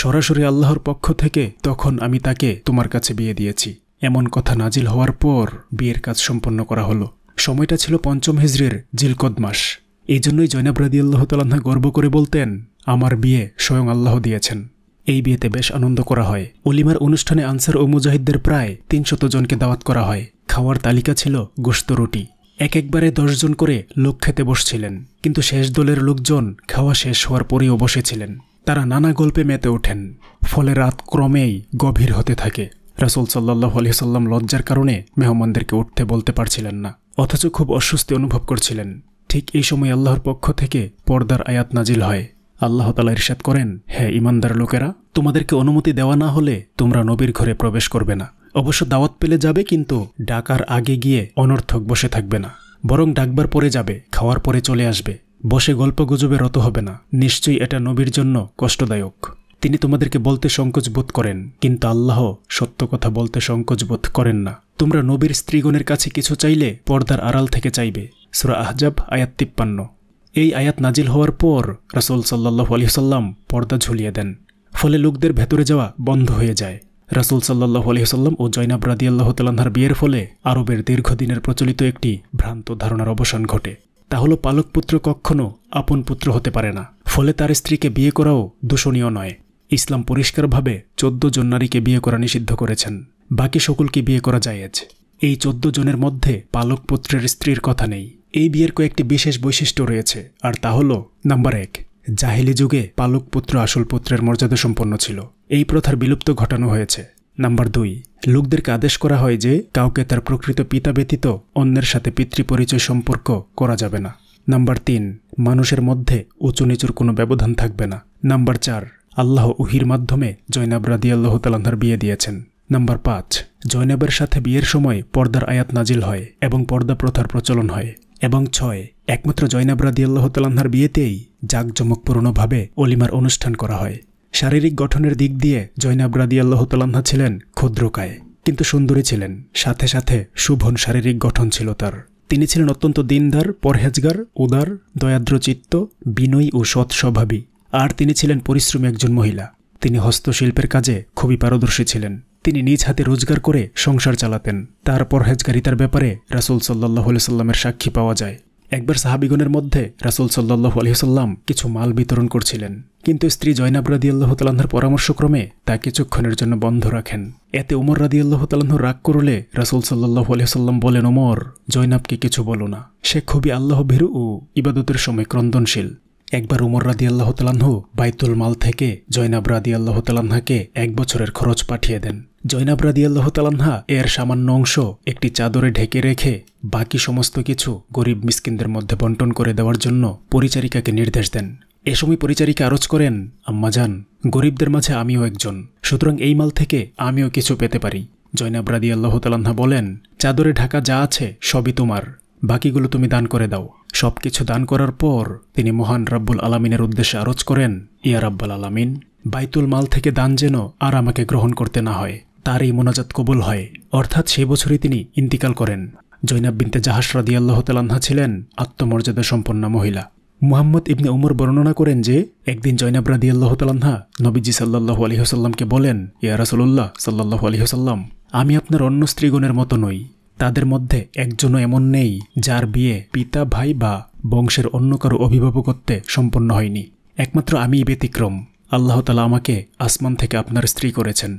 S1: সরাসরি আল্লাহর পক্ষ থেকে তখন আমি তাকে তোমার কাছে বিয়ে দিয়েছি এমন কথা নাজিল হওয়ার পর বিয়ের কাজ সম্পন্ন করা হলো সময়টা ছিল পঞ্চম হিজড়ির জিলকদ মাস এই জন্যই জৈনাব রাদি আল্লাহ তালাহা গর্ব করে বলতেন আমার বিয়ে স্বয়ং আল্লাহ দিয়েছেন এই বিয়েতে বেশ আনন্দ করা হয় অলিমার অনুষ্ঠানে আনসার ও মুজাহিদদের প্রায় তিনশত জনকে দাওয়াত করা হয় খাওয়ার তালিকা ছিল গোস্ত রুটি এক একবারে দশজন করে লোক খেতে বসছিলেন কিন্তু শেষ দলের লোকজন খাওয়া শেষ হওয়ার পরেও বসেছিলেন তারা নানা গল্পে মেতে ওঠেন ফলে রাত ক্রমেই গভীর হতে থাকে রাসুল সাল্লাহ আলহিসাল্লাম লজ্জার কারণে মেহমানদেরকে উঠতে বলতে পারছিলেন না অথচ খুব অস্বস্তি অনুভব করছিলেন ঠিক এই সময় আল্লাহর পক্ষ থেকে পর্দার আয়াত নাজিল হয় আল্লাহ তালা ইরশাদ করেন হ্যাঁ ইমানদার লোকেরা তোমাদেরকে অনুমতি দেওয়া না হলে তোমরা নবীর ঘরে প্রবেশ করবে না অবশ্য দাওয়াত পেলে যাবে কিন্তু ডাকার আগে গিয়ে অনর্থক বসে থাকবে না বরং ডাকবার পরে যাবে খাওয়ার পরে চলে আসবে বসে গল্পগুজবে রত হবে না নিশ্চয়ই এটা নবীর জন্য কষ্টদায়ক তিনি তোমাদেরকে বলতে সংকোচ বোধ করেন কিন্তু আল্লাহ সত্য কথা বলতে সংকোচ বোধ করেন না তোমরা নবীর স্ত্রীগণের কাছে কিছু চাইলে পর্দার আড়াল থেকে চাইবে সুরা আহজাব আয়াত তিপ্পান্ন এই আয়াত নাজিল হওয়ার পর রাসুল সাল্লাহ আলি সাল্লাম পর্দা ঝুলিয়ে দেন ফলে লোকদের ভেতরে যাওয়া বন্ধ হয়ে যায় রাসুল সাল্লাহ সাল্লাম ও জৈনাব রাদিয়াল্লাহ তাল্লাহার বিয়ের ফলে আরবের দীর্ঘদিনের প্রচলিত একটি ভ্রান্ত ধারণার অবসান ঘটে তাহলে পুত্র কখনও আপন পুত্র হতে পারে না ফলে তার স্ত্রীকে বিয়ে করাও দূষণীয় নয় ইসলাম পরিষ্কারভাবে চোদ্দ জন নারীকে বিয়ে করা নিষিদ্ধ করেছেন বাকি সকলকে বিয়ে করা যায় এই চোদ্দ জনের মধ্যে পালক পুত্রের স্ত্রীর কথা নেই এই বিয়ের কয়েকটি বিশেষ বৈশিষ্ট্য রয়েছে আর তা হল নাম্বার এক জাহিলি যুগে পালক পুত্র আসল পুত্রের মর্যাদা সম্পন্ন ছিল এই প্রথার বিলুপ্ত ঘটানো হয়েছে নাম্বার দুই লোকদেরকে আদেশ করা হয় যে কাউকে তার প্রকৃত পিতা ব্যতীত অন্যের সাথে পিতৃপরিচয় সম্পর্ক করা যাবে না নাম্বার তিন মানুষের মধ্যে উঁচু নিচুর কোনো ব্যবধান থাকবে না নাম্বার চার আল্লাহ উহির মাধ্যমে জৈনাব রাদি আল্লাহ তালান্ধার বিয়ে দিয়েছেন নাম্বার পাঁচ জৈনাবের সাথে বিয়ের সময় পর্দার আয়াত নাজিল হয় এবং পর্দা প্রথার প্রচলন হয় এবং ছয় একমাত্র জৈনাব রাদি আল্লাহ তালান্ধার বিয়েতেই জাঁকজমকপূর্ণভাবে অলিমার অনুষ্ঠান করা হয় শারীরিক গঠনের দিক দিয়ে জৈনাব রাদি তালাহা ছিলেন ক্ষুদ্রকায় কিন্তু সুন্দরী ছিলেন সাথে সাথে শুভন শারীরিক গঠন ছিল তার তিনি ছিলেন অত্যন্ত দিনদার পরহেজগার উদার দয়াদ্রচিত্ত বিনয়ী ও সৎ স্বভাবী আর তিনি ছিলেন পরিশ্রমী একজন মহিলা তিনি হস্তশিল্পের কাজে খুবই পারদর্শী ছিলেন তিনি নিজ হাতে রোজগার করে সংসার চালাতেন তার পরহেজগারিতার ব্যাপারে রাসুল সাল্লাহ সাল্লামের সাক্ষী পাওয়া যায় একবার সাহাবিগণের মধ্যে রাসুল সাল্লাহ আলহিসাল্লাম কিছু মাল বিতরণ করছিলেন কিন্তু স্ত্রী জয়নাব রাদি আল্লাহ তালাহার পরামর্শক্রমে তা কিছুক্ষণের জন্য বন্ধ রাখেন এতে উমর রাদি আল্লাহ রাগ করলে রাসুল সাল্লাহ আলহিসাল্লাম বলেন ওমর জয়নাবকে কিছু বলো না সে খুবই আল্লাহ ভীরু ও ইবাদতের সময় ক্রন্দনশীল একবার উমর রাদি আল্লাহ বাইতুল মাল থেকে জয়নাব রাদি আল্লাহ এক বছরের খরচ পাঠিয়ে দেন জৈনাব রাদিয়াল্লাহ তালান্না এর সামান্য অংশ একটি চাদরে ঢেকে রেখে বাকি সমস্ত কিছু গরিব মিসকিনদের মধ্যে বন্টন করে দেওয়ার জন্য পরিচারিকাকে নির্দেশ দেন এ সময় পরিচারিকা আরজ করেন আম্মা যান গরিবদের মাঝে আমিও একজন সুতরাং এই মাল থেকে আমিও কিছু পেতে পারি জৈনাব রাদি বলেন চাদরে ঢাকা যা আছে সবই তোমার বাকিগুলো তুমি দান করে দাও সব কিছু দান করার পর তিনি মহান রাব্বুল আলামিনের উদ্দেশ্যে আরজ করেন ইয়া রাব্বাল আলামিন বাইতুল মাল থেকে দান যেন আর আমাকে গ্রহণ করতে না হয় তার এই মোনাজাত কবুল হয় অর্থাৎ সেই বছরই তিনি ইন্তিকাল করেন জৈনাব বিনতে জাহাস রাদিয়াল্লাহ তালান্না ছিলেন আত্মমর্যাদা সম্পন্ন মহিলা মুহাম্মদ ইবনে উমর বর্ণনা করেন যে একদিন জৈনাব রাদিয়াল্লাহ তালান্না নবীজি সাল্লাহু আলহিহসাল্লামকে বলেন ইয়া রাসুল্লাহ সাল্লাহু আলহিহসাল্লাম আমি আপনার অন্য স্ত্রীগণের মতো নই তাদের মধ্যে একজনও এমন নেই যার বিয়ে পিতা ভাই বা বংশের অন্য কারো অভিভাবকত্বে সম্পন্ন হয়নি একমাত্র আমি ব্যতিক্রম আল্লাহ তালা আমাকে আসমান থেকে আপনার স্ত্রী করেছেন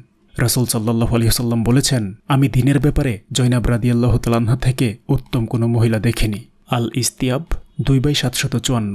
S1: রাসুল সাল্লাহ আলহিহসাল্লাম বলেছেন আমি দিনের ব্যাপারে জৈনাব রাদিয়াল্লাহ তালান্না থেকে উত্তম কোনো মহিলা দেখিনি আল ইস্তিয়াব দুই বাই সাতশত চুয়ান্ন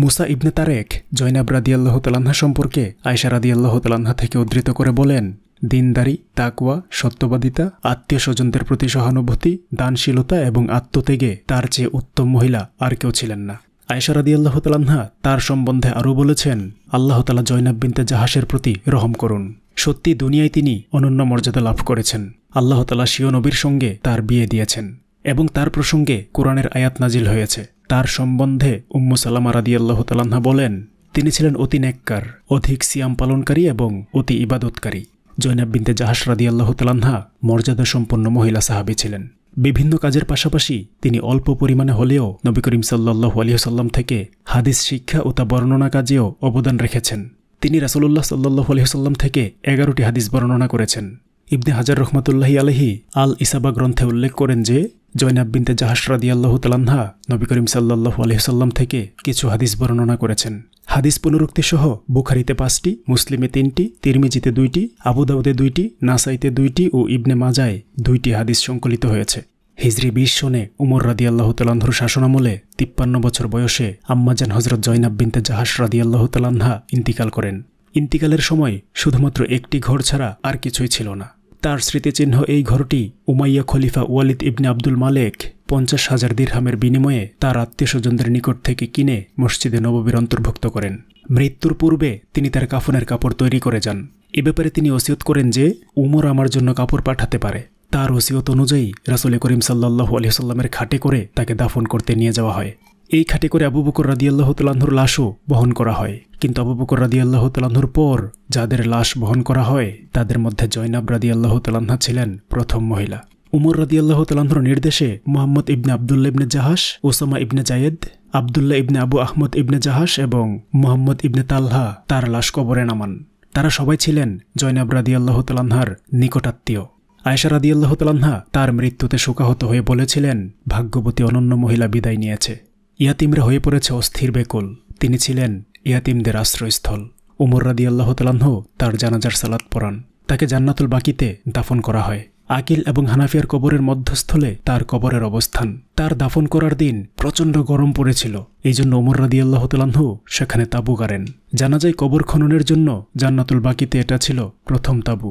S1: মুসা ইবনে তারেক জৈনাব রাদিয়াল্লাহ তালান্না সম্পর্কে আয়সা রাদিয়াল্লাহ তালান্না থেকে উদ্ধৃত করে বলেন দিনদারি তাকওয়া সত্যবাদিতা আত্মীয় স্বজনদের প্রতি সহানুভূতি দানশীলতা এবং আত্মত্যাগে তার চেয়ে উত্তম মহিলা আর কেউ ছিলেন না আয়সা রাদি আল্লাহ তালান্না তার সম্বন্ধে আরও বলেছেন আল্লাহ তালা জৈনাব বিনতে জাহাসের প্রতি রহম করুন সত্যি দুনিয়ায় তিনি অনন্য মর্যাদা লাভ করেছেন আল্লাহ তালা শিও নবীর সঙ্গে তার বিয়ে দিয়েছেন এবং তার প্রসঙ্গে কোরআনের আয়াত নাজিল হয়েছে তার সম্বন্ধে উম্মু সালামা রাদি আল্লাহ তালাহা বলেন তিনি ছিলেন অতি ন্যাক্কার অধিক সিয়াম পালনকারী এবং অতি ইবাদতকারী জৈনাব বিনতে জাহাস রাদি আল্লাহ তালাহা মর্যাদা সম্পন্ন মহিলা সাহাবি ছিলেন বিভিন্ন কাজের পাশাপাশি তিনি অল্প পরিমাণে হলেও নবী করিম সাল্লাহ আলিয়াসাল্লাম থেকে হাদিস শিক্ষা ও তা বর্ণনা কাজেও অবদান রেখেছেন তিনি রাসুল্লাহ সাল্লাহ আলহিহসাল্লাম থেকে এগারোটি হাদিস বর্ণনা করেছেন ইবনে হাজার রহমতুল্লাহি আলহি আল ইসাবা গ্রন্থে উল্লেখ করেন যে জৈনাব বিনতে জাহাসরাদি আল্লাহ তালান্না নবী করিম সাল্লাহ আলহিহসাল্লাম থেকে কিছু হাদিস বর্ণনা করেছেন হাদিস পুনরুক্তি সহ বুখারিতে পাঁচটি মুসলিমে তিনটি তিরমিজিতে দুইটি আবুদাউদে দুইটি নাসাইতে দুইটি ও ইবনে মাজায় দুইটি হাদিস সংকলিত হয়েছে হিজরি বিশ সনে উমর রাদি আল্লাহ শাসনামলে তিপ্পান্ন বছর বয়সে আম্মাজান হজরত জয়নাব বিনতে জাহাস রাদি আল্লাহ ইন্তিকাল করেন ইন্তিকালের সময় শুধুমাত্র একটি ঘর ছাড়া আর কিছুই ছিল না তার স্মৃতিচিহ্ন এই ঘরটি উমাইয়া খলিফা ওয়ালিদ ইবনে আব্দুল মালেক পঞ্চাশ হাজার দীর্হামের বিনিময়ে তার আত্মীয় স্বজনদের নিকট থেকে কিনে মসজিদে নববীর অন্তর্ভুক্ত করেন মৃত্যুর পূর্বে তিনি তার কাফনের কাপড় তৈরি করে যান এ ব্যাপারে তিনি ওসিয়ত করেন যে উমর আমার জন্য কাপড় পাঠাতে পারে তার ওসিয়ত অনুযায়ী রাসুল করিম সাল্লাহু আলি সাল্লামের খাটে করে তাকে দাফন করতে নিয়ে যাওয়া হয় এই খাটে করে আবু বকর রাদিয়াল্লাহ তালাহুর লাশও বহন করা হয় কিন্তু আবু বকর আল্লাহ তালাহুর পর যাদের লাশ বহন করা হয় তাদের মধ্যে জয়নাব রাদিয়াল্লাহ তালাহা ছিলেন প্রথম মহিলা উমর আল্লাহ তালাহুর নির্দেশে মোহাম্মদ ইবনে আবদুল্লা ইবনে জাহাস ওসামা ইবনে জায়েদ আবদুল্লাহ ইবনে আবু আহমদ ইবনে জাহাস এবং মোহাম্মদ ইবনে তাল্হা তার লাশ কবরে নামান তারা সবাই ছিলেন জয়নাব আল্লাহ তালাহার নিকটাত্মীয় আয়সা রাদিয়াল্লাহ তালান্না তার মৃত্যুতে শোকাহত হয়ে বলেছিলেন ভাগ্যবতী অনন্য মহিলা বিদায় নিয়েছে ইয়াতিমরা হয়ে পড়েছে অস্থির বেকুল তিনি ছিলেন ইয়াতিমদের আশ্রয়স্থল উমর রাদিয়াল্লাহ তালাহ তার জানাজার সালাত পরান তাকে জান্নাতুল বাকিতে দাফন করা হয় আকিল এবং হানাফিয়ার কবরের মধ্যস্থলে তার কবরের অবস্থান তার দাফন করার দিন প্রচণ্ড গরম পড়েছিল এই জন্য ওমর রাদি আল্লাহ তালাহু সেখানে তাবু গাড়েন জানা যায় কবর খননের জন্য জান্নাতুল বাকিতে এটা ছিল প্রথম তাবু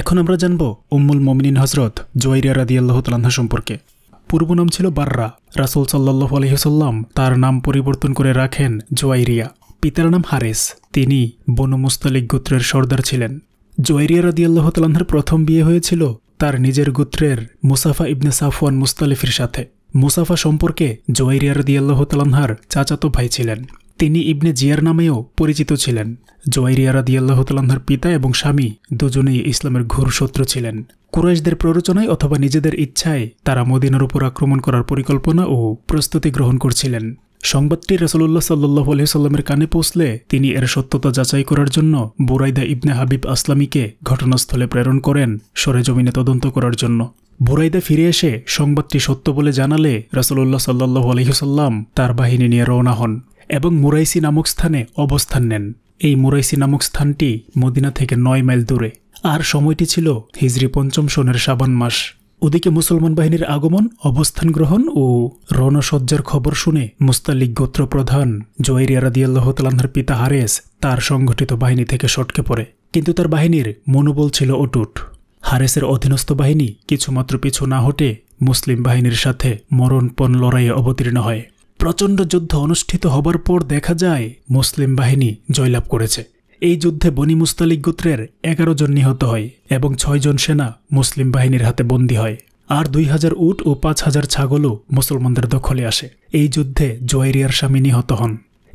S1: এখন আমরা জানব উম্মুল মমিনিন হজরত জোয়াইরিয়া রাদি আল্লাহতালাহা সম্পর্কে পূর্ব নাম ছিল বাররা রাসুল সাল্লাহ আলহিহসাল্লাম তার নাম পরিবর্তন করে রাখেন জোয়াইরিয়া পিতার নাম হারেস তিনি বনু মুস্তালিক গোত্রের সর্দার ছিলেন জোয়াইরিয়া রাদি আল্লাহতালাহার প্রথম বিয়ে হয়েছিল তার নিজের গোত্রের মুসাফা ইবনে সাফওয়ান মুস্তালিফের সাথে মুসাফা সম্পর্কে জোয়াইরিয়া রদি আল্লাহ তালানহার চাচাতো ভাই ছিলেন তিনি ইবনে জিয়ার নামেও পরিচিত ছিলেন জোয়াইরিয়া রাদিয়াল্লাহতালাহার পিতা এবং স্বামী দুজনেই ইসলামের ঘোর শত্রু ছিলেন কুরাইশদের প্ররোচনায় অথবা নিজেদের ইচ্ছায় তারা মদিনার উপর আক্রমণ করার পরিকল্পনা ও প্রস্তুতি গ্রহণ করছিলেন সংবাদটি রসুল্লাহ সাল্লাহ আলহিসাল্লামের কানে পৌঁছলে তিনি এর সত্যতা যাচাই করার জন্য বুরাইদা ইবনে হাবিব আসলামীকে ঘটনাস্থলে প্রেরণ করেন সরেজমিনে তদন্ত করার জন্য বুরাইদা ফিরে এসে সংবাদটি সত্য বলে জানালে রসুল্লাহ সাল্লু আলহিহসাল্লাম তার বাহিনী নিয়ে রওনা হন এবং মুরাইসি নামক স্থানে অবস্থান নেন এই মুরাইসি নামক স্থানটি মদিনা থেকে নয় মাইল দূরে আর সময়টি ছিল হিজরি পঞ্চম সোনের সাবান মাস ওদিকে মুসলমান বাহিনীর আগমন অবস্থান গ্রহণ ও রণসজ্জার খবর শুনে মুস্তালিক গোত্র প্রধান জয়েরিয়া রাদিয়াল্লাহ তালাহার পিতা হারেস তার সংগঠিত বাহিনী থেকে সটকে পড়ে কিন্তু তার বাহিনীর মনোবল ছিল অটুট হারেসের অধীনস্থ বাহিনী কিছুমাত্র পিছু না হটে মুসলিম বাহিনীর সাথে মরণপণ লড়াইয়ে অবতীর্ণ হয় প্রচণ্ড যুদ্ধ অনুষ্ঠিত হবার পর দেখা যায় মুসলিম বাহিনী জয়লাভ করেছে এই যুদ্ধে বনি মুস্তালিক গোত্রের এগারো জন নিহত হয় এবং ছয়জন সেনা মুসলিম বাহিনীর হাতে বন্দী হয় আর দুই হাজার উট ও পাঁচ হাজার ছাগলও মুসলমানদের দখলে আসে এই যুদ্ধে জোয়ারিয়ার স্বামী নিহত হন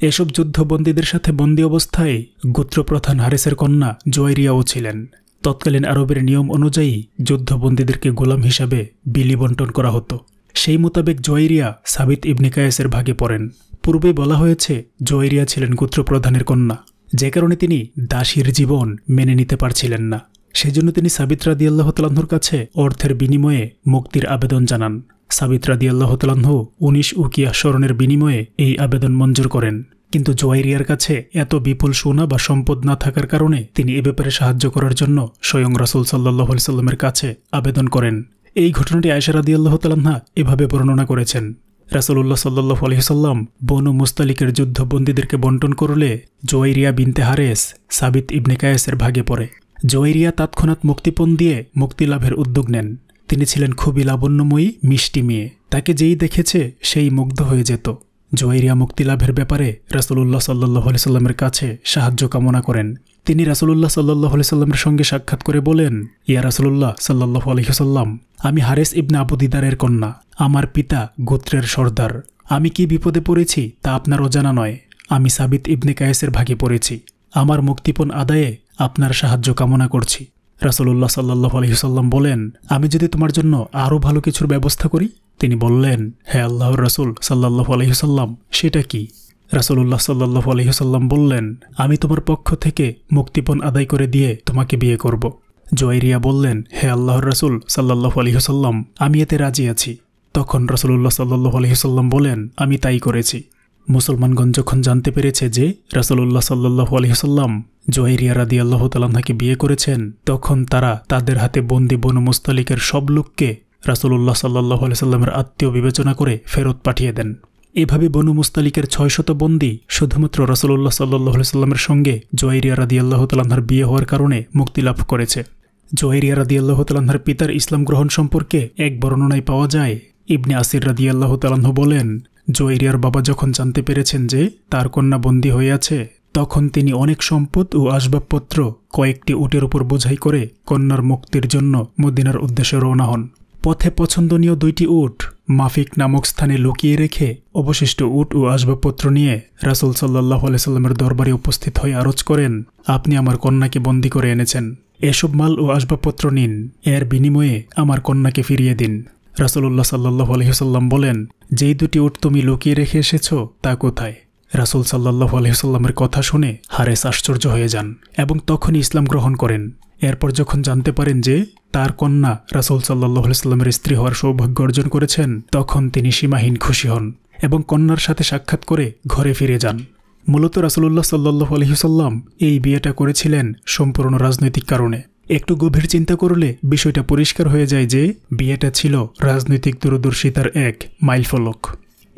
S1: এসব যুদ্ধবন্দীদের সাথে বন্দী অবস্থায় গোত্রপ্রধান হারিসের কন্যা জোয়ারিয়াও ছিলেন তৎকালীন আরবের নিয়ম অনুযায়ী যুদ্ধবন্দীদেরকে গোলাম হিসাবে বিলি বন্টন করা হতো সেই মোতাবেক জয়েরিয়া সাবিত ইবনে কায়েসের ভাগে পড়েন পূর্বে বলা হয়েছে জয়েরিয়া ছিলেন গোত্রপ্রধানের কন্যা যে কারণে তিনি দাসীর জীবন মেনে নিতে পারছিলেন না সেজন্য তিনি সাবিত্রা রাদি কাছে অর্থের বিনিময়ে মুক্তির আবেদন জানান সাবিত্রা রাদি আল্লাহতালাহ উনিশ উকিয়া স্মরণের বিনিময়ে এই আবেদন মঞ্জুর করেন কিন্তু জোয়াইরিয়ার কাছে এত বিপুল সোনা বা সম্পদ না থাকার কারণে তিনি এ ব্যাপারে সাহায্য করার জন্য স্বয়ং রাসুল সাল্লাহ সাল্লামের কাছে আবেদন করেন এই ঘটনাটি আয়সার আদি আল্লাহ তালান্না এভাবে বর্ণনা করেছেন রাসলুল্লাহ সাল্লু আলহিসাল্লাম বনু মুস্তালিকের যুদ্ধবন্দীদেরকে বন্টন করলে জোয়াইরিয়া বিনতে হারেস সাবিত ইবনে কায়েসের ভাগে পড়ে জোয়াইরিয়া তৎক্ষণাৎ মুক্তিপণ দিয়ে মুক্তি লাভের উদ্যোগ নেন তিনি ছিলেন খুবই লাবণ্যময়ী মিষ্টি মেয়ে তাকে যেই দেখেছে সেই মুগ্ধ হয়ে যেত জোয়েরিয়া মুক্তিলাভের ব্যাপারে রাসুলুল্লাহ সাল্লাহ সাল্লামের কাছে সাহায্য কামনা করেন তিনি রাসুলুল্লাহ সাল্লাহ সাল্লামের সঙ্গে সাক্ষাৎ করে বলেন ইয়া রাসুলুল্লাহ সাল্লাহ আলহিহসাল্লাম আমি হারেস ইবনে আবু দিদারের কন্যা আমার পিতা গোত্রের সর্দার আমি কি বিপদে পড়েছি তা আপনার অজানা নয় আমি সাবিত ইবনে কায়েসের ভাগে পড়েছি আমার মুক্তিপণ আদায়ে আপনার সাহায্য কামনা করছি রাসুলুল্লাহ সাল্লাহ আলহিহসাল্লাম বলেন আমি যদি তোমার জন্য আরও ভালো কিছুর ব্যবস্থা করি তিনি বললেন হে আল্লাহর রসুল সাল্লাহ আলহিহসাল্লাম সেটা কি রাসুল্লাহ সাল্লাহ আলহিহসাল্লাম বললেন আমি তোমার পক্ষ থেকে মুক্তিপণ আদায় করে দিয়ে তোমাকে বিয়ে করব জয়েরিয়া বললেন হে আল্লাহর রসুল সাল্লাহ আলহিহসাল্লাম আমি এতে রাজি আছি তখন রসুল্লাহ সাল্লাহ আলহিহসাল্লাম বলেন আমি তাই করেছি মুসলমানগণ যখন জানতে পেরেছে যে রাসুল্লাহ সাল্লাহ আলহিহসাল্লাম জয়েরিয়া রাদি আল্লাহ তাল্লাহাকে বিয়ে করেছেন তখন তারা তাদের হাতে বন্দি বনু মুস্তালিকের সব লোককে রাসুলুল্লাহ সাল্লাহ সাল্লামের আত্মীয় বিবেচনা করে ফেরত পাঠিয়ে দেন এভাবে বনু মুস্তালিকের ছয়শত বন্দী শুধুমাত্র রসুল্লাহ সাল্লাহ সাল্লামের সঙ্গে জয়েরিয়া আল্লাহ তালাহার বিয়ে হওয়ার কারণে মুক্তি লাভ করেছে জয়েরিয়া আল্লাহ তালাহার পিতার ইসলাম গ্রহণ সম্পর্কে এক বর্ণনায় পাওয়া যায় ইবনে আসির রাদিয়াল্লাহ তালাহ বলেন জয়েরিয়ার বাবা যখন জানতে পেরেছেন যে তার কন্যা বন্দী হয়ে আছে তখন তিনি অনেক সম্পদ ও আসবাবপত্র কয়েকটি উটের উপর বোঝাই করে কন্যার মুক্তির জন্য মদিনার উদ্দেশ্যে রওনা হন পথে পছন্দনীয় দুইটি উট মাফিক নামক স্থানে লুকিয়ে রেখে অবশিষ্ট উট ও আসবাবপত্র নিয়ে রাসুল সাল্লাহ আলাইস্লামের দরবারে উপস্থিত হয়ে আরজ করেন আপনি আমার কন্যাকে বন্দি করে এনেছেন এসব মাল ও আসবাবপত্র নিন এর বিনিময়ে আমার কন্যাকে ফিরিয়ে দিন রাসুল্লাহ সাল্লাহ আলহিহসাল্লাম বলেন যেই দুটি উট তুমি লুকিয়ে রেখে এসেছ তা কোথায় রাসুল সাল্লাহ আলহিহসাল্লামের কথা শুনে হারেস আশ্চর্য হয়ে যান এবং তখনই ইসলাম গ্রহণ করেন এরপর যখন জানতে পারেন যে তার কন্যা রাসুল সাল্লাহ স্ত্রী হওয়ার সৌভাগ্য অর্জন করেছেন তখন তিনি সীমাহীন খুশি হন এবং কন্যার সাথে সাক্ষাৎ করে ঘরে ফিরে যান মূলত রাসুল্লাহ সাল্লাহ আলহিসাল্লাম এই বিয়েটা করেছিলেন সম্পূর্ণ রাজনৈতিক কারণে একটু গভীর চিন্তা করলে বিষয়টা পরিষ্কার হয়ে যায় যে বিয়েটা ছিল রাজনৈতিক দূরদর্শিতার এক মাইলফলক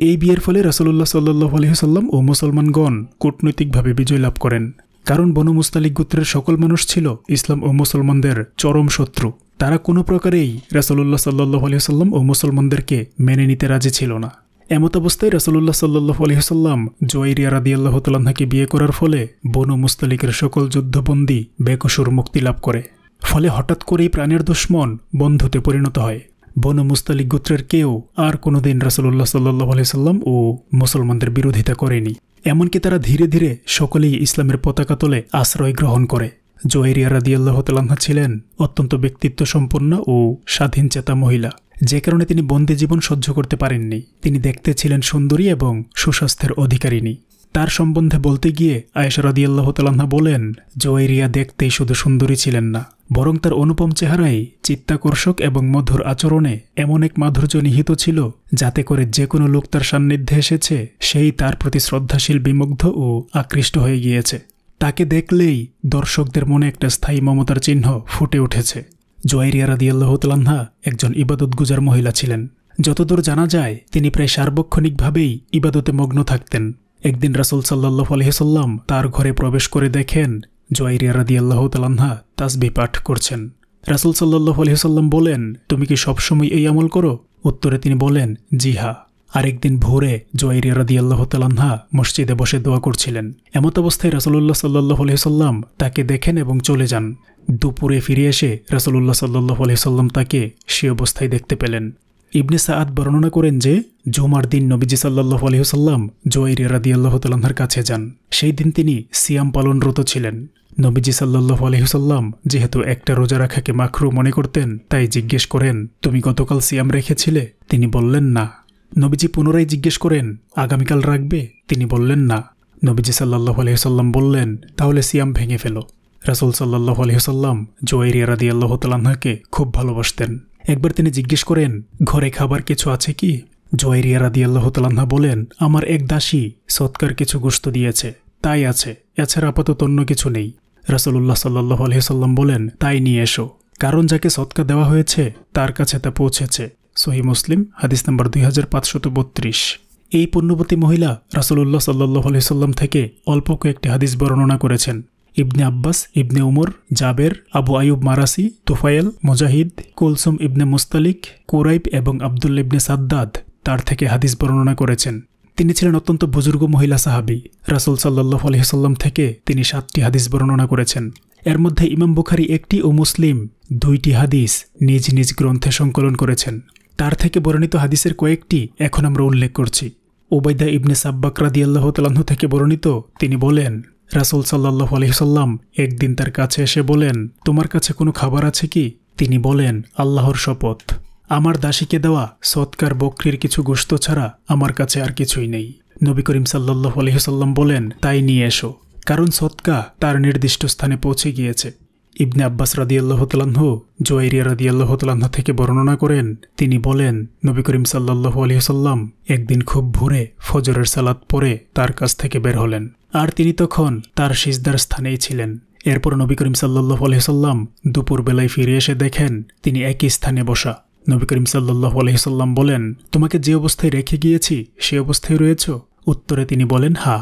S1: এই বিয়ের ফলে রাসুল্লাহ সাল্লাহ আলহিসাল্লাম ও মুসলমানগণ কূটনৈতিকভাবে বিজয় লাভ করেন কারণ বনু মুস্তালিক গোত্রের সকল মানুষ ছিল ইসলাম ও মুসলমানদের চরম শত্রু তারা কোনো প্রকারেই রাসলুল্লাহ সাল্লাহ আলিয়াল্লাম ও মুসলমানদেরকে মেনে নিতে রাজি ছিল না এমত অবস্থায় রাসলুল্লাহ সাল্লাহ আলহিহাল্লাম জোয়াইরিয়া রাদি আল্লাহতালাহাকে বিয়ে করার ফলে বনু মুস্তালিকের সকল যুদ্ধবন্দী বেকসুর মুক্তি লাভ করে ফলে হঠাৎ করেই প্রাণের দুশ্মন বন্ধুতে পরিণত হয় বনু মুস্তালিক গোত্রের কেউ আর কোনোদিন রাসুল্লাহ সাল্লাহ আলাইসাল্লাম ও মুসলমানদের বিরোধিতা করেনি এমনকি তারা ধীরে ধীরে সকলেই ইসলামের পতাকা তোলে আশ্রয় গ্রহণ করে জোয়েরিয়া রাদিয়াল্লাহ তালাহা ছিলেন অত্যন্ত ব্যক্তিত্ব সম্পন্ন ও স্বাধীন চেতা মহিলা যে কারণে তিনি বন্দি জীবন সহ্য করতে পারেননি তিনি দেখতে ছিলেন সুন্দরী এবং সুস্বাস্থ্যের অধিকারিণী তার সম্বন্ধে বলতে গিয়ে আয়েশা রাদিয়াল্লাহ তালান্না বলেন জোয়াইরিয়া দেখতেই শুধু সুন্দরী ছিলেন না বরং তার অনুপম চেহারাই চিত্তাকর্ষক এবং মধুর আচরণে এমন এক মাধুর্য নিহিত ছিল যাতে করে যে কোনো লোক তার সান্নিধ্যে এসেছে সেই তার প্রতি শ্রদ্ধাশীল বিমুগ্ধ ও আকৃষ্ট হয়ে গিয়েছে তাকে দেখলেই দর্শকদের মনে একটা স্থায়ী মমতার চিহ্ন ফুটে উঠেছে জোয়াইরিয়া রাদিয়াল্লাহ তালান্না একজন ইবাদতগুজার মহিলা ছিলেন যতদূর জানা যায় তিনি প্রায় সার্বক্ষণিকভাবেই ইবাদতে মগ্ন থাকতেন একদিন রাসুল সাল্লাহ আলহিসাল্লাম তার ঘরে প্রবেশ করে দেখেন জয়রিয়া রাদি আল্লাহ তালান্না তাসবি পাঠ করছেন রাসুল সাল্লাহ আলহিসাল্লাম বলেন তুমি কি সবসময় এই আমল করো উত্তরে তিনি বলেন জি হা আরেকদিন ভোরে জোয়াইরিয়া রাদি আল্লাহ তালান্না মসজিদে বসে দোয়া করছিলেন এমত অবস্থায় রাসুল্লাহ সাল্লাহ আলহিসাল্লাম তাকে দেখেন এবং চলে যান দুপুরে ফিরে এসে রাসুল্লাহ সাল্লাহ আলহিসাল্লাম তাকে সে অবস্থায় দেখতে পেলেন ইবনে সাদ বর্ণনা করেন যে জুমার দিন নবীজি সাল্লাহ আলহিহসাল্লাম জোয়াইরে রাদি আল্লাহ কাছে যান সেই দিন তিনি সিয়াম পালনরত ছিলেন নবীজি সাল্লাহ আলহিহসাল্লাম যেহেতু একটা রোজা রাখাকে মাখরু মনে করতেন তাই জিজ্ঞেস করেন তুমি গতকাল সিয়াম রেখেছিলে তিনি বললেন না নবীজি পুনরায় জিজ্ঞেস করেন আগামীকাল রাখবে তিনি বললেন না নবীজি সাল্লাহ আলহিহসাল্লাম বললেন তাহলে সিয়াম ভেঙে ফেলো রাসুল সাল্লাহ আলহিহসাল্লাম জোয়াইরিয়া রাদি আল্লাহ খুব ভালোবাসতেন একবার তিনি জিজ্ঞেস করেন ঘরে খাবার কিছু আছে কি জয়রিয়া রাদি আল্লাহতালাহা বলেন আমার এক দাসী সৎকার কিছু গোস্ত দিয়েছে তাই আছে এছাড়া আপাতত অন্য কিছু নেই রাসলুল্লাহ সাল্লাহ আলহিসাল্লাম বলেন তাই নিয়ে এসো কারণ যাকে সৎকা দেওয়া হয়েছে তার কাছে তা পৌঁছেছে সহি মুসলিম হাদিস নম্বর দুই হাজার পাঁচশত বত্রিশ এই পণ্যবতী মহিলা রাসলুল্লাহ সাল্লাহ আলহিসাল্লাম থেকে অল্প কয়েকটি হাদিস বর্ণনা করেছেন ইবনে আব্বাস ইবনে উমর জাবের আবু আয়ুব মারাসি তুফায়েল মুজাহিদ কুলসুম ইবনে মুস্তালিক কোরাইব এবং আবদুল্লা ইবনে সাদ্দাদ তার থেকে হাদিস বর্ণনা করেছেন তিনি ছিলেন অত্যন্ত বুজুর্গ মহিলা সাহাবি রাসুল সাল্লাহ আলহিহাল্লাম থেকে তিনি সাতটি হাদিস বর্ণনা করেছেন এর মধ্যে ইমাম বুখারি একটি ও মুসলিম দুইটি হাদিস নিজ নিজ গ্রন্থে সংকলন করেছেন তার থেকে বর্ণিত হাদিসের কয়েকটি এখন আমরা উল্লেখ করছি ওবায়দা ইবনে সাব্বাক রাদিয়াল্লাহ তালাহ থেকে বর্ণিত তিনি বলেন রাসুল সাল্লাহ আলহিসাল্লাম একদিন তার কাছে এসে বলেন তোমার কাছে কোনো খাবার আছে কি তিনি বলেন আল্লাহর শপথ আমার দাসীকে দেওয়া সৎকার বকরির কিছু গোস্ত ছাড়া আমার কাছে আর কিছুই নেই নবী করিম সাল্লাহ আলহিহাল্লাম বলেন তাই নিয়ে এসো কারণ সৎকা তার নির্দিষ্ট স্থানে পৌঁছে গিয়েছে ইবনে আব্বাস রাদিয়াল্লাহ তালাহ জোয়াইরিয়া রাদিয়াল্লাহ তালাহা থেকে বর্ণনা করেন তিনি বলেন নবী করিম সাল্লাহু আলহিহসাল্লাম একদিন খুব ভোরে ফজরের সালাত পরে তার কাছ থেকে বের হলেন আর তিনি তখন তার সিজদার স্থানেই ছিলেন এরপর নবী করিম সাল্লাহ আলহিহসাল্লাম দুপুরবেলায় ফিরে এসে দেখেন তিনি একই স্থানে বসা নবী করিম সাল্লাহ আলহিহসাল্লাম বলেন তোমাকে যে অবস্থায় রেখে গিয়েছি সে অবস্থায় রয়েছ উত্তরে তিনি বলেন হা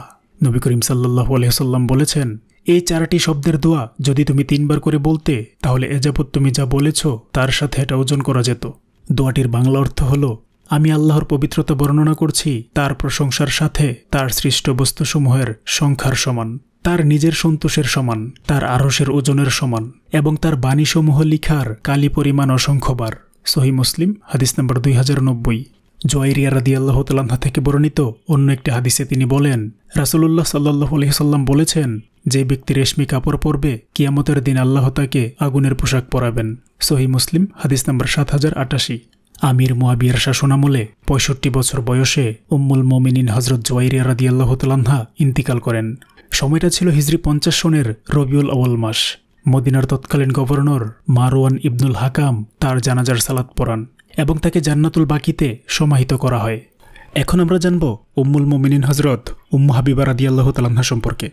S1: নবী করিম সাল্লাহ আলহিহসাল্লাম বলেছেন এই চারটি শব্দের দোয়া যদি তুমি তিনবার করে বলতে তাহলে এজাবত তুমি যা বলেছ তার সাথে এটা ওজন করা যেত দোয়াটির বাংলা অর্থ হল আমি আল্লাহর পবিত্রতা বর্ণনা করছি তার প্রশংসার সাথে তার সৃষ্ট বস্তুসমূহের সংখ্যার সমান তার নিজের সন্তোষের সমান তার আরসের ওজনের সমান এবং তার বাণীসমূহ লিখার কালি পরিমাণ অসংখ্যবার সহি মুসলিম হাদিস নম্বর দুই জোয়াইরিয়া রাদি আল্লাহ তালান্না থেকে বর্ণিত অন্য একটি হাদিসে তিনি বলেন রাসুলুল্লাহ সাল্লাহ আলহিহাল্লাম বলেছেন যে ব্যক্তি রেশমি কাপড় পরবে কিয়ামতের দিন আল্লাহ তাকে আগুনের পোশাক পরাবেন সহি মুসলিম হাদিস নম্বর সাত হাজার আটাশি আমির মোয়াবিয়ার শাসনামলে পঁয়ষট্টি বছর বয়সে উম্মুল মোমিনিন হজরত জোয়াইরিয়া রাদি আল্লাহ তালান্না ইন্তিকাল করেন সময়টা ছিল হিজরি পঞ্চাশ সনের রবিউল আওয়াল মাস মদিনার তৎকালীন গভর্নর মারওয়ান ইবনুল হাকাম তার জানাজার সালাত পরান এবং তাকে জান্নাতুল বাকিতে সমাহিত করা হয় এখন আমরা জানব উম্মুল মোমিনিন হজরত উম্মু হাবিবা রাদিয়াল্লাহ তালাহা সম্পর্কে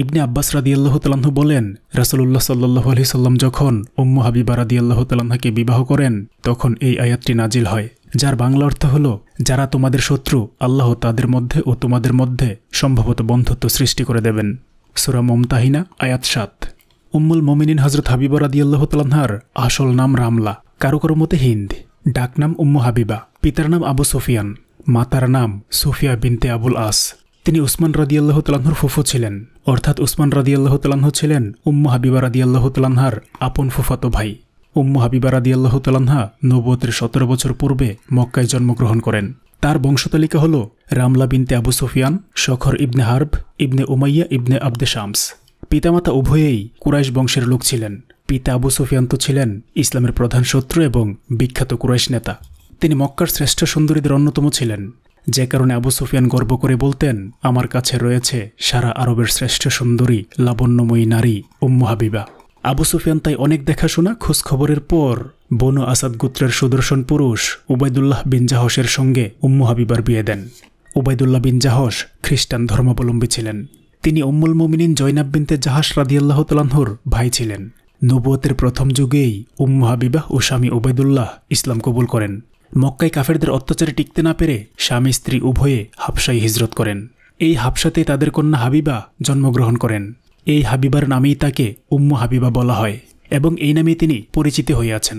S1: ইবনে আব্বাস রাদিয়াল্লাহ তালাহু বলেন রাসুল্লাহ সাল্লাহ আলি সাল্লাম যখন উম্মু হাবিবা রাদিয়াল্লাহ তালাহাকে বিবাহ করেন তখন এই আয়াতটি নাজিল হয় যার বাংলা অর্থ হল যারা তোমাদের শত্রু আল্লাহ তাদের মধ্যে ও তোমাদের মধ্যে সম্ভবত বন্ধুত্ব সৃষ্টি করে দেবেন সুরা মমতাহিনা আয়াত সাত উম্মুল মমিনিন হজরত হাবিবা রাদিয়াল্লাহ তালাহার আসল নাম রামলা কারো কারো মতে হিন্দ ডাকনাম উম্মু হাবিবা পিতার নাম আবু সুফিয়ান মাতার নাম সুফিয়া বিনতে আবুল আস তিনি উসমান রাদিয়াল্লাহ তোলাহর ফুফু ছিলেন অর্থাৎ উসমান রাদিয়াল্লাহ তোলাহ ছিলেন উম্মু হাবিবা রাদিয়াল্লাহ তোলাহার আপন ফুফাতো ভাই উম্মু হাবিবা রাদিয়াল্লাহ তোলাহা নব্বতের সতেরো বছর পূর্বে মক্কায় জন্মগ্রহণ করেন তার বংশতালিকা হল রামলা বিনতে আবু সুফিয়ান শখর ইবনে হার্ব ইবনে উমাইয়া ইবনে আবদে শামস পিতামাতা উভয়েই কুরাইশ বংশের লোক ছিলেন পিতা আবু সুফিয়ান তো ছিলেন ইসলামের প্রধান শত্রু এবং বিখ্যাত কুরাইশ নেতা তিনি মক্কার শ্রেষ্ঠ সুন্দরীদের অন্যতম ছিলেন যে কারণে আবু সুফিয়ান গর্ব করে বলতেন আমার কাছে রয়েছে সারা আরবের শ্রেষ্ঠ সুন্দরী লাবণ্যময়ী নারী উম্মু হাবিবা আবু সুফিয়ান তাই অনেক দেখাশোনা খোঁজখবরের পর বনু আসাদ গুত্রের সুদর্শন পুরুষ উবায়দুল্লাহ বিন জাহসের সঙ্গে উম্মু হাবিবার বিয়ে দেন উবায়দুল্লাহ বিন জাহস খ্রিস্টান ধর্মাবলম্বী ছিলেন তিনি উম্মুল মোমিনিন জৈনাব বিনতে জাহাস রাদিয়াল্লাহ তালাহুর ভাই ছিলেন নবুয়তের প্রথম যুগেই উম্মু হাবিবাহ ও স্বামী ওবায়দুল্লাহ ইসলাম কবুল করেন মক্কায় কাফেরদের অত্যাচারে টিকতে না পেরে স্বামী স্ত্রী উভয়ে হাফসাই হিজরত করেন এই হাফসাতে তাদের কন্যা হাবিবা জন্মগ্রহণ করেন এই হাবিবার নামেই তাকে উম্মু হাবিবা বলা হয় এবং এই নামে তিনি পরিচিত হয়ে আছেন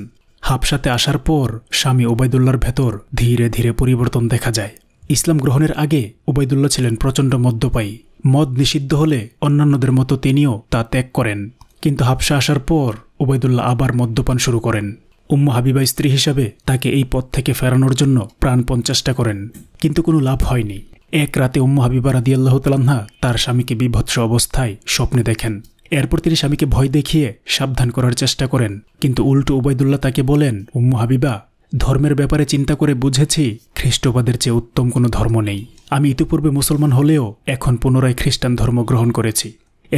S1: আসার পর স্বামী ওবায়দুল্লার ভেতর ধীরে ধীরে পরিবর্তন দেখা যায় ইসলাম গ্রহণের আগে ওবায়দুল্লাহ ছিলেন প্রচণ্ড মদ্যপায়ী মদ নিষিদ্ধ হলে অন্যান্যদের মতো তিনিও তা ত্যাগ করেন কিন্তু হাফসা আসার পর ওবায়দুল্লাহ আবার মদ্যপান শুরু করেন উম্ম হাবিবা স্ত্রী হিসাবে তাকে এই পথ থেকে ফেরানোর জন্য প্রাণপণ চেষ্টা করেন কিন্তু কোনো লাভ হয়নি এক রাতে উম্ম হাবিবা রাদিয়াল্লাহ তালান্না তার স্বামীকে বিভৎস অবস্থায় স্বপ্নে দেখেন এরপর তিনি স্বামীকে ভয় দেখিয়ে সাবধান করার চেষ্টা করেন কিন্তু উল্টো উবায়দুল্লাহ তাকে বলেন উম্ম হাবিবা ধর্মের ব্যাপারে চিন্তা করে বুঝেছি খ্রিস্টবাদের চেয়ে উত্তম কোনো ধর্ম নেই আমি ইতিপূর্বে মুসলমান হলেও এখন পুনরায় খ্রিস্টান ধর্ম গ্রহণ করেছি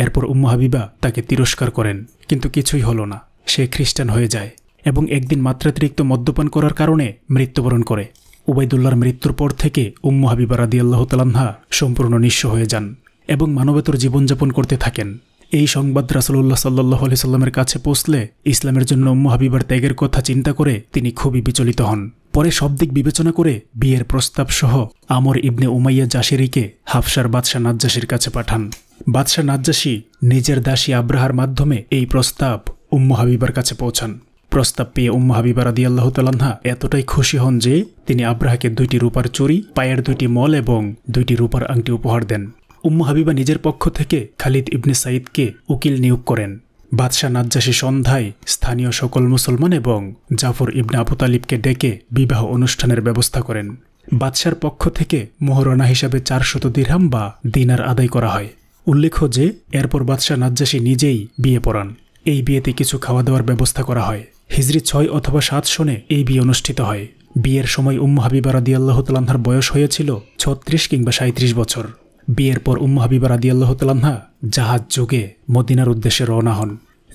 S1: এরপর উম্মু হাবিবা তাকে তিরস্কার করেন কিন্তু কিছুই হলো না সে খ্রিস্টান হয়ে যায় এবং একদিন মাত্রাতিরিক্ত মদ্যপান করার কারণে মৃত্যুবরণ করে উবাইদুল্লার মৃত্যুর পর থেকে উম্মু হাবিবা রাদি আল্লাহ তালাহা সম্পূর্ণ নিঃস্ব হয়ে যান এবং মানবেতর জীবনযাপন করতে থাকেন এই সংবাদ রাসুল্লাহ সাল্লাহ সাল্লামের কাছে পৌঁছলে ইসলামের জন্য উম্মু হাবিবার ত্যাগের কথা চিন্তা করে তিনি খুবই বিচলিত হন পরে সব দিক বিবেচনা করে বিয়ের প্রস্তাব সহ আমর ইবনে উমাইয়া জাসিরিকে হাফসার বাদশাহ নাজ্জাসির কাছে পাঠান বাদশাহ নাজ্জাসি নিজের দাসী আব্রাহার মাধ্যমে এই প্রস্তাব উম্মু হাবিবার কাছে পৌঁছান প্রস্তাব পেয়ে উম্মা হাবিবা রাদি আল্লাহ তালান্না এতটাই খুশি হন যে তিনি আব্রাহাকে দুইটি রূপার চুরি পায়ের দুইটি মল এবং দুইটি রূপার আংটি উপহার দেন উম্মু হাবিবা নিজের পক্ষ থেকে খালিদ ইবনে সাঈদকে উকিল নিয়োগ করেন বাদশাহ নাজ্জাসী সন্ধ্যায় স্থানীয় সকল মুসলমান এবং জাফর ইবনা আবু তালিবকে ডেকে বিবাহ অনুষ্ঠানের ব্যবস্থা করেন বাদশার পক্ষ থেকে মোহরণা হিসাবে চারশত দিরহাম বা দিনার আদায় করা হয় উল্লেখ্য যে এরপর বাদশাহ নাজ্জাসী নিজেই বিয়ে পড়ান এই বিয়েতে কিছু খাওয়া দাওয়ার ব্যবস্থা করা হয় হিজরি ছয় অথবা সাত শোনে এই বিয়ে অনুষ্ঠিত হয় বিয়ের সময় উম্মু দিয়াল্লাহতালহার বয়স হয়েছিল ছত্রিশ কিংবা সাঁত্রিশ বছর বিয়ের পর উম্মু হাবিবা রাদিয়াল্লাহ তালান্না জাহাজ যোগে মদিনার উদ্দেশ্যে রওনা হন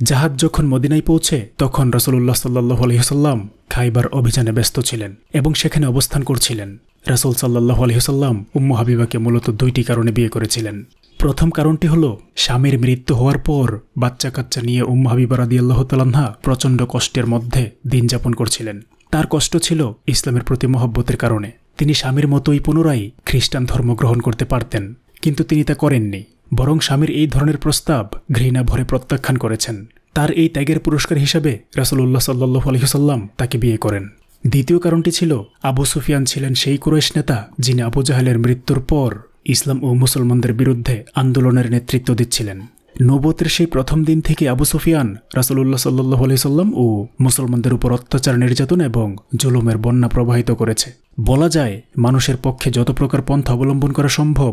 S1: জাহাজ যখন মদিনায় পৌঁছে তখন রসুল্লাহ সাল্লাহ আলহিহসাল্লাম খাইবার অভিযানে ব্যস্ত ছিলেন এবং সেখানে অবস্থান করছিলেন রাসুল সাল্লাহ আলহিহসাল্লাম উম্মু হাবিবাকে মূলত দুইটি কারণে বিয়ে করেছিলেন প্রথম কারণটি হল স্বামীর মৃত্যু হওয়ার পর বাচ্চা কাচ্চা নিয়ে উম্মু হাবিবা রাদিয়াল্লাহ তালান্না প্রচণ্ড কষ্টের মধ্যে দিন যাপন করছিলেন তার কষ্ট ছিল ইসলামের প্রতি মহব্বতের কারণে তিনি স্বামীর মতোই পুনরায় খ্রিস্টান ধর্ম গ্রহণ করতে পারতেন কিন্তু তিনি তা করেননি বরং স্বামীর এই ধরনের প্রস্তাব ঘৃণা ভরে প্রত্যাখ্যান করেছেন তার এই ত্যাগের পুরস্কার হিসাবে রাসুলুল্লাহ সাল্লু আলহিহসাল্লাম তাকে বিয়ে করেন দ্বিতীয় কারণটি ছিল আবু সুফিয়ান ছিলেন সেই কুরেশ নেতা যিনি আবু জাহালের মৃত্যুর পর ইসলাম ও মুসলমানদের বিরুদ্ধে আন্দোলনের নেতৃত্ব দিচ্ছিলেন নবতের সেই প্রথম দিন থেকে আবু সুফিয়ান রাসলুল্লাহ সাল্লু সাল্লাম ও মুসলমানদের উপর অত্যাচার নির্যাতন এবং জুলুমের বন্যা প্রবাহিত করেছে বলা যায় মানুষের পক্ষে যত প্রকার পন্থা অবলম্বন করা সম্ভব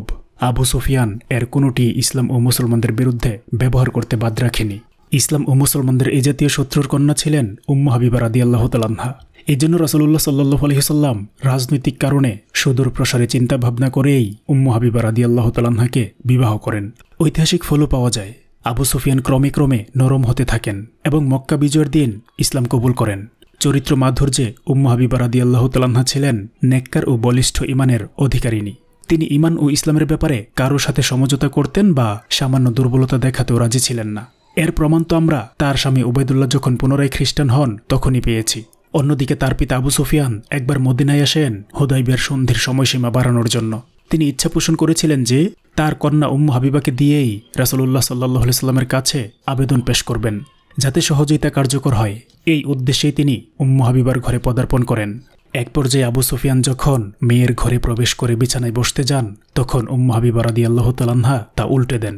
S1: আবু সুফিয়ান এর কোনোটি ইসলাম ও মুসলমানদের বিরুদ্ধে ব্যবহার করতে বাদ রাখেনি ইসলাম ও মুসলমানদের এ জাতীয় শত্রুর কন্যা ছিলেন উম্মহাবিবার আদি আল্লাহ তালান্না জন্য রসলুল্লাহ সাল্লু আলহিসাল্লাম রাজনৈতিক কারণে সুদূর প্রসারে চিন্তাভাবনা করেই উম্মু হাবিবা রাদি আল্লাহ তালাহাকে বিবাহ করেন ঐতিহাসিক ফলও পাওয়া যায় আবু সুফিয়ান ক্রমে ক্রমে নরম হতে থাকেন এবং মক্কা বিজয়ের দিন ইসলাম কবুল করেন চরিত্র মাধুর্যে উম্মু হাবিবা রাদি আল্লাহ তালাহা ছিলেন নেককার ও বলিষ্ঠ ইমানের অধিকারিণী তিনি ইমান ও ইসলামের ব্যাপারে কারো সাথে সমঝোতা করতেন বা সামান্য দুর্বলতা দেখাতেও রাজি ছিলেন না এর প্রমাণ তো আমরা তার স্বামী উবেদুল্লাহ যখন পুনরায় খ্রিস্টান হন তখনই পেয়েছি অন্যদিকে তার পিতা আবু সুফিয়ান একবার মদিনায় আসেন হোদাইবের সন্ধির সময়সীমা বাড়ানোর জন্য তিনি ইচ্ছা পোষণ করেছিলেন যে তার কন্যা উম্মু হাবিবাকে দিয়েই রাসুল্লাহ সাল্লাহ সাল্লামের কাছে আবেদন পেশ করবেন যাতে সহজেই তা কার্যকর হয় এই উদ্দেশ্যেই তিনি উম্মু হাবিবার ঘরে পদার্পণ করেন এক পর্যায়ে আবু সুফিয়ান যখন মেয়ের ঘরে প্রবেশ করে বিছানায় বসতে যান তখন উম্মু হাবিবা রাদি আল্লাহ তালান্না তা উল্টে দেন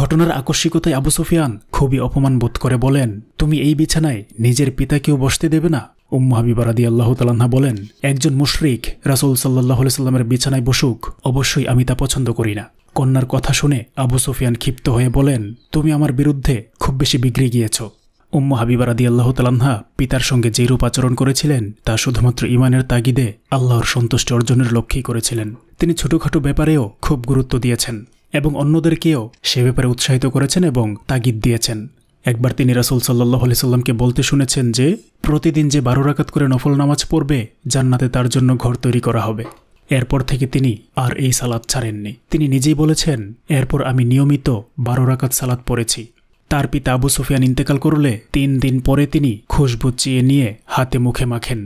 S1: ঘটনার আকস্মিকতায় আবু সুফিয়ান খুবই অপমান বোধ করে বলেন তুমি এই বিছানায় নিজের পিতাকেও বসতে দেবে না উম্ম হাবিবা রাদি আল্লাহ তালান্না বলেন একজন মুশরিক রাসুল সাল্লাহ সাল্লামের বিছানায় বসুক অবশ্যই আমি তা পছন্দ করি না কন্যার কথা শুনে আবু সুফিয়ান ক্ষিপ্ত হয়ে বলেন তুমি আমার বিরুদ্ধে খুব বেশি বিগড়ে গিয়েছ উম্ম হাবিবা রাদি আল্লাহ তালান্না পিতার সঙ্গে রূপ আচরণ করেছিলেন তা শুধুমাত্র ইমানের তাগিদে আল্লাহর সন্তুষ্টি অর্জনের লক্ষ্যেই করেছিলেন তিনি ছোটোখাটো ব্যাপারেও খুব গুরুত্ব দিয়েছেন এবং অন্যদেরকেও সে ব্যাপারে উৎসাহিত করেছেন এবং তাগিদ দিয়েছেন একবার তিনি রাসুল সাল্লাহ সাল্লামকে বলতে শুনেছেন যে প্রতিদিন যে বারো রাকাত করে নফল নামাজ পড়বে জান্নাতে তার জন্য ঘর তৈরি করা হবে এরপর থেকে তিনি আর এই সালাদ ছাড়েননি তিনি নিজেই বলেছেন এরপর আমি নিয়মিত বারো রাকাত সালাদ পড়েছি তার পিতা আবু সুফিয়ান ইন্তেকাল করলে তিন দিন পরে তিনি খুশবু চিয়ে নিয়ে হাতে মুখে মাখেন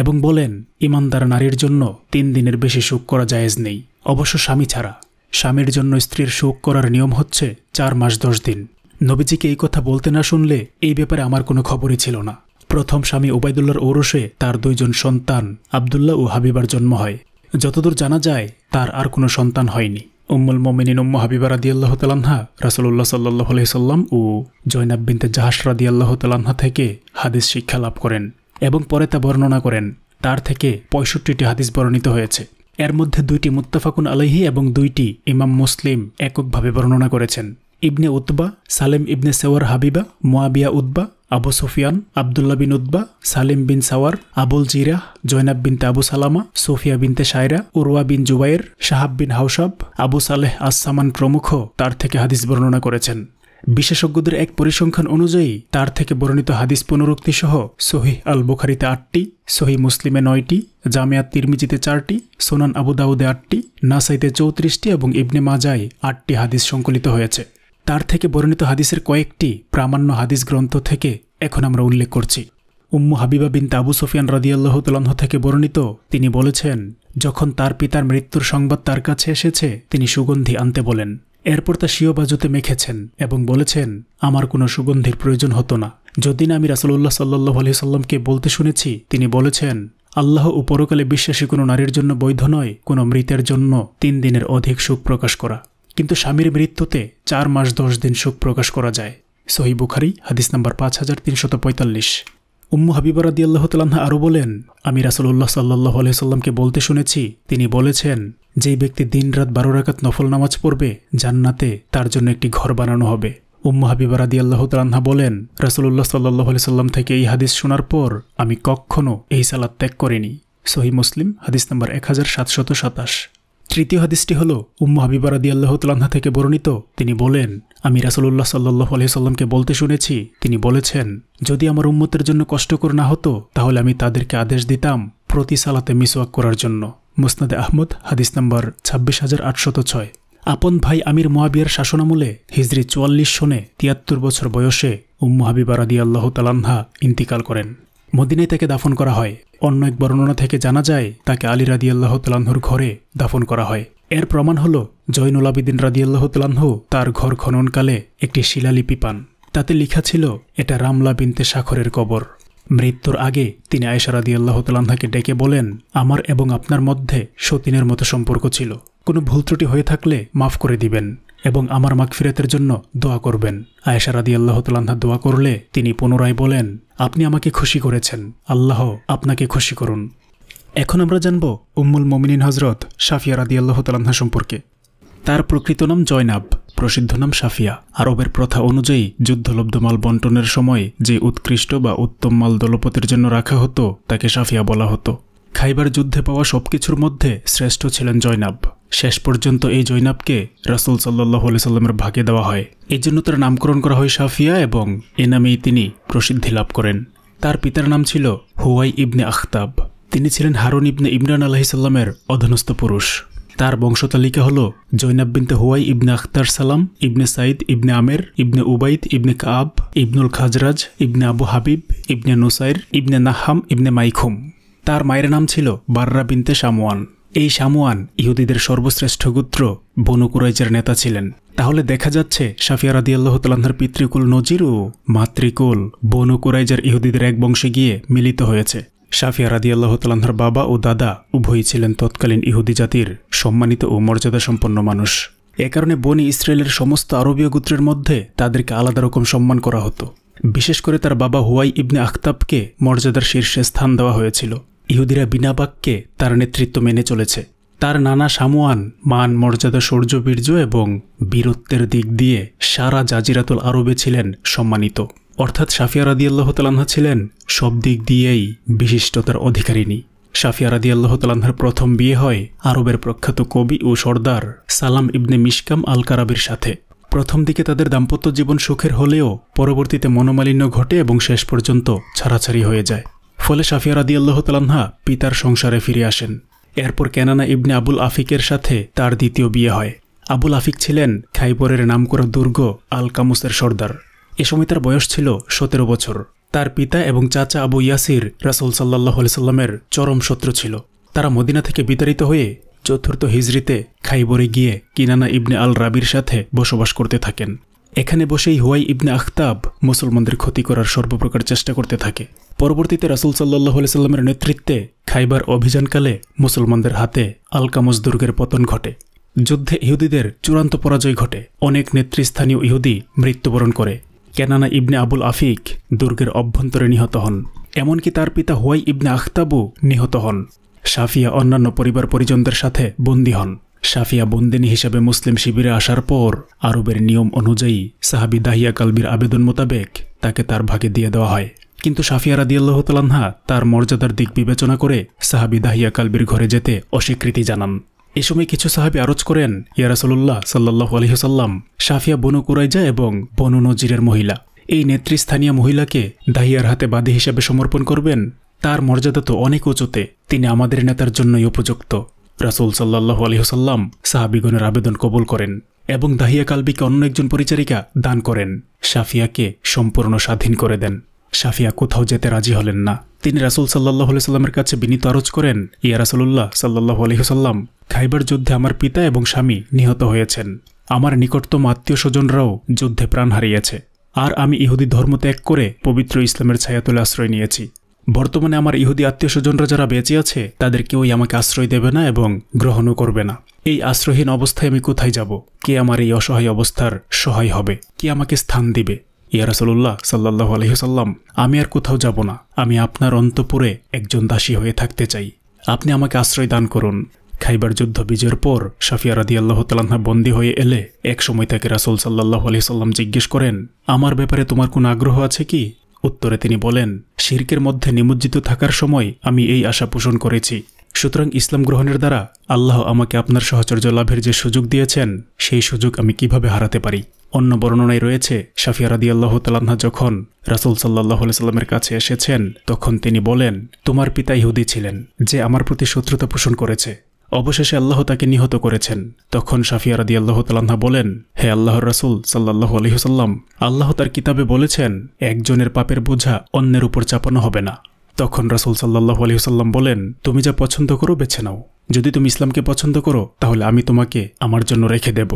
S1: এবং বলেন ইমানদার নারীর জন্য তিন দিনের বেশি সুখ করা জায়েজ নেই অবশ্য স্বামী ছাড়া স্বামীর জন্য স্ত্রীর সুখ করার নিয়ম হচ্ছে চার মাস দশ দিন নবীজিকে এই কথা বলতে না শুনলে এই ব্যাপারে আমার কোনো খবরই ছিল না প্রথম স্বামী ওবায়দুল্লার ওরসে তার দুইজন সন্তান আবদুল্লাহ ও হাবিবার জন্ম হয় যতদূর জানা যায় তার আর কোনো সন্তান হয়নি উম্মুল মমিনিন উম্ম হাবিবা রাদি আল্লাহ তালান্হা রাসুল্লাহ সাল্লাহ সাল্লাম ও জয়নাব বিনতে জাহাস রাদি আল্লাহ তালান্হা থেকে হাদিস শিক্ষা লাভ করেন এবং পরে তা বর্ণনা করেন তার থেকে পঁয়ষট্টিটি হাদিস বর্ণিত হয়েছে এর মধ্যে দুইটি মুত্তাফাকুন আলহি এবং দুইটি ইমাম মুসলিম এককভাবে বর্ণনা করেছেন ইবনে উতবা সালেম ইবনে সেওয়ার হাবিবা মোয়াবিয়া উদ্বা আবু সুফিয়ান আবদুল্লা বিন উদ্বা সালিম বিন সাওয়ার আবুল জিরাহ জয়নাব বিনতে আবু সালামা সোফিয়া বিনতে সায়রা উরওয়া বিন জুবাইর শাহাব বিন হাউসাব আবু সালেহ আসসামান প্রমুখ তার থেকে হাদিস বর্ণনা করেছেন বিশেষজ্ঞদের এক পরিসংখ্যান অনুযায়ী তার থেকে বর্ণিত হাদিস পুনরুক্তিসহ সহি আল বুখারিতে আটটি সহি মুসলিমে নয়টি জামিয়াত তিরমিজিতে চারটি সোনান আবুদাউদে আটটি নাসাইতে চৌত্রিশটি এবং ইবনে মাজায় আটটি হাদিস সংকলিত হয়েছে তার থেকে বর্ণিত হাদিসের কয়েকটি প্রামাণ্য হাদিস গ্রন্থ থেকে এখন আমরা উল্লেখ করছি উম্মু হাবিবা বিন তাবু সুফিয়ান রদিয়াল্লাহ তুলন্ধ থেকে বর্ণিত তিনি বলেছেন যখন তার পিতার মৃত্যুর সংবাদ তার কাছে এসেছে তিনি সুগন্ধি আনতে বলেন এরপর তা শিও বাজুতে মেখেছেন এবং বলেছেন আমার কোনো সুগন্ধির প্রয়োজন হতো না যদি না আমি রাসলুল্লাহ সাল্লাহ আলি সাল্লামকে বলতে শুনেছি তিনি বলেছেন আল্লাহ উপরকালে বিশ্বাসী কোনো নারীর জন্য বৈধ নয় কোনো মৃতের জন্য তিন দিনের অধিক সুখ প্রকাশ করা কিন্তু স্বামীর মৃত্যুতে চার মাস দশ দিন শোক প্রকাশ করা যায় সহি বুখারি হাদিস নাম্বার পাঁচ হাজার তিনশত পঁয়তাল্লিশ উম্মু হাবিবরাদি আল্লাহ তালাহা আরও বলেন আমি রাসলুল্লাহ সাল্লাহ আলাইসাল্লামকে বলতে শুনেছি তিনি বলেছেন যেই ব্যক্তি দিন রাত বারো রাকাত নফল নামাজ পড়বে জান্নাতে তার জন্য একটি ঘর বানানো হবে উম্মু হাবিবরাদি রাদিয়াল্লাহ তালাহা বলেন রাসলুল্লাহ সাল্লাহ আলাইসাল্লাম থেকে এই হাদিস শোনার পর আমি কখনও এই সালাদ ত্যাগ করিনি সহি মুসলিম হাদিস নম্বর এক হাজার সাতশত সাতাশ তৃতীয় হাদিসটি হল উম্ম হাবিবা রাদি আল্লাহতালাহা থেকে বর্ণিত তিনি বলেন আমি রাসুলুল্লাহ সাল্লাহ আলহিসাল্লামকে বলতে শুনেছি তিনি বলেছেন যদি আমার উম্মতের জন্য কষ্টকর না হতো তাহলে আমি তাদেরকে আদেশ দিতাম প্রতি সালাতে মিসওয়াক করার জন্য মুসনাদে আহমদ হাদিস নম্বর ছাব্বিশ হাজার আটশত ছয় আপন ভাই আমির মোয়াবিয়ার শাসনামূলে হিজরি চুয়াল্লিশ সনে তিয়াত্তর বছর বয়সে উম্মু হাবিবা রাদি আল্লাহ তালান্হা ইন্তিকাল করেন মদিনায় তাকে দাফন করা হয় অন্য এক বর্ণনা থেকে জানা যায় তাকে আলী রাদিয়াল্লাহ তালাহুর ঘরে দাফন করা হয় এর প্রমাণ হল জৈনুল আবিদিন রাদিয়াল্লাহ তালাহু তার ঘর খননকালে একটি শিলালিপি পান তাতে লিখা ছিল এটা রামলা বিনতে সাখরের কবর মৃত্যুর আগে তিনি আয়েশা রাদি আল্লাহতালাহাকে ডেকে বলেন আমার এবং আপনার মধ্যে সতীনের মতো সম্পর্ক ছিল কোনো ভুল ত্রুটি হয়ে থাকলে মাফ করে দিবেন এবং আমার মাগফিরতের জন্য দোয়া করবেন আয়েশা রাদি আল্লাহতালাহা দোয়া করলে তিনি পুনরায় বলেন আপনি আমাকে খুশি করেছেন আল্লাহ আপনাকে খুশি করুন এখন আমরা জানব উম্মুল মমিনিন হজরত সাফিয়া রাদি আল্লাহ তালান্না সম্পর্কে তার প্রকৃত নাম জয়নাব প্রসিদ্ধ নাম সাফিয়া আরবের প্রথা অনুযায়ী যুদ্ধলব্ধ মাল বন্টনের সময় যে উৎকৃষ্ট বা উত্তম মাল দলপতির জন্য রাখা হতো তাকে সাফিয়া বলা হতো খাইবার যুদ্ধে পাওয়া সবকিছুর মধ্যে শ্রেষ্ঠ ছিলেন জয়নাব শেষ পর্যন্ত এই জৈনাবকে রসুল সাল্লাহ সাল্লামের ভাগে দেওয়া হয় এই জন্য তার নামকরণ করা হয় সাফিয়া এবং এ নামেই তিনি প্রসিদ্ধি লাভ করেন তার পিতার নাম ছিল হুয়াই ইবনে আখতাব তিনি ছিলেন হারুন ইবনে ইমরান আলাহিসাল্লামের অধনস্থ পুরুষ তার বংশতালিকা হল জৈনাব বিনতে হুয়াই ইবনে আখতার সালাম ইবনে সাইদ ইবনে আমের ইবনে উবাইদ ইবনে কাব ইবনুল খাজরাজ ইবনে আবু হাবিব ইবনে নুসাইর ইবনে নাহাম ইবনে মাইখুম তার মায়ের নাম ছিল বার্রা বিনতে সামওয়ান এই সামোয়ান ইহুদিদের সর্বশ্রেষ্ঠ গোত্র বনুকুরাইজের নেতা ছিলেন তাহলে দেখা যাচ্ছে সাফিয়া রাদিয়াল্লাহ তালাহার পিতৃকুল নজির ও মাতৃকুল বনু ইহুদিদের এক বংশে গিয়ে মিলিত হয়েছে সাফিয়া রাদিয়াল্লাহ তালাহার বাবা ও দাদা উভয়ই ছিলেন তৎকালীন ইহুদি জাতির সম্মানিত ও মর্যাদা সম্পন্ন মানুষ এ কারণে বনি ইসরায়েলের সমস্ত আরবীয় গোত্রের মধ্যে তাদেরকে আলাদা রকম সম্মান করা হতো বিশেষ করে তার বাবা হুয়াই ইবনে আখতাবকে মর্যাদার শীর্ষে স্থান দেওয়া হয়েছিল ইহুদিরা বিনা বাক্যে তার নেতৃত্ব মেনে চলেছে তার নানা সামোয়ান মান মর্যাদা শৌর্যবীর্য এবং বীরত্বের দিক দিয়ে সারা জাজিরাতুল আরবে ছিলেন সম্মানিত অর্থাৎ সাফিয়া আল্লাহ তালাহা ছিলেন সব দিক দিয়েই বিশিষ্টতার অধিকারিণী সাফিয়া আল্লাহ তালাহার প্রথম বিয়ে হয় আরবের প্রখ্যাত কবি ও সর্দার সালাম ইবনে মিসকাম আল কারাবির সাথে প্রথম দিকে তাদের দাম্পত্য জীবন সুখের হলেও পরবর্তীতে মনোমালিন্য ঘটে এবং শেষ পর্যন্ত ছাড়াছাড়ি হয়ে যায় ফলে সাফিয়া রাদিয়াল্লাহ তালান্না পিতার সংসারে ফিরে আসেন এরপর কেনানা ইবনে আবুল আফিকের সাথে তার দ্বিতীয় বিয়ে হয় আবুল আফিক ছিলেন খাইবরের নামকরা দুর্গ আল কামুসের সর্দার এ সময় তার বয়স ছিল সতেরো বছর তার পিতা এবং চাচা আবু ইয়াসির রাসুল সাল্লাহ সাল্লামের চরম শত্রু ছিল তারা মদিনা থেকে বিতাড়িত হয়ে চতুর্থ হিজড়িতে খাইবরে গিয়ে কিনানা ইবনে আল রাবির সাথে বসবাস করতে থাকেন এখানে বসেই হুয়াই ইবনে আখতাব মুসলমানদের ক্ষতি করার সর্বপ্রকার চেষ্টা করতে থাকে পরবর্তীতে রাসুল সাল্লাহ সাল্লামের নেতৃত্বে খাইবার অভিযানকালে মুসলমানদের হাতে আলকামস দুর্গের পতন ঘটে যুদ্ধে ইহুদিদের চূড়ান্ত পরাজয় ঘটে অনেক নেতৃস্থানীয় ইহুদি মৃত্যুবরণ করে কেনানা ইবনে আবুল আফিক দুর্গের অভ্যন্তরে নিহত হন এমনকি তার পিতা হুয়াই ইবনে আখতাবও নিহত হন সাফিয়া অন্যান্য পরিবার পরিজনদের সাথে বন্দী হন সাফিয়া বন্দিনী হিসাবে মুসলিম শিবিরে আসার পর আরবের নিয়ম অনুযায়ী সাহাবি দাহিয়া কালবির আবেদন মোতাবেক তাকে তার ভাগে দিয়ে দেওয়া হয় কিন্তু সাফিয়া রাদিয়াল্লাহ তালান্হা তার মর্যাদার দিক বিবেচনা করে সাহাবি দাহিয়া কালবির ঘরে যেতে অস্বীকৃতি জানান এ সময় কিছু সাহাবি আরজ করেন ইয়ারাসল্লাহ সাল্লাহ আলহিহসাল্লাম সাফিয়া বনু কুরাইজা এবং বনু নজিরের মহিলা এই নেতৃস্থানীয় মহিলাকে দাহিয়ার হাতে বাদী হিসাবে সমর্পণ করবেন তার মর্যাদা তো অনেক উঁচুতে তিনি আমাদের নেতার জন্যই উপযুক্ত রাসুল সাল্লাহ আলহিহসাল্লাম সাহাবিগণের আবেদন কবুল করেন এবং দাহিয়া কালবিকে অন্য একজন পরিচারিকা দান করেন সাফিয়াকে সম্পূর্ণ স্বাধীন করে দেন সাফিয়া কোথাও যেতে রাজি হলেন না তিনি রাসুল সাল্লাহ সাল্লামের কাছে বিনীত আরোজ করেন ইয়া রাসুল্লাহ সাল্লাহ আলহিহসাল্লাম খাইবার যুদ্ধে আমার পিতা এবং স্বামী নিহত হয়েছেন আমার নিকটতম আত্মীয় স্বজনরাও যুদ্ধে প্রাণ হারিয়েছে আর আমি ইহুদি ধর্ম ত্যাগ করে পবিত্র ইসলামের ছায়াতলে আশ্রয় নিয়েছি বর্তমানে আমার ইহুদি আত্মীয় স্বজনরা যারা বেঁচে আছে তাদের কেউই আমাকে আশ্রয় দেবে না এবং গ্রহণও করবে না এই আশ্রয়হীন অবস্থায় আমি কোথায় যাব কে আমার এই অসহায় অবস্থার সহায় হবে কে আমাকে স্থান দিবে ইয়ারাসল্লাহ সাল্লাহ আলহিহসাল্লাম আমি আর কোথাও যাব না আমি আপনার অন্তপুরে একজন দাসী হয়ে থাকতে চাই আপনি আমাকে আশ্রয় দান করুন খাইবার যুদ্ধ বিজয়ের পর সাফিয়া রাদি আল্লাহ তালাহা বন্দী হয়ে এলে এক সময় তাকে রাসুল সাল্লাহ আলি জিজ্ঞেস করেন আমার ব্যাপারে তোমার কোনো আগ্রহ আছে কি উত্তরে তিনি বলেন শির্কের মধ্যে নিমজ্জিত থাকার সময় আমি এই আশা পোষণ করেছি সুতরাং ইসলাম গ্রহণের দ্বারা আল্লাহ আমাকে আপনার সহচর্য লাভের যে সুযোগ দিয়েছেন সেই সুযোগ আমি কিভাবে হারাতে পারি অন্য বর্ণনায় রয়েছে সাফিয়া রাদি আল্লাহ তালান্না যখন রাসুল সাল্লাহ সাল্লামের কাছে এসেছেন তখন তিনি বলেন তোমার পিতা ইহুদি ছিলেন যে আমার প্রতি শত্রুতা পোষণ করেছে অবশেষে আল্লাহ তাকে নিহত করেছেন তখন সাফিয়া রাদি আল্লাহ তালান্না বলেন হে আল্লাহর রাসুল সাল্লাহ আলহিহসাল্লাম আল্লাহ তার কিতাবে বলেছেন একজনের পাপের বোঝা অন্যের উপর চাপানো হবে না তখন রাসুল সাল্লাহ আলহিহসাল্লাম বলেন তুমি যা পছন্দ করো বেছে নাও যদি তুমি ইসলামকে পছন্দ করো তাহলে আমি তোমাকে আমার জন্য রেখে দেব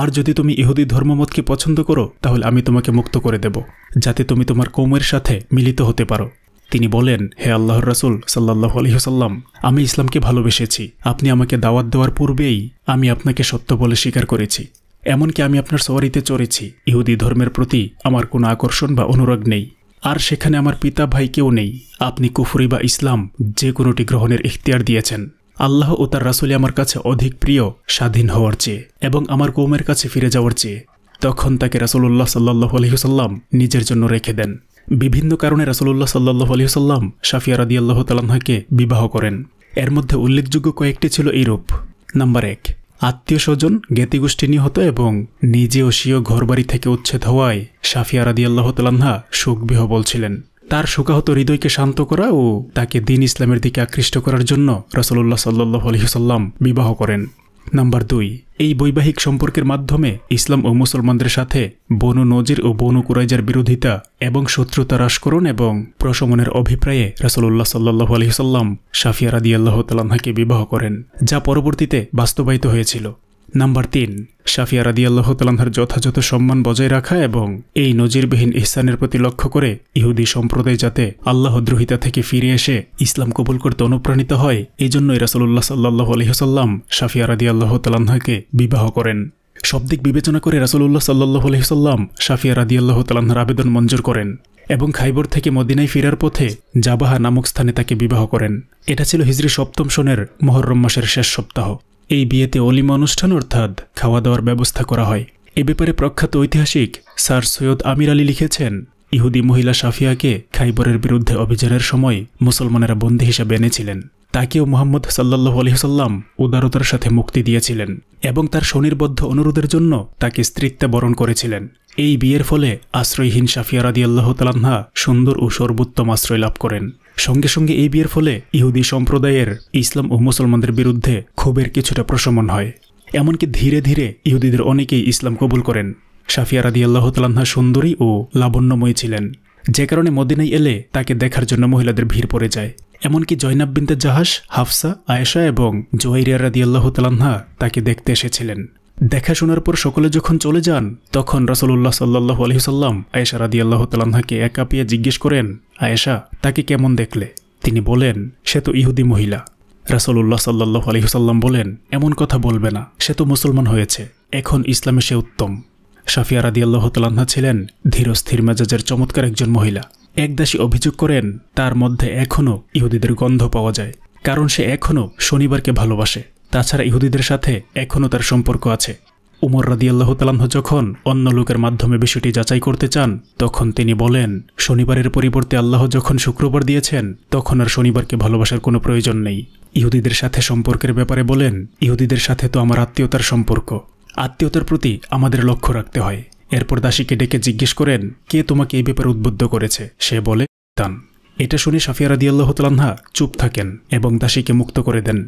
S1: আর যদি তুমি ইহুদি ধর্মমতকে পছন্দ করো তাহলে আমি তোমাকে মুক্ত করে দেব যাতে তুমি তোমার কৌমের সাথে মিলিত হতে পারো তিনি বলেন হে আল্লাহর রাসুল সাল্লাহ আলহিহসাল্লাম আমি ইসলামকে ভালোবেসেছি আপনি আমাকে দাওয়াত দেওয়ার পূর্বেই আমি আপনাকে সত্য বলে স্বীকার করেছি এমনকি আমি আপনার সওয়ারিতে চড়েছি ইহুদি ধর্মের প্রতি আমার কোনো আকর্ষণ বা অনুরাগ নেই আর সেখানে আমার পিতা ভাই কেউ নেই আপনি কুফুরি বা ইসলাম যে কোনোটি গ্রহণের ইখতিয়ার দিয়েছেন আল্লাহ ও তার রাসুলে আমার কাছে অধিক প্রিয় স্বাধীন হওয়ার চেয়ে এবং আমার কৌমের কাছে ফিরে যাওয়ার চেয়ে তখন তাকে রাসুল্লাহ সাল্লাহ আলহিহসাল্লাম নিজের জন্য রেখে দেন বিভিন্ন কারণে রাসুল্লাহ সাল্লাহ সাল্লাম সাফিয়া রাদি আল্লাহ তালাহাকে বিবাহ করেন এর মধ্যে উল্লেখযোগ্য কয়েকটি ছিল এইরূপ নাম্বার এক আত্মীয় স্বজন জ্ঞাতিগোষ্ঠী নিহত এবং নিজে ওসীয় ঘরবাড়ি থেকে উচ্ছেদ হওয়ায় সাফিয়া রাদি আল্লাহ তালাহা শোকবিহ বলছিলেন তার শোকাহত হৃদয়কে শান্ত করা ও তাকে দিন ইসলামের দিকে আকৃষ্ট করার জন্য রসলুল্লাহ সাল্লাহ আলহিহসাল্লাম বিবাহ করেন নাম্বার দুই এই বৈবাহিক সম্পর্কের মাধ্যমে ইসলাম ও মুসলমানদের সাথে বনু নজির ও বনু কুরাইজার বিরোধিতা এবং শত্রুতা হ্রাসকরণ এবং প্রশমনের অভিপ্রায়ে রাসলুল্লাহ সাল্লাহ আলহিসাল্লাম সাফিয়া রাদি আল্লাহ তালাহাকে বিবাহ করেন যা পরবর্তীতে বাস্তবায়িত হয়েছিল নাম্বার তিন সাফিয়া আল্লাহ তালান্ধার যথাযথ সম্মান বজায় রাখা এবং এই নজিরবিহীন ইহসানের প্রতি লক্ষ্য করে ইহুদি সম্প্রদায় যাতে আল্লাহদ্রোহিতা থেকে ফিরে এসে ইসলাম কবুল করতে অনুপ্রাণিত হয় এই জন্যই রাসলুল্লাহ সাল্লাহ আলহিহসাল্লাম সাফিয়া রাদিয়াল্লাহ বিবাহ করেন শব্দিক বিবেচনা করে রাসলুল্লাহ সাল্লাহ আলহিহসাল্লাম সাফিয়া রাদিয়াল্লাহ আবেদন মঞ্জুর করেন এবং খাইবর থেকে মদিনায় ফেরার পথে জাবাহা নামক স্থানে তাকে বিবাহ করেন এটা ছিল হিজরি সপ্তম সনের মহরম মাসের শেষ সপ্তাহ এই বিয়েতে অলিমা অনুষ্ঠান অর্থাৎ খাওয়া দাওয়ার ব্যবস্থা করা হয় এ ব্যাপারে প্রখ্যাত ঐতিহাসিক স্যার সৈয়দ আমির আলী লিখেছেন ইহুদি মহিলা সাফিয়াকে খাইবরের বিরুদ্ধে অভিযানের সময় মুসলমানেরা বন্দী হিসেবে এনেছিলেন তাকেও মোহাম্মদ সাল্লাহ আলহিসাল্লাম উদারতার সাথে মুক্তি দিয়েছিলেন এবং তার স্বনির্বদ্ধ অনুরোধের জন্য তাকে স্ত্রীত্বে বরণ করেছিলেন এই বিয়ের ফলে আশ্রয়হীন সাফিয়া রাদি আল্লাহ তালান্না সুন্দর ও সর্বোত্তম আশ্রয় লাভ করেন সঙ্গে সঙ্গে এই বিয়ের ফলে ইহুদি সম্প্রদায়ের ইসলাম ও মুসলমানদের বিরুদ্ধে ক্ষোভের কিছুটা প্রশমন হয় এমনকি ধীরে ধীরে ইহুদিদের অনেকেই ইসলাম কবুল করেন সাফিয়া রাদি আল্লাহতালাহা সুন্দরী ও লাবণ্যময়ী ছিলেন যে কারণে মদিনাই এলে তাকে দেখার জন্য মহিলাদের ভিড় পড়ে যায় এমনকি জৈনাব জাহাজ জাহাস হাফসা আয়েশা এবং জোয়াইরিয়া রাদি আল্লাহতালাহা তাকে দেখতে এসেছিলেন দেখাশোনার পর সকলে যখন চলে যান তখন রসলুল্লাহ সাল্লাহ আলহিসাল্লাম আয়েশা রাদি আল্লাহ তাল্লাহাকে একা পেয়ে জিজ্ঞেস করেন আয়েশা তাকে কেমন দেখলে তিনি বলেন সে তো ইহুদি মহিলা রাসলুল্লাহ সাল্লাহ আলহিহসাল্লাম বলেন এমন কথা বলবে না সে তো মুসলমান হয়েছে এখন ইসলামে সে উত্তম সাফিয়া রাদি আল্লাহ তাল্লাহা ছিলেন ধীরস্থির মেজাজের চমৎকার একজন মহিলা একদাসী অভিযোগ করেন তার মধ্যে এখনও ইহুদিদের গন্ধ পাওয়া যায় কারণ সে এখনও শনিবারকে ভালোবাসে তাছাড়া ইহুদিদের সাথে এখনও তার সম্পর্ক আছে উমর রাদিয়াল্লাহ তালাহ যখন অন্য লোকের মাধ্যমে বিষয়টি যাচাই করতে চান তখন তিনি বলেন শনিবারের পরিবর্তে আল্লাহ যখন শুক্রবার দিয়েছেন তখন আর শনিবারকে ভালোবাসার কোনো প্রয়োজন নেই ইহুদিদের সাথে সম্পর্কের ব্যাপারে বলেন ইহুদিদের সাথে তো আমার আত্মীয়তার সম্পর্ক আত্মীয়তার প্রতি আমাদের লক্ষ্য রাখতে হয় এরপর দাসীকে ডেকে জিজ্ঞেস করেন কে তোমাকে এই ব্যাপারে উদ্বুদ্ধ করেছে সে বলে তান এটা শুনে সাফিয়া রাদিয়াল্লাহ তালাহা চুপ থাকেন এবং দাসীকে মুক্ত করে দেন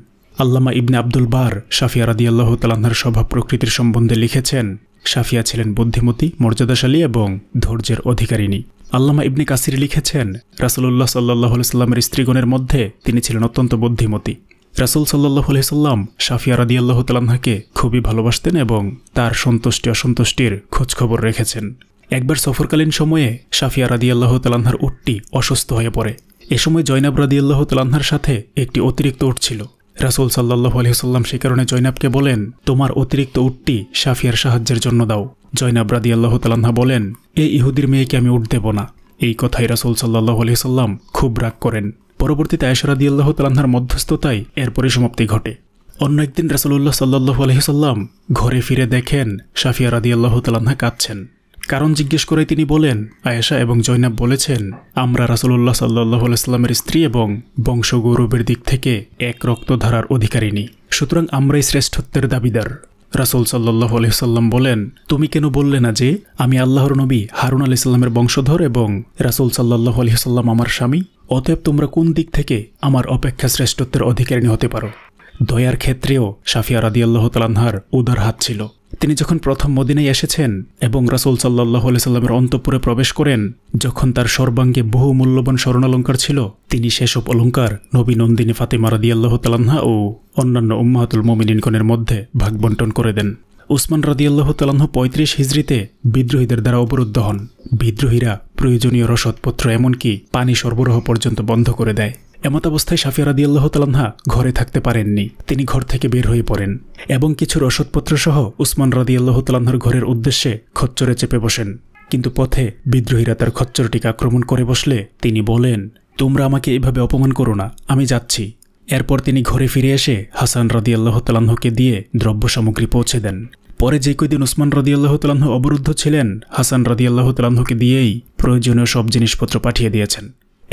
S1: আল্লামা ইবনে আব্দুল বার সাফিয়া রাদিয়াল্লাহ তালান্নার স্বভাব প্রকৃতির সম্বন্ধে লিখেছেন সাফিয়া ছিলেন বুদ্ধিমতী মর্যাদাশালী এবং ধৈর্যের অধিকারিণী আল্লামা ইবনে কাসির লিখেছেন রাসুলুল্লাহ সাল্লাহ সাল্লামের স্ত্রীগণের মধ্যে তিনি ছিলেন অত্যন্ত বুদ্ধিমতী রাসুল সাল্লাহ সাল্লাম সাফিয়া রাদিয়াল্লাহ তালাহাকে খুবই ভালোবাসতেন এবং তার সন্তুষ্টি অসন্তুষ্টির খোঁজখবর রেখেছেন একবার সফরকালীন সময়ে সাফিয়া রাদিয়াল্লাহ তালাহার উটটি অসুস্থ হয়ে পড়ে এ সময় জয়নাব রাদিয়াল্লাহ তালাহার সাথে একটি অতিরিক্ত উট ছিল রাসুল সাল্লাহ আলহিহাল্লাম সে কারণে জৈনাবকে বলেন তোমার অতিরিক্ত উটটি সাফিয়ার সাহায্যের জন্য দাও জয়নাব রাদি আল্লাহ তালান্না বলেন এই ইহুদির মেয়েকে আমি উঠ দেব না এই কথাই রাসুল সাল্লাহ আলহিহাল্লাম খুব রাগ করেন পরবর্তীতে আয়সরাদি আল্লাহ তালান্নার মধ্যস্থতায় এর পরিসমাপ্তি ঘটে অন্য একদিন রাসুল্লাহ সাল্লাহ আলহিহাল্লাম ঘরে ফিরে দেখেন সাফিয়া রাদি আল্লাহ তালান্না কাঁদছেন কারণ জিজ্ঞেস করে তিনি বলেন আয়েশা এবং জৈনাব বলেছেন আমরা রাসুল্লাহ সাল্লাহ ইসলামের স্ত্রী এবং বংশগৌরবের দিক থেকে এক রক্তধারার অধিকারিণী সুতরাং আমরাই শ্রেষ্ঠত্বের দাবিদার রাসুল সাল্লাহ আলহিসাল্লাম বলেন তুমি কেন বললে না যে আমি আল্লাহর নবী হারুন আলি সাল্লামের বংশধর এবং রাসুল সাল্লাহ আলহিসাল্লাম আমার স্বামী অতএব তোমরা কোন দিক থেকে আমার অপেক্ষা শ্রেষ্ঠত্বের অধিকারিণী হতে পারো দয়ার ক্ষেত্রেও সাফিয়া রাদিয়াল্লাহ তালানহার উদার হাত ছিল তিনি যখন প্রথম মদিনায় এসেছেন এবং রাসুল সাল্লাহ সাল্লামের অন্তপুরে প্রবেশ করেন যখন তার সর্বাঙ্গে বহু মূল্যবান স্বর্ণালঙ্কার ছিল তিনি সেসব অলঙ্কার নবী নন্দিনী ফাতেমা রাদিয়াল্লাহ তালাহা ও অন্যান্য উম্মাহাতুল মোমিনিনগণের মধ্যে ভাগ বন্টন করে দেন উসমান রাদিয়াল্লাহ তালাহ পঁয়ত্রিশ হিজড়িতে বিদ্রোহীদের দ্বারা অবরুদ্ধ হন বিদ্রোহীরা প্রয়োজনীয় রসদপত্র এমনকি পানি সরবরাহ পর্যন্ত বন্ধ করে দেয় এমত অবস্থায় সাফিয়া রাদিয়াল্লাহ তালান্না ঘরে থাকতে পারেননি তিনি ঘর থেকে বের হয়ে পড়েন এবং কিছু রসদপত্র সহ উসমান রাদি তালান্নার ঘরের উদ্দেশ্যে খচ্চরে চেপে বসেন কিন্তু পথে বিদ্রোহীরা তার খচ্চরটিকে আক্রমণ করে বসলে তিনি বলেন তোমরা আমাকে এভাবে অপমান করো না আমি যাচ্ছি এরপর তিনি ঘরে ফিরে এসে হাসান রদিয়াল্লাহ তালাহকে দিয়ে দ্রব্য সামগ্রী পৌঁছে দেন পরে যে কয়দিন উসমান রদিয়াল্লাহ তালাহ অবরুদ্ধ ছিলেন হাসান আল্লাহ তালাহকে দিয়েই প্রয়োজনীয় সব জিনিসপত্র পাঠিয়ে দিয়েছেন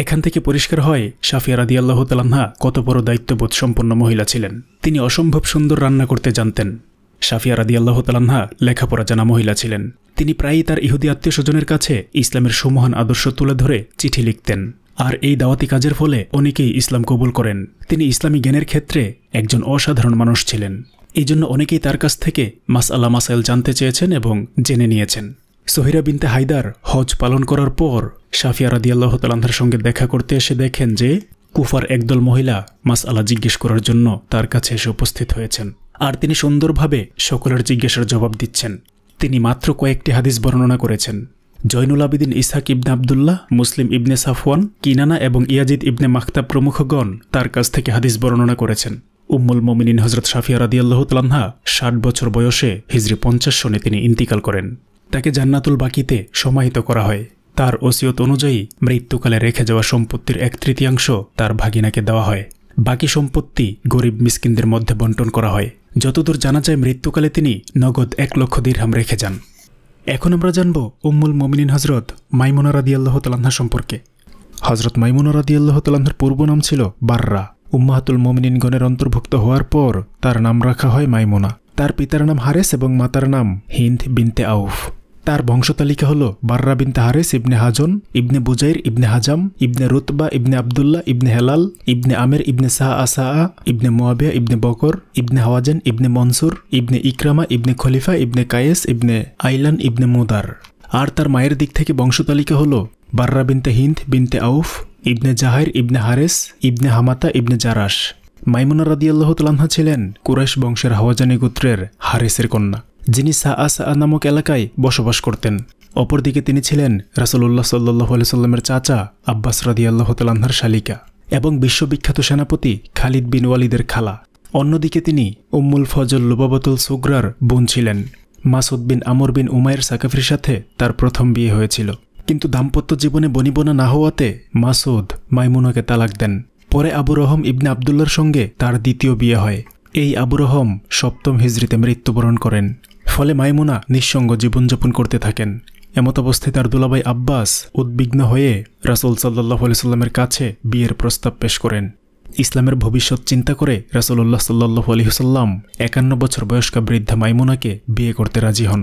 S1: এখান থেকে পরিষ্কার হয় সাফিয়া রাদিয়াল্লাহ তালান্না কত বড় দায়িত্ববোধ সম্পন্ন মহিলা ছিলেন তিনি অসম্ভব সুন্দর রান্না করতে জানতেন সাফিয়া রাদিয়াল্লাহ তালান্না লেখাপড়া জানা মহিলা ছিলেন তিনি প্রায়ই তার ইহুদি আত্মীয় স্বজনের কাছে ইসলামের সুমহান আদর্শ তুলে ধরে চিঠি লিখতেন আর এই দাওয়াতি কাজের ফলে অনেকেই ইসলাম কবুল করেন তিনি ইসলামী জ্ঞানের ক্ষেত্রে একজন অসাধারণ মানুষ ছিলেন এই জন্য অনেকেই তার কাছ থেকে মাস আল্লাহ মাসাইল জানতে চেয়েছেন এবং জেনে নিয়েছেন সোহিরা বিনতে হায়দার হজ পালন করার পর সাফিয়া রাদিয়াল্লাহ তালান্ধার সঙ্গে দেখা করতে এসে দেখেন যে কুফার একদল মহিলা মাস আলা জিজ্ঞেস করার জন্য তার কাছে এসে উপস্থিত হয়েছেন আর তিনি সুন্দরভাবে সকলের জিজ্ঞাসার জবাব দিচ্ছেন তিনি মাত্র কয়েকটি হাদিস বর্ণনা করেছেন জয়নুল আবিদিন ইসাক ইবনে আবদুল্লাহ মুসলিম ইবনে সাফওয়ান কিনানা এবং ইয়াজিদ ইবনে মাখতা প্রমুখগণ তার কাছ থেকে হাদিস বর্ণনা করেছেন উম্মুল মমিনিন হজরত সাফিয়া রাদিয়াল্লাহ তাল্লাহা ষাট বছর বয়সে হিজরি পঞ্চাশ সনে তিনি ইন্তিকাল করেন তাকে জান্নাতুল বাকিতে সমাহিত করা হয় তার ওসিয়ত অনুযায়ী মৃত্যুকালে রেখে যাওয়া সম্পত্তির এক তৃতীয়াংশ তার ভাগিনাকে দেওয়া হয় বাকি সম্পত্তি গরিব মিসকিনদের মধ্যে বন্টন করা হয় যতদূর জানা যায় মৃত্যুকালে তিনি নগদ এক লক্ষ দীর্হাম রেখে যান এখন আমরা জানব উম্মুল মমিনিন হজরত মাইমুনা রাদি আল্লাহ সম্পর্কে হজরত মাইমুনা রাদি আল্লাহ পূর্ব নাম ছিল বাররা উম্মাহাতুল মমিনিনগণের অন্তর্ভুক্ত হওয়ার পর তার নাম রাখা হয় মাইমুনা তার পিতার নাম হারেস এবং মাতার নাম হিন্দ বিনতে আউফ তার বংশতালিকা হল বার্রা বিন তাহারেস ইবনে হাজন ইবনে বুজাইর ইবনে হাজাম ইবনে রুতবা ইবনে আবদুল্লাহ ইবনে হেলাল ইবনে আমের ইবনে সাহা আসা ইবনে মোয়াবিয়া ইবনে বকর ইবনে হাওয়াজেন ইবনে মনসুর ইবনে ইকরামা ইবনে খলিফা ইবনে কায়েস ইবনে আইলান ইবনে মুদার আর তার মায়ের দিক থেকে বংশতালিকা হল বার্রা বিনতে হিন্দ বিনতে আউফ ইবনে জাহাইর ইবনে হারেস ইবনে হামাতা ইবনে জারাস মাইমুনা রাদিয়াল্লাহ তালহা ছিলেন কুরাইশ বংশের হাওয়াজানি গোত্রের হারেসের কন্যা যিনি সাআসা নামক এলাকায় বসবাস করতেন অপরদিকে তিনি ছিলেন রাসুল্লাহ সাল্লাহ সাল্লামের চাচা আব্বাস রাদিয়াল্লাহ তালাহার শালিকা এবং বিশ্ববিখ্যাত সেনাপতি খালিদ বিন ওয়ালিদের খালা অন্যদিকে তিনি উম্মুল ফজল লুবাবতুল সুগ্রার বোন ছিলেন মাসুদ বিন আমর বিন উমায়ের সাকাফির সাথে তার প্রথম বিয়ে হয়েছিল কিন্তু দাম্পত্য জীবনে বনিবনা না হওয়াতে মাসুদ মাইমুনাকে তালাক দেন পরে আবু রহম ইবনে আবদুল্লার সঙ্গে তার দ্বিতীয় বিয়ে হয় এই আবু রহম সপ্তম হিজড়িতে মৃত্যুবরণ করেন ফলে মাইমুনা নিঃসঙ্গ জীবনযাপন করতে থাকেন এমত অবস্থায় তার দুলাভাই আব্বাস উদ্বিগ্ন হয়ে রাসুল সাল্লাহ সাল্লামের কাছে বিয়ের প্রস্তাব পেশ করেন ইসলামের ভবিষ্যৎ চিন্তা করে রাসুল্লাহ সাল্লাহ আলহিহসাল্লাম একান্ন বছর বয়স্ক বৃদ্ধা মাইমুনাকে বিয়ে করতে রাজি হন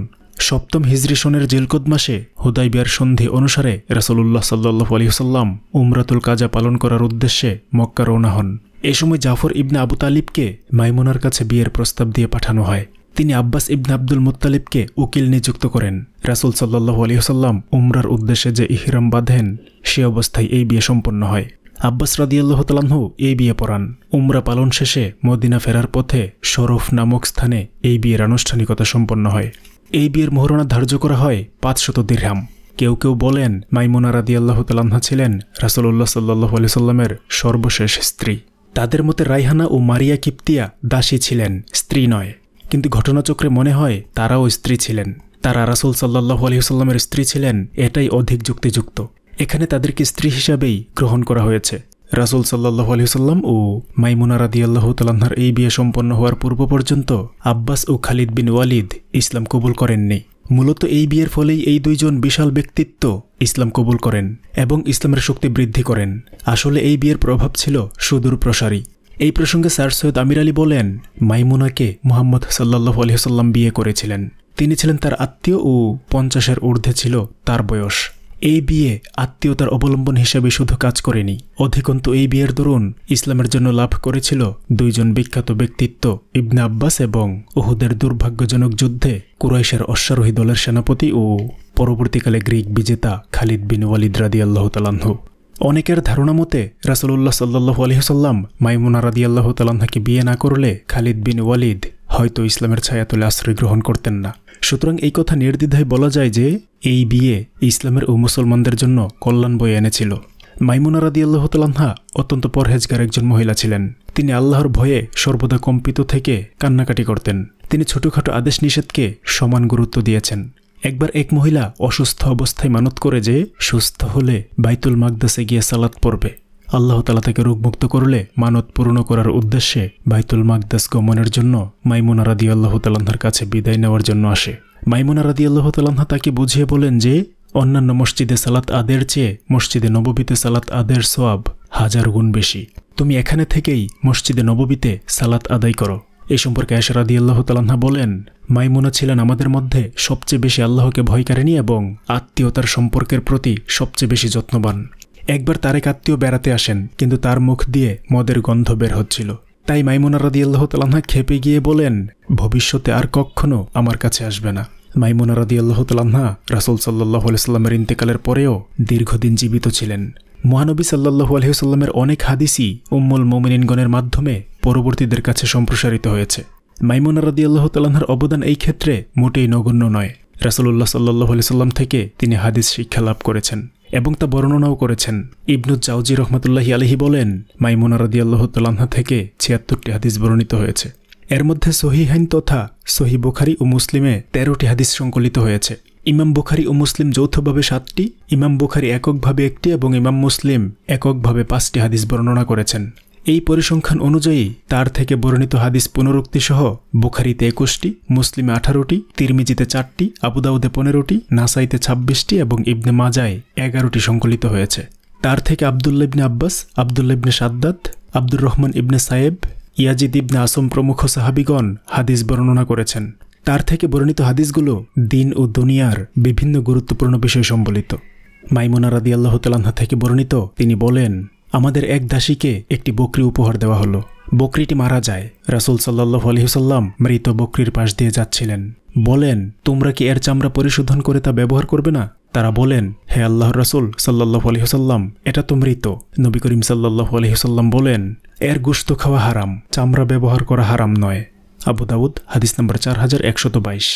S1: সপ্তম হিজরি সোনের জেলকদ মাসে হুদাইবিয়ার সন্ধি অনুসারে রাসলুল্লাহ সাল্লাহ আলহিহসাল্লাম উমরাতুল কাজা পালন করার উদ্দেশ্যে মক্কা রওনা হন এ সময় জাফর ইবনে আবু তালিবকে মাইমুনার কাছে বিয়ের প্রস্তাব দিয়ে পাঠানো হয় তিনি আব্বাস ইবন আব্দুল মুতালিবকে উকিল নিযুক্ত করেন রাসুল সাল্লাহ আলিহসাল্লাম উমরার উদ্দেশ্যে যে ইহরাম বাঁধেন সে অবস্থায় এই বিয়ে সম্পন্ন হয় আব্বাস রাদিয়াল্লাহ তালাহু এই বিয়ে পড়ান উমরা পালন শেষে মদিনা ফেরার পথে শরফ নামক স্থানে এই বিয়ের আনুষ্ঠানিকতা সম্পন্ন হয় এই বিয়ের মোহরণা ধার্য করা হয় পাঁচশত দিরহাম কেউ কেউ বলেন মাইমুনা আল্লাহ তালাহা ছিলেন রাসলুল্লাহ সাল্লাহ আলি সাল্লামের সর্বশেষ স্ত্রী তাদের মতে রাইহানা ও মারিয়া কিপ্তিয়া দাসী ছিলেন স্ত্রী নয় কিন্তু ঘটনাচক্রে মনে হয় তারাও স্ত্রী ছিলেন তারা রাসুল সাল্লাহ আলহিহসাল্লামের স্ত্রী ছিলেন এটাই অধিক যুক্তিযুক্ত এখানে তাদেরকে স্ত্রী হিসাবেই গ্রহণ করা হয়েছে রাসুল সাল্লাহ আলহিহসাল্লাম ও মাইমুনা আল্লাহ তাল্লাহার এই বিয়ে সম্পন্ন হওয়ার পূর্ব পর্যন্ত আব্বাস ও খালিদ বিন ওয়ালিদ ইসলাম কবুল করেননি মূলত এই বিয়ের ফলেই এই দুইজন বিশাল ব্যক্তিত্ব ইসলাম কবুল করেন এবং ইসলামের শক্তি বৃদ্ধি করেন আসলে এই বিয়ের প্রভাব ছিল সুদূর প্রসারী এই প্রসঙ্গে স্যার সৈয়দ আমির আলী বলেন মাইমুনাকে মোহাম্মদ সাল্লাহ আলহিহাল্লাম বিয়ে করেছিলেন তিনি ছিলেন তার আত্মীয় ও পঞ্চাশের ঊর্ধ্বে ছিল তার বয়স এই বিয়ে আত্মীয়তার অবলম্বন হিসেবে শুধু কাজ করেনি অধিকন্তু এই বিয়ের দরুন ইসলামের জন্য লাভ করেছিল দুইজন বিখ্যাত ব্যক্তিত্ব ইবনে আব্বাস এবং ওহুদের দুর্ভাগ্যজনক যুদ্ধে কুরাইশের অশ্বারোহী দলের সেনাপতি ও পরবর্তীকালে গ্রিক বিজেতা খালিদ বিন ওয়ালিদ রাদি আল্লাহ তালাহু অনেকের ধারণা মতে রাসুলুল্লাহ সাল্লাহ আলহিহসাল্লাম মাইমুনা রাদি আল্লাহ তালাহাকে বিয়ে না করলে খালিদ বিন ওয়ালিদ হয়তো ইসলামের ছায়া তুলে আশ্রয় গ্রহণ করতেন না সুতরাং এই কথা নির্দ্বিধায় বলা যায় যে এই বিয়ে ইসলামের ও মুসলমানদের জন্য কল্যাণ বয়ে এনেছিল মাইমুনা রাদি আল্লাহ তালাহা অত্যন্ত পরহেজগার একজন মহিলা ছিলেন তিনি আল্লাহর ভয়ে সর্বদা কম্পিত থেকে কান্নাকাটি করতেন তিনি ছোটোখাটো আদেশ নিষেধকে সমান গুরুত্ব দিয়েছেন একবার এক মহিলা অসুস্থ অবস্থায় মানত করে যে সুস্থ হলে বাইতুল মাকদাসে গিয়ে সালাত পড়বে আল্লাহ তালা তাকে রোগমুক্ত করলে মানত পূর্ণ করার উদ্দেশ্যে বাইতুল মাকদাস গমনের জন্য মাইমুনা রাদি আল্লাহ তালাহার কাছে বিদায় নেওয়ার জন্য আসে মাইমুনা রাদি আল্লাহ তালাহা তাকে বুঝিয়ে বলেন যে অন্যান্য মসজিদে সালাত আদের চেয়ে মসজিদে নববীতে সালাত আদের সোয়াব হাজার গুণ বেশি তুমি এখানে থেকেই মসজিদে নববীতে সালাত আদায় করো এ সম্পর্কে আশরাদি আল্লাহ তালান্না বলেন মাইমুনা ছিলেন আমাদের মধ্যে সবচেয়ে বেশি আল্লাহকে ভয়কারিনী এবং আত্মীয়তার সম্পর্কের প্রতি সবচেয়ে বেশি যত্নবান একবার তারেক আত্মীয় বেড়াতে আসেন কিন্তু তার মুখ দিয়ে মদের গন্ধ বের হচ্ছিল তাই মাইমুনা রাদি আল্লাহ তালান্না খেপে গিয়ে বলেন ভবিষ্যতে আর কখনো আমার কাছে আসবে না মাইমুনা রাদি আল্লাহ তালান্না রাসুল সাল্লাহ আলাইস্লামের ইন্তেকালের পরেও দীর্ঘদিন জীবিত ছিলেন মহানবী সাল্লাহু আলহিউসাল্লামের অনেক হাদিসই উম্মুল মোমিনগণের মাধ্যমে পরবর্তীদের কাছে সম্প্রসারিত হয়েছে মাইমুনা রাদি আল্লাহ তাল্লাহার অবদান এই ক্ষেত্রে মোটেই নগণ্য নয় রাসুল্লাহ সাল্লাহ সাল্লাম থেকে তিনি হাদিস শিক্ষা লাভ করেছেন এবং তা বর্ণনাও করেছেন ইবনু জাউজি রহমতুল্লাহি আলহি বলেন মাইমুনা রাদি আল্লাহ তাল্লাহা থেকে ছিয়াত্তরটি হাদিস বর্ণিত হয়েছে এর মধ্যে সহিহাইন তথা সহি বুখারি ও মুসলিমে তেরোটি হাদিস সংকলিত হয়েছে ইমাম বুখারি ও মুসলিম যৌথভাবে সাতটি ইমাম বুখারি এককভাবে একটি এবং ইমাম মুসলিম এককভাবে পাঁচটি হাদিস বর্ণনা করেছেন এই পরিসংখ্যান অনুযায়ী তার থেকে বর্ণিত হাদিস পুনরুক্তিসহ বুখারিতে একুশটি মুসলিমে আঠারোটি তিরমিজিতে চারটি আবুদাউদে পনেরোটি নাসাইতে ছাব্বিশটি এবং ইবনে মাজায় এগারোটি সংকলিত হয়েছে তার থেকে আবদুল্লা ইবনে আব্বাস আবদুল্লা ইবনে সাদ্দাত আব্দুর রহমান ইবনে সায়েব ইয়াজিদ ইবনে আসম প্রমুখ সাহাবিগণ হাদিস বর্ণনা করেছেন তার থেকে বর্ণিত হাদিসগুলো দিন ও দুনিয়ার বিভিন্ন গুরুত্বপূর্ণ বিষয় সম্বলিত মাইমুনা রাদি আল্লাহ থেকে বর্ণিত তিনি বলেন আমাদের এক দাসীকে একটি বকরি উপহার দেওয়া হলো বকরিটি মারা যায় রাসুল সাল্লাহ আলহিসাল্লাম মৃত বকরির পাশ দিয়ে যাচ্ছিলেন বলেন তোমরা কি এর চামড়া পরিশোধন করে তা ব্যবহার করবে না তারা বলেন হে আল্লাহ রাসুল সাল্লাহ আলহিহসাল্লাম এটা তো মৃত নবী করিম সাল্লাহ আলহিহসাল্লাম বলেন এর গুস্ত খাওয়া হারাম চামড়া ব্যবহার করা হারাম নয় আবু দাউদ হাদিস নম্বর চার হাজার একশত বাইশ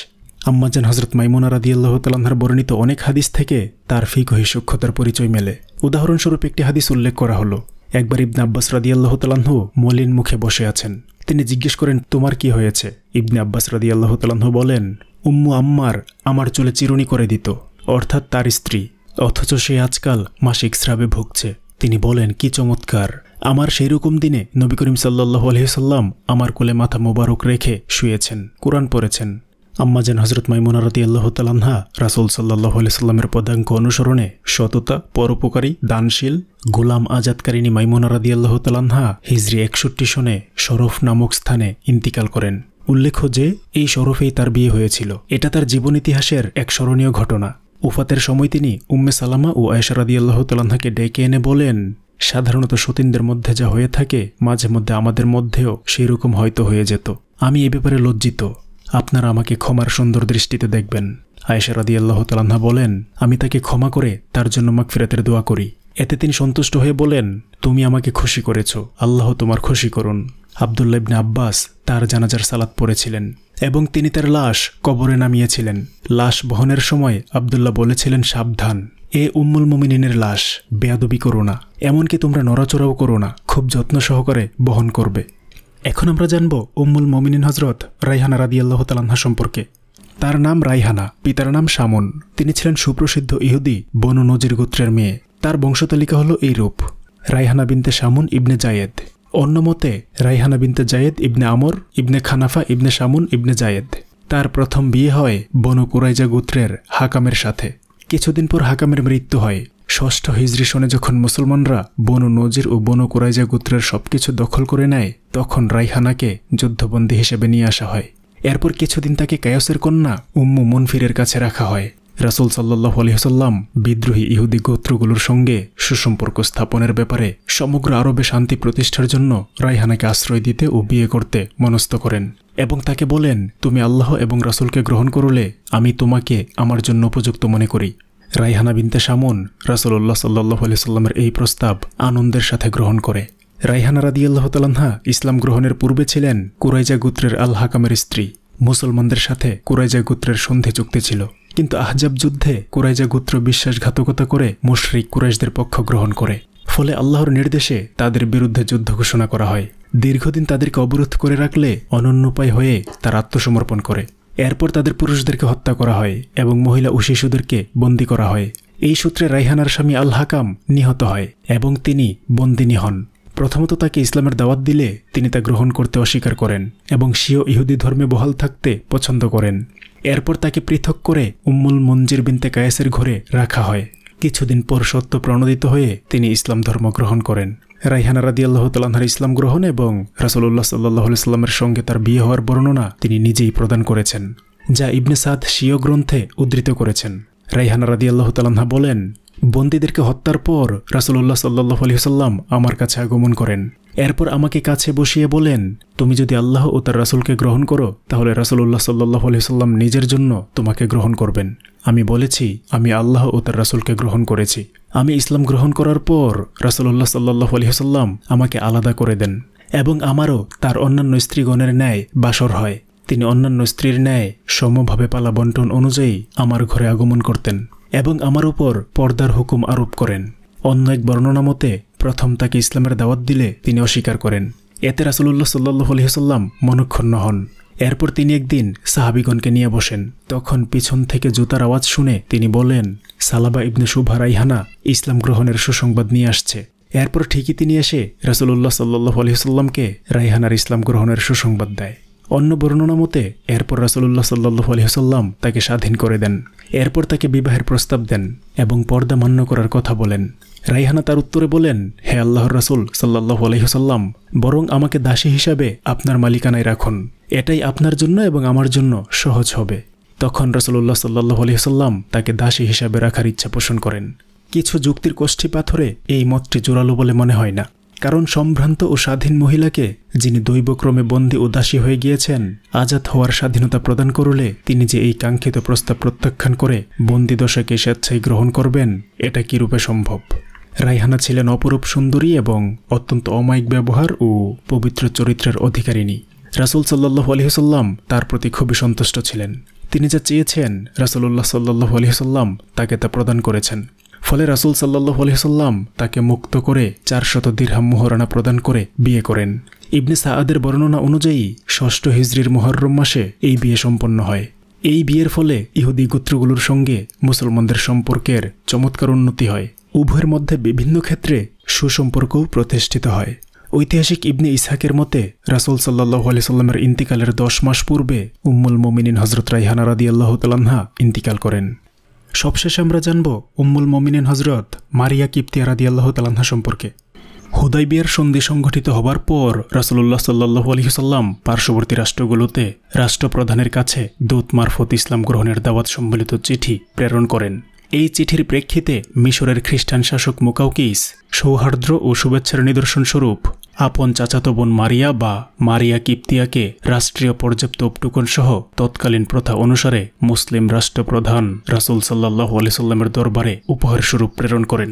S1: আম্মাজান হজরত মাইমোনা আল্লাহ তালাহার বর্ণিত অনেক হাদিস থেকে তার ফিকহি সূক্ষ্মতার পরিচয় মেলে উদাহরণস্বরূপ একটি হাদিস উল্লেখ করা হলো একবার ইবনে আব্বাস আল্লাহ তালাহু মলিন মুখে বসে আছেন তিনি জিজ্ঞেস করেন তোমার কি হয়েছে ইবনে আব্বাস আল্লাহ তালাহু বলেন উম্মু আম্মার আমার চুলে চিরুনি করে দিত অর্থাৎ তার স্ত্রী অথচ সে আজকাল মাসিক স্রাবে ভুগছে তিনি বলেন কি চমৎকার আমার সেই রকম দিনে নবী করিম সাল্লাহ আলহিসাল্লাম আমার কোলে মাথা মোবারক রেখে শুয়েছেন কোরআন পড়েছেন আম্মাজান হজরত রতি আল্লাহ তালহা রাসুল সাল্লাহ সাল্লামের পদাঙ্ক অনুসরণে সততা পরোপকারী দানশীল গোলাম আজাদকারিনী রাদি আল্লাহ তালহা হিজরি একষট্টি সনে শরফ নামক স্থানে ইন্তিকাল করেন উল্লেখ্য যে এই শরফেই তার বিয়ে হয়েছিল এটা তার জীবন ইতিহাসের এক স্মরণীয় ঘটনা উফাতের সময় তিনি উম্মে সালামা ও রাদি আল্লাহ তালহাকে ডেকে এনে বলেন সাধারণত সতীনদের মধ্যে যা হয়ে থাকে মাঝে মধ্যে আমাদের মধ্যেও সেই রকম হয়তো হয়ে যেত আমি এ ব্যাপারে লজ্জিত আপনারা আমাকে ক্ষমার সুন্দর দৃষ্টিতে দেখবেন আয়েশা রাদি আল্লাহ তালান্না বলেন আমি তাকে ক্ষমা করে তার জন্য মাগফিরাতের দোয়া করি এতে তিনি সন্তুষ্ট হয়ে বলেন তুমি আমাকে খুশি করেছ আল্লাহ তোমার খুশি করুন আবদুল্লা ইবনে আব্বাস তার জানাজার সালাত পড়েছিলেন এবং তিনি তার লাশ কবরে নামিয়েছিলেন লাশ বহনের সময় আবদুল্লাহ বলেছিলেন সাবধান এ উম্মুল মুমিনিনের লাশ বেয়াদবি করো না এমনকি তোমরা নড়াচড়াও করো না খুব যত্ন সহকারে বহন করবে এখন আমরা জানব উম্মুল মমিনিন হজরত রাইহানা রাদিয়াল্লাহ তালান্না সম্পর্কে তার নাম রাইহানা পিতার নাম সামন তিনি ছিলেন সুপ্রসিদ্ধ ইহুদি বনু নজির গোত্রের মেয়ে তার বংশতালিকা হল এই রূপ রাইহানা বিনতে সামুন ইবনে জায়েদ অন্য মতে রাইহানা বিনতে জায়েদ ইবনে আমর ইবনে খানাফা ইবনে সামুন ইবনে জায়েদ তার প্রথম বিয়ে হয় বনু কুরাইজা গোত্রের হাকামের সাথে কিছুদিন পর হাকামের মৃত্যু হয় ষষ্ঠ হিজরি সনে যখন মুসলমানরা বনু নজির ও বনু কুরাইজা গোত্রের সবকিছু দখল করে নেয় তখন রাইহানাকে যুদ্ধবন্দী হিসেবে নিয়ে আসা হয় এরপর কিছুদিন তাকে কায়সের কন্যা উম্মু মনফিরের কাছে রাখা হয় রাসুল সাল্লাহ আলহিহসাল্লাম বিদ্রোহী ইহুদি গোত্রগুলোর সঙ্গে সুসম্পর্ক স্থাপনের ব্যাপারে সমগ্র আরবে শান্তি প্রতিষ্ঠার জন্য রাইহানাকে আশ্রয় দিতে ও বিয়ে করতে মনস্থ করেন এবং তাকে বলেন তুমি আল্লাহ এবং রাসুলকে গ্রহণ করলে আমি তোমাকে আমার জন্য উপযুক্ত মনে করি রাইহানা বিনতে সামুন রাসুল্লাহ সাল্লাহ সাল্লামের এই প্রস্তাব আনন্দের সাথে গ্রহণ করে রাইহানা রাদিয়াল্লাহ তালহা ইসলাম গ্রহণের পূর্বে ছিলেন কুরাইজা গুত্রের আল হাকামের স্ত্রী মুসলমানদের সাথে কুরাইজা গুত্রের সন্ধি চুক্তি ছিল কিন্তু আহজাব যুদ্ধে কুরাইজা গুত্র বিশ্বাসঘাতকতা করে মুশরিক কুরাইশদের পক্ষ গ্রহণ করে ফলে আল্লাহর নির্দেশে তাদের বিরুদ্ধে যুদ্ধ ঘোষণা করা হয় দীর্ঘদিন তাদেরকে অবরোধ করে রাখলে অনন্যপায় হয়ে তার আত্মসমর্পণ করে এরপর তাদের পুরুষদেরকে হত্যা করা হয় এবং মহিলা ও শিশুদেরকে বন্দী করা হয় এই সূত্রে রাইহানার স্বামী আল হাকাম নিহত হয় এবং তিনি বন্দিনী হন প্রথমত তাকে ইসলামের দাওয়াত দিলে তিনি তা গ্রহণ করতে অস্বীকার করেন এবং সিও ইহুদি ধর্মে বহাল থাকতে পছন্দ করেন এরপর তাকে পৃথক করে উম্মুল মঞ্জির বিনতে কায়েসের ঘরে রাখা হয় কিছুদিন পর সত্য প্রণোদিত হয়ে তিনি ইসলাম ধর্ম গ্রহণ করেন রাইহানা রাদি আল্লাহ তালাহার ইসলাম গ্রহণ এবং রাসুল্লাহ সাল্লাহ ইসলামের সঙ্গে তার বিয়ে হওয়ার বর্ণনা তিনি নিজেই প্রদান করেছেন যা ইবনে সাদ স্বীয় গ্রন্থে উদ্ধৃত করেছেন রাইহানা রাদি আল্লাহ তালাহা বলেন বন্দীদেরকে হত্যার পর রাসুল্লাহ সাল্লাহ সাল্লাম আমার কাছে আগমন করেন এরপর আমাকে কাছে বসিয়ে বলেন তুমি যদি আল্লাহ ও তার রাসুলকে গ্রহণ করো তাহলে রাসুল্লাহ সাল্লাহ সাল্লাম নিজের জন্য তোমাকে গ্রহণ করবেন আমি বলেছি আমি আল্লাহ ও তার রাসুলকে গ্রহণ করেছি আমি ইসলাম গ্রহণ করার পর রাসুল্লাহ সাল্লাহ আলহিহসাল্লাম আমাকে আলাদা করে দেন এবং আমারও তার অন্যান্য স্ত্রীগণের ন্যায় বাসর হয় তিনি অন্যান্য স্ত্রীর ন্যায় সমভাবে পালা বন্টন অনুযায়ী আমার ঘরে আগমন করতেন এবং আমার উপর পর্দার হুকুম আরোপ করেন অন্য এক বর্ণনা মতে প্রথম তাকে ইসলামের দাওয়াত দিলে তিনি অস্বীকার করেন এতে রাসুল্লাহ সাল্লাহ আলহিহসাল্লাম মনক্ষণ্ণ হন এরপর তিনি একদিন সাহাবিগণকে নিয়ে বসেন তখন পিছন থেকে জুতার আওয়াজ শুনে তিনি বলেন সালাবা ইবনে শুভা রাইহানা ইসলাম গ্রহণের সুসংবাদ নিয়ে আসছে এরপর ঠিকই তিনি এসে রাসুলুল্লাহ সাল্লু আলহিহাল্লামকে রাইহানার ইসলাম গ্রহণের সুসংবাদ দেয় অন্য বর্ণনা মতে এরপর রাসুলুল্লাহ সাল্লু আলহিহাল্লাম তাকে স্বাধীন করে দেন এরপর তাকে বিবাহের প্রস্তাব দেন এবং পর্দা মান্য করার কথা বলেন রাইহানা তার উত্তরে বলেন হে আল্লাহর রাসুল সাল্লাহ আলহিহাল্লাম বরং আমাকে দাসী হিসাবে আপনার মালিকানায় রাখুন এটাই আপনার জন্য এবং আমার জন্য সহজ হবে তখন রসল্লাহ সাল্লাহ আলহিহাল্লাম তাকে দাসী হিসাবে রাখার ইচ্ছা পোষণ করেন কিছু যুক্তির কোষ্ঠী পাথরে এই মতটি জোরালো বলে মনে হয় না কারণ সম্ভ্রান্ত ও স্বাধীন মহিলাকে যিনি দৈবক্রমে বন্দী ও দাসী হয়ে গিয়েছেন আজাদ হওয়ার স্বাধীনতা প্রদান করলে তিনি যে এই কাঙ্ক্ষিত প্রস্তাব প্রত্যাখ্যান করে বন্দী দশাকে স্বেচ্ছায় গ্রহণ করবেন এটা কিরূপে সম্ভব রায়হানা ছিলেন অপরূপ সুন্দরী এবং অত্যন্ত অমায়িক ব্যবহার ও পবিত্র চরিত্রের অধিকারিণী রাসুল সাল্লাহ আলহিহসাল্লাম তার প্রতি খুবই সন্তুষ্ট ছিলেন তিনি যা চেয়েছেন রাসুল্লাহ সাল্লাহ আলহিহসাল্লাম তাকে তা প্রদান করেছেন ফলে রাসুল সাল্লাহ আলহিহসাল্লাম তাকে মুক্ত করে চার শত দীর্হাম মোহরানা প্রদান করে বিয়ে করেন ইবনে সাহাদের বর্ণনা অনুযায়ী ষষ্ঠ হিজড়ির মোহরম মাসে এই বিয়ে সম্পন্ন হয় এই বিয়ের ফলে ইহুদি গোত্রগুলোর সঙ্গে মুসলমানদের সম্পর্কের চমৎকার উন্নতি হয় উভয়ের মধ্যে বিভিন্ন ক্ষেত্রে সুসম্পর্কও প্রতিষ্ঠিত হয় ঐতিহাসিক ইবনে ইসহাকের মতে রাসুল সাল্লাহ আলিয়াল্লামের ইন্তিকালের দশ মাস পূর্বে উম্মুল মমিন হজরত রাইহানা রাদি আল্লাহ তালাহা ইন্তিকাল করেন সবশেষে আমরা জানব উম্মুল মমিন হজরত মারিয়া কিপ্তিয়া রাদি আল্লাহ তালাহা সম্পর্কে হুদাইবিয়ার সন্ধি সংঘটিত হবার পর রাসুল্লাহ সাল্লাহ আলহিসাল্লাম পার্শ্ববর্তী রাষ্ট্রগুলোতে রাষ্ট্রপ্রধানের কাছে দূত মারফত ইসলাম গ্রহণের দাওয়াত সম্বলিত চিঠি প্রেরণ করেন এই চিঠির প্রেক্ষিতে মিশরের খ্রিস্টান শাসক মুকাউকিস সৌহার্দ্র ও শুভেচ্ছার নিদর্শনস্বরূপ আপন চাচাতো বোন মারিয়া বা মারিয়া কিপ্তিয়াকে রাষ্ট্রীয় পর্যাপ্ত উপটুকন সহ তৎকালীন প্রথা অনুসারে মুসলিম রাষ্ট্রপ্রধান রাসুল সাল্লাহ আলিসাল্লামের দরবারে উপহার স্বরূপ প্রেরণ করেন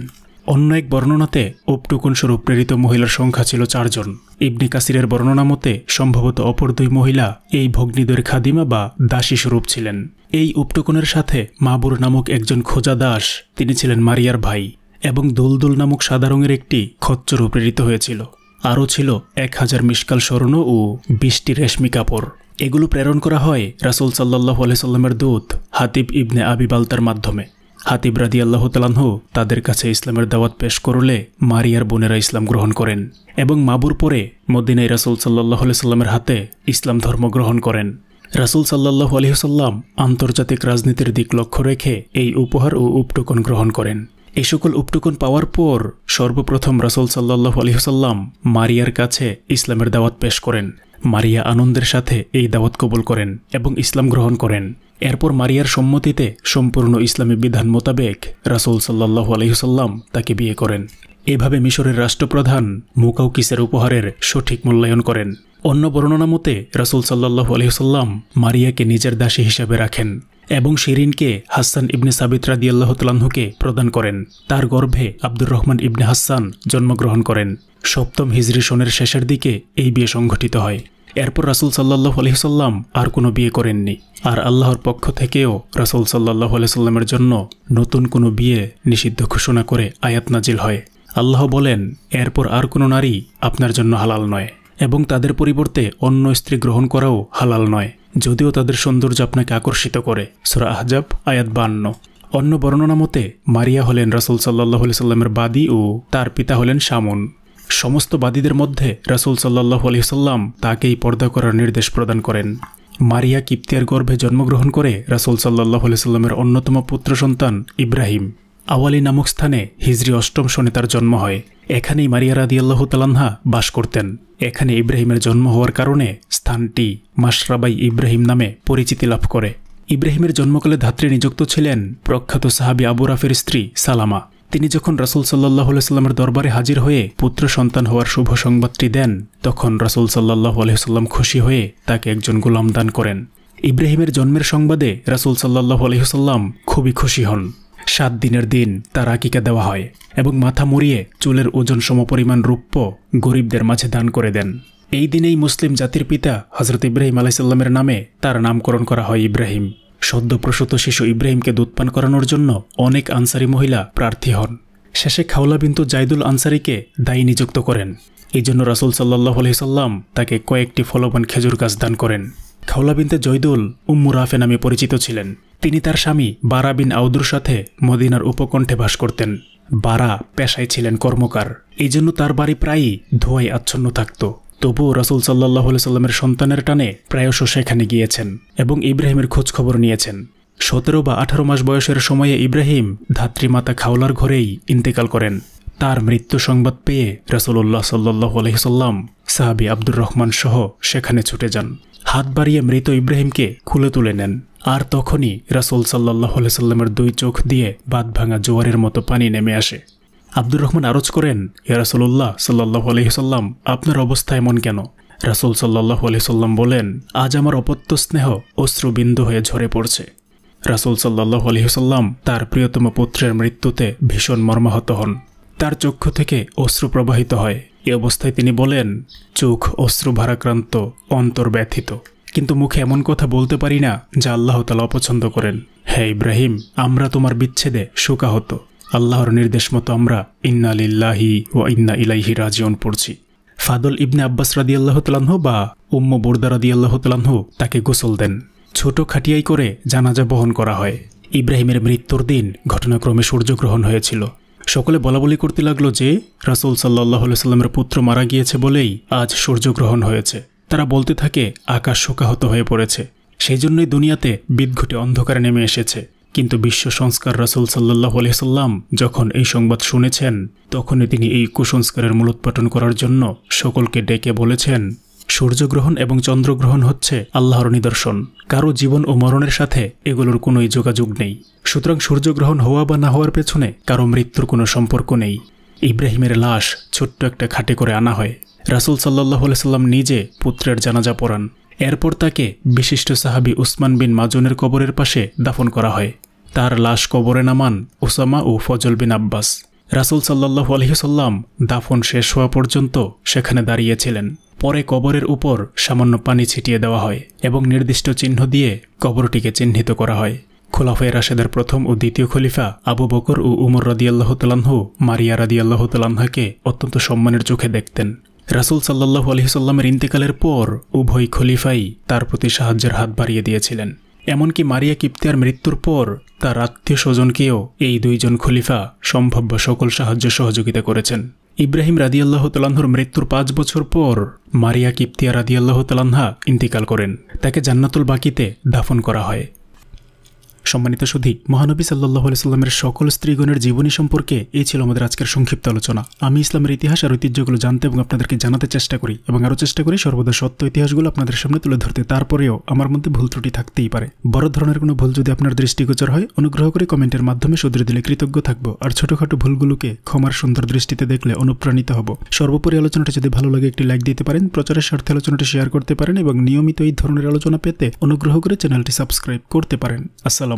S1: অন্য এক বর্ণনাতে উপটুকন স্বরূপ প্রেরিত মহিলার সংখ্যা ছিল চারজন ইবনে কাসিরের বর্ণনা মতে সম্ভবত অপর দুই মহিলা এই ভগ্নীদের খাদিমা বা দাসী স্বরূপ ছিলেন এই উপটকনের সাথে মাবুর নামক একজন খোজা দাস তিনি ছিলেন মারিয়ার ভাই এবং দুলদুল নামক সাদা রঙের একটি খচ্চরও প্রেরিত হয়েছিল আরও ছিল এক হাজার মিসকাল স্বর্ণ ও বিশটি রেশমি কাপড় এগুলো প্রেরণ করা হয় রাসুল সাল্লাহ আলহিসাল্লামের দূত হাতিব ইবনে আবিবালতার মাধ্যমে হাতিব রাদি আল্লাহ তালাহ তাদের কাছে ইসলামের দাওয়াত পেশ করলে মারিয়ার বোনেরা ইসলাম গ্রহণ করেন এবং মাবুর পরে মদিনাই রাসুল সাল্লাহ সাল্লামের হাতে ইসলাম ধর্ম গ্রহণ করেন রাসুল সাল্লাহ আলহিহসাল্লাম আন্তর্জাতিক রাজনীতির দিক লক্ষ্য রেখে এই উপহার ও উপটোকন গ্রহণ করেন এই সকল উপটুকন পাওয়ার পর সর্বপ্রথম রাসুল সাল্লাহ আলহিহসাল্লাম মারিয়ার কাছে ইসলামের দাওয়াত পেশ করেন মারিয়া আনন্দের সাথে এই দাওয়াত কবুল করেন এবং ইসলাম গ্রহণ করেন এরপর মারিয়ার সম্মতিতে সম্পূর্ণ ইসলামী বিধান মোতাবেক রাসুল সাল্লাহ আলহিহসাল্লাম তাকে বিয়ে করেন এভাবে মিশরের রাষ্ট্রপ্রধান মুকাউকিসের উপহারের সঠিক মূল্যায়ন করেন অন্য বর্ণনা মতে রাসুল সাল্লাহ আলহিহসাল্লাম মারিয়াকে নিজের দাসী হিসাবে রাখেন এবং শিরিনকে হাসান ইবনে সাবিত রাদিয়াল্লাহ তালাহুকে প্রদান করেন তার গর্ভে আব্দুর রহমান ইবনে হাসান জন্মগ্রহণ করেন সপ্তম হিজরি সনের শেষের দিকে এই বিয়ে সংঘটিত হয় এরপর রাসুল সাল্লাহ আলহিসাল্লাম আর কোনো বিয়ে করেননি আর আল্লাহর পক্ষ থেকেও রাসুল সাল্লাহ আলহিসাল্লামের জন্য নতুন কোনো বিয়ে নিষিদ্ধ ঘোষণা করে আয়াত নাজিল হয় আল্লাহ বলেন এরপর আর কোনো নারী আপনার জন্য হালাল নয় এবং তাদের পরিবর্তে অন্য স্ত্রী গ্রহণ করাও হালাল নয় যদিও তাদের সৌন্দর্য আপনাকে আকর্ষিত করে সুরা আহজাব আয়াত বান্ন অন্য বর্ণনা মতে মারিয়া হলেন রাসুল সাল্লাহ সাল্লামের বাদী ও তার পিতা হলেন শামুন সমস্ত বাদীদের মধ্যে রাসুল সাল্লাহ সাল্লাম তাকেই পর্দা করার নির্দেশ প্রদান করেন মারিয়া কিপ্তিয়ার গর্ভে জন্মগ্রহণ করে রাসুল সাল্লাহ সাল্লামের অন্যতম পুত্র সন্তান ইব্রাহিম আওয়ালি নামক স্থানে হিজরি অষ্টম সনে তার জন্ম হয় এখানেই মারিয়া রাদিয়াল্লাহ তালান্না বাস করতেন এখানে ইব্রাহিমের জন্ম হওয়ার কারণে স্থানটি মাসরাবাই ইব্রাহিম নামে পরিচিতি লাভ করে ইব্রাহিমের জন্মকালে ধাত্রী নিযুক্ত ছিলেন প্রখ্যাত সাহাবি আবু রাফের স্ত্রী সালামা তিনি যখন রাসুল সাল্লাহ আলাইস্লামের দরবারে হাজির হয়ে পুত্র সন্তান হওয়ার শুভ সংবাদটি দেন তখন রাসুল সাল্লাহ আলহিহাল্লাম খুশি হয়ে তাকে একজন গোলাম দান করেন ইব্রাহিমের জন্মের সংবাদে রাসুল সাল্লাহ আলহিহাল্লাম খুবই খুশি হন সাত দিনের দিন তার আকিকা দেওয়া হয় এবং মাথা মুড়িয়ে চুলের ওজন সমপরিমাণ রূপ্য গরিবদের মাঝে দান করে দেন এই দিনেই মুসলিম জাতির পিতা হজরত ইব্রাহিম আলাইসাল্লামের নামে তার নামকরণ করা হয় ইব্রাহিম সদ্যপ্রসূত শিশু ইব্রাহিমকে দুধপান করানোর জন্য অনেক আনসারি মহিলা প্রার্থী হন শেষে খাওলা বিন্তু জাইদুল আনসারিকে দায়ী নিযুক্ত করেন এই জন্য রাসুল সাল্লাহ আলহিসাল্লাম তাকে কয়েকটি ফলবান খেজুর গাছ দান করেন খাওলা বিনতে জৈদুল উম্মু রাফে নামে পরিচিত ছিলেন তিনি তার স্বামী বারা বিন আউদুর সাথে মদিনার উপকণ্ঠে বাস করতেন বারা পেশায় ছিলেন কর্মকার এই জন্য তার বাড়ি প্রায়ই ধোঁয়ায় আচ্ছন্ন থাকত তবুও রসুল সাল্লাহ সাল্লামের সন্তানের টানে প্রায়শ সেখানে গিয়েছেন এবং ইব্রাহিমের খোঁজখবর নিয়েছেন সতেরো বা আঠারো মাস বয়সের সময়ে ইব্রাহিম ধাত্রীমাতা খাওলার ঘরেই ইন্তেকাল করেন তার মৃত্যু সংবাদ পেয়ে রসুল্লাহ সাল্লাহ আলহিসাল্লাম সাহাবি আব্দুর রহমান সহ সেখানে ছুটে যান হাত বাড়িয়ে মৃত ইব্রাহিমকে খুলে তুলে নেন আর তখনই রাসুল সাল্লাহ সাল্লামের দুই চোখ দিয়ে বাদ ভাঙা জোয়ারের মতো পানি নেমে আসে আব্দুর রহমান আরজ করেন ইয়ারাসুল্লাহ সাল্লাহ আলহিহ্লাম আপনার অবস্থা এমন কেন রাসুল সাল্লাহ আলহিসাল্লাম বলেন আজ আমার অপত্য স্নেহ অশ্রুবিন্দু হয়ে ঝরে পড়ছে রাসুল সাল্লাহ আলহিহ্লাম তার প্রিয়তম পুত্রের মৃত্যুতে ভীষণ মর্মাহত হন তার চক্ষু থেকে অশ্রু প্রবাহিত হয় এ অবস্থায় তিনি বলেন চোখ অশ্রু ভারাক্রান্ত অন্তর ব্যথিত কিন্তু মুখে এমন কথা বলতে পারি না যা আল্লাহ তালা অপছন্দ করেন হ্যাঁ ইব্রাহিম আমরা তোমার বিচ্ছেদে শোকাহত আল্লাহর নির্দেশ মতো আমরা ইন্না লিল্লাহি ও ইন্না ইলাইহি রাজিউন পড়ছি ফাদল ইবনে আব্বাস রাদি তালাহ বা উম্ম বোরদা রাদি তালাহ তাকে গোসল দেন ছোট খাটিয়াই করে জানাজা বহন করা হয় ইব্রাহিমের মৃত্যুর দিন ঘটনাক্রমে সূর্যগ্রহণ হয়েছিল সকলে বলাবলি করতে লাগলো যে রাসুল সাল্লাহ সাল্লামের পুত্র মারা গিয়েছে বলেই আজ সূর্যগ্রহণ হয়েছে তারা বলতে থাকে আকাশ শোকাহত হয়ে পড়েছে সেই জন্যই দুনিয়াতে বিদ্ঘুটে অন্ধকারে নেমে এসেছে কিন্তু বিশ্ব সংস্কার রাসুল সাল্লাহ আলহিসাল্লাম যখন এই সংবাদ শুনেছেন তখনই তিনি এই কুসংস্কারের মূলোৎপাটন করার জন্য সকলকে ডেকে বলেছেন সূর্যগ্রহণ এবং চন্দ্রগ্রহণ হচ্ছে আল্লাহর নিদর্শন কারো জীবন ও মরণের সাথে এগুলোর কোনোই যোগাযোগ নেই সুতরাং সূর্যগ্রহণ হওয়া বা না হওয়ার পেছনে কারো মৃত্যুর কোনো সম্পর্ক নেই ইব্রাহিমের লাশ ছোট্ট একটা খাটে করে আনা হয় রাসুল সাল্লাহ সাল্লাম নিজে পুত্রের জানাজা পড়ান এরপর তাকে বিশিষ্ট সাহাবি উসমান বিন মাজুনের কবরের পাশে দাফন করা হয় তার লাশ কবরে নামান ওসামা ও ফজল বিন আব্বাস রাসুল সাল্লাহ আলহিসাল্লাম দাফন শেষ হওয়া পর্যন্ত সেখানে দাঁড়িয়েছিলেন পরে কবরের উপর সামান্য পানি ছিটিয়ে দেওয়া হয় এবং নির্দিষ্ট চিহ্ন দিয়ে কবরটিকে চিহ্নিত করা হয় খোলাফায় রাশেদের প্রথম ও দ্বিতীয় খলিফা আবু বকর ও উমর রাদিয়াল্লাহ তালাহু মারিয়া রাদিয়াল্লাহ তালাহাকে অত্যন্ত সম্মানের চোখে দেখতেন রাসুল সাল্লাহ আলহিসাল্লামের ইন্তেকালের পর উভয় খলিফাই তার প্রতি সাহায্যের হাত বাড়িয়ে দিয়েছিলেন এমনকি মারিয়া কিপ্তিয়ার মৃত্যুর পর তার আত্মীয় স্বজনকেও এই দুইজন খলিফা সম্ভাব্য সকল সাহায্য সহযোগিতা করেছেন ইব্রাহিম রাদিয়াল্লাহ তালাহর মৃত্যুর পাঁচ বছর পর মারিয়া কিপ্তিয়া রাদিয়াল্লাহ তালাহা ইন্তিকাল করেন তাকে জান্নাতুল বাকিতে দাফন করা হয় সম্মানিত সুধী মহানবী সাল্লাহ সাল্লামের সকল স্ত্রীগণের জীবনী সম্পর্কে এই ছিল আমাদের আজকের সংক্ষিপ্ত আলোচনা আমি ইসলামের ইতিহাস আর ঐতিহ্যগুলো জানতে এবং আপনাদেরকে জানাতে চেষ্টা করি এবং আরও চেষ্টা করি সর্বদা সত্য ইতিহাসগুলো আপনাদের সামনে তুলে ধরতে তারপরেও আমার মধ্যে ভুল ত্রুটি থাকতেই পারে বড় ধরনের কোনো ভুল যদি আপনার দৃষ্টিগোচর হয় অনুগ্রহ করে কমেন্টের মাধ্যমে শুধরে দিলে কৃতজ্ঞ থাকবো আর ছোটখাটো ভুলগুলোকে ক্ষমার সুন্দর দৃষ্টিতে দেখলে অনুপ্রাণিত হব সর্বোপরি আলোচনাটা যদি ভালো লাগে একটি লাইক দিতে পারেন প্রচারের স্বার্থে আলোচনাটি শেয়ার করতে পারেন এবং নিয়মিত এই ধরনের আলোচনা পেতে অনুগ্রহ করে চ্যানেলটি সাবস্ক্রাইব করতে পারেন আসসালাম